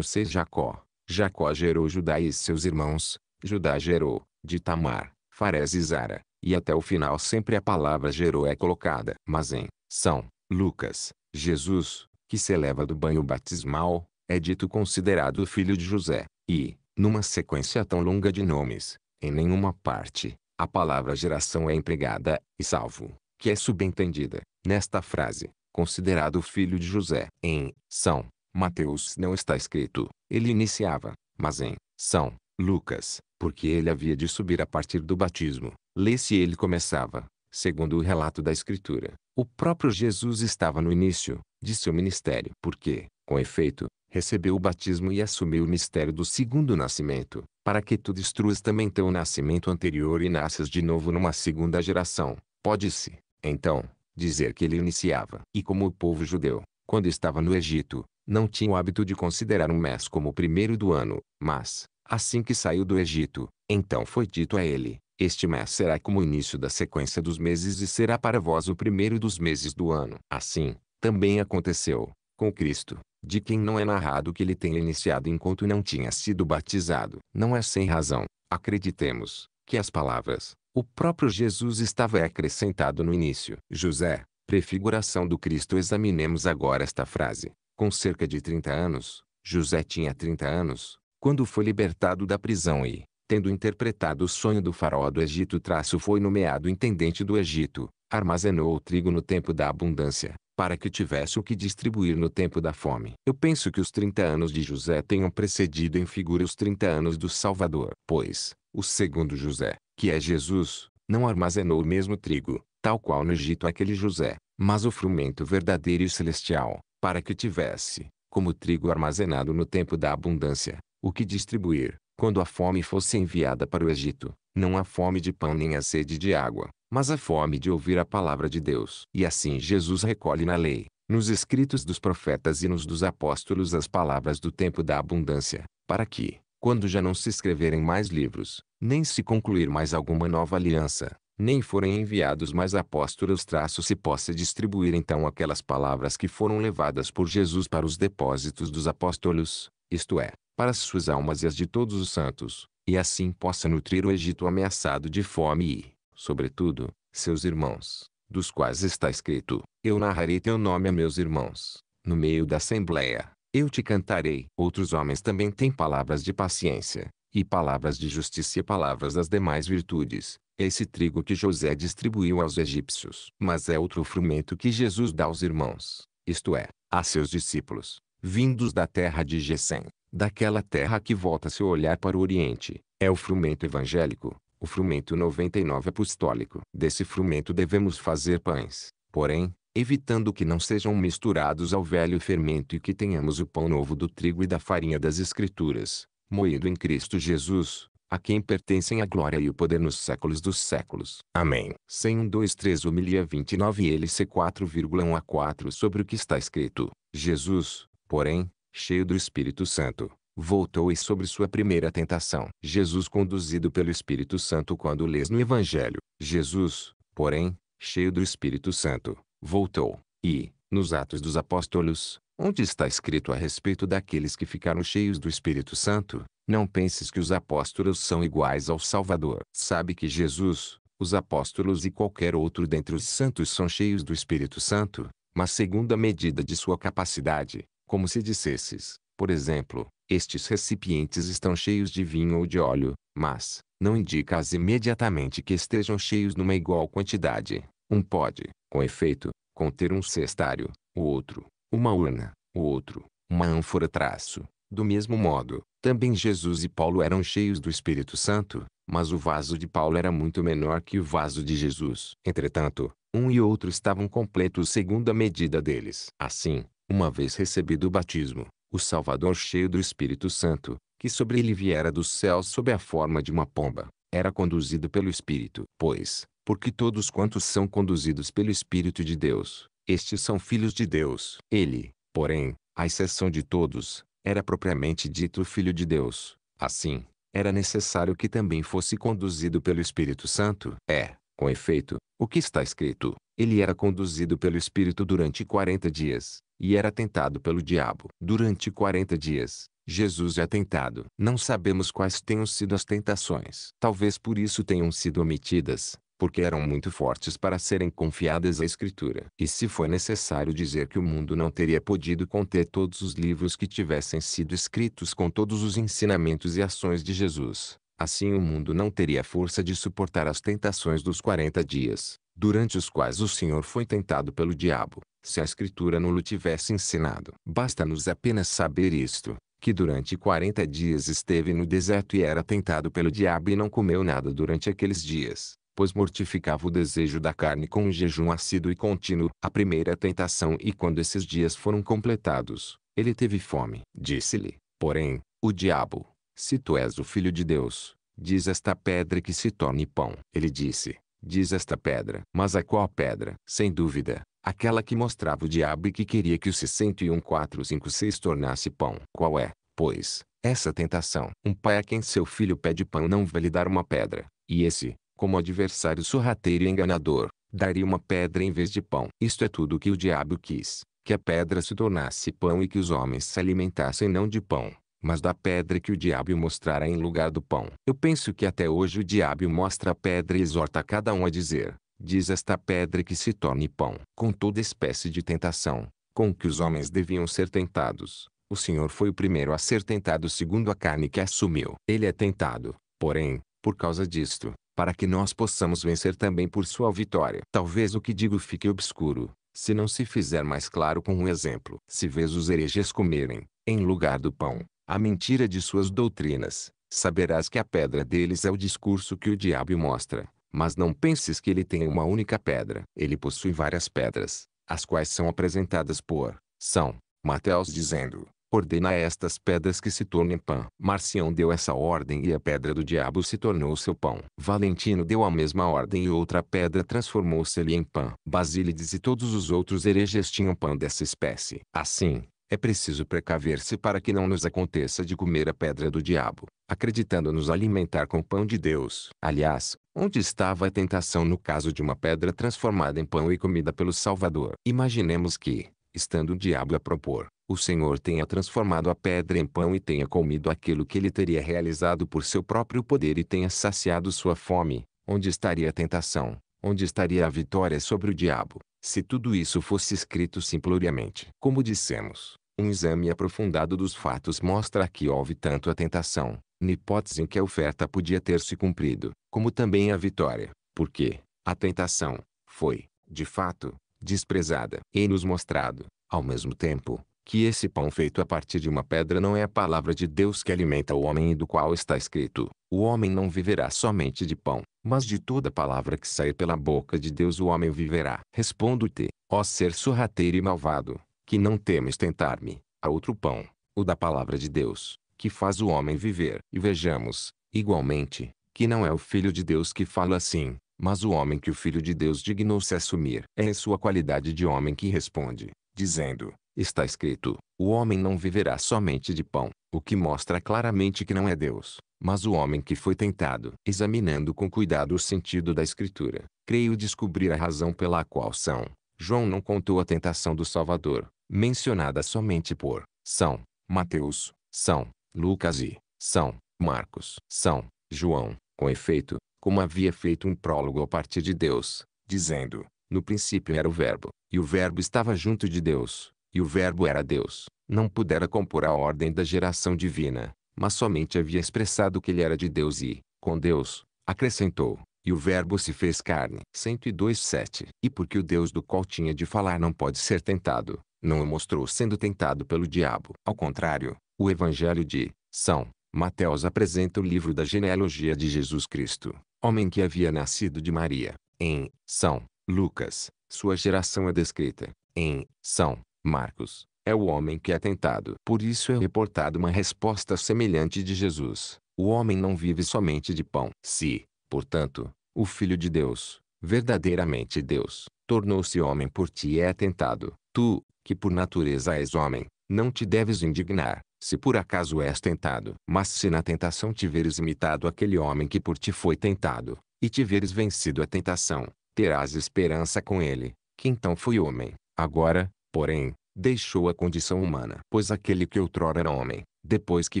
6 Jacó, Jacó gerou Judá e seus irmãos, Judá gerou, de Tamar, Fares e Zara, e até o final sempre a palavra gerou é colocada. Mas em São Lucas, Jesus, que se eleva do banho batismal, é dito considerado o filho de José, e, numa sequência tão longa de nomes, em nenhuma parte, a palavra geração é empregada, e salvo, que é subentendida, nesta frase, considerado filho de José. Em São Mateus não está escrito, ele iniciava, mas em São Lucas, porque ele havia de subir a partir do batismo, lê-se ele começava, segundo o relato da Escritura. O próprio Jesus estava no início de seu ministério, porque, com efeito, recebeu o batismo e assumiu o mistério do segundo nascimento, para que tu destruas também teu nascimento anterior e nasças de novo numa segunda geração. Pode-se, então, dizer que ele iniciava. E como o povo judeu, quando estava no Egito, não tinha o hábito de considerar um mês como o primeiro do ano, mas, assim que saiu do Egito, então foi dito a ele, este mês será como o início da sequência dos meses e será para vós o primeiro dos meses do ano. Assim, também aconteceu, com Cristo de quem não é narrado que ele tenha iniciado enquanto não tinha sido batizado. Não é sem razão, acreditemos, que as palavras, o próprio Jesus estava acrescentado no início. José, prefiguração do Cristo examinemos agora esta frase. Com cerca de 30 anos, José tinha 30 anos, quando foi libertado da prisão e, tendo interpretado o sonho do faraó do Egito traço foi nomeado intendente do Egito, armazenou o trigo no tempo da abundância, para que tivesse o que distribuir no tempo da fome. Eu penso que os 30 anos de José tenham precedido em figura os 30 anos do Salvador, pois, o segundo José, que é Jesus, não armazenou o mesmo trigo, tal qual no Egito aquele José, mas o frumento verdadeiro e celestial, para que tivesse, como trigo armazenado no tempo da abundância, o que distribuir, quando a fome fosse enviada para o Egito, não a fome de pão nem a sede de água, mas a fome de ouvir a palavra de Deus. E assim Jesus recolhe na lei, nos escritos dos profetas e nos dos apóstolos as palavras do tempo da abundância, para que, quando já não se escreverem mais livros, nem se concluir mais alguma nova aliança, nem forem enviados mais apóstolos traços, se possa distribuir então aquelas palavras que foram levadas por Jesus para os depósitos dos apóstolos, isto é, para as suas almas e as de todos os santos, e assim possa nutrir o Egito ameaçado de fome e, sobretudo, seus irmãos, dos quais está escrito: Eu narrarei teu nome a meus irmãos, no meio da assembleia, eu te cantarei. Outros homens também têm palavras de paciência, e palavras de justiça e palavras das demais virtudes. Esse trigo que José distribuiu aos egípcios. Mas é outro frumento que Jesus dá aos irmãos, isto é, a seus discípulos, vindos da terra de Gesem, daquela terra que volta seu olhar para o Oriente. É o frumento evangélico, o frumento 99 apostólico. Desse frumento devemos fazer pães, porém, evitando que não sejam misturados ao velho fermento e que tenhamos o pão novo do trigo e da farinha das Escrituras, moído em Cristo Jesus, a quem pertencem a glória e o poder nos séculos dos séculos. Amém. 101 2 3 29 ele c 4,1 a 4 sobre o que está escrito. Jesus, porém, cheio do Espírito Santo, voltou e sobre sua primeira tentação. Jesus conduzido pelo Espírito Santo quando lês no Evangelho. Jesus, porém, cheio do Espírito Santo, voltou, e, nos Atos dos Apóstolos, onde está escrito a respeito daqueles que ficaram cheios do Espírito Santo, não penses que os apóstolos são iguais ao Salvador. Sabe que Jesus, os apóstolos e qualquer outro dentre os santos são cheios do Espírito Santo, mas segundo a medida de sua capacidade, como se dissesses, por exemplo, estes recipientes estão cheios de vinho ou de óleo, mas, não indica-as imediatamente que estejam cheios numa igual quantidade. Um pode, com efeito, conter um cestário, o outro, uma urna, o outro, uma ânfora traço. Do mesmo modo, também Jesus e Paulo eram cheios do Espírito Santo, mas o vaso de Paulo era muito menor que o vaso de Jesus. Entretanto, um e outro estavam completos segundo a medida deles. Assim, uma vez recebido o batismo, o Salvador cheio do Espírito Santo, que sobre ele viera dos céus sob a forma de uma pomba, era conduzido pelo Espírito. Pois, porque todos quantos são conduzidos pelo Espírito de Deus, estes são filhos de Deus. Ele, porém, à exceção de todos, era propriamente dito filho de Deus. Assim, era necessário que também fosse conduzido pelo Espírito Santo. É, com efeito, o que está escrito. Ele era conduzido pelo Espírito durante quarenta dias, e era tentado pelo diabo. Durante quarenta dias, Jesus é tentado. Não sabemos quais tenham sido as tentações. Talvez por isso tenham sido omitidas, porque eram muito fortes para serem confiadas à Escritura. E se foi necessário dizer que o mundo não teria podido conter todos os livros que tivessem sido escritos com todos os ensinamentos e ações de Jesus, assim o mundo não teria força de suportar as tentações dos 40 dias durante os quais o Senhor foi tentado pelo diabo, se a Escritura não lhe tivesse ensinado. Basta-nos apenas saber isto, que durante quarenta dias esteve no deserto e era tentado pelo diabo e não comeu nada durante aqueles dias, pois mortificava o desejo da carne com um jejum ácido e contínuo. A primeira tentação e quando esses dias foram completados, ele teve fome. Disse-lhe, porém, o diabo, se tu és o filho de Deus, diz esta pedra que se torne pão. Ele disse, diz esta pedra. Mas a é qual pedra? Sem dúvida, aquela que mostrava o diabo e que queria que os 61456 tornasse pão. Qual é, pois, essa tentação? Um pai a quem seu filho pede pão não vai lhe dar uma pedra, e esse, como adversário sorrateiro e enganador, daria uma pedra em vez de pão. Isto é tudo o que o diabo quis, que a pedra se tornasse pão e que os homens se alimentassem não de pão, mas da pedra que o diabo mostrará em lugar do pão. Eu penso que até hoje o diabo mostra a pedra e exorta cada um a dizer: Diz esta pedra que se torne pão. Com toda espécie de tentação, com que os homens deviam ser tentados, o Senhor foi o primeiro a ser tentado segundo a carne que assumiu. Ele é tentado, porém, por causa disto, para que nós possamos vencer também por sua vitória. Talvez o que digo fique obscuro, se não se fizer mais claro com um exemplo. Se vês os hereges comerem, em lugar do pão, a mentira de suas doutrinas, saberás que a pedra deles é o discurso que o diabo mostra. Mas não penses que ele tem uma única pedra. Ele possui várias pedras, as quais são apresentadas por São Mateus dizendo: Ordena estas pedras que se tornem pão. Marcião deu essa ordem e a pedra do diabo se tornou seu pão. Valentino deu a mesma ordem e outra pedra transformou-se-lhe em pão. Basílides e todos os outros hereges tinham pão dessa espécie. Assim, é preciso precaver-se para que não nos aconteça de comer a pedra do diabo, acreditando nos alimentar com o pão de Deus. Aliás, onde estava a tentação no caso de uma pedra transformada em pão e comida pelo Salvador? Imaginemos que, estando o diabo a propor, o Senhor tenha transformado a pedra em pão e tenha comido aquilo que ele teria realizado por seu próprio poder e tenha saciado sua fome. Onde estaria a tentação? Onde estaria a vitória sobre o diabo? se tudo isso fosse escrito simploriamente. Como dissemos, um exame aprofundado dos fatos mostra que houve tanto a tentação, na hipótese em que a oferta podia ter se cumprido, como também a vitória, porque a tentação foi, de fato, desprezada e nos mostrado, ao mesmo tempo, que esse pão feito a partir de uma pedra não é a palavra de Deus que alimenta o homem e do qual está escrito: O homem não viverá somente de pão, mas de toda palavra que sair pela boca de Deus o homem viverá. Respondo-te, ó ser sorrateiro e malvado, que não temes tentar-me, a outro pão, o da palavra de Deus, que faz o homem viver. E vejamos, igualmente, que não é o Filho de Deus que fala assim, mas o homem que o Filho de Deus dignou-se assumir. É em sua qualidade de homem que responde, dizendo, está escrito, o homem não viverá somente de pão, o que mostra claramente que não é Deus, mas o homem que foi tentado. Examinando com cuidado o sentido da escritura, creio descobrir a razão pela qual são, João não contou a tentação do Salvador, mencionada somente por São Mateus, São Lucas e São Marcos. São João, com efeito, como havia feito um prólogo a partir de Deus, dizendo: No princípio era o Verbo, e o Verbo estava junto de Deus, e o Verbo era Deus. Não pudera compor a ordem da geração divina, mas somente havia expressado que ele era de Deus e, com Deus, acrescentou: e o Verbo se fez carne. 102:7. E porque o Deus do qual tinha de falar não pode ser tentado, não o mostrou sendo tentado pelo diabo. Ao contrário, o Evangelho de São Mateus apresenta o livro da genealogia de Jesus Cristo, homem que havia nascido de Maria. Em São Lucas, sua geração é descrita. Em São Marcos, é o homem que é tentado. Por isso é reportada uma resposta semelhante de Jesus. O homem não vive somente de pão. Se Portanto, o Filho de Deus, verdadeiramente Deus, tornou-se homem por ti e é tentado. Tu, que por natureza és homem, não te deves indignar, se por acaso és tentado. Mas se na tentação tiveres imitado aquele homem que por ti foi tentado, e tiveres vencido a tentação, terás esperança com ele, que então foi homem. Agora, porém, deixou a condição humana. Pois aquele que outrora era homem, depois que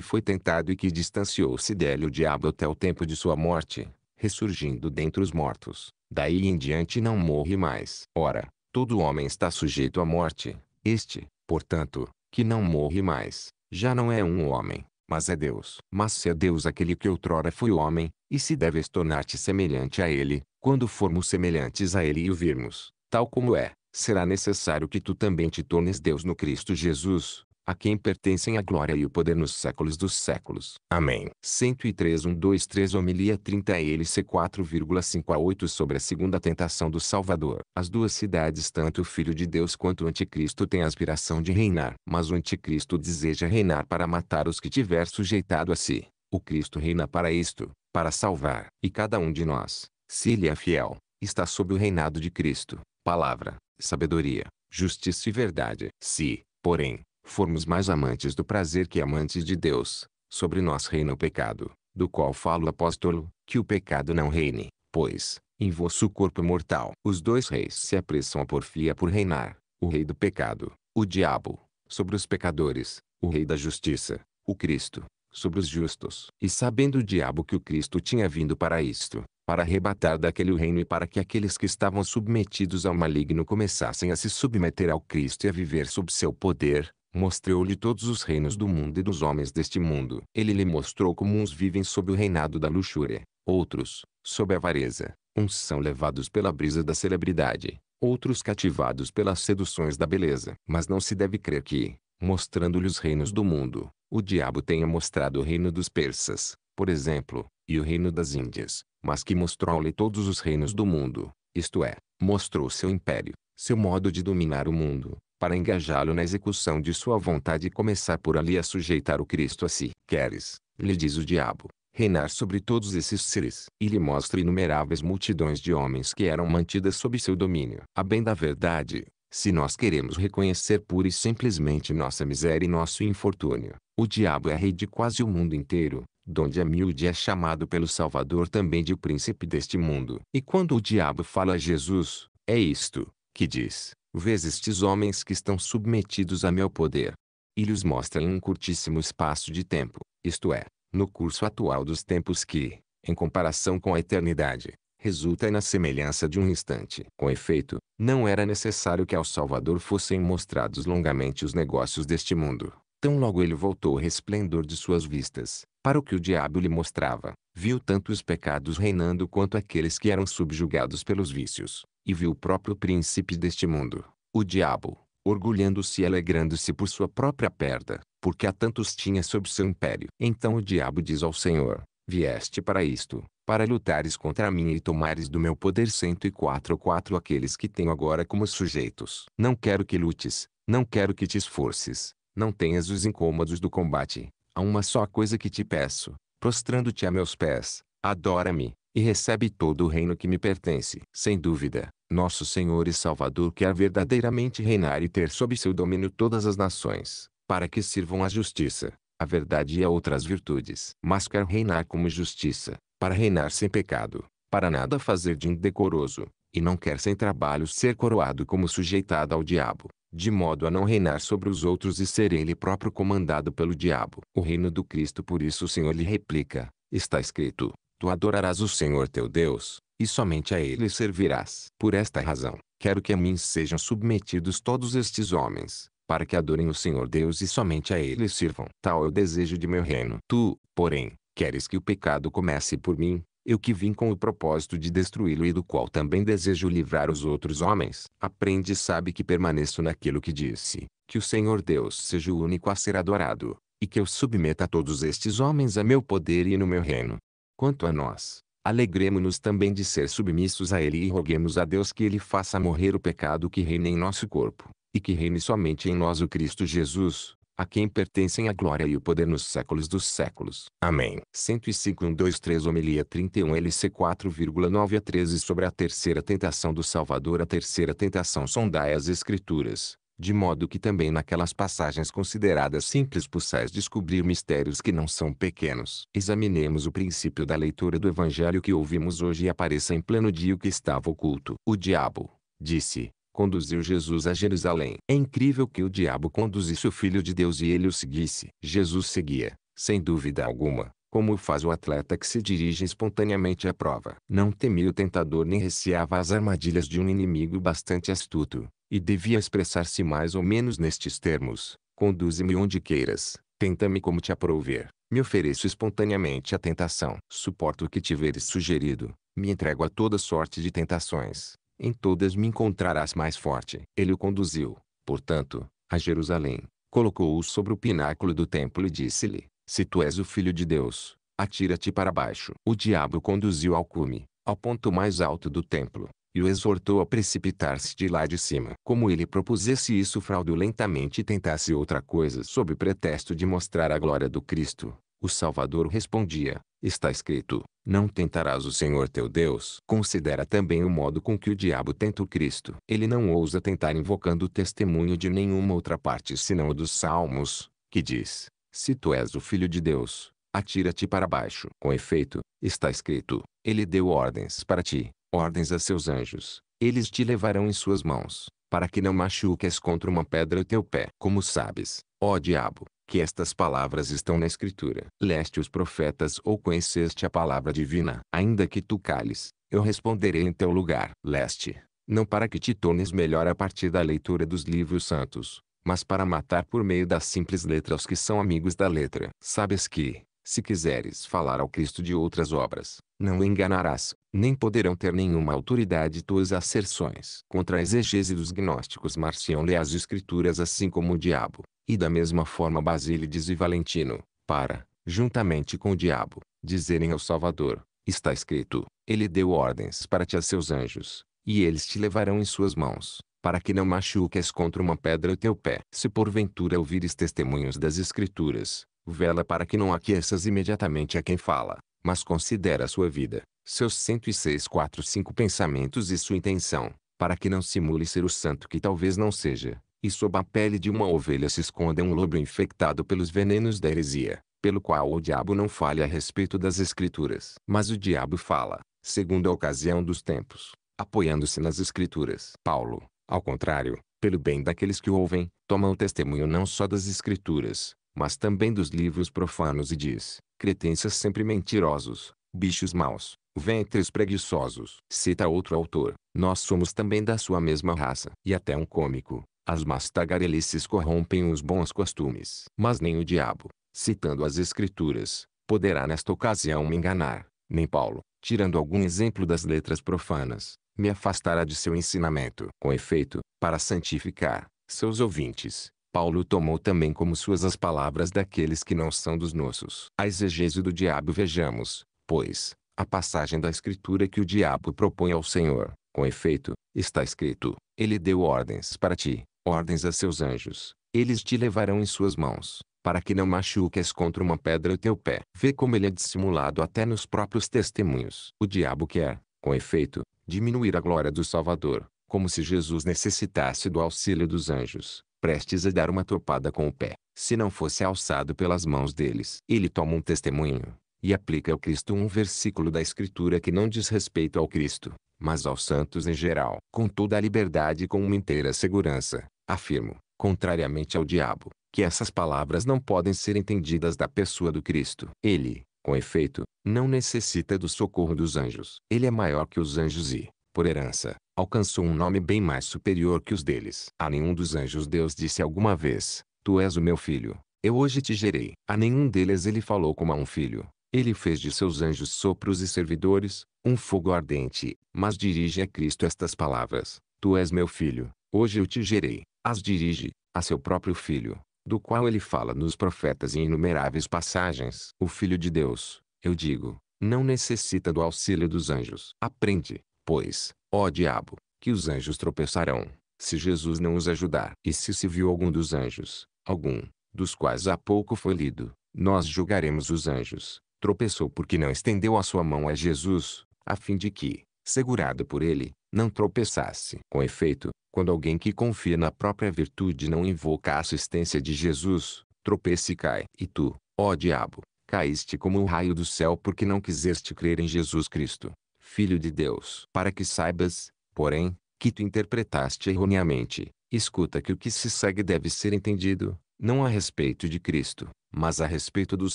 foi tentado e que distanciou-se dele o diabo até o tempo de sua morte, ressurgindo dentre os mortos, daí em diante não morre mais. Ora, todo homem está sujeito à morte, este, portanto, que não morre mais, já não é um homem, mas é Deus. Mas se é Deus aquele que outrora foi homem, e se deves tornar-te semelhante a ele, quando formos semelhantes a ele e o virmos, tal como é, será necessário que tu também te tornes Deus no Cristo Jesus, a quem pertencem a glória e o poder nos séculos dos séculos. Amém. 103 3 homilia 30 LC 4,5 a 8 sobre a segunda tentação do Salvador. As duas cidades tanto o Filho de Deus quanto o Anticristo têm aspiração de reinar. Mas o Anticristo deseja reinar para matar os que tiver sujeitado a si. O Cristo reina para isto, para salvar. E cada um de nós, se ele é fiel, está sob o reinado de Cristo. Palavra, sabedoria, justiça e verdade. Se, porém, formos mais amantes do prazer que amantes de Deus, sobre nós reina o pecado, do qual fala o apóstolo, que o pecado não reine, pois, em vosso corpo mortal, os dois reis se apressam a porfia por reinar, o rei do pecado, o diabo, sobre os pecadores, o rei da justiça, o Cristo, sobre os justos. E sabendo o diabo que o Cristo tinha vindo para isto, para arrebatar daquele o reino e para que aqueles que estavam submetidos ao maligno começassem a se submeter ao Cristo e a viver sob seu poder, Mostrou-lhe todos os reinos do mundo e dos homens deste mundo. Ele lhe mostrou como uns vivem sob o reinado da luxúria, outros, sob a avareza. Uns são levados pela brisa da celebridade, outros cativados pelas seduções da beleza. Mas não se deve crer que, mostrando-lhe os reinos do mundo, o diabo tenha mostrado o reino dos persas, por exemplo, e o reino das Índias, mas que mostrou-lhe todos os reinos do mundo, isto é, mostrou seu império, seu modo de dominar o mundo, para engajá-lo na execução de sua vontade e começar por ali a sujeitar o Cristo a si. Queres, lhe diz o diabo, reinar sobre todos esses seres. E lhe mostra inumeráveis multidões de homens que eram mantidas sob seu domínio. A bem da verdade, se nós queremos reconhecer pura e simplesmente nossa miséria e nosso infortúnio, o diabo é rei de quase o mundo inteiro, donde a é miúde é chamado pelo Salvador também de príncipe deste mundo. E quando o diabo fala a Jesus, é isto, que diz, Vês estes homens que estão submetidos a meu poder. E lhes mostra em um curtíssimo espaço de tempo, isto é, no curso atual dos tempos que, em comparação com a eternidade, resulta na semelhança de um instante. Com efeito, não era necessário que ao Salvador fossem mostrados longamente os negócios deste mundo. Tão logo ele voltou o resplendor de suas vistas, para o que o diabo lhe mostrava, viu tanto os pecados reinando quanto aqueles que eram subjugados pelos vícios, e viu o próprio príncipe deste mundo, o diabo, orgulhando-se e alegrando-se por sua própria perda, porque a tantos tinha sob seu império. Então o diabo diz ao Senhor: Vieste para isto, para lutares contra mim e tomares do meu poder cento e quatro quatro aqueles que tenho agora como sujeitos. Não quero que lutes, não quero que te esforces, não tenhas os incômodos do combate. Há uma só coisa que te peço, prostrando-te a meus pés, adora-me, e recebe todo o reino que me pertence. Sem dúvida, nosso Senhor e Salvador quer verdadeiramente reinar e ter sob seu domínio todas as nações, para que sirvam à justiça, à verdade e a outras virtudes. Mas quer reinar como justiça, para reinar sem pecado, para nada fazer de indecoroso, e não quer sem trabalho ser coroado como sujeitado ao diabo de modo a não reinar sobre os outros e ser ele próprio comandado pelo diabo. O reino do Cristo por isso o Senhor lhe replica, está escrito, tu adorarás o Senhor teu Deus, e somente a ele servirás. Por esta razão, quero que a mim sejam submetidos todos estes homens, para que adorem o Senhor Deus e somente a ele sirvam. Tal é o desejo de meu reino. Tu, porém, queres que o pecado comece por mim, eu que vim com o propósito de destruí-lo e do qual também desejo livrar os outros homens. Aprende e sabe que permaneço naquilo que disse, que o Senhor Deus seja o único a ser adorado, e que eu submeta todos estes homens a meu poder e no meu reino. Quanto a nós, alegremos-nos também de ser submissos a Ele e roguemos a Deus que Ele faça morrer o pecado que reina em nosso corpo, e que reine somente em nós o Cristo Jesus, a quem pertencem a glória e o poder nos séculos dos séculos. Amém. 105 3, Homilia 31 LC 4,9 a 13 Sobre a terceira tentação do Salvador A terceira tentação sondai as escrituras, de modo que também naquelas passagens consideradas simples possais descobrir mistérios que não são pequenos. Examinemos o princípio da leitura do evangelho que ouvimos hoje e apareça em pleno dia o que estava oculto. O diabo, disse, conduziu Jesus a Jerusalém. É incrível que o diabo conduzisse o Filho de Deus e ele o seguisse. Jesus seguia, sem dúvida alguma, como faz o atleta que se dirige espontaneamente à prova. Não temia o tentador nem receava as armadilhas de um inimigo bastante astuto, e devia expressar-se mais ou menos nestes termos: Conduze-me onde queiras, tenta-me como te aprover. Me ofereço espontaneamente à tentação. Suporto o que tiveres sugerido. Me entrego a toda sorte de tentações. Em todas me encontrarás mais forte. Ele o conduziu, portanto, a Jerusalém, colocou-o sobre o pináculo do templo e disse-lhe: Se tu és o filho de Deus, atira-te para baixo. O diabo conduziu ao cume, ao ponto mais alto do templo, e o exortou a precipitar-se de lá de cima. Como ele propusesse isso fraudulentamente e tentasse outra coisa sob pretexto de mostrar a glória do Cristo, o Salvador respondia: Está escrito: Não tentarás o Senhor teu Deus. Considera também o modo com que o diabo tenta o Cristo. Ele não ousa tentar invocando o testemunho de nenhuma outra parte senão o dos Salmos, que diz: Se tu és o filho de Deus, atira-te para baixo. Com efeito, está escrito: Ele deu ordens para ti, ordens a seus anjos. Eles te levarão em suas mãos, para que não machuques contra uma pedra o teu pé. Como sabes, ó diabo, que estas palavras estão na Escritura. Leste os profetas ou conheceste a palavra divina. Ainda que tu cales, eu responderei em teu lugar. Leste, não para que te tornes melhor a partir da leitura dos livros santos, mas para matar por meio das simples letras que são amigos da letra. Sabes que, se quiseres falar ao Cristo de outras obras, não o enganarás, nem poderão ter nenhuma autoridade tuas asserções. Contra a exegese dos gnósticos Marcião lê as escrituras assim como o diabo. E da mesma forma Basílides e Valentino, para, juntamente com o diabo, dizerem ao Salvador, está escrito, ele deu ordens para ti a seus anjos, e eles te levarão em suas mãos, para que não machuques contra uma pedra o teu pé. Se porventura ouvires testemunhos das Escrituras, vela para que não aqueças imediatamente a quem fala, mas considera sua vida, seus 106 4 5 pensamentos e sua intenção, para que não simule ser o santo que talvez não seja, e sob a pele de uma ovelha se esconde um lobo infectado pelos venenos da heresia, pelo qual o diabo não falha a respeito das escrituras. Mas o diabo fala, segundo a ocasião dos tempos, apoiando-se nas escrituras. Paulo, ao contrário, pelo bem daqueles que ouvem, toma o testemunho não só das escrituras, mas também dos livros profanos e diz, cretenses sempre mentirosos, bichos maus, ventres preguiçosos. Cita outro autor, nós somos também da sua mesma raça. E até um cômico, as más tagarelices corrompem os bons costumes. Mas nem o diabo, citando as escrituras, poderá nesta ocasião me enganar, nem Paulo, tirando algum exemplo das letras profanas, me afastará de seu ensinamento. Com efeito, para santificar seus ouvintes, Paulo tomou também como suas as palavras daqueles que não são dos nossos. A exegese do diabo vejamos, pois, a passagem da escritura que o diabo propõe ao Senhor. Com efeito, está escrito, ele deu ordens para ti, ordens a seus anjos, eles te levarão em suas mãos, para que não machuques contra uma pedra o teu pé. Vê como ele é dissimulado até nos próprios testemunhos. O diabo quer, é, com efeito, diminuir a glória do Salvador, como se Jesus necessitasse do auxílio dos anjos, prestes a dar uma topada com o pé, se não fosse alçado pelas mãos deles. Ele toma um testemunho, e aplica ao Cristo um versículo da Escritura que não diz respeito ao Cristo mas aos santos em geral, com toda a liberdade e com uma inteira segurança. Afirmo, contrariamente ao diabo, que essas palavras não podem ser entendidas da pessoa do Cristo. Ele, com efeito, não necessita do socorro dos anjos. Ele é maior que os anjos e, por herança, alcançou um nome bem mais superior que os deles. A nenhum dos anjos Deus disse alguma vez: Tu és o meu filho, eu hoje te gerei. A nenhum deles ele falou como a um filho: ele fez de seus anjos sopros e servidores, um fogo ardente, mas dirige a Cristo estas palavras: Tu és meu filho, hoje eu te gerei. As dirige, a seu próprio filho, do qual ele fala nos profetas em inumeráveis passagens. O Filho de Deus, eu digo, não necessita do auxílio dos anjos. Aprende, pois, ó diabo, que os anjos tropeçarão, se Jesus não os ajudar. E se se viu algum dos anjos, algum, dos quais há pouco foi lido, nós julgaremos os anjos, tropeçou porque não estendeu a sua mão a Jesus, a fim de que, segurado por ele, não tropeçasse. Com efeito, quando alguém que confia na própria virtude não invoca a assistência de Jesus, tropeça e cai. E tu, ó diabo, caíste como um raio do céu porque não quiseste crer em Jesus Cristo, Filho de Deus. Para que saibas, porém, que tu interpretaste erroneamente, escuta que o que se segue deve ser entendido, não a respeito de Cristo, mas a respeito dos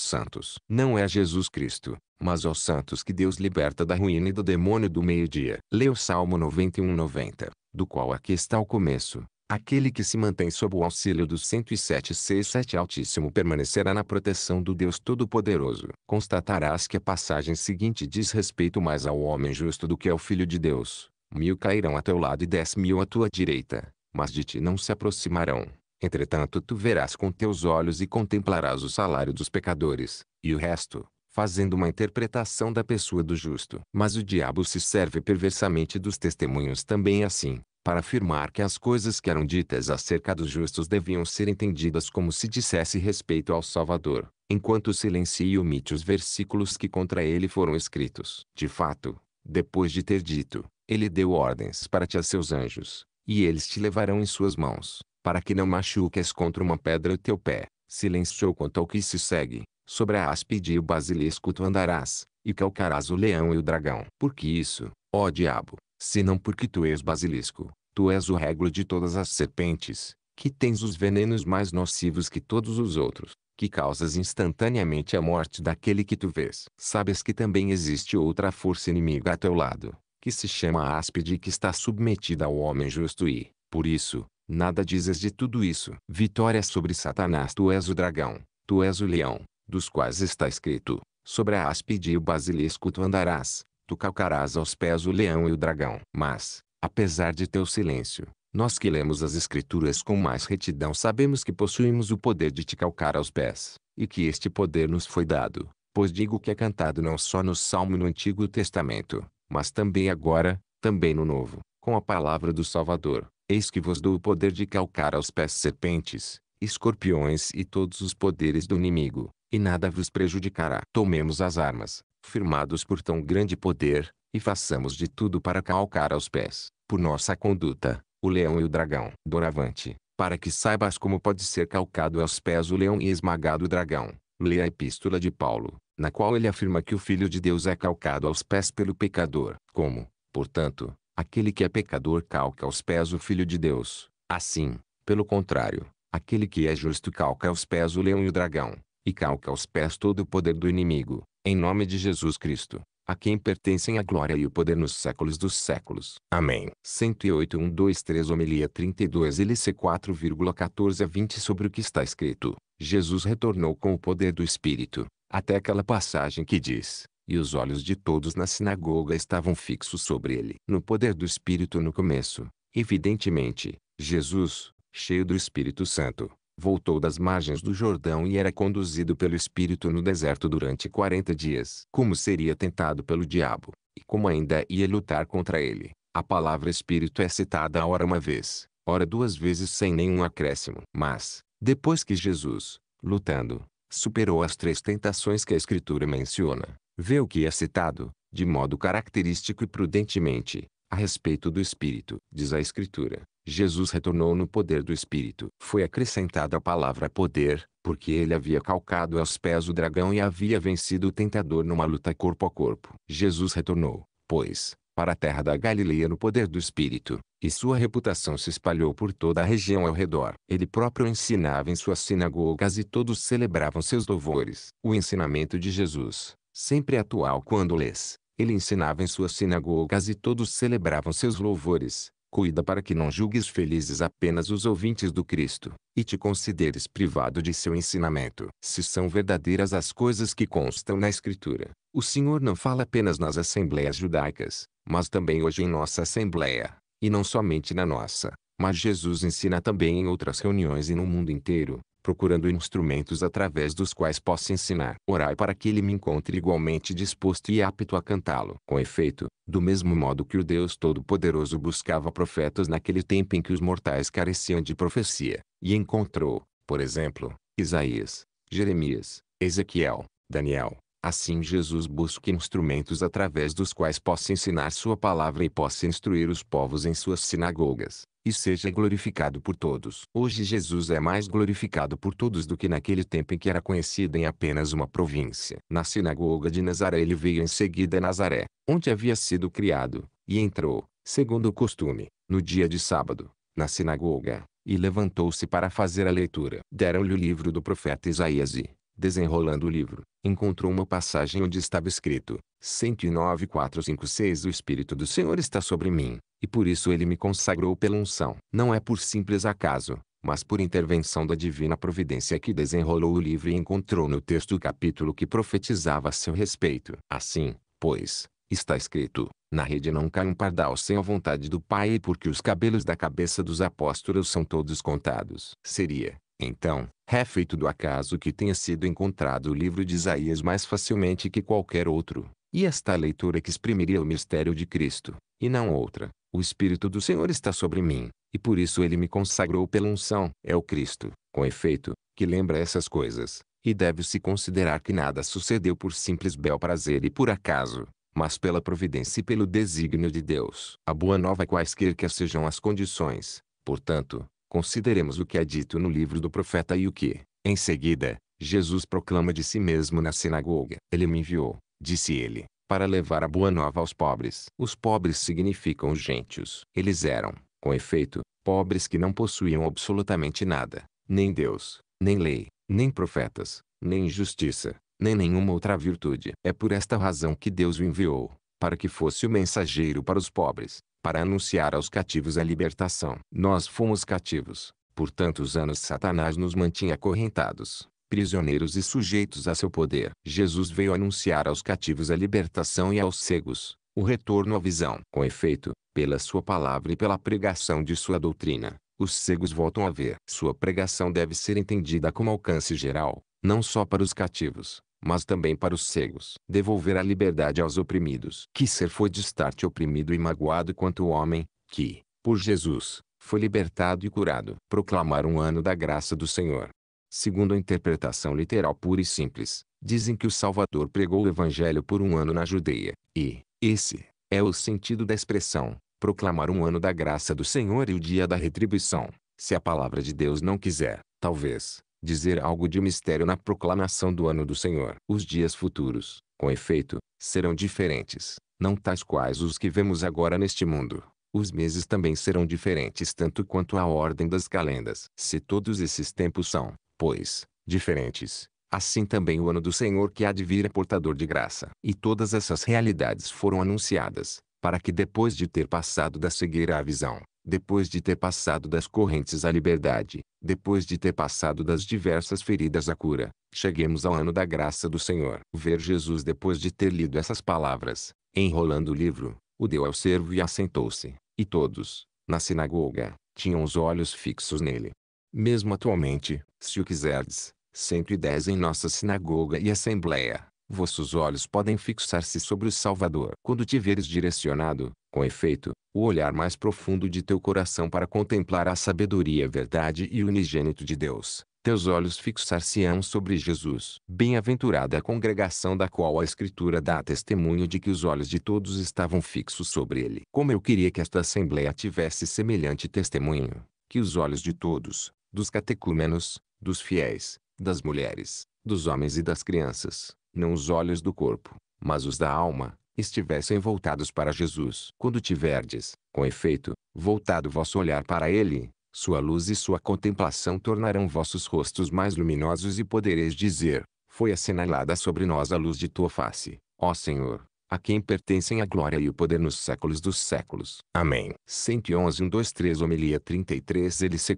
santos. Não é Jesus Cristo, mas aos santos que Deus liberta da ruína e do demônio do meio-dia. Lê o Salmo 91:90, do qual aqui está o começo. Aquele que se mantém sob o auxílio do 107,67 Altíssimo permanecerá na proteção do Deus Todo-Poderoso. Constatarás que a passagem seguinte diz respeito mais ao homem justo do que ao Filho de Deus. Mil cairão a teu lado e dez mil à tua direita, mas de ti não se aproximarão. Entretanto tu verás com teus olhos e contemplarás o salário dos pecadores, e o resto, fazendo uma interpretação da pessoa do justo. Mas o diabo se serve perversamente dos testemunhos também assim, para afirmar que as coisas que eram ditas acerca dos justos deviam ser entendidas como se dissesse respeito ao Salvador, enquanto silencia e omite os versículos que contra ele foram escritos. De fato, depois de ter dito, ele deu ordens para ti a seus anjos, e eles te levarão em suas mãos, para que não machuques contra uma pedra o teu pé. Silenciou quanto ao que se segue, sobre a áspide e o basilisco tu andarás, e calcarás o leão e o dragão. Porque isso, ó diabo, senão porque tu és basilisco, tu és o réglo de todas as serpentes, que tens os venenos mais nocivos que todos os outros, que causas instantaneamente a morte daquele que tu vês. Sabes que também existe outra força inimiga a teu lado, que se chama áspide e que está submetida ao homem justo e, por isso, Nada dizes de tudo isso. Vitória sobre Satanás. Tu és o dragão, tu és o leão, dos quais está escrito: Sobre a áspide e o basilisco tu andarás, tu calcarás aos pés o leão e o dragão. Mas, apesar de teu silêncio, nós que lemos as Escrituras com mais retidão sabemos que possuímos o poder de te calcar aos pés, e que este poder nos foi dado, pois digo que é cantado não só no Salmo no Antigo Testamento, mas também agora, também no Novo, com a palavra do Salvador, Eis que vos dou o poder de calcar aos pés serpentes, escorpiões e todos os poderes do inimigo, e nada vos prejudicará. Tomemos as armas, firmados por tão grande poder, e façamos de tudo para calcar aos pés, por nossa conduta, o leão e o dragão. Doravante, para que saibas como pode ser calcado aos pés o leão e esmagado o dragão, leia a epístola de Paulo, na qual ele afirma que o Filho de Deus é calcado aos pés pelo pecador. Como, portanto, Aquele que é pecador calca aos pés o Filho de Deus. Assim, pelo contrário, aquele que é justo calca aos pés o leão e o dragão, e calca aos pés todo o poder do inimigo, em nome de Jesus Cristo, a quem pertencem a glória e o poder nos séculos dos séculos. Amém. 108 3 Homilia 32 LC 4,14 a 20 Sobre o que está escrito, Jesus retornou com o poder do Espírito, até aquela passagem que diz, e os olhos de todos na sinagoga estavam fixos sobre ele. No poder do Espírito no começo, evidentemente, Jesus, cheio do Espírito Santo, voltou das margens do Jordão e era conduzido pelo Espírito no deserto durante 40 dias. Como seria tentado pelo diabo, e como ainda ia lutar contra ele, a palavra Espírito é citada ora uma vez, ora duas vezes sem nenhum acréscimo. Mas, depois que Jesus, lutando, superou as três tentações que a Escritura menciona, Vê o que é citado, de modo característico e prudentemente, a respeito do Espírito, diz a Escritura. Jesus retornou no poder do Espírito. Foi acrescentada a palavra poder, porque ele havia calcado aos pés o dragão e havia vencido o tentador numa luta corpo a corpo. Jesus retornou, pois, para a terra da Galileia no poder do Espírito, e sua reputação se espalhou por toda a região ao redor. Ele próprio ensinava em suas sinagogas e todos celebravam seus louvores. O ensinamento de Jesus, sempre atual quando lês. Ele ensinava em suas sinagogas e todos celebravam seus louvores. Cuida para que não julgues felizes apenas os ouvintes do Cristo, e te consideres privado de seu ensinamento. Se são verdadeiras as coisas que constam na Escritura, o Senhor não fala apenas nas assembleias judaicas, mas também hoje em nossa assembleia, e não somente na nossa, mas Jesus ensina também em outras reuniões e no mundo inteiro procurando instrumentos através dos quais possa ensinar. Orai para que ele me encontre igualmente disposto e apto a cantá-lo. Com efeito, do mesmo modo que o Deus Todo-Poderoso buscava profetas naquele tempo em que os mortais careciam de profecia, e encontrou, por exemplo, Isaías, Jeremias, Ezequiel, Daniel. Assim Jesus busca instrumentos através dos quais possa ensinar sua palavra e possa instruir os povos em suas sinagogas e seja glorificado por todos. Hoje Jesus é mais glorificado por todos do que naquele tempo em que era conhecido em apenas uma província. Na sinagoga de Nazaré ele veio em seguida a Nazaré, onde havia sido criado, e entrou, segundo o costume, no dia de sábado, na sinagoga, e levantou-se para fazer a leitura. Deram-lhe o livro do profeta Isaías e, Desenrolando o livro, encontrou uma passagem onde estava escrito: 109456 O Espírito do Senhor está sobre mim, e por isso ele me consagrou pela unção. Não é por simples acaso, mas por intervenção da divina providência que desenrolou o livro e encontrou no texto o capítulo que profetizava a seu respeito. Assim, pois, está escrito: Na rede não cai um pardal sem a vontade do Pai, e porque os cabelos da cabeça dos apóstolos são todos contados. Seria, então, refeito é do acaso que tenha sido encontrado o livro de Isaías mais facilmente que qualquer outro, e esta leitura que exprimiria o mistério de Cristo, e não outra. O Espírito do Senhor está sobre mim, e por isso ele me consagrou pela unção. É o Cristo, com efeito, que lembra essas coisas, e deve-se considerar que nada sucedeu por simples bel prazer e por acaso, mas pela providência e pelo desígnio de Deus. A boa nova quaisquer que sejam as condições, portanto, Consideremos o que é dito no livro do profeta e o que, em seguida, Jesus proclama de si mesmo na sinagoga. Ele me enviou, disse ele, para levar a boa nova aos pobres. Os pobres significam os gentios. Eles eram, com efeito, pobres que não possuíam absolutamente nada, nem Deus, nem lei, nem profetas, nem justiça, nem nenhuma outra virtude. É por esta razão que Deus o enviou, para que fosse o mensageiro para os pobres para anunciar aos cativos a libertação. Nós fomos cativos. Por tantos anos Satanás nos mantinha acorrentados, prisioneiros e sujeitos a seu poder. Jesus veio anunciar aos cativos a libertação e aos cegos, o retorno à visão. Com efeito, pela sua palavra e pela pregação de sua doutrina, os cegos voltam a ver. Sua pregação deve ser entendida como alcance geral, não só para os cativos, mas também para os cegos. Devolver a liberdade aos oprimidos. Que ser foi de estar-te oprimido e magoado quanto o homem, que, por Jesus, foi libertado e curado. Proclamar um ano da graça do Senhor. Segundo a interpretação literal pura e simples, dizem que o Salvador pregou o Evangelho por um ano na Judeia, e, esse, é o sentido da expressão, proclamar um ano da graça do Senhor e o dia da retribuição. Se a palavra de Deus não quiser, talvez, dizer algo de mistério na proclamação do ano do Senhor. Os dias futuros, com efeito, serão diferentes, não tais quais os que vemos agora neste mundo. Os meses também serão diferentes tanto quanto a ordem das calendas. Se todos esses tempos são, pois, diferentes, assim também o ano do Senhor que há de vir é portador de graça. E todas essas realidades foram anunciadas, para que depois de ter passado da cegueira à visão, depois de ter passado das correntes à liberdade, depois de ter passado das diversas feridas à cura, cheguemos ao ano da graça do Senhor. Ver Jesus depois de ter lido essas palavras, enrolando o livro, o deu ao servo e assentou-se, e todos, na sinagoga, tinham os olhos fixos nele. Mesmo atualmente, se o quiserdes, 110 em nossa sinagoga e assembleia, vossos olhos podem fixar-se sobre o Salvador. Quando tiveres direcionado, com efeito, o olhar mais profundo de teu coração para contemplar a sabedoria, verdade e unigênito de Deus, teus olhos fixar-se-ão sobre Jesus. Bem-aventurada a congregação da qual a Escritura dá testemunho de que os olhos de todos estavam fixos sobre ele. Como eu queria que esta assembleia tivesse semelhante testemunho, que os olhos de todos, dos catecúmenos, dos fiéis, das mulheres, dos homens e das crianças, não os olhos do corpo, mas os da alma, estivessem voltados para Jesus. Quando tiverdes, com efeito, voltado vosso olhar para ele, sua luz e sua contemplação tornarão vossos rostos mais luminosos e podereis dizer: Foi assinalada sobre nós a luz de tua face, ó Senhor, a quem pertencem a glória e o poder nos séculos dos séculos. Amém. 111 3, homilia 33 LC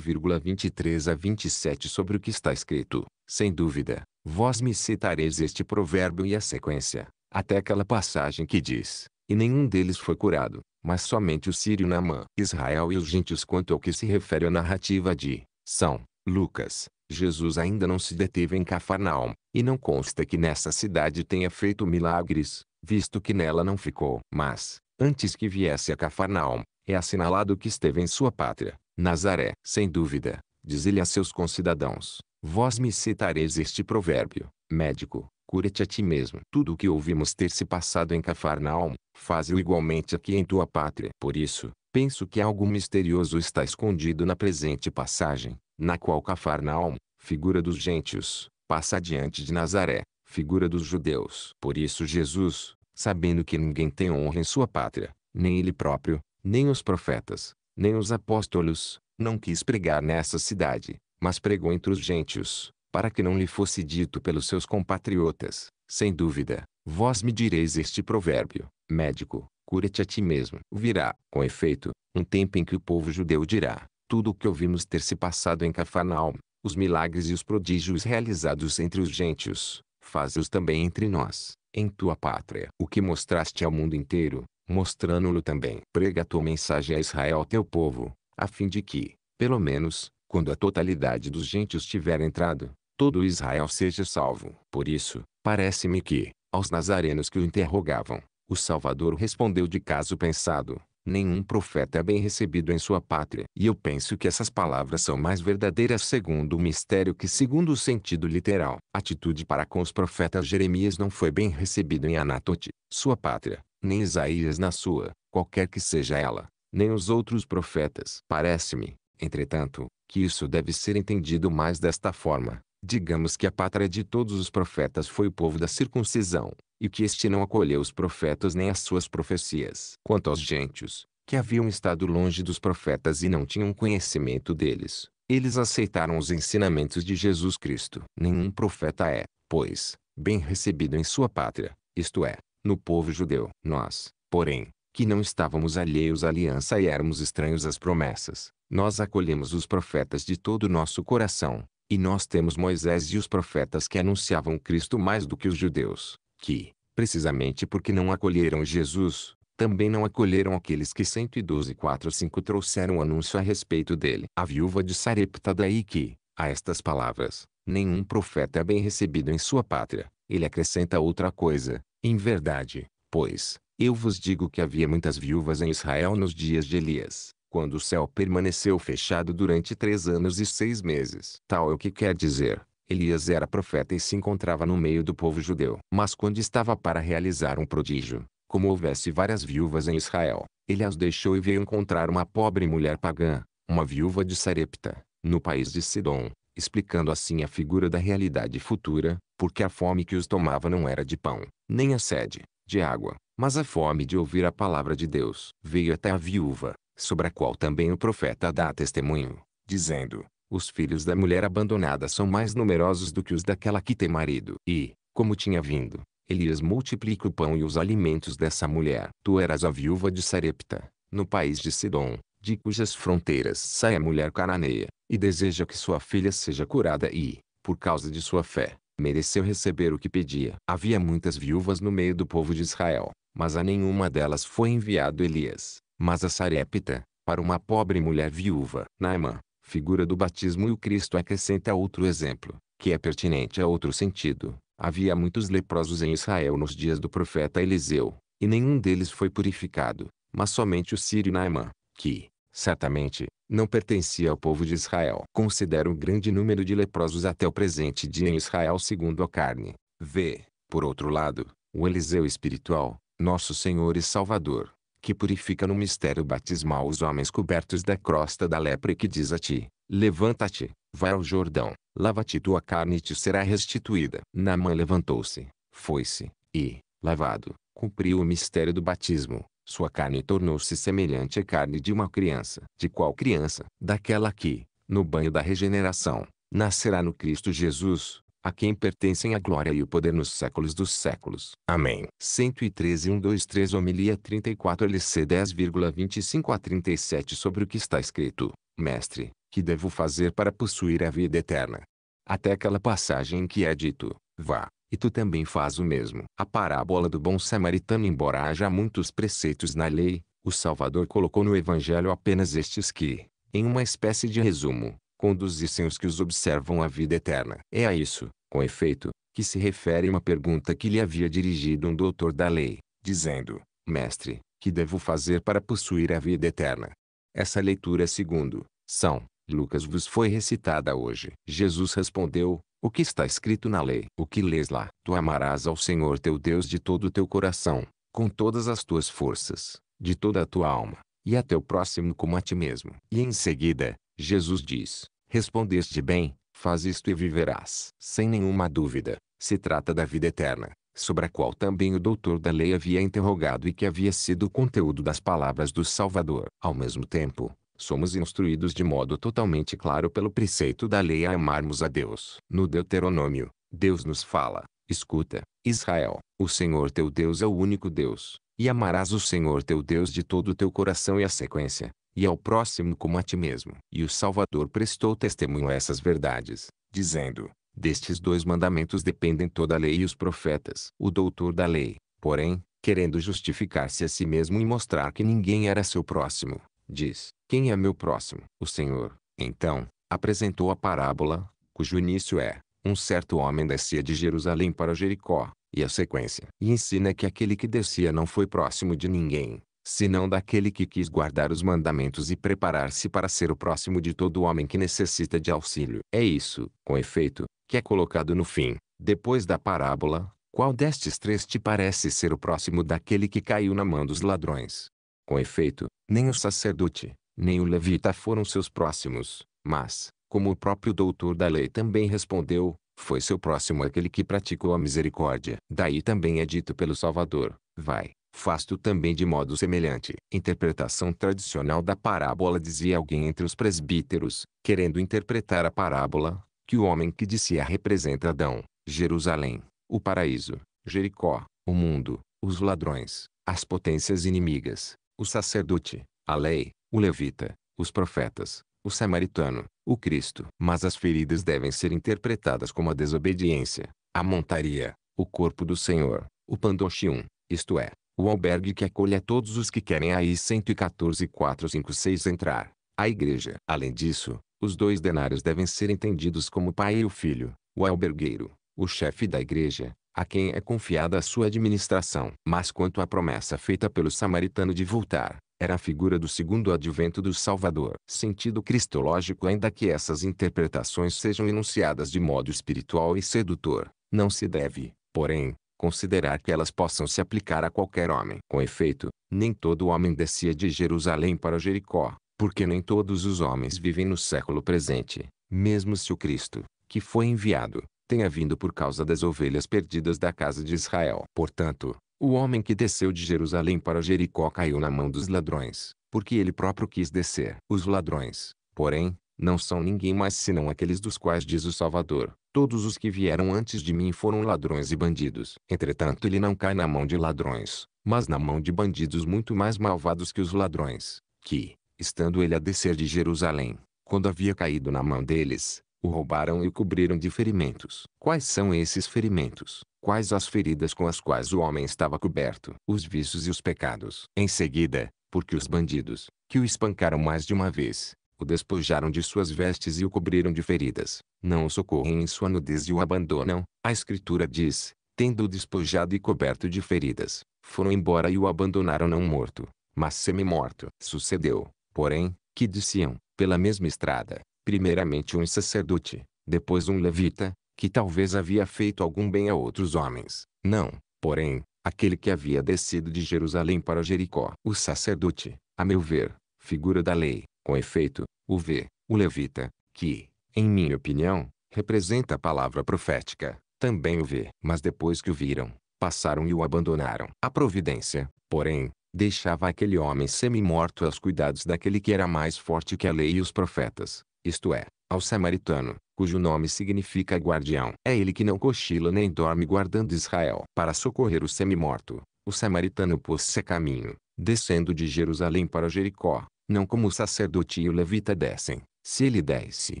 23 a 27 sobre o que está escrito. Sem dúvida, vós me citareis este provérbio e a sequência, até aquela passagem que diz, e nenhum deles foi curado, mas somente o sírio namã Israel e os gentios quanto ao que se refere à narrativa de São Lucas, Jesus ainda não se deteve em Cafarnaum, e não consta que nessa cidade tenha feito milagres, visto que nela não ficou. Mas, antes que viesse a Cafarnaum, é assinalado que esteve em sua pátria, Nazaré. Sem dúvida, diz ele a seus concidadãos, vós me citareis este provérbio, médico, Cura-te a ti mesmo. Tudo o que ouvimos ter se passado em Cafarnaum, faze-o igualmente aqui em tua pátria. Por isso, penso que algo misterioso está escondido na presente passagem, na qual Cafarnaum, figura dos gentios, passa adiante de Nazaré, figura dos judeus. Por isso Jesus, sabendo que ninguém tem honra em sua pátria, nem ele próprio, nem os profetas, nem os apóstolos, não quis pregar nessa cidade, mas pregou entre os gentios, para que não lhe fosse dito pelos seus compatriotas, sem dúvida, vós me direis este provérbio, médico, cura-te a ti mesmo. Virá, com efeito, um tempo em que o povo judeu dirá, tudo o que ouvimos ter se passado em Cafarnaum, os milagres e os prodígios realizados entre os gentios, faz-os também entre nós, em tua pátria. O que mostraste ao mundo inteiro, mostrando-lo também. Prega tua mensagem a Israel teu povo, a fim de que, pelo menos, quando a totalidade dos gentios tiver entrado, todo Israel seja salvo. Por isso, parece-me que, aos nazarenos que o interrogavam, o Salvador respondeu de caso pensado, nenhum profeta é bem recebido em sua pátria. E eu penso que essas palavras são mais verdadeiras segundo o mistério que segundo o sentido literal. A atitude para com os profetas Jeremias não foi bem recebido em Anatote, sua pátria, nem Isaías na sua, qualquer que seja ela, nem os outros profetas. Parece-me, entretanto, que isso deve ser entendido mais desta forma. Digamos que a pátria de todos os profetas foi o povo da circuncisão, e que este não acolheu os profetas nem as suas profecias. Quanto aos gentios, que haviam estado longe dos profetas e não tinham conhecimento deles, eles aceitaram os ensinamentos de Jesus Cristo. Nenhum profeta é, pois, bem recebido em sua pátria, isto é, no povo judeu. Nós, porém, que não estávamos alheios à aliança e éramos estranhos às promessas, nós acolhemos os profetas de todo o nosso coração, e nós temos Moisés e os profetas que anunciavam Cristo mais do que os judeus, que, precisamente porque não acolheram Jesus, também não acolheram aqueles que 112.4.5 trouxeram anúncio a respeito dele. A viúva de Sarepta daí que, a estas palavras, nenhum profeta é bem recebido em sua pátria. Ele acrescenta outra coisa, em verdade, pois, eu vos digo que havia muitas viúvas em Israel nos dias de Elias, quando o céu permaneceu fechado durante três anos e seis meses. Tal é o que quer dizer. Elias era profeta e se encontrava no meio do povo judeu. Mas quando estava para realizar um prodígio, como houvesse várias viúvas em Israel, ele as deixou e veio encontrar uma pobre mulher pagã, uma viúva de Sarepta, no país de Sidom, explicando assim a figura da realidade futura, porque a fome que os tomava não era de pão, nem a sede, de água, mas a fome de ouvir a palavra de Deus. Veio até a viúva, sobre a qual também o profeta dá testemunho, dizendo: Os filhos da mulher abandonada são mais numerosos do que os daquela que tem marido. E, como tinha vindo, Elias multiplica o pão e os alimentos dessa mulher. Tu eras a viúva de Sarepta, no país de Sidom, de cujas fronteiras sai a mulher cananeia, e deseja que sua filha seja curada e, por causa de sua fé, mereceu receber o que pedia. Havia muitas viúvas no meio do povo de Israel, mas a nenhuma delas foi enviado Elias, mas a Sarepta, para uma pobre mulher viúva, Naamã, figura do batismo e o Cristo acrescenta outro exemplo, que é pertinente a outro sentido. Havia muitos leprosos em Israel nos dias do profeta Eliseu, e nenhum deles foi purificado, mas somente o sírio Naamã, que, certamente, não pertencia ao povo de Israel. Considera o grande número de leprosos até o presente dia em Israel segundo a carne. Vê, Por outro lado, o Eliseu espiritual, nosso Senhor e Salvador, que purifica no mistério batismal os homens cobertos da crosta da lepra e que diz a ti, levanta-te, vai ao Jordão, lava-te tua carne e te será restituída. mãe levantou-se, foi-se, e, lavado, cumpriu o mistério do batismo. Sua carne tornou-se semelhante à carne de uma criança. De qual criança? Daquela que, no banho da regeneração, nascerá no Cristo Jesus, a quem pertencem a glória e o poder nos séculos dos séculos. Amém. 113 123 Homilia 34 LC 10,25 a 37 Sobre o que está escrito, Mestre, que devo fazer para possuir a vida eterna? Até aquela passagem em que é dito, vá, e tu também faz o mesmo. A parábola do bom samaritano embora haja muitos preceitos na lei, o Salvador colocou no Evangelho apenas estes que, em uma espécie de resumo, conduzissem os que os observam à vida eterna. É a isso, com efeito, que se refere uma pergunta que lhe havia dirigido um doutor da lei, dizendo, Mestre, que devo fazer para possuir a vida eterna? Essa leitura segundo, São, Lucas vos foi recitada hoje. Jesus respondeu, o que está escrito na lei? O que lês lá? Tu amarás ao Senhor teu Deus de todo o teu coração, com todas as tuas forças, de toda a tua alma, e a teu próximo como a ti mesmo. E em seguida, Jesus diz: Respondeste bem, faz isto e viverás. Sem nenhuma dúvida, se trata da vida eterna, sobre a qual também o doutor da lei havia interrogado e que havia sido o conteúdo das palavras do Salvador. Ao mesmo tempo, somos instruídos de modo totalmente claro pelo preceito da lei a amarmos a Deus. No Deuteronômio, Deus nos fala: Escuta, Israel, o Senhor teu Deus é o único Deus, e amarás o Senhor teu Deus de todo o teu coração e a sequência e ao próximo como a ti mesmo. E o Salvador prestou testemunho a essas verdades, dizendo: Destes dois mandamentos dependem toda a lei e os profetas. O doutor da lei, porém, querendo justificar-se a si mesmo e mostrar que ninguém era seu próximo, diz: Quem é meu próximo? O Senhor, então, apresentou a parábola, cujo início é: Um certo homem descia de Jerusalém para Jericó, e a sequência. E ensina que aquele que descia não foi próximo de ninguém, senão daquele que quis guardar os mandamentos e preparar-se para ser o próximo de todo homem que necessita de auxílio. É isso, com efeito, que é colocado no fim, depois da parábola, qual destes três te parece ser o próximo daquele que caiu na mão dos ladrões? Com efeito, nem o sacerdote, nem o levita foram seus próximos, mas, como o próprio doutor da lei também respondeu, foi seu próximo aquele que praticou a misericórdia. Daí também é dito pelo Salvador: Vai, faço também de modo semelhante. Interpretação tradicional da parábola dizia alguém entre os presbíteros, querendo interpretar a parábola, que o homem que disse a representa Adão, Jerusalém, o paraíso, Jericó, o mundo, os ladrões, as potências inimigas, o sacerdote, a lei, o levita, os profetas, o samaritano, o Cristo. Mas as feridas devem ser interpretadas como a desobediência, a montaria, o corpo do Senhor, o pandoxium, isto é, o albergue que acolhe a todos os que querem aí 114.456 entrar. A igreja. Além disso, os dois denários devem ser entendidos como o pai e o filho, o albergueiro, o chefe da igreja, a quem é confiada a sua administração. Mas quanto à promessa feita pelo samaritano de voltar, era a figura do segundo advento do Salvador. Sentido cristológico ainda que essas interpretações sejam enunciadas de modo espiritual e sedutor, não se deve, porém, considerar que elas possam se aplicar a qualquer homem. Com efeito, nem todo homem descia de Jerusalém para Jericó, porque nem todos os homens vivem no século presente, mesmo se o Cristo, que foi enviado, tenha vindo por causa das ovelhas perdidas da casa de Israel. Portanto, o homem que desceu de Jerusalém para Jericó caiu na mão dos ladrões, porque ele próprio quis descer. Os ladrões, porém, não são ninguém mais senão aqueles dos quais diz o Salvador. Todos os que vieram antes de mim foram ladrões e bandidos. Entretanto ele não cai na mão de ladrões, mas na mão de bandidos muito mais malvados que os ladrões, que, estando ele a descer de Jerusalém, quando havia caído na mão deles, o roubaram e o cobriram de ferimentos. Quais são esses ferimentos? Quais as feridas com as quais o homem estava coberto? Os vícios e os pecados. Em seguida, porque os bandidos, que o espancaram mais de uma vez, o despojaram de suas vestes e o cobriram de feridas. Não o socorrem em sua nudez e o abandonam. A escritura diz, tendo-o despojado e coberto de feridas, foram embora e o abandonaram não morto, mas semi-morto. Sucedeu, porém, que diziam, pela mesma estrada, primeiramente um sacerdote, depois um levita, que talvez havia feito algum bem a outros homens. Não, porém, aquele que havia descido de Jerusalém para Jericó. O sacerdote, a meu ver, figura da lei, com efeito, o V, o levita, que, em minha opinião, representa a palavra profética, também o vê. Mas depois que o viram, passaram e o abandonaram. A providência, porém, deixava aquele homem semi-morto aos cuidados daquele que era mais forte que a lei e os profetas, isto é, ao samaritano, cujo nome significa guardião. É ele que não cochila nem dorme guardando Israel. Para socorrer o semi-morto, o samaritano pôs-se a caminho, descendo de Jerusalém para Jericó não como o sacerdote e o levita descem. Se ele desse,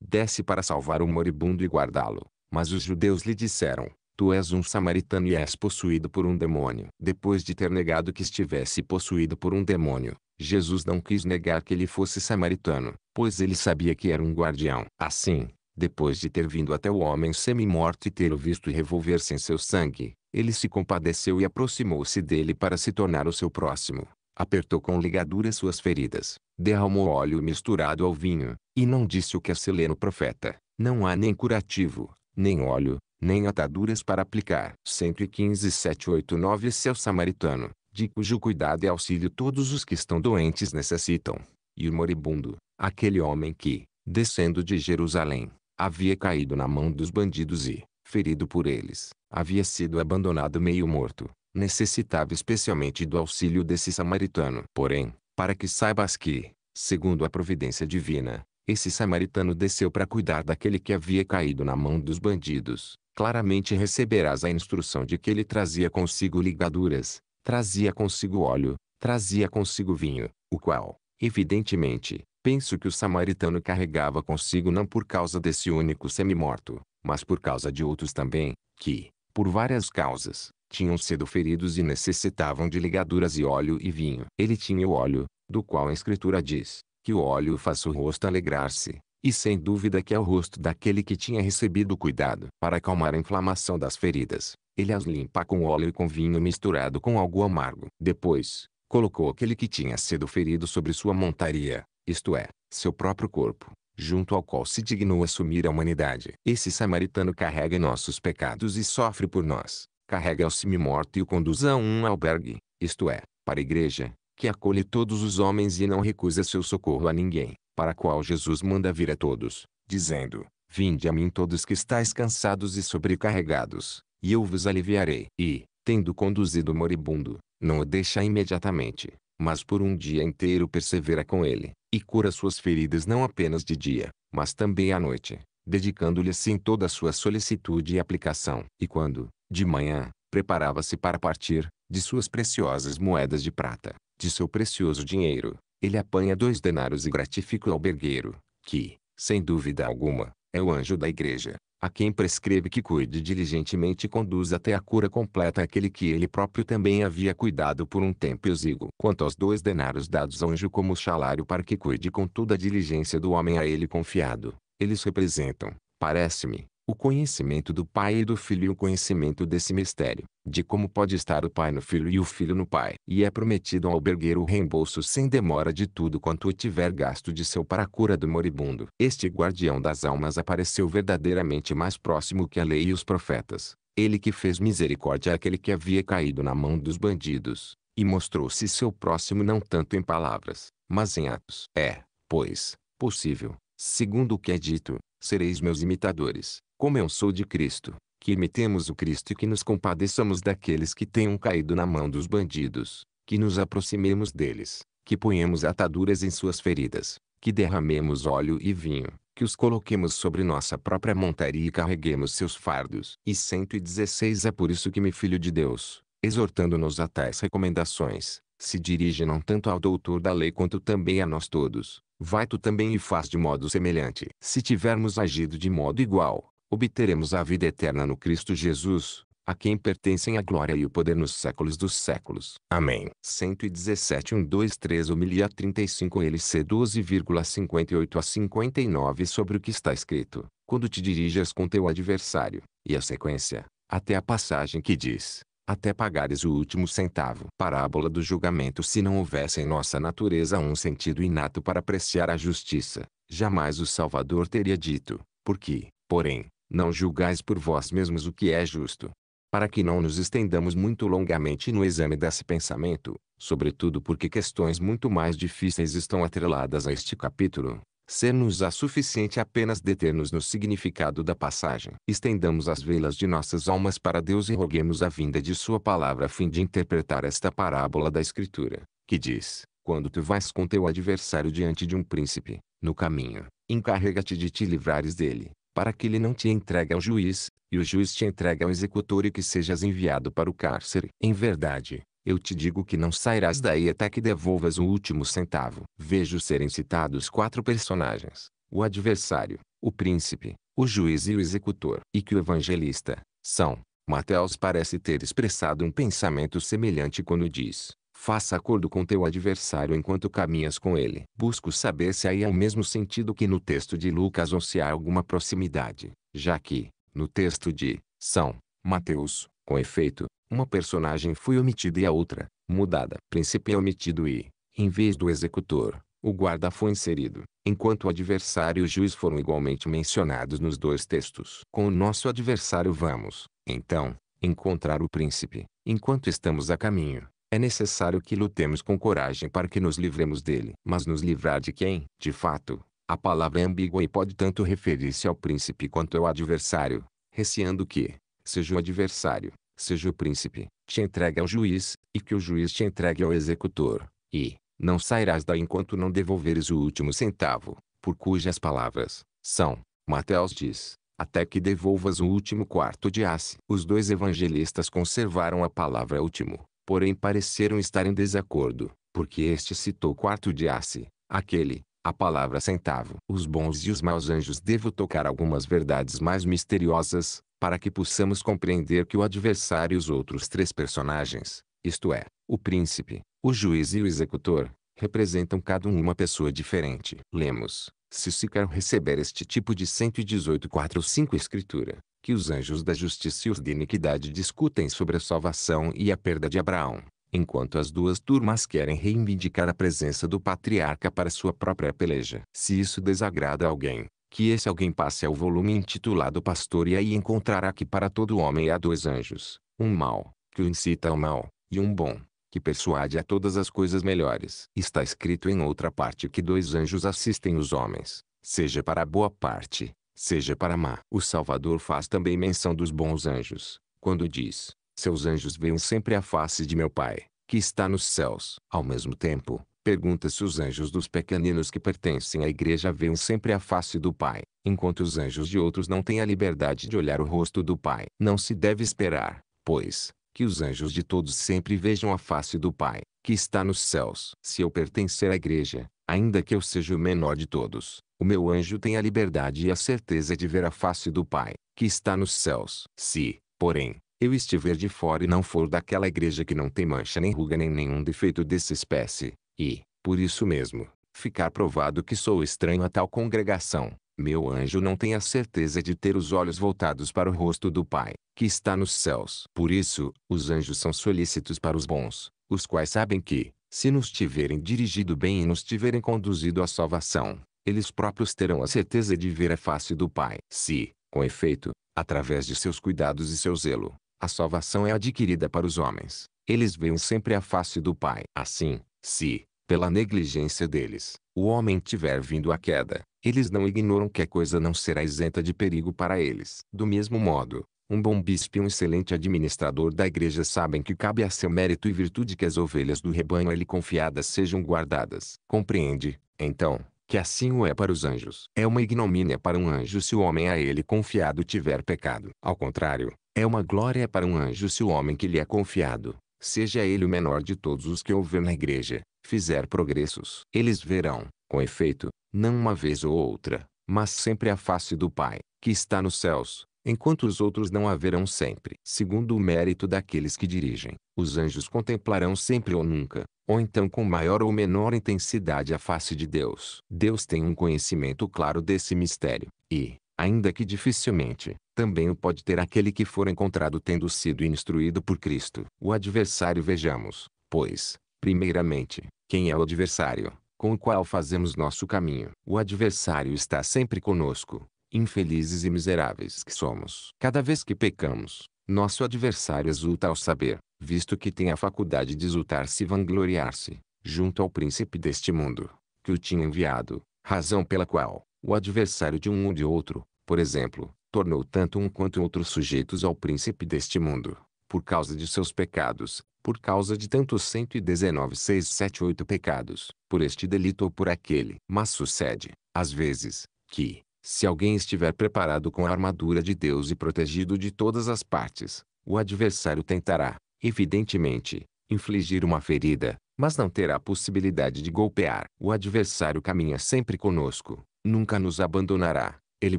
desse para salvar o moribundo e guardá-lo. Mas os judeus lhe disseram, tu és um samaritano e és possuído por um demônio. Depois de ter negado que estivesse possuído por um demônio, Jesus não quis negar que ele fosse samaritano, pois ele sabia que era um guardião. Assim, depois de ter vindo até o homem semi-morto e ter o visto revolver-se em seu sangue, ele se compadeceu e aproximou-se dele para se tornar o seu próximo apertou com ligadura suas feridas, derramou óleo misturado ao vinho, e não disse o que a lê profeta, não há nem curativo, nem óleo, nem ataduras para aplicar. 115.789 Seu samaritano, de cujo cuidado e auxílio todos os que estão doentes necessitam. E o moribundo, aquele homem que, descendo de Jerusalém, havia caído na mão dos bandidos e, ferido por eles, havia sido abandonado meio morto, necessitava especialmente do auxílio desse samaritano. Porém, para que saibas que, segundo a providência divina, esse samaritano desceu para cuidar daquele que havia caído na mão dos bandidos, claramente receberás a instrução de que ele trazia consigo ligaduras, trazia consigo óleo, trazia consigo vinho, o qual, evidentemente, penso que o samaritano carregava consigo não por causa desse único semi-morto, mas por causa de outros também, que, por várias causas, tinham sido feridos e necessitavam de ligaduras e óleo e vinho. Ele tinha o óleo, do qual a escritura diz, que o óleo faz o rosto alegrar-se, e sem dúvida que é o rosto daquele que tinha recebido cuidado. Para acalmar a inflamação das feridas, ele as limpa com óleo e com vinho misturado com algo amargo. Depois, colocou aquele que tinha sido ferido sobre sua montaria, isto é, seu próprio corpo, junto ao qual se dignou assumir a humanidade. Esse samaritano carrega nossos pecados e sofre por nós. Carrega o semi-morto e o conduza a um albergue, isto é, para a igreja, que acolhe todos os homens e não recusa seu socorro a ninguém, para a qual Jesus manda vir a todos, dizendo, Vinde a mim todos que estáis cansados e sobrecarregados, e eu vos aliviarei. E, tendo conduzido o moribundo, não o deixa imediatamente, mas por um dia inteiro persevera com ele, e cura suas feridas não apenas de dia, mas também à noite, dedicando-lhe assim toda a sua solicitude e aplicação. E quando, de manhã, preparava-se para partir, de suas preciosas moedas de prata, de seu precioso dinheiro, ele apanha dois denários e gratifica o albergueiro, que, sem dúvida alguma, é o anjo da igreja, a quem prescreve que cuide diligentemente e conduza até a cura completa aquele que ele próprio também havia cuidado por um tempo exíguo. Quanto aos dois denários dados ao anjo como salário para que cuide com toda a diligência do homem a ele confiado, eles representam, parece-me, o conhecimento do Pai e do Filho e o conhecimento desse mistério, de como pode estar o Pai no Filho e o Filho no Pai. E é prometido ao albergueiro o reembolso sem demora de tudo quanto tiver gasto de seu para a cura do moribundo. Este guardião das almas apareceu verdadeiramente mais próximo que a lei e os profetas. Ele que fez misericórdia àquele que havia caído na mão dos bandidos, e mostrou-se seu próximo não tanto em palavras, mas em atos. É, pois, possível, segundo o que é dito, sereis meus imitadores como eu sou de Cristo, que imitemos o Cristo e que nos compadeçamos daqueles que tenham caído na mão dos bandidos, que nos aproximemos deles, que ponhamos ataduras em suas feridas, que derramemos óleo e vinho, que os coloquemos sobre nossa própria montaria e carreguemos seus fardos. E 116 É por isso que me filho de Deus, exortando-nos a tais recomendações, se dirige não tanto ao doutor da lei quanto também a nós todos. Vai tu também e faz de modo semelhante. Se tivermos agido de modo igual, obteremos a vida eterna no Cristo Jesus, a quem pertencem a glória e o poder nos séculos dos séculos. Amém. 117 123 homilia 35 LC 12,58 a 59 sobre o que está escrito, quando te dirijas com teu adversário, e a sequência, até a passagem que diz, até pagares o último centavo. Parábola do julgamento Se não houvesse em nossa natureza um sentido inato para apreciar a justiça, jamais o Salvador teria dito, porque, porém, não julgais por vós mesmos o que é justo. Para que não nos estendamos muito longamente no exame desse pensamento, sobretudo porque questões muito mais difíceis estão atreladas a este capítulo, ser-nos-á suficiente apenas deter-nos no significado da passagem. Estendamos as velas de nossas almas para Deus e roguemos a vinda de Sua palavra a fim de interpretar esta parábola da Escritura, que diz, quando tu vais com teu adversário diante de um príncipe, no caminho, encarrega-te de te livrares dele, para que ele não te entregue ao juiz, e o juiz te entregue ao executor e que sejas enviado para o cárcere. Em verdade, eu te digo que não sairás daí até que devolvas o último centavo. Vejo serem citados quatro personagens: o adversário, o príncipe, o juiz e o executor. E que o evangelista, São Mateus parece ter expressado um pensamento semelhante quando diz: Faça acordo com teu adversário enquanto caminhas com ele. Busco saber se aí há o mesmo sentido que no texto de Lucas ou se há alguma proximidade, já que, no texto de São Mateus, com efeito, uma personagem foi omitida e a outra, mudada. Príncipe é omitido e, em vez do executor, o guarda foi inserido, enquanto o adversário e o juiz foram igualmente mencionados nos dois textos. Com o nosso adversário vamos, então, encontrar o príncipe, enquanto estamos a caminho, é necessário que lutemos com coragem para que nos livremos dele. Mas nos livrar de quem? De fato, a palavra é ambígua e pode tanto referir-se ao príncipe quanto ao adversário, receando que, seja o adversário, seja o príncipe, te entregue ao juiz, e que o juiz te entregue ao executor, e, não sairás daí enquanto não devolveres o último centavo, por cujas palavras, São Mateus diz, até que devolvas o último quarto de asse. Os dois evangelistas conservaram a palavra último, porém pareceram estar em desacordo, porque este citou quarto de asse, aquele, a palavra centavo. Os bons e os maus anjos devo tocar algumas verdades mais misteriosas, para que possamos compreender que o adversário e os outros três personagens, isto é, o príncipe, o juiz e o executor, representam cada um uma pessoa diferente. Lemos, se Sicar receber este tipo de 118 4 5 escritura, que os anjos da justiça e os de iniquidade discutem sobre a salvação e a perda de Abraão, enquanto as duas turmas querem reivindicar a presença do patriarca para sua própria peleja. Se isso desagrada alguém, que esse alguém passe ao volume intitulado Pastor e aí encontrará que para todo homem há dois anjos, um mau, que o incita ao mal, e um bom, que persuade a todas as coisas melhores. Está escrito em outra parte que dois anjos assistem os homens, seja para a boa parte, seja para má. O Salvador faz também menção dos bons anjos, quando diz, seus anjos veem sempre a face de meu Pai, que está nos céus. Ao mesmo tempo, pergunta se os anjos dos pequeninos que pertencem à igreja veem sempre a face do Pai, enquanto os anjos de outros não têm a liberdade de olhar o rosto do Pai. Não se deve esperar, pois, que os anjos de todos sempre vejam a face do Pai, que está nos céus. Se eu pertencer à igreja, Ainda que eu seja o menor de todos, o meu anjo tem a liberdade e a certeza de ver a face do Pai, que está nos céus. Se, porém, eu estiver de fora e não for daquela igreja que não tem mancha nem ruga nem nenhum defeito dessa espécie, e, por isso mesmo, ficar provado que sou estranho a tal congregação, meu anjo não tem a certeza de ter os olhos voltados para o rosto do Pai, que está nos céus. Por isso, os anjos são solícitos para os bons, os quais sabem que, se nos tiverem dirigido bem e nos tiverem conduzido à salvação, eles próprios terão a certeza de ver a face do Pai. Se, com efeito, através de seus cuidados e seu zelo, a salvação é adquirida para os homens, eles veem sempre a face do Pai. Assim, se, pela negligência deles, o homem tiver vindo à queda, eles não ignoram que a coisa não será isenta de perigo para eles. Do mesmo modo, um bom bispo e um excelente administrador da igreja sabem que cabe a seu mérito e virtude que as ovelhas do rebanho a ele confiadas sejam guardadas. Compreende, então, que assim o é para os anjos. É uma ignomínia para um anjo se o homem a ele confiado tiver pecado. Ao contrário, é uma glória para um anjo se o homem que lhe é confiado, seja ele o menor de todos os que houver na igreja, fizer progressos. Eles verão, com efeito, não uma vez ou outra, mas sempre a face do Pai, que está nos céus, enquanto os outros não haverão sempre. Segundo o mérito daqueles que dirigem, os anjos contemplarão sempre ou nunca, ou então com maior ou menor intensidade a face de Deus. Deus tem um conhecimento claro desse mistério, e, ainda que dificilmente, também o pode ter aquele que for encontrado tendo sido instruído por Cristo. O adversário vejamos, pois, primeiramente, quem é o adversário, com o qual fazemos nosso caminho. O adversário está sempre conosco, infelizes e miseráveis que somos. Cada vez que pecamos, nosso adversário exulta ao saber, visto que tem a faculdade de exultar-se e vangloriar-se, junto ao príncipe deste mundo, que o tinha enviado, razão pela qual, o adversário de um ou de outro, por exemplo, tornou tanto um quanto outro sujeitos ao príncipe deste mundo, por causa de seus pecados, por causa de tantos 119 6 7 8 pecados, por este delito ou por aquele. Mas sucede, às vezes, que, se alguém estiver preparado com a armadura de Deus e protegido de todas as partes, o adversário tentará, evidentemente, infligir uma ferida, mas não terá possibilidade de golpear. O adversário caminha sempre conosco, nunca nos abandonará. Ele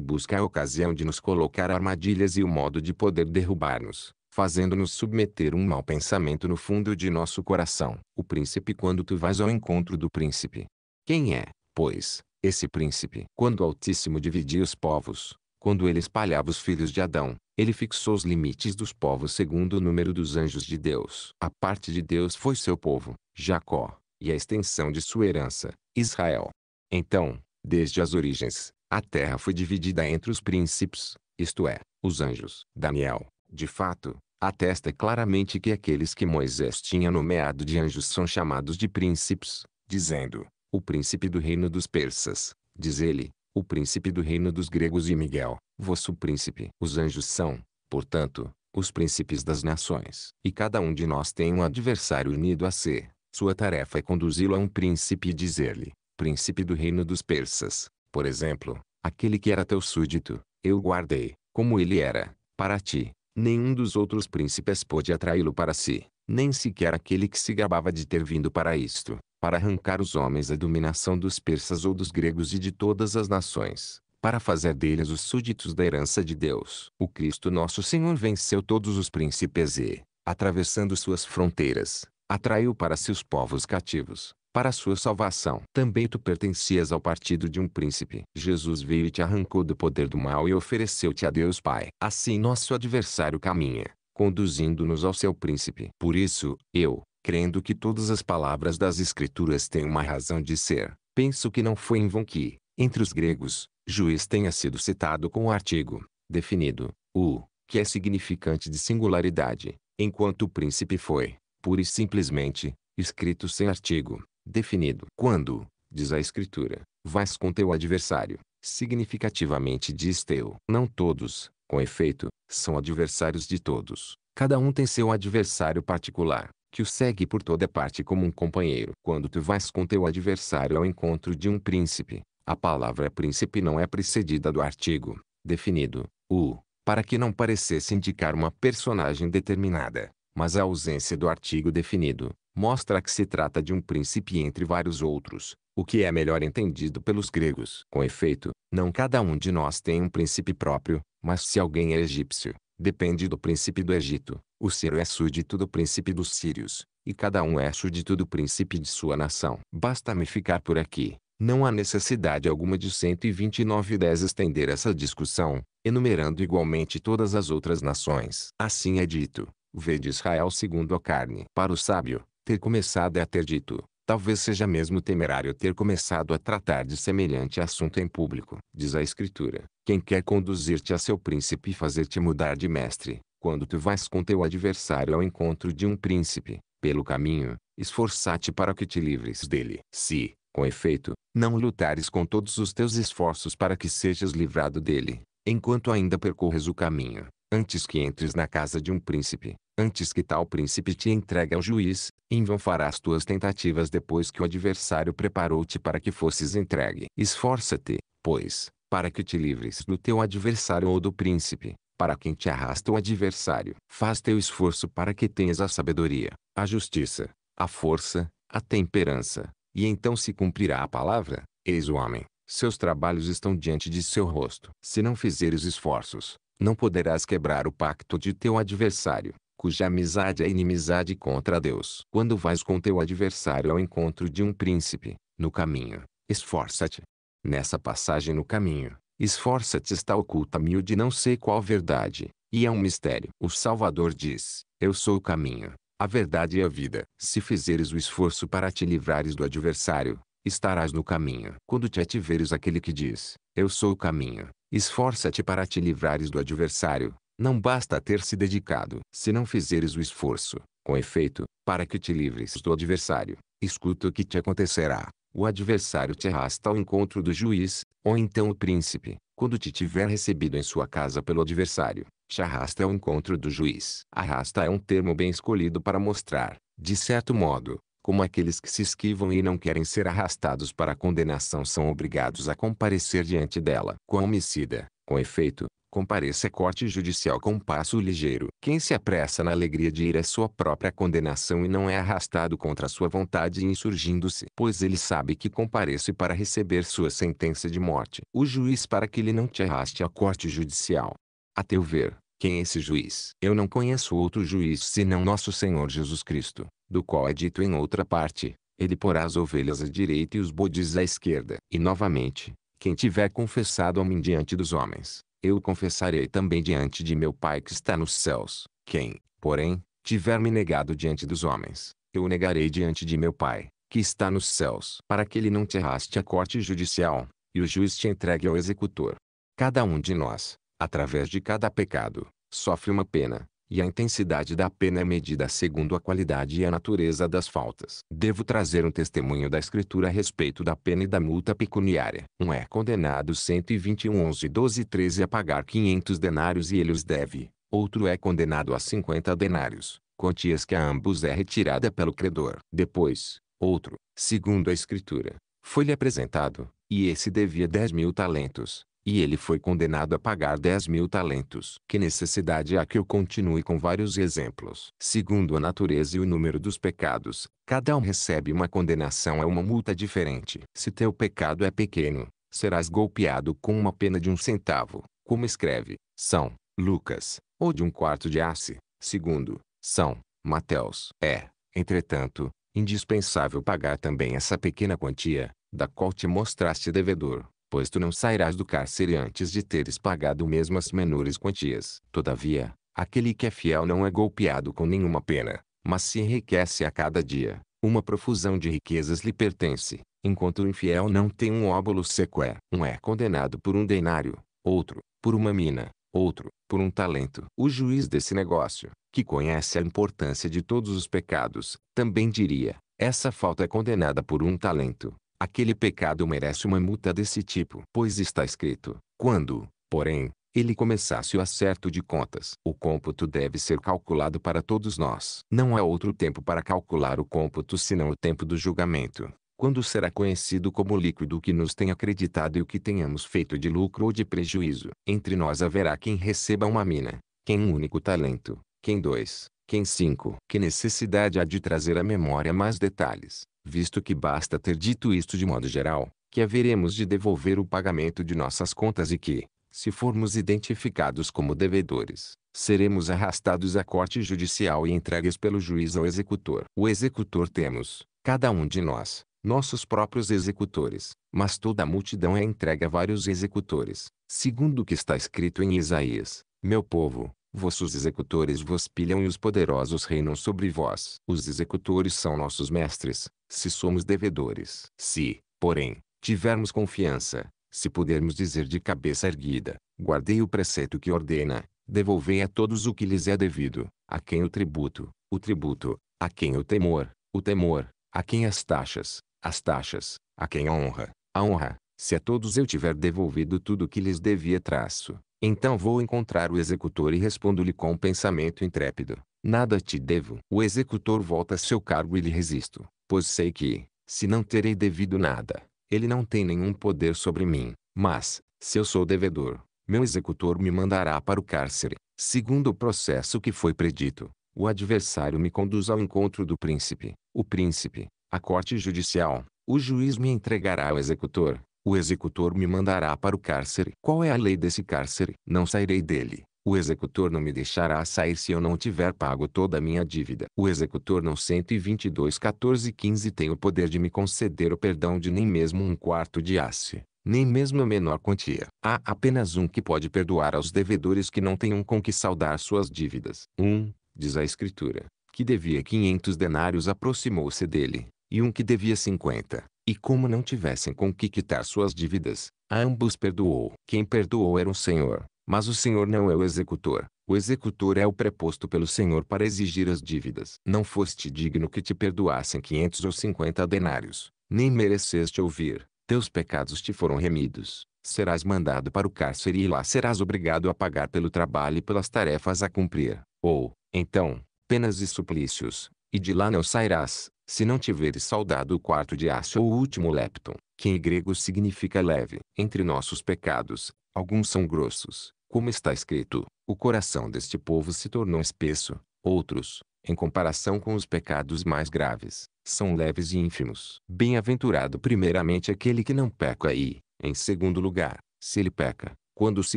busca a ocasião de nos colocar armadilhas e o modo de poder derrubar-nos, fazendo-nos submeter um mau pensamento no fundo de nosso coração. O príncipe quando tu vais ao encontro do príncipe. Quem é? pois, esse príncipe. Quando o Altíssimo dividia os povos, quando ele espalhava os filhos de Adão, ele fixou os limites dos povos segundo o número dos anjos de Deus. A parte de Deus foi seu povo, Jacó, e a extensão de sua herança, Israel. Então, desde as origens, a terra foi dividida entre os príncipes, isto é, os anjos. Daniel, de fato, atesta claramente que aqueles que Moisés tinha nomeado de anjos são chamados de príncipes, dizendo, o príncipe do reino dos persas, diz ele, o príncipe do reino dos gregos e Miguel, vosso príncipe. Os anjos são, portanto, os príncipes das nações. E cada um de nós tem um adversário unido a si. Sua tarefa é conduzi-lo a um príncipe e dizer-lhe, príncipe do reino dos persas, por exemplo, aquele que era teu súdito, eu guardei, como ele era, para ti. Nenhum dos outros príncipes pôde atraí-lo para si, nem sequer aquele que se gabava de ter vindo para isto para arrancar os homens à dominação dos persas ou dos gregos e de todas as nações, para fazer deles os súditos da herança de Deus. O Cristo nosso Senhor venceu todos os príncipes e, atravessando suas fronteiras, atraiu para si os povos cativos, para sua salvação. Também tu pertencias ao partido de um príncipe. Jesus veio e te arrancou do poder do mal e ofereceu-te a Deus Pai. Assim nosso adversário caminha, conduzindo-nos ao seu príncipe. Por isso, eu, crendo que todas as palavras das Escrituras têm uma razão de ser, penso que não foi em vão que, entre os gregos, juiz tenha sido citado com o artigo, definido, o, que é significante de singularidade, enquanto o príncipe foi, pura e simplesmente, escrito sem artigo, definido. Quando, diz a escritura, vais com teu adversário, significativamente diz teu. Não todos, com efeito, são adversários de todos. Cada um tem seu adversário particular que o segue por toda parte como um companheiro. Quando tu vais com teu adversário ao encontro de um príncipe, a palavra príncipe não é precedida do artigo, definido, o, para que não parecesse indicar uma personagem determinada, mas a ausência do artigo definido, mostra que se trata de um príncipe entre vários outros, o que é melhor entendido pelos gregos. Com efeito, não cada um de nós tem um príncipe próprio, mas se alguém é egípcio, depende do príncipe do Egito, o Ciro é súdito do príncipe dos Sírios, e cada um é súdito do príncipe de sua nação. Basta-me ficar por aqui. Não há necessidade alguma de 129.10 estender essa discussão, enumerando igualmente todas as outras nações. Assim é dito, vede Israel segundo a carne. Para o sábio, ter começado é ter dito. Talvez seja mesmo temerário ter começado a tratar de semelhante assunto em público. Diz a Escritura: Quem quer conduzir-te a seu príncipe e fazer-te mudar de mestre, quando tu vais com teu adversário ao encontro de um príncipe, pelo caminho, esforça-te para que te livres dele. Se, com efeito, não lutares com todos os teus esforços para que sejas livrado dele, enquanto ainda percorres o caminho, antes que entres na casa de um príncipe, antes que tal príncipe te entregue ao juiz, em vão farás tuas tentativas depois que o adversário preparou-te para que fosses entregue. Esforça-te, pois, para que te livres do teu adversário ou do príncipe, para quem te arrasta o adversário. Faz teu esforço para que tenhas a sabedoria, a justiça, a força, a temperança, e então se cumprirá a palavra, eis o homem. Seus trabalhos estão diante de seu rosto. Se não fizeres esforços, não poderás quebrar o pacto de teu adversário, cuja amizade é inimizade contra Deus. Quando vais com teu adversário ao encontro de um príncipe, no caminho, esforça-te. Nessa passagem no caminho, Esforça-te está oculta miúde não sei qual verdade, e é um mistério. O Salvador diz, eu sou o caminho, a verdade e a vida. Se fizeres o esforço para te livrares do adversário, estarás no caminho. Quando te ativeres aquele que diz, eu sou o caminho, esforça-te para te livrares do adversário, não basta ter se dedicado. Se não fizeres o esforço, com efeito, para que te livres do adversário, escuta o que te acontecerá. O adversário te arrasta ao encontro do juiz, ou então o príncipe, quando te tiver recebido em sua casa pelo adversário, te arrasta ao encontro do juiz. Arrasta é um termo bem escolhido para mostrar, de certo modo, como aqueles que se esquivam e não querem ser arrastados para a condenação são obrigados a comparecer diante dela. Com a homicida, com efeito, compareça corte judicial com passo ligeiro. Quem se apressa na alegria de ir à sua própria condenação e não é arrastado contra sua vontade insurgindo-se, pois ele sabe que comparece para receber sua sentença de morte. O juiz para que ele não te arraste à corte judicial. A teu ver, quem é esse juiz? Eu não conheço outro juiz senão nosso Senhor Jesus Cristo, do qual é dito em outra parte, ele porá as ovelhas à direita e os bodes à esquerda. E novamente, quem tiver confessado a mim diante dos homens, eu o confessarei também diante de meu Pai que está nos céus. Quem, porém, tiver me negado diante dos homens, eu o negarei diante de meu Pai, que está nos céus, para que ele não te arraste à corte judicial, e o juiz te entregue ao executor. Cada um de nós, através de cada pecado, sofre uma pena, e a intensidade da pena é medida segundo a qualidade e a natureza das faltas. Devo trazer um testemunho da Escritura a respeito da pena e da multa pecuniária. Um é condenado 121, 11, 12 13 a pagar 500 denários e ele os deve. Outro é condenado a 50 denários, quantias que a ambos é retirada pelo credor. Depois, outro, segundo a Escritura, foi-lhe apresentado, e esse devia 10 mil talentos e ele foi condenado a pagar 10 mil talentos. Que necessidade há que eu continue com vários exemplos? Segundo a natureza e o número dos pecados, cada um recebe uma condenação a é uma multa diferente. Se teu pecado é pequeno, serás golpeado com uma pena de um centavo, como escreve São Lucas, ou de um quarto de asse, segundo São Mateus. É, entretanto, indispensável pagar também essa pequena quantia, da qual te mostraste devedor pois tu não sairás do cárcere antes de teres pagado mesmo as menores quantias. Todavia, aquele que é fiel não é golpeado com nenhuma pena, mas se enriquece a cada dia. Uma profusão de riquezas lhe pertence, enquanto o infiel não tem um óbolo sequer. Um é condenado por um denário, outro, por uma mina, outro, por um talento. O juiz desse negócio, que conhece a importância de todos os pecados, também diria, essa falta é condenada por um talento, Aquele pecado merece uma multa desse tipo. Pois está escrito, quando, porém, ele começasse o acerto de contas. O cômputo deve ser calculado para todos nós. Não há outro tempo para calcular o cômputo senão o tempo do julgamento. Quando será conhecido como líquido o que nos tem acreditado e o que tenhamos feito de lucro ou de prejuízo. Entre nós haverá quem receba uma mina, quem um único talento, quem dois, quem 5. Que necessidade há de trazer à memória mais detalhes, visto que basta ter dito isto de modo geral, que haveremos de devolver o pagamento de nossas contas e que, se formos identificados como devedores, seremos arrastados à corte judicial e entregues pelo juiz ao executor. O executor temos, cada um de nós, nossos próprios executores, mas toda a multidão é entregue a vários executores, segundo o que está escrito em Isaías: Meu povo, Vossos executores vos pilham e os poderosos reinam sobre vós. Os executores são nossos mestres, se somos devedores. Se, porém, tivermos confiança, se pudermos dizer de cabeça erguida, guardei o preceito que ordena, devolvei a todos o que lhes é devido, a quem o tributo, o tributo, a quem o temor, o temor, a quem as taxas, as taxas, a quem a honra, a honra, se a todos eu tiver devolvido tudo o que lhes devia traço, então vou encontrar o executor e respondo-lhe com um pensamento intrépido. Nada te devo. O executor volta a seu cargo e lhe resisto, pois sei que, se não terei devido nada, ele não tem nenhum poder sobre mim. Mas, se eu sou devedor, meu executor me mandará para o cárcere. Segundo o processo que foi predito, o adversário me conduz ao encontro do príncipe. O príncipe, a corte judicial, o juiz me entregará ao executor, o executor me mandará para o cárcere. Qual é a lei desse cárcere? Não sairei dele. O executor não me deixará sair se eu não tiver pago toda a minha dívida. O executor não 122 14 15 tem o poder de me conceder o perdão de nem mesmo um quarto de asse, nem mesmo a menor quantia. Há apenas um que pode perdoar aos devedores que não tenham com que saldar suas dívidas. Um, diz a escritura, que devia 500 denários aproximou-se dele, e um que devia 50, e como não tivessem com que quitar suas dívidas, a ambos perdoou. Quem perdoou era o Senhor, mas o Senhor não é o executor. O executor é o preposto pelo Senhor para exigir as dívidas. Não foste digno que te perdoassem 500 ou 50 denários, nem mereceste ouvir. Teus pecados te foram remidos. Serás mandado para o cárcere e lá serás obrigado a pagar pelo trabalho e pelas tarefas a cumprir. Ou, então, penas e suplícios, e de lá não sairás se não tiveres saudado o quarto de ácido ou último lepton, que em grego significa leve. Entre nossos pecados, alguns são grossos, como está escrito, o coração deste povo se tornou espesso, outros, em comparação com os pecados mais graves, são leves e ínfimos. Bem-aventurado primeiramente aquele que não peca e, em segundo lugar, se ele peca, quando se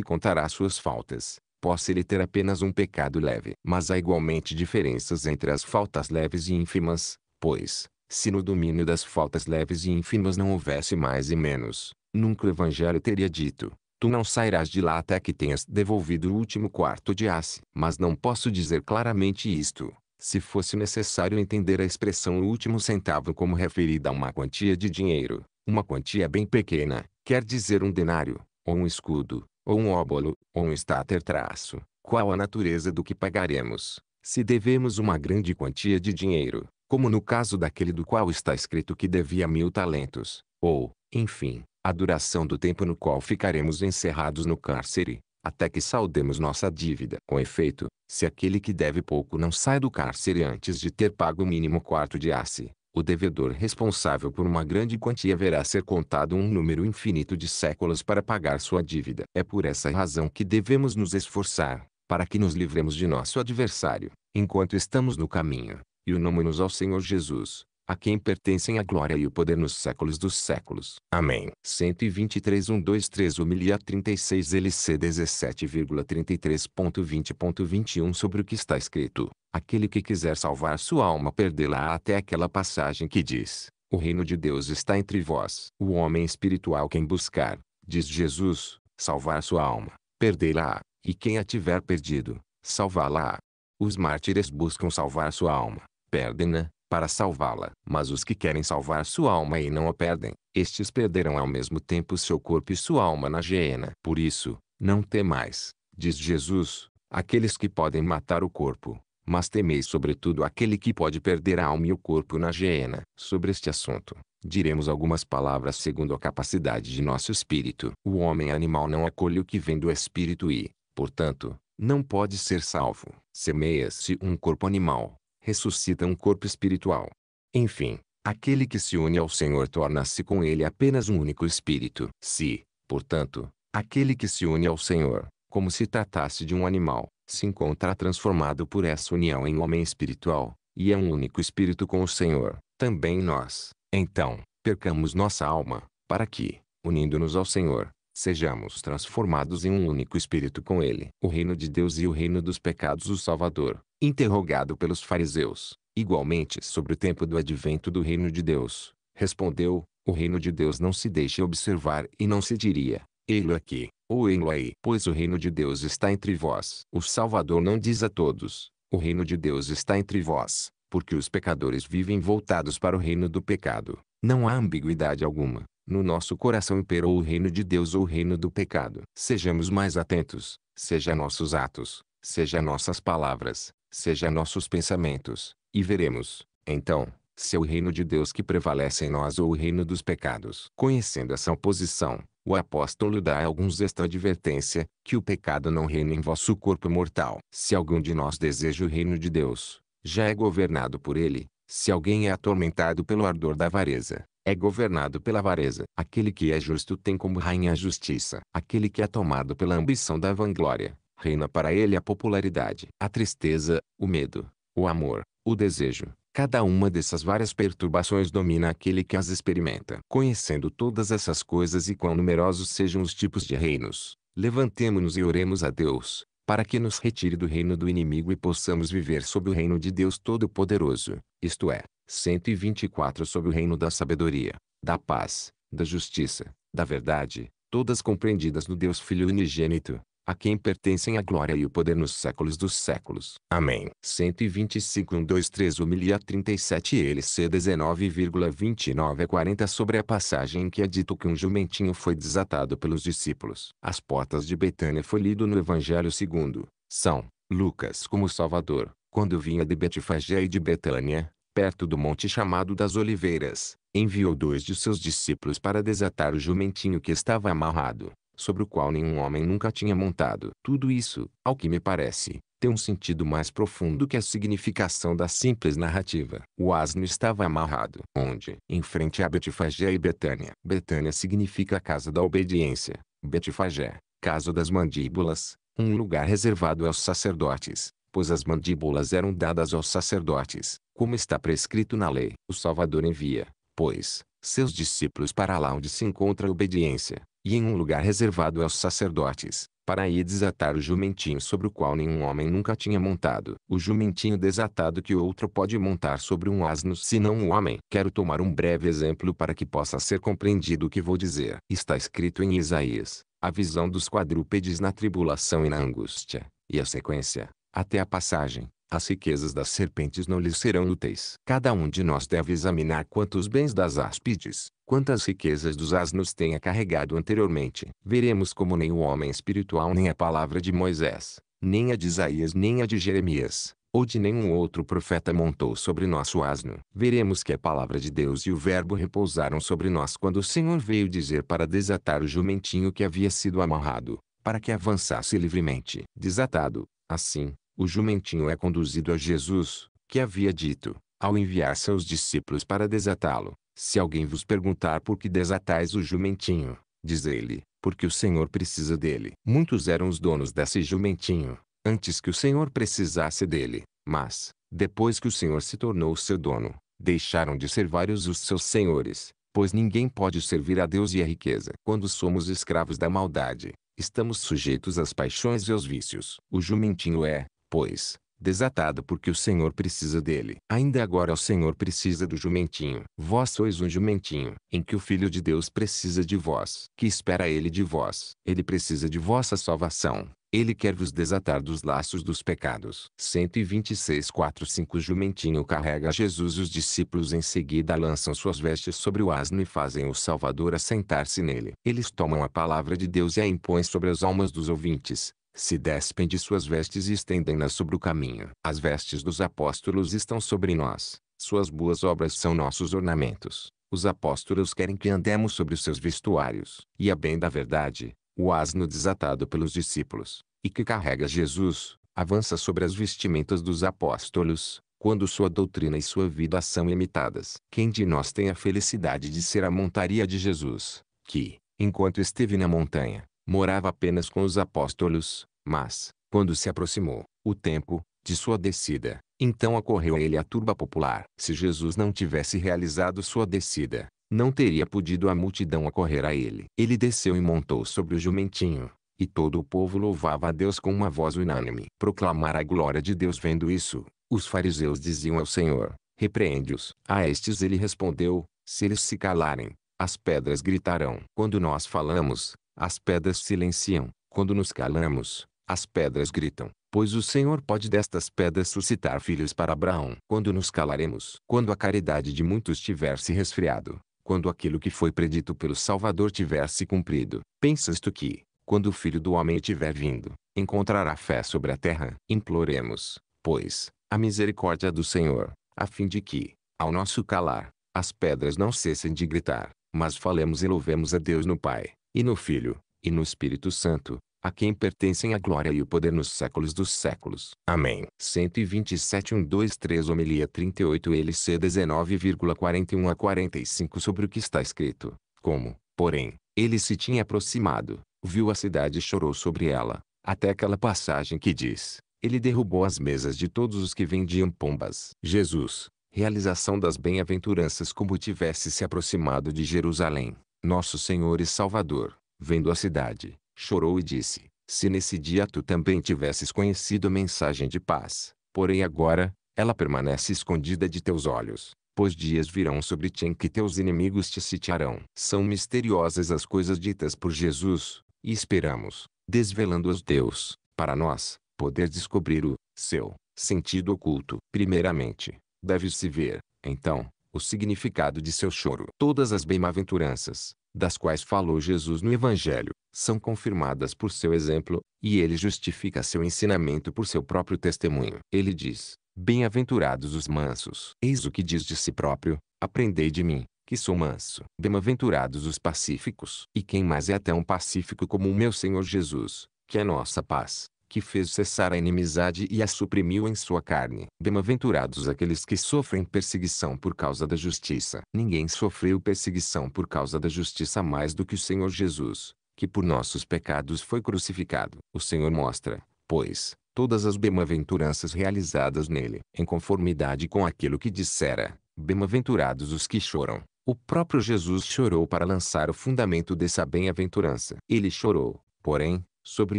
contará suas faltas, possa ele ter apenas um pecado leve. Mas há igualmente diferenças entre as faltas leves e ínfimas, pois, se no domínio das faltas leves e ínfimas não houvesse mais e menos, nunca o Evangelho teria dito, tu não sairás de lá até que tenhas devolvido o último quarto de asse. Mas não posso dizer claramente isto, se fosse necessário entender a expressão último centavo como referida a uma quantia de dinheiro, uma quantia bem pequena, quer dizer um denário, ou um escudo, ou um óbolo, ou um estáter traço, qual a natureza do que pagaremos, se devemos uma grande quantia de dinheiro, como no caso daquele do qual está escrito que devia mil talentos, ou, enfim, a duração do tempo no qual ficaremos encerrados no cárcere, até que saudemos nossa dívida. Com efeito, se aquele que deve pouco não sai do cárcere antes de ter pago o mínimo quarto de asse, o devedor responsável por uma grande quantia verá ser contado um número infinito de séculos para pagar sua dívida. É por essa razão que devemos nos esforçar, para que nos livremos de nosso adversário, enquanto estamos no caminho, e unamo-nos ao Senhor Jesus, a quem pertencem a glória e o poder nos séculos dos séculos. Amém. 123 123 humilha 36 LC 17,33.20.21 Sobre o que está escrito, aquele que quiser salvar sua alma perdê-la até aquela passagem que diz, o reino de Deus está entre vós. O homem espiritual quem buscar, diz Jesus, salvar sua alma, perdê-la, e quem a tiver perdido, salvá-la. Os mártires buscam salvar sua alma, perdem-na, né, para salvá-la. Mas os que querem salvar sua alma e não a perdem, estes perderão ao mesmo tempo seu corpo e sua alma na geena. Por isso, não temais, diz Jesus, aqueles que podem matar o corpo, mas temeis sobretudo aquele que pode perder a alma e o corpo na geena. Sobre este assunto, diremos algumas palavras segundo a capacidade de nosso espírito. O homem animal não acolhe o que vem do espírito e, portanto, não pode ser salvo. Semeia-se um corpo animal, ressuscita um corpo espiritual. Enfim, aquele que se une ao Senhor torna-se com ele apenas um único espírito. Se, portanto, aquele que se une ao Senhor, como se tratasse de um animal, se encontra transformado por essa união em homem espiritual, e é um único espírito com o Senhor, também nós, então, percamos nossa alma, para que, unindo-nos ao Senhor, Sejamos transformados em um único espírito com ele. O reino de Deus e o reino dos pecados o Salvador, interrogado pelos fariseus, igualmente sobre o tempo do advento do reino de Deus, respondeu, o reino de Deus não se deixa observar e não se diria, ei-lo aqui, ou ei-lo aí, pois o reino de Deus está entre vós. O Salvador não diz a todos, o reino de Deus está entre vós, porque os pecadores vivem voltados para o reino do pecado. Não há ambiguidade alguma. No nosso coração imperou o reino de Deus ou o reino do pecado. Sejamos mais atentos, seja nossos atos, seja nossas palavras, seja nossos pensamentos, e veremos, então, se é o reino de Deus que prevalece em nós ou o reino dos pecados. Conhecendo essa oposição, o apóstolo dá a alguns esta advertência, que o pecado não reina em vosso corpo mortal. Se algum de nós deseja o reino de Deus, já é governado por ele. Se alguém é atormentado pelo ardor da avareza, é governado pela avareza. Aquele que é justo tem como rainha a justiça. Aquele que é tomado pela ambição da vanglória, reina para ele a popularidade. A tristeza, o medo, o amor, o desejo. Cada uma dessas várias perturbações domina aquele que as experimenta. Conhecendo todas essas coisas e quão numerosos sejam os tipos de reinos, levantemo-nos e oremos a Deus, para que nos retire do reino do inimigo e possamos viver sob o reino de Deus Todo-Poderoso, isto é, 124 sob o reino da sabedoria, da paz, da justiça, da verdade, todas compreendidas no Deus Filho unigênito, a quem pertencem a glória e o poder nos séculos dos séculos. Amém. 125 3, humilha 37 LC 19,29 a 40 Sobre a passagem em que é dito que um jumentinho foi desatado pelos discípulos. As portas de Betânia foi lido no Evangelho segundo São Lucas como Salvador, quando vinha de Betifagé e de Betânia, perto do monte chamado das Oliveiras, enviou dois de seus discípulos para desatar o jumentinho que estava amarrado sobre o qual nenhum homem nunca tinha montado. Tudo isso, ao que me parece, tem um sentido mais profundo que a significação da simples narrativa. O asno estava amarrado. Onde? Em frente a Betifagé e Betânia. Betânia significa a casa da obediência. Betifagé, casa das mandíbulas, um lugar reservado aos sacerdotes, pois as mandíbulas eram dadas aos sacerdotes, como está prescrito na lei. O Salvador envia, pois, seus discípulos para lá onde se encontra a obediência, e em um lugar reservado aos sacerdotes, para ir desatar o jumentinho sobre o qual nenhum homem nunca tinha montado. O jumentinho desatado que outro pode montar sobre um asno se não o um homem. Quero tomar um breve exemplo para que possa ser compreendido o que vou dizer. Está escrito em Isaías, a visão dos quadrúpedes na tribulação e na angústia, e a sequência, até a passagem, as riquezas das serpentes não lhes serão úteis. Cada um de nós deve examinar quantos bens das áspides, quantas riquezas dos asnos tenha carregado anteriormente. Veremos como nem o homem espiritual nem a palavra de Moisés, nem a de Isaías nem a de Jeremias, ou de nenhum outro profeta montou sobre nosso asno. Veremos que a palavra de Deus e o Verbo repousaram sobre nós quando o Senhor veio dizer para desatar o jumentinho que havia sido amarrado, para que avançasse livremente. Desatado, assim, o jumentinho é conduzido a Jesus, que havia dito, ao enviar seus discípulos para desatá-lo: Se alguém vos perguntar por que desatais o jumentinho, diz ele, porque o Senhor precisa dele. Muitos eram os donos desse jumentinho, antes que o Senhor precisasse dele, mas, depois que o Senhor se tornou seu dono, deixaram de ser vários os seus senhores, pois ninguém pode servir a Deus e a riqueza. Quando somos escravos da maldade, estamos sujeitos às paixões e aos vícios. O jumentinho é, pois, desatado porque o Senhor precisa dele. Ainda agora o Senhor precisa do jumentinho. Vós sois um jumentinho, em que o Filho de Deus precisa de vós. Que espera ele de vós? Ele precisa de vossa salvação. Ele quer vos desatar dos laços dos pecados. 126 4 5 Jumentinho carrega Jesus os discípulos em seguida lançam suas vestes sobre o asno e fazem o Salvador assentar-se nele. Eles tomam a palavra de Deus e a impõem sobre as almas dos ouvintes, se despem de suas vestes e estendem-nas sobre o caminho. As vestes dos apóstolos estão sobre nós, suas boas obras são nossos ornamentos. Os apóstolos querem que andemos sobre os seus vestuários. E a bem da verdade, o asno desatado pelos discípulos, e que carrega Jesus, avança sobre as vestimentas dos apóstolos, quando sua doutrina e sua vida são imitadas. Quem de nós tem a felicidade de ser a montaria de Jesus, que, enquanto esteve na montanha, morava apenas com os apóstolos, mas, quando se aproximou, o tempo, de sua descida, então ocorreu a ele a turba popular. Se Jesus não tivesse realizado sua descida, não teria podido a multidão acorrer a ele. Ele desceu e montou sobre o jumentinho, e todo o povo louvava a Deus com uma voz unânime. Proclamar a glória de Deus vendo isso, os fariseus diziam ao Senhor, repreende-os. A estes ele respondeu, se eles se calarem, as pedras gritarão. Quando nós falamos, as pedras silenciam, quando nos calamos, as pedras gritam, pois o Senhor pode destas pedras suscitar filhos para Abraão. Quando nos calaremos, quando a caridade de muitos tiver se resfriado, quando aquilo que foi predito pelo Salvador tiver se cumprido, pensas tu que, quando o Filho do Homem tiver vindo, encontrará fé sobre a terra? Imploremos, pois, a misericórdia do Senhor, a fim de que, ao nosso calar, as pedras não cessem de gritar, mas falemos e louvemos a Deus no Pai e no Filho, e no Espírito Santo, a quem pertencem a glória e o poder nos séculos dos séculos. Amém. 127 1 2 3 homilia 38 LC 19,41 a 45 Sobre o que está escrito, como, porém, ele se tinha aproximado, viu a cidade e chorou sobre ela, até aquela passagem que diz, ele derrubou as mesas de todos os que vendiam pombas. Jesus, realização das bem-aventuranças como tivesse se aproximado de Jerusalém nosso Senhor e Salvador, vendo a cidade, chorou e disse: Se nesse dia tu também tivesses conhecido a mensagem de paz, porém agora, ela permanece escondida de teus olhos, pois dias virão sobre ti em que teus inimigos te sitiarão. São misteriosas as coisas ditas por Jesus, e esperamos, desvelando-as Deus, para nós, poder descobrir o seu sentido oculto. Primeiramente, deve-se ver, então, o significado de seu choro. Todas as bem-aventuranças, das quais falou Jesus no Evangelho, são confirmadas por seu exemplo, e ele justifica seu ensinamento por seu próprio testemunho. Ele diz: Bem-aventurados os mansos. Eis o que diz de si próprio: Aprendei de mim, que sou manso. Bem-aventurados os pacíficos. E quem mais é tão pacífico como o meu Senhor Jesus, que é nossa paz que fez cessar a inimizade e a suprimiu em sua carne. Bem-aventurados aqueles que sofrem perseguição por causa da justiça. Ninguém sofreu perseguição por causa da justiça mais do que o Senhor Jesus, que por nossos pecados foi crucificado. O Senhor mostra, pois, todas as bem-aventuranças realizadas nele, em conformidade com aquilo que dissera, bem-aventurados os que choram. O próprio Jesus chorou para lançar o fundamento dessa bem-aventurança. Ele chorou, porém, sobre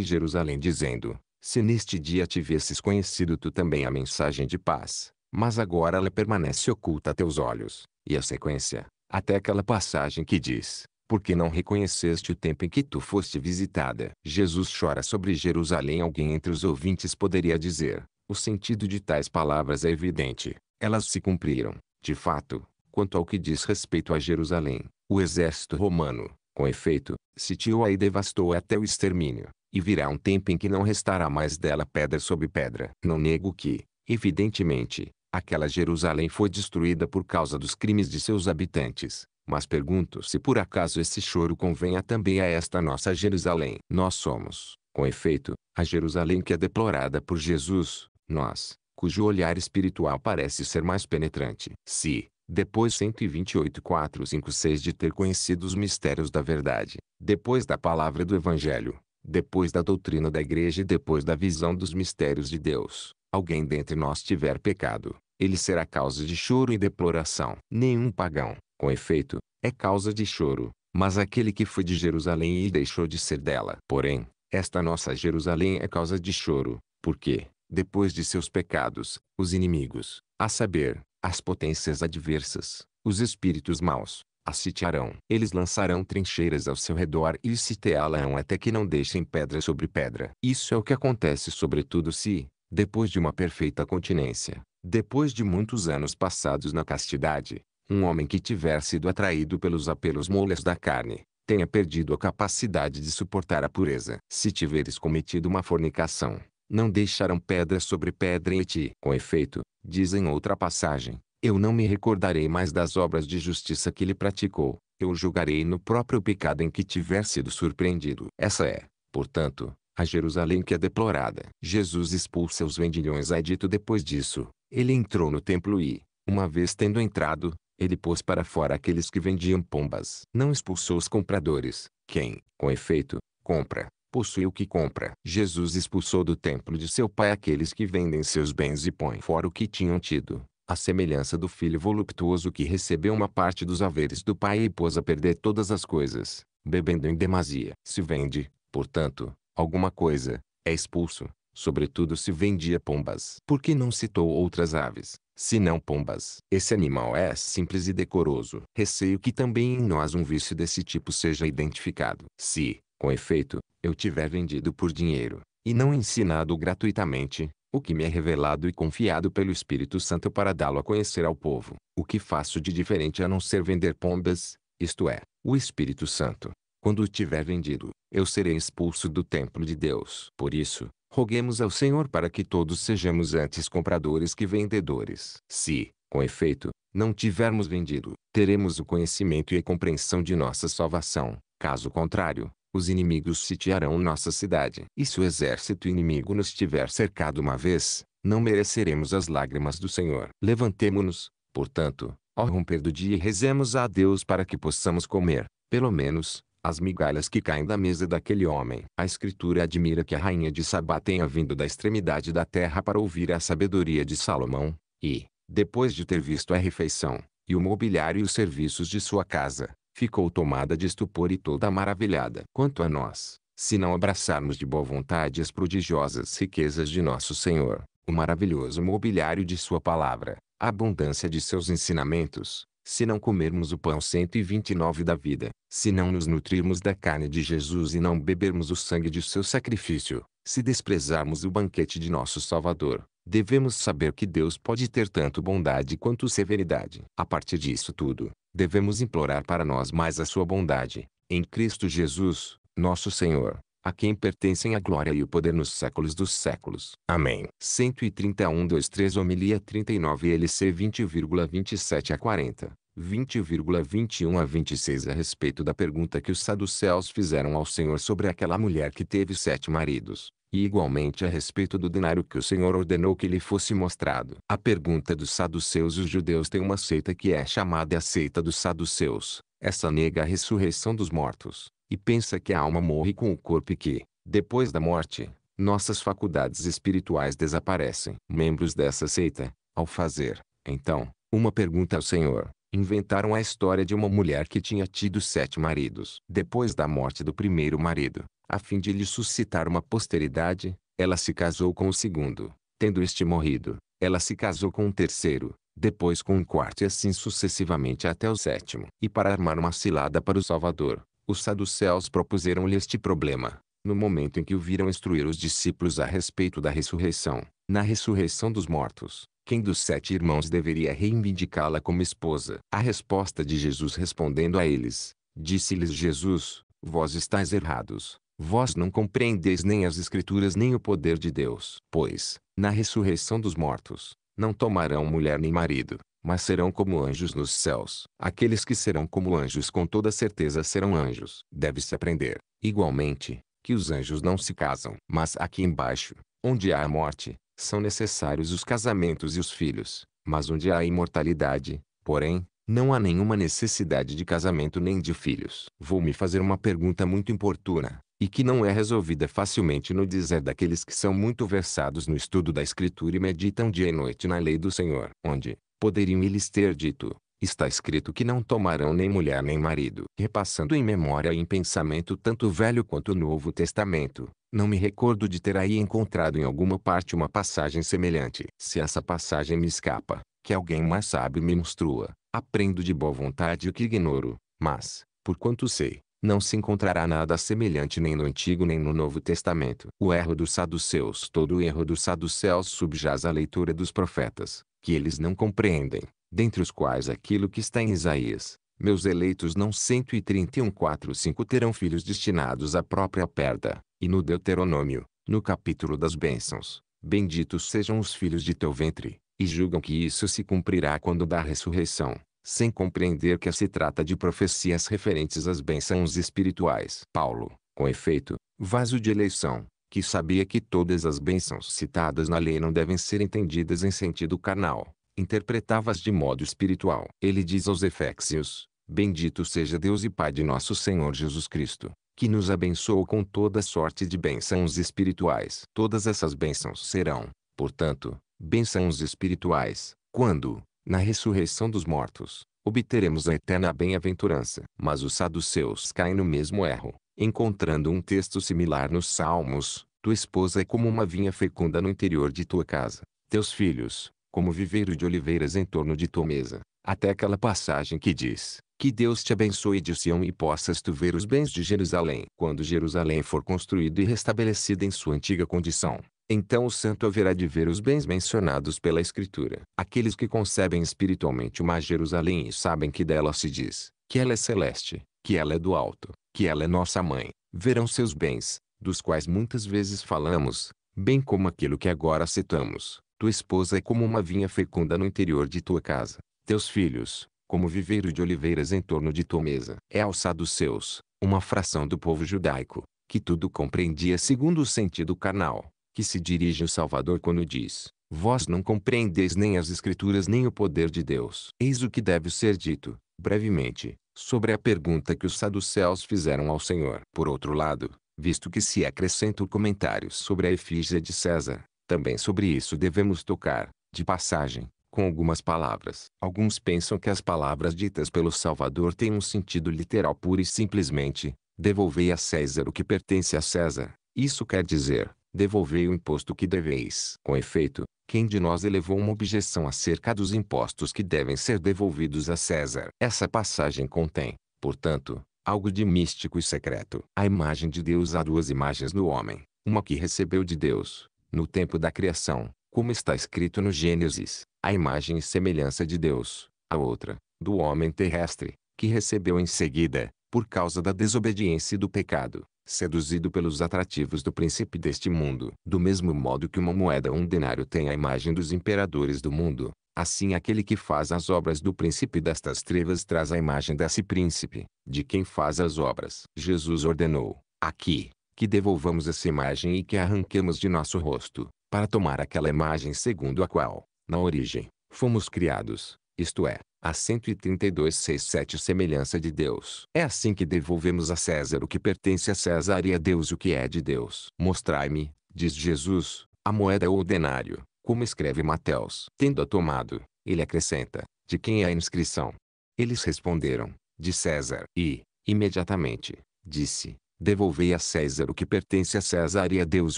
Jerusalém dizendo, se neste dia tivesses conhecido tu também a mensagem de paz, mas agora ela permanece oculta a teus olhos, e a sequência, até aquela passagem que diz, porque não reconheceste o tempo em que tu foste visitada. Jesus chora sobre Jerusalém. Alguém entre os ouvintes poderia dizer: o sentido de tais palavras é evidente, elas se cumpriram. De fato, quanto ao que diz respeito a Jerusalém, o exército romano, com efeito, sitiou-a e devastou até o extermínio. E virá um tempo em que não restará mais dela pedra sob pedra. Não nego que, evidentemente, aquela Jerusalém foi destruída por causa dos crimes de seus habitantes. Mas pergunto se por acaso esse choro convenha também a esta nossa Jerusalém. Nós somos, com efeito, a Jerusalém que é deplorada por Jesus, nós, cujo olhar espiritual parece ser mais penetrante. Se, depois 128 456 de ter conhecido os mistérios da verdade, depois da palavra do Evangelho, depois da doutrina da igreja e depois da visão dos mistérios de Deus, alguém dentre nós tiver pecado, ele será causa de choro e deploração. Nenhum pagão, com efeito, é causa de choro, mas aquele que foi de Jerusalém e deixou de ser dela. Porém, esta nossa Jerusalém é causa de choro, porque, depois de seus pecados, os inimigos, a saber, as potências adversas, os espíritos maus, a sitiarão. Eles lançarão trincheiras ao seu redor e sitiá-la até que não deixem pedra sobre pedra. Isso é o que acontece sobretudo se, depois de uma perfeita continência, depois de muitos anos passados na castidade, um homem que tiver sido atraído pelos apelos molhas da carne, tenha perdido a capacidade de suportar a pureza. Se tiveres cometido uma fornicação, não deixarão pedra sobre pedra em ti. Com efeito, dizem outra passagem, eu não me recordarei mais das obras de justiça que ele praticou, eu o julgarei no próprio pecado em que tiver sido surpreendido. Essa é, portanto, a Jerusalém que é deplorada. Jesus expulsa os vendilhões. É dito depois disso, ele entrou no templo e, uma vez tendo entrado, ele pôs para fora aqueles que vendiam pombas. Não expulsou os compradores, quem, com efeito, compra, possui o que compra. Jesus expulsou do templo de seu pai aqueles que vendem seus bens e põe fora o que tinham tido. A semelhança do filho voluptuoso que recebeu uma parte dos haveres do pai e pôs a perder todas as coisas, bebendo em demasia. Se vende, portanto, alguma coisa, é expulso, sobretudo se vendia pombas. Por que não citou outras aves, senão pombas? Esse animal é simples e decoroso. Receio que também em nós um vício desse tipo seja identificado. Se, com efeito, eu tiver vendido por dinheiro, e não ensinado gratuitamente, o que me é revelado e confiado pelo Espírito Santo para dá-lo a conhecer ao povo. O que faço de diferente a não ser vender pombas, isto é, o Espírito Santo. Quando o tiver vendido, eu serei expulso do templo de Deus. Por isso, roguemos ao Senhor para que todos sejamos antes compradores que vendedores. Se, com efeito, não tivermos vendido, teremos o conhecimento e a compreensão de nossa salvação. Caso contrário, os inimigos sitiarão nossa cidade. E se o exército inimigo nos tiver cercado uma vez, não mereceremos as lágrimas do Senhor. Levantemo-nos, portanto, ao romper do dia e rezemos a Deus para que possamos comer, pelo menos, as migalhas que caem da mesa daquele homem. A escritura admira que a rainha de Sabá tenha vindo da extremidade da terra para ouvir a sabedoria de Salomão, e, depois de ter visto a refeição, e o mobiliário e os serviços de sua casa, ficou tomada de estupor e toda maravilhada. Quanto a nós, se não abraçarmos de boa vontade as prodigiosas riquezas de nosso Senhor, o maravilhoso mobiliário de Sua palavra, a abundância de seus ensinamentos, se não comermos o pão 129 da vida, se não nos nutrirmos da carne de Jesus e não bebermos o sangue de seu sacrifício, se desprezarmos o banquete de nosso Salvador, devemos saber que Deus pode ter tanto bondade quanto severidade. A partir disso tudo, devemos implorar para nós mais a sua bondade, em Cristo Jesus, nosso Senhor, a quem pertencem a glória e o poder nos séculos dos séculos. Amém. 131 23 Homilia 39 LC 20,27 a 40. 20,21 a 26 a respeito da pergunta que os saduceus fizeram ao Senhor sobre aquela mulher que teve sete maridos. E igualmente a respeito do denário que o Senhor ordenou que lhe fosse mostrado. A pergunta dos saduceus Os judeus têm uma seita que é chamada a seita dos saduceus. Essa nega a ressurreição dos mortos, e pensa que a alma morre com o corpo e que, depois da morte, nossas faculdades espirituais desaparecem. Membros dessa seita, ao fazer, então, uma pergunta ao Senhor, inventaram a história de uma mulher que tinha tido sete maridos. Depois da morte do primeiro marido, a fim de lhe suscitar uma posteridade, ela se casou com o segundo. Tendo este morrido, ela se casou com o um terceiro, depois com um quarto e assim sucessivamente até o sétimo. E para armar uma cilada para o Salvador, os saduceus propuseram-lhe este problema. No momento em que o viram instruir os discípulos a respeito da ressurreição, na ressurreição dos mortos, quem dos sete irmãos deveria reivindicá-la como esposa? A resposta de Jesus respondendo a eles, disse-lhes Jesus, vós estáis errados. Vós não compreendeis nem as Escrituras nem o poder de Deus. Pois, na ressurreição dos mortos, não tomarão mulher nem marido, mas serão como anjos nos céus. Aqueles que serão como anjos com toda certeza serão anjos. Deve-se aprender, igualmente, que os anjos não se casam. Mas aqui embaixo, onde há a morte, são necessários os casamentos e os filhos, mas onde há imortalidade, porém, não há nenhuma necessidade de casamento nem de filhos. Vou me fazer uma pergunta muito importuna, e que não é resolvida facilmente no dizer é daqueles que são muito versados no estudo da Escritura e meditam dia e noite na lei do Senhor, onde, poderiam eles ter dito, Está escrito que não tomarão nem mulher nem marido. Repassando em memória e em pensamento tanto o Velho quanto o Novo Testamento, não me recordo de ter aí encontrado em alguma parte uma passagem semelhante. Se essa passagem me escapa, que alguém mais sábio me instrua, aprendo de boa vontade o que ignoro, mas, por quanto sei, não se encontrará nada semelhante nem no Antigo nem no Novo Testamento. O erro dos saduceus Todo o erro dos saduceus subjaz à leitura dos profetas, que eles não compreendem dentre os quais aquilo que está em Isaías, meus eleitos não 131:45 terão filhos destinados à própria perda, e no Deuteronômio, no capítulo das bênçãos, benditos sejam os filhos de teu ventre, e julgam que isso se cumprirá quando da ressurreição, sem compreender que se trata de profecias referentes às bênçãos espirituais. Paulo, com efeito, vaso de eleição, que sabia que todas as bênçãos citadas na lei não devem ser entendidas em sentido carnal, interpretavas as de modo espiritual. Ele diz aos Efésios: Bendito seja Deus e Pai de nosso Senhor Jesus Cristo, que nos abençoou com toda sorte de bênçãos espirituais. Todas essas bênçãos serão, portanto, bênçãos espirituais, quando, na ressurreição dos mortos, obteremos a eterna bem-aventurança. Mas os saduceus caem no mesmo erro, encontrando um texto similar nos Salmos: Tua esposa é como uma vinha fecunda no interior de tua casa. Teus filhos, como viveiro de oliveiras em torno de tua mesa. Até aquela passagem que diz, que Deus te abençoe de Sião e possas tu ver os bens de Jerusalém. Quando Jerusalém for construída e restabelecida em sua antiga condição, então o santo haverá de ver os bens mencionados pela Escritura. Aqueles que concebem espiritualmente uma Jerusalém e sabem que dela se diz, que ela é celeste, que ela é do alto, que ela é nossa mãe, verão seus bens, dos quais muitas vezes falamos, bem como aquilo que agora citamos. Tua esposa é como uma vinha fecunda no interior de tua casa. Teus filhos, como viveiro de oliveiras em torno de tua mesa. É alçado os seus, uma fração do povo judaico, que tudo compreendia segundo o sentido carnal, que se dirige o Salvador quando diz, Vós não compreendeis nem as Escrituras nem o poder de Deus. Eis o que deve ser dito, brevemente, sobre a pergunta que os saduceus fizeram ao Senhor. Por outro lado, visto que se acrescenta o comentário sobre a efígie de César, também sobre isso devemos tocar, de passagem, com algumas palavras. Alguns pensam que as palavras ditas pelo Salvador têm um sentido literal puro e simplesmente, devolvei a César o que pertence a César. Isso quer dizer, devolvei o imposto que deveis. Com efeito, quem de nós elevou uma objeção acerca dos impostos que devem ser devolvidos a César? Essa passagem contém, portanto, algo de místico e secreto. A imagem de Deus há duas imagens no homem, uma que recebeu de Deus, no tempo da criação, como está escrito no Gênesis, a imagem e semelhança de Deus, a outra, do homem terrestre, que recebeu em seguida, por causa da desobediência e do pecado, seduzido pelos atrativos do príncipe deste mundo. Do mesmo modo que uma moeda ou um denário tem a imagem dos imperadores do mundo, assim aquele que faz as obras do príncipe destas trevas traz a imagem desse príncipe, de quem faz as obras. Jesus ordenou, aqui, que devolvamos essa imagem e que arranquemos de nosso rosto, para tomar aquela imagem segundo a qual, na origem, fomos criados, isto é, a 132,67 semelhança de Deus. É assim que devolvemos a César o que pertence a César e a Deus o que é de Deus. Mostrai-me, diz Jesus, a moeda ou o denário, como escreve Mateus. Tendo-a tomado, ele acrescenta, de quem é a inscrição? Eles responderam, de César. E, imediatamente, disse, Devolvei a César o que pertence a César e a Deus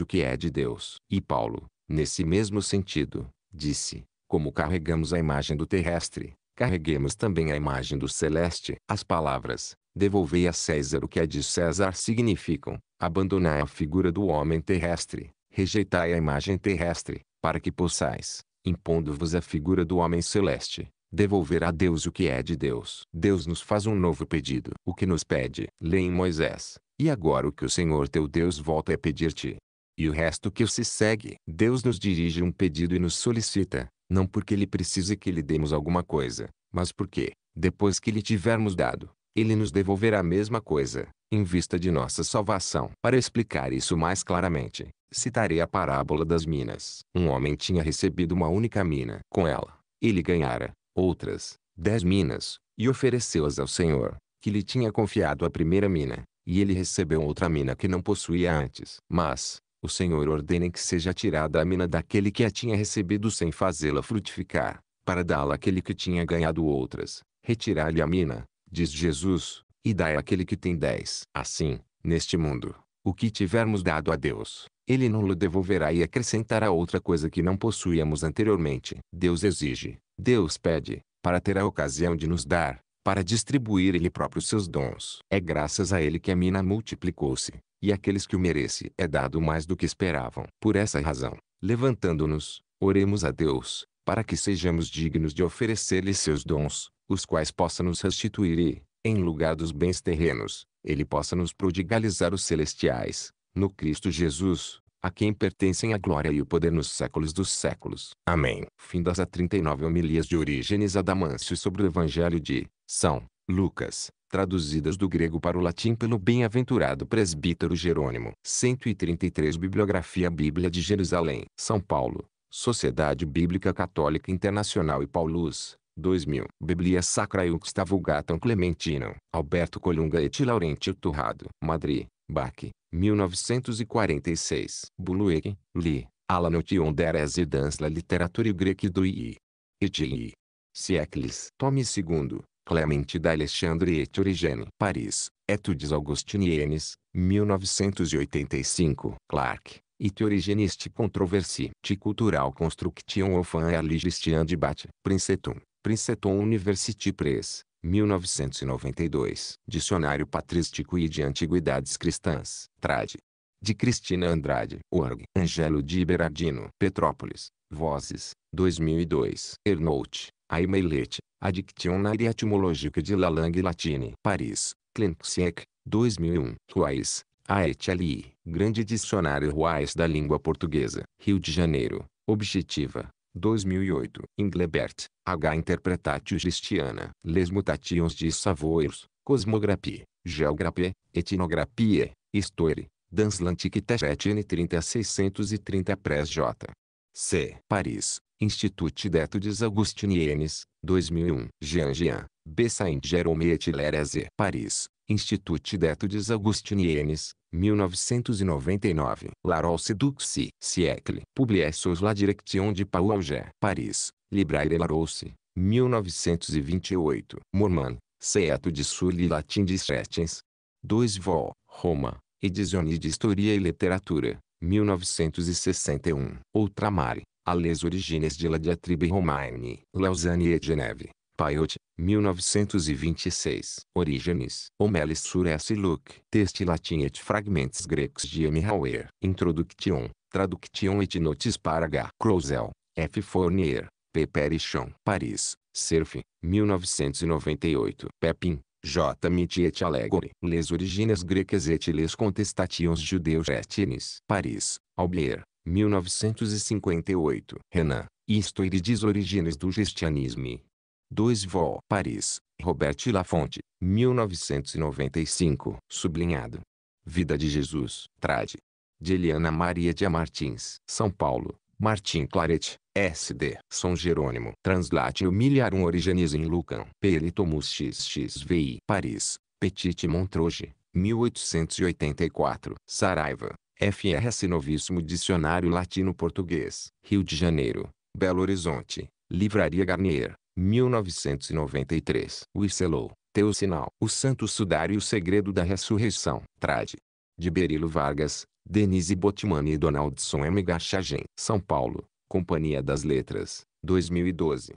o que é de Deus. E Paulo, nesse mesmo sentido, disse: Como carregamos a imagem do terrestre, carreguemos também a imagem do celeste. As palavras, devolvei a César o que é de César significam, abandonai a figura do homem terrestre, rejeitai a imagem terrestre, para que possais, impondo-vos a figura do homem celeste, devolver a Deus o que é de Deus. Deus nos faz um novo pedido. O que nos pede? Leia em Moisés, e agora o que o Senhor teu Deus volta é pedir-te. E o resto que se segue. Deus nos dirige um pedido e nos solicita, não porque ele precise que lhe demos alguma coisa, mas porque, depois que lhe tivermos dado, ele nos devolverá a mesma coisa, em vista de nossa salvação. Para explicar isso mais claramente, citarei a parábola das minas. Um homem tinha recebido uma única mina. Com ela, ele ganhara outras dez minas, e ofereceu-as ao Senhor, que lhe tinha confiado a primeira mina. E ele recebeu outra mina que não possuía antes. Mas, o Senhor ordena que seja tirada a mina daquele que a tinha recebido sem fazê-la frutificar, para dá-la àquele que tinha ganhado outras. Retirar-lhe a mina, diz Jesus, e a àquele que tem dez. Assim, neste mundo, o que tivermos dado a Deus, ele não lhe devolverá e acrescentará outra coisa que não possuíamos anteriormente. Deus exige, Deus pede, para ter a ocasião de nos dar, para distribuir ele próprio seus dons. É graças a ele que a mina multiplicou-se, e aqueles que o merece é dado mais do que esperavam. Por essa razão, levantando-nos, oremos a Deus, para que sejamos dignos de oferecer-lhe seus dons, os quais possa nos restituir e, em lugar dos bens terrenos, ele possa nos prodigalizar os celestiais, no Cristo Jesus, a quem pertencem a glória e o poder nos séculos dos séculos. Amém. Fim das a 39 homilias de Orígenes Adamâncio sobre o Evangelho de são Lucas, traduzidas do grego para o latim pelo bem-aventurado presbítero Jerônimo. 133 Bibliografia Bíblia de Jerusalém, São Paulo, Sociedade Bíblica Católica Internacional e Paulus, 2000. Biblia Sacra Iuxta Vulgatam Clementinam, Alberto Colunga et Laurentio Turrado Madrid, Bach, 1946. Buluek, Li, Alanotion e dans la Literatura Grec do I. Etii. Siecles. Tome II, Clemente d'Alexandre et Origene. Paris, Etudes Augustiniennes, 1985. Clark, et Origeniste controversie. Cultural construction of an early Christian debate. Princeton, Princeton University Press. 1992. Dicionário Patrístico e de Antiguidades Cristãs. Trad. De Cristina Andrade. Org. Angelo de Iberardino. Petrópolis. Vozes. 2002. Ernout. A Emailete, a Dictionnaire etimológica de la langue latine. Paris, Clenxiec, 2001. Ruais, AETLI, Grande Dicionário Ruais da Língua Portuguesa. Rio de Janeiro, Objetiva, 2008. Inglebert, H. Interpretatio Cristiana. Les Mutations de Savoirs, Cosmographie, Geographie, Etnographie, Histoire, dans l'Antiquité n 630, Press J. C. Paris, Institut d'Etudes augustiniennes, 2001. Jean Jean, B. saint et Paris, Institut d'Etudes augustiniennes, 1999. Larol Seduxi, siècle. Publié sous la direction de Paul Auger. Paris, Libraire Larousse, 1928. Morman, de sur le latim de Sretens. 2 Vol, Roma, Edizioni de História e Literatura, 1961. Ultramar, Les origines de la diatribe romaine, Lausanne et Geneve, Paiot, 1926. Origines, Homelis sur S. Luc. Teste latin et fragmentes grecs de M. Hauer. Introduction, traduction et notes para H. Crozel, F. Fournier, P. Perichon. Paris, Cerf, 1998. Pepin, J. Mitty et Allegori. Les origines grecas et les contestations judeus etnis. Paris, Albier, 1958. Renan, Histoire é origines do Cristianisme. 2 Vol. Paris, Robert Lafonte, 1995. Sublinhado. Vida de Jesus, Trade. De Eliana Maria de Martins, São Paulo, Martin Claret, SD. São Jerônimo. Translate Humiliarum Origenis em Lucan. Pelitomus XXVI. Paris, Petit Montreuge, 1884. Saraiva, FRS Novíssimo Dicionário Latino-Português, Rio de Janeiro, Belo Horizonte, Livraria Garnier, 1993. Wicelou, Teu Sinal. O Santo Sudário e o Segredo da Ressurreição. Trade. De Berilo Vargas, Denise Botimani e Donaldson M. Gachagen. São Paulo, Companhia das Letras, 2012.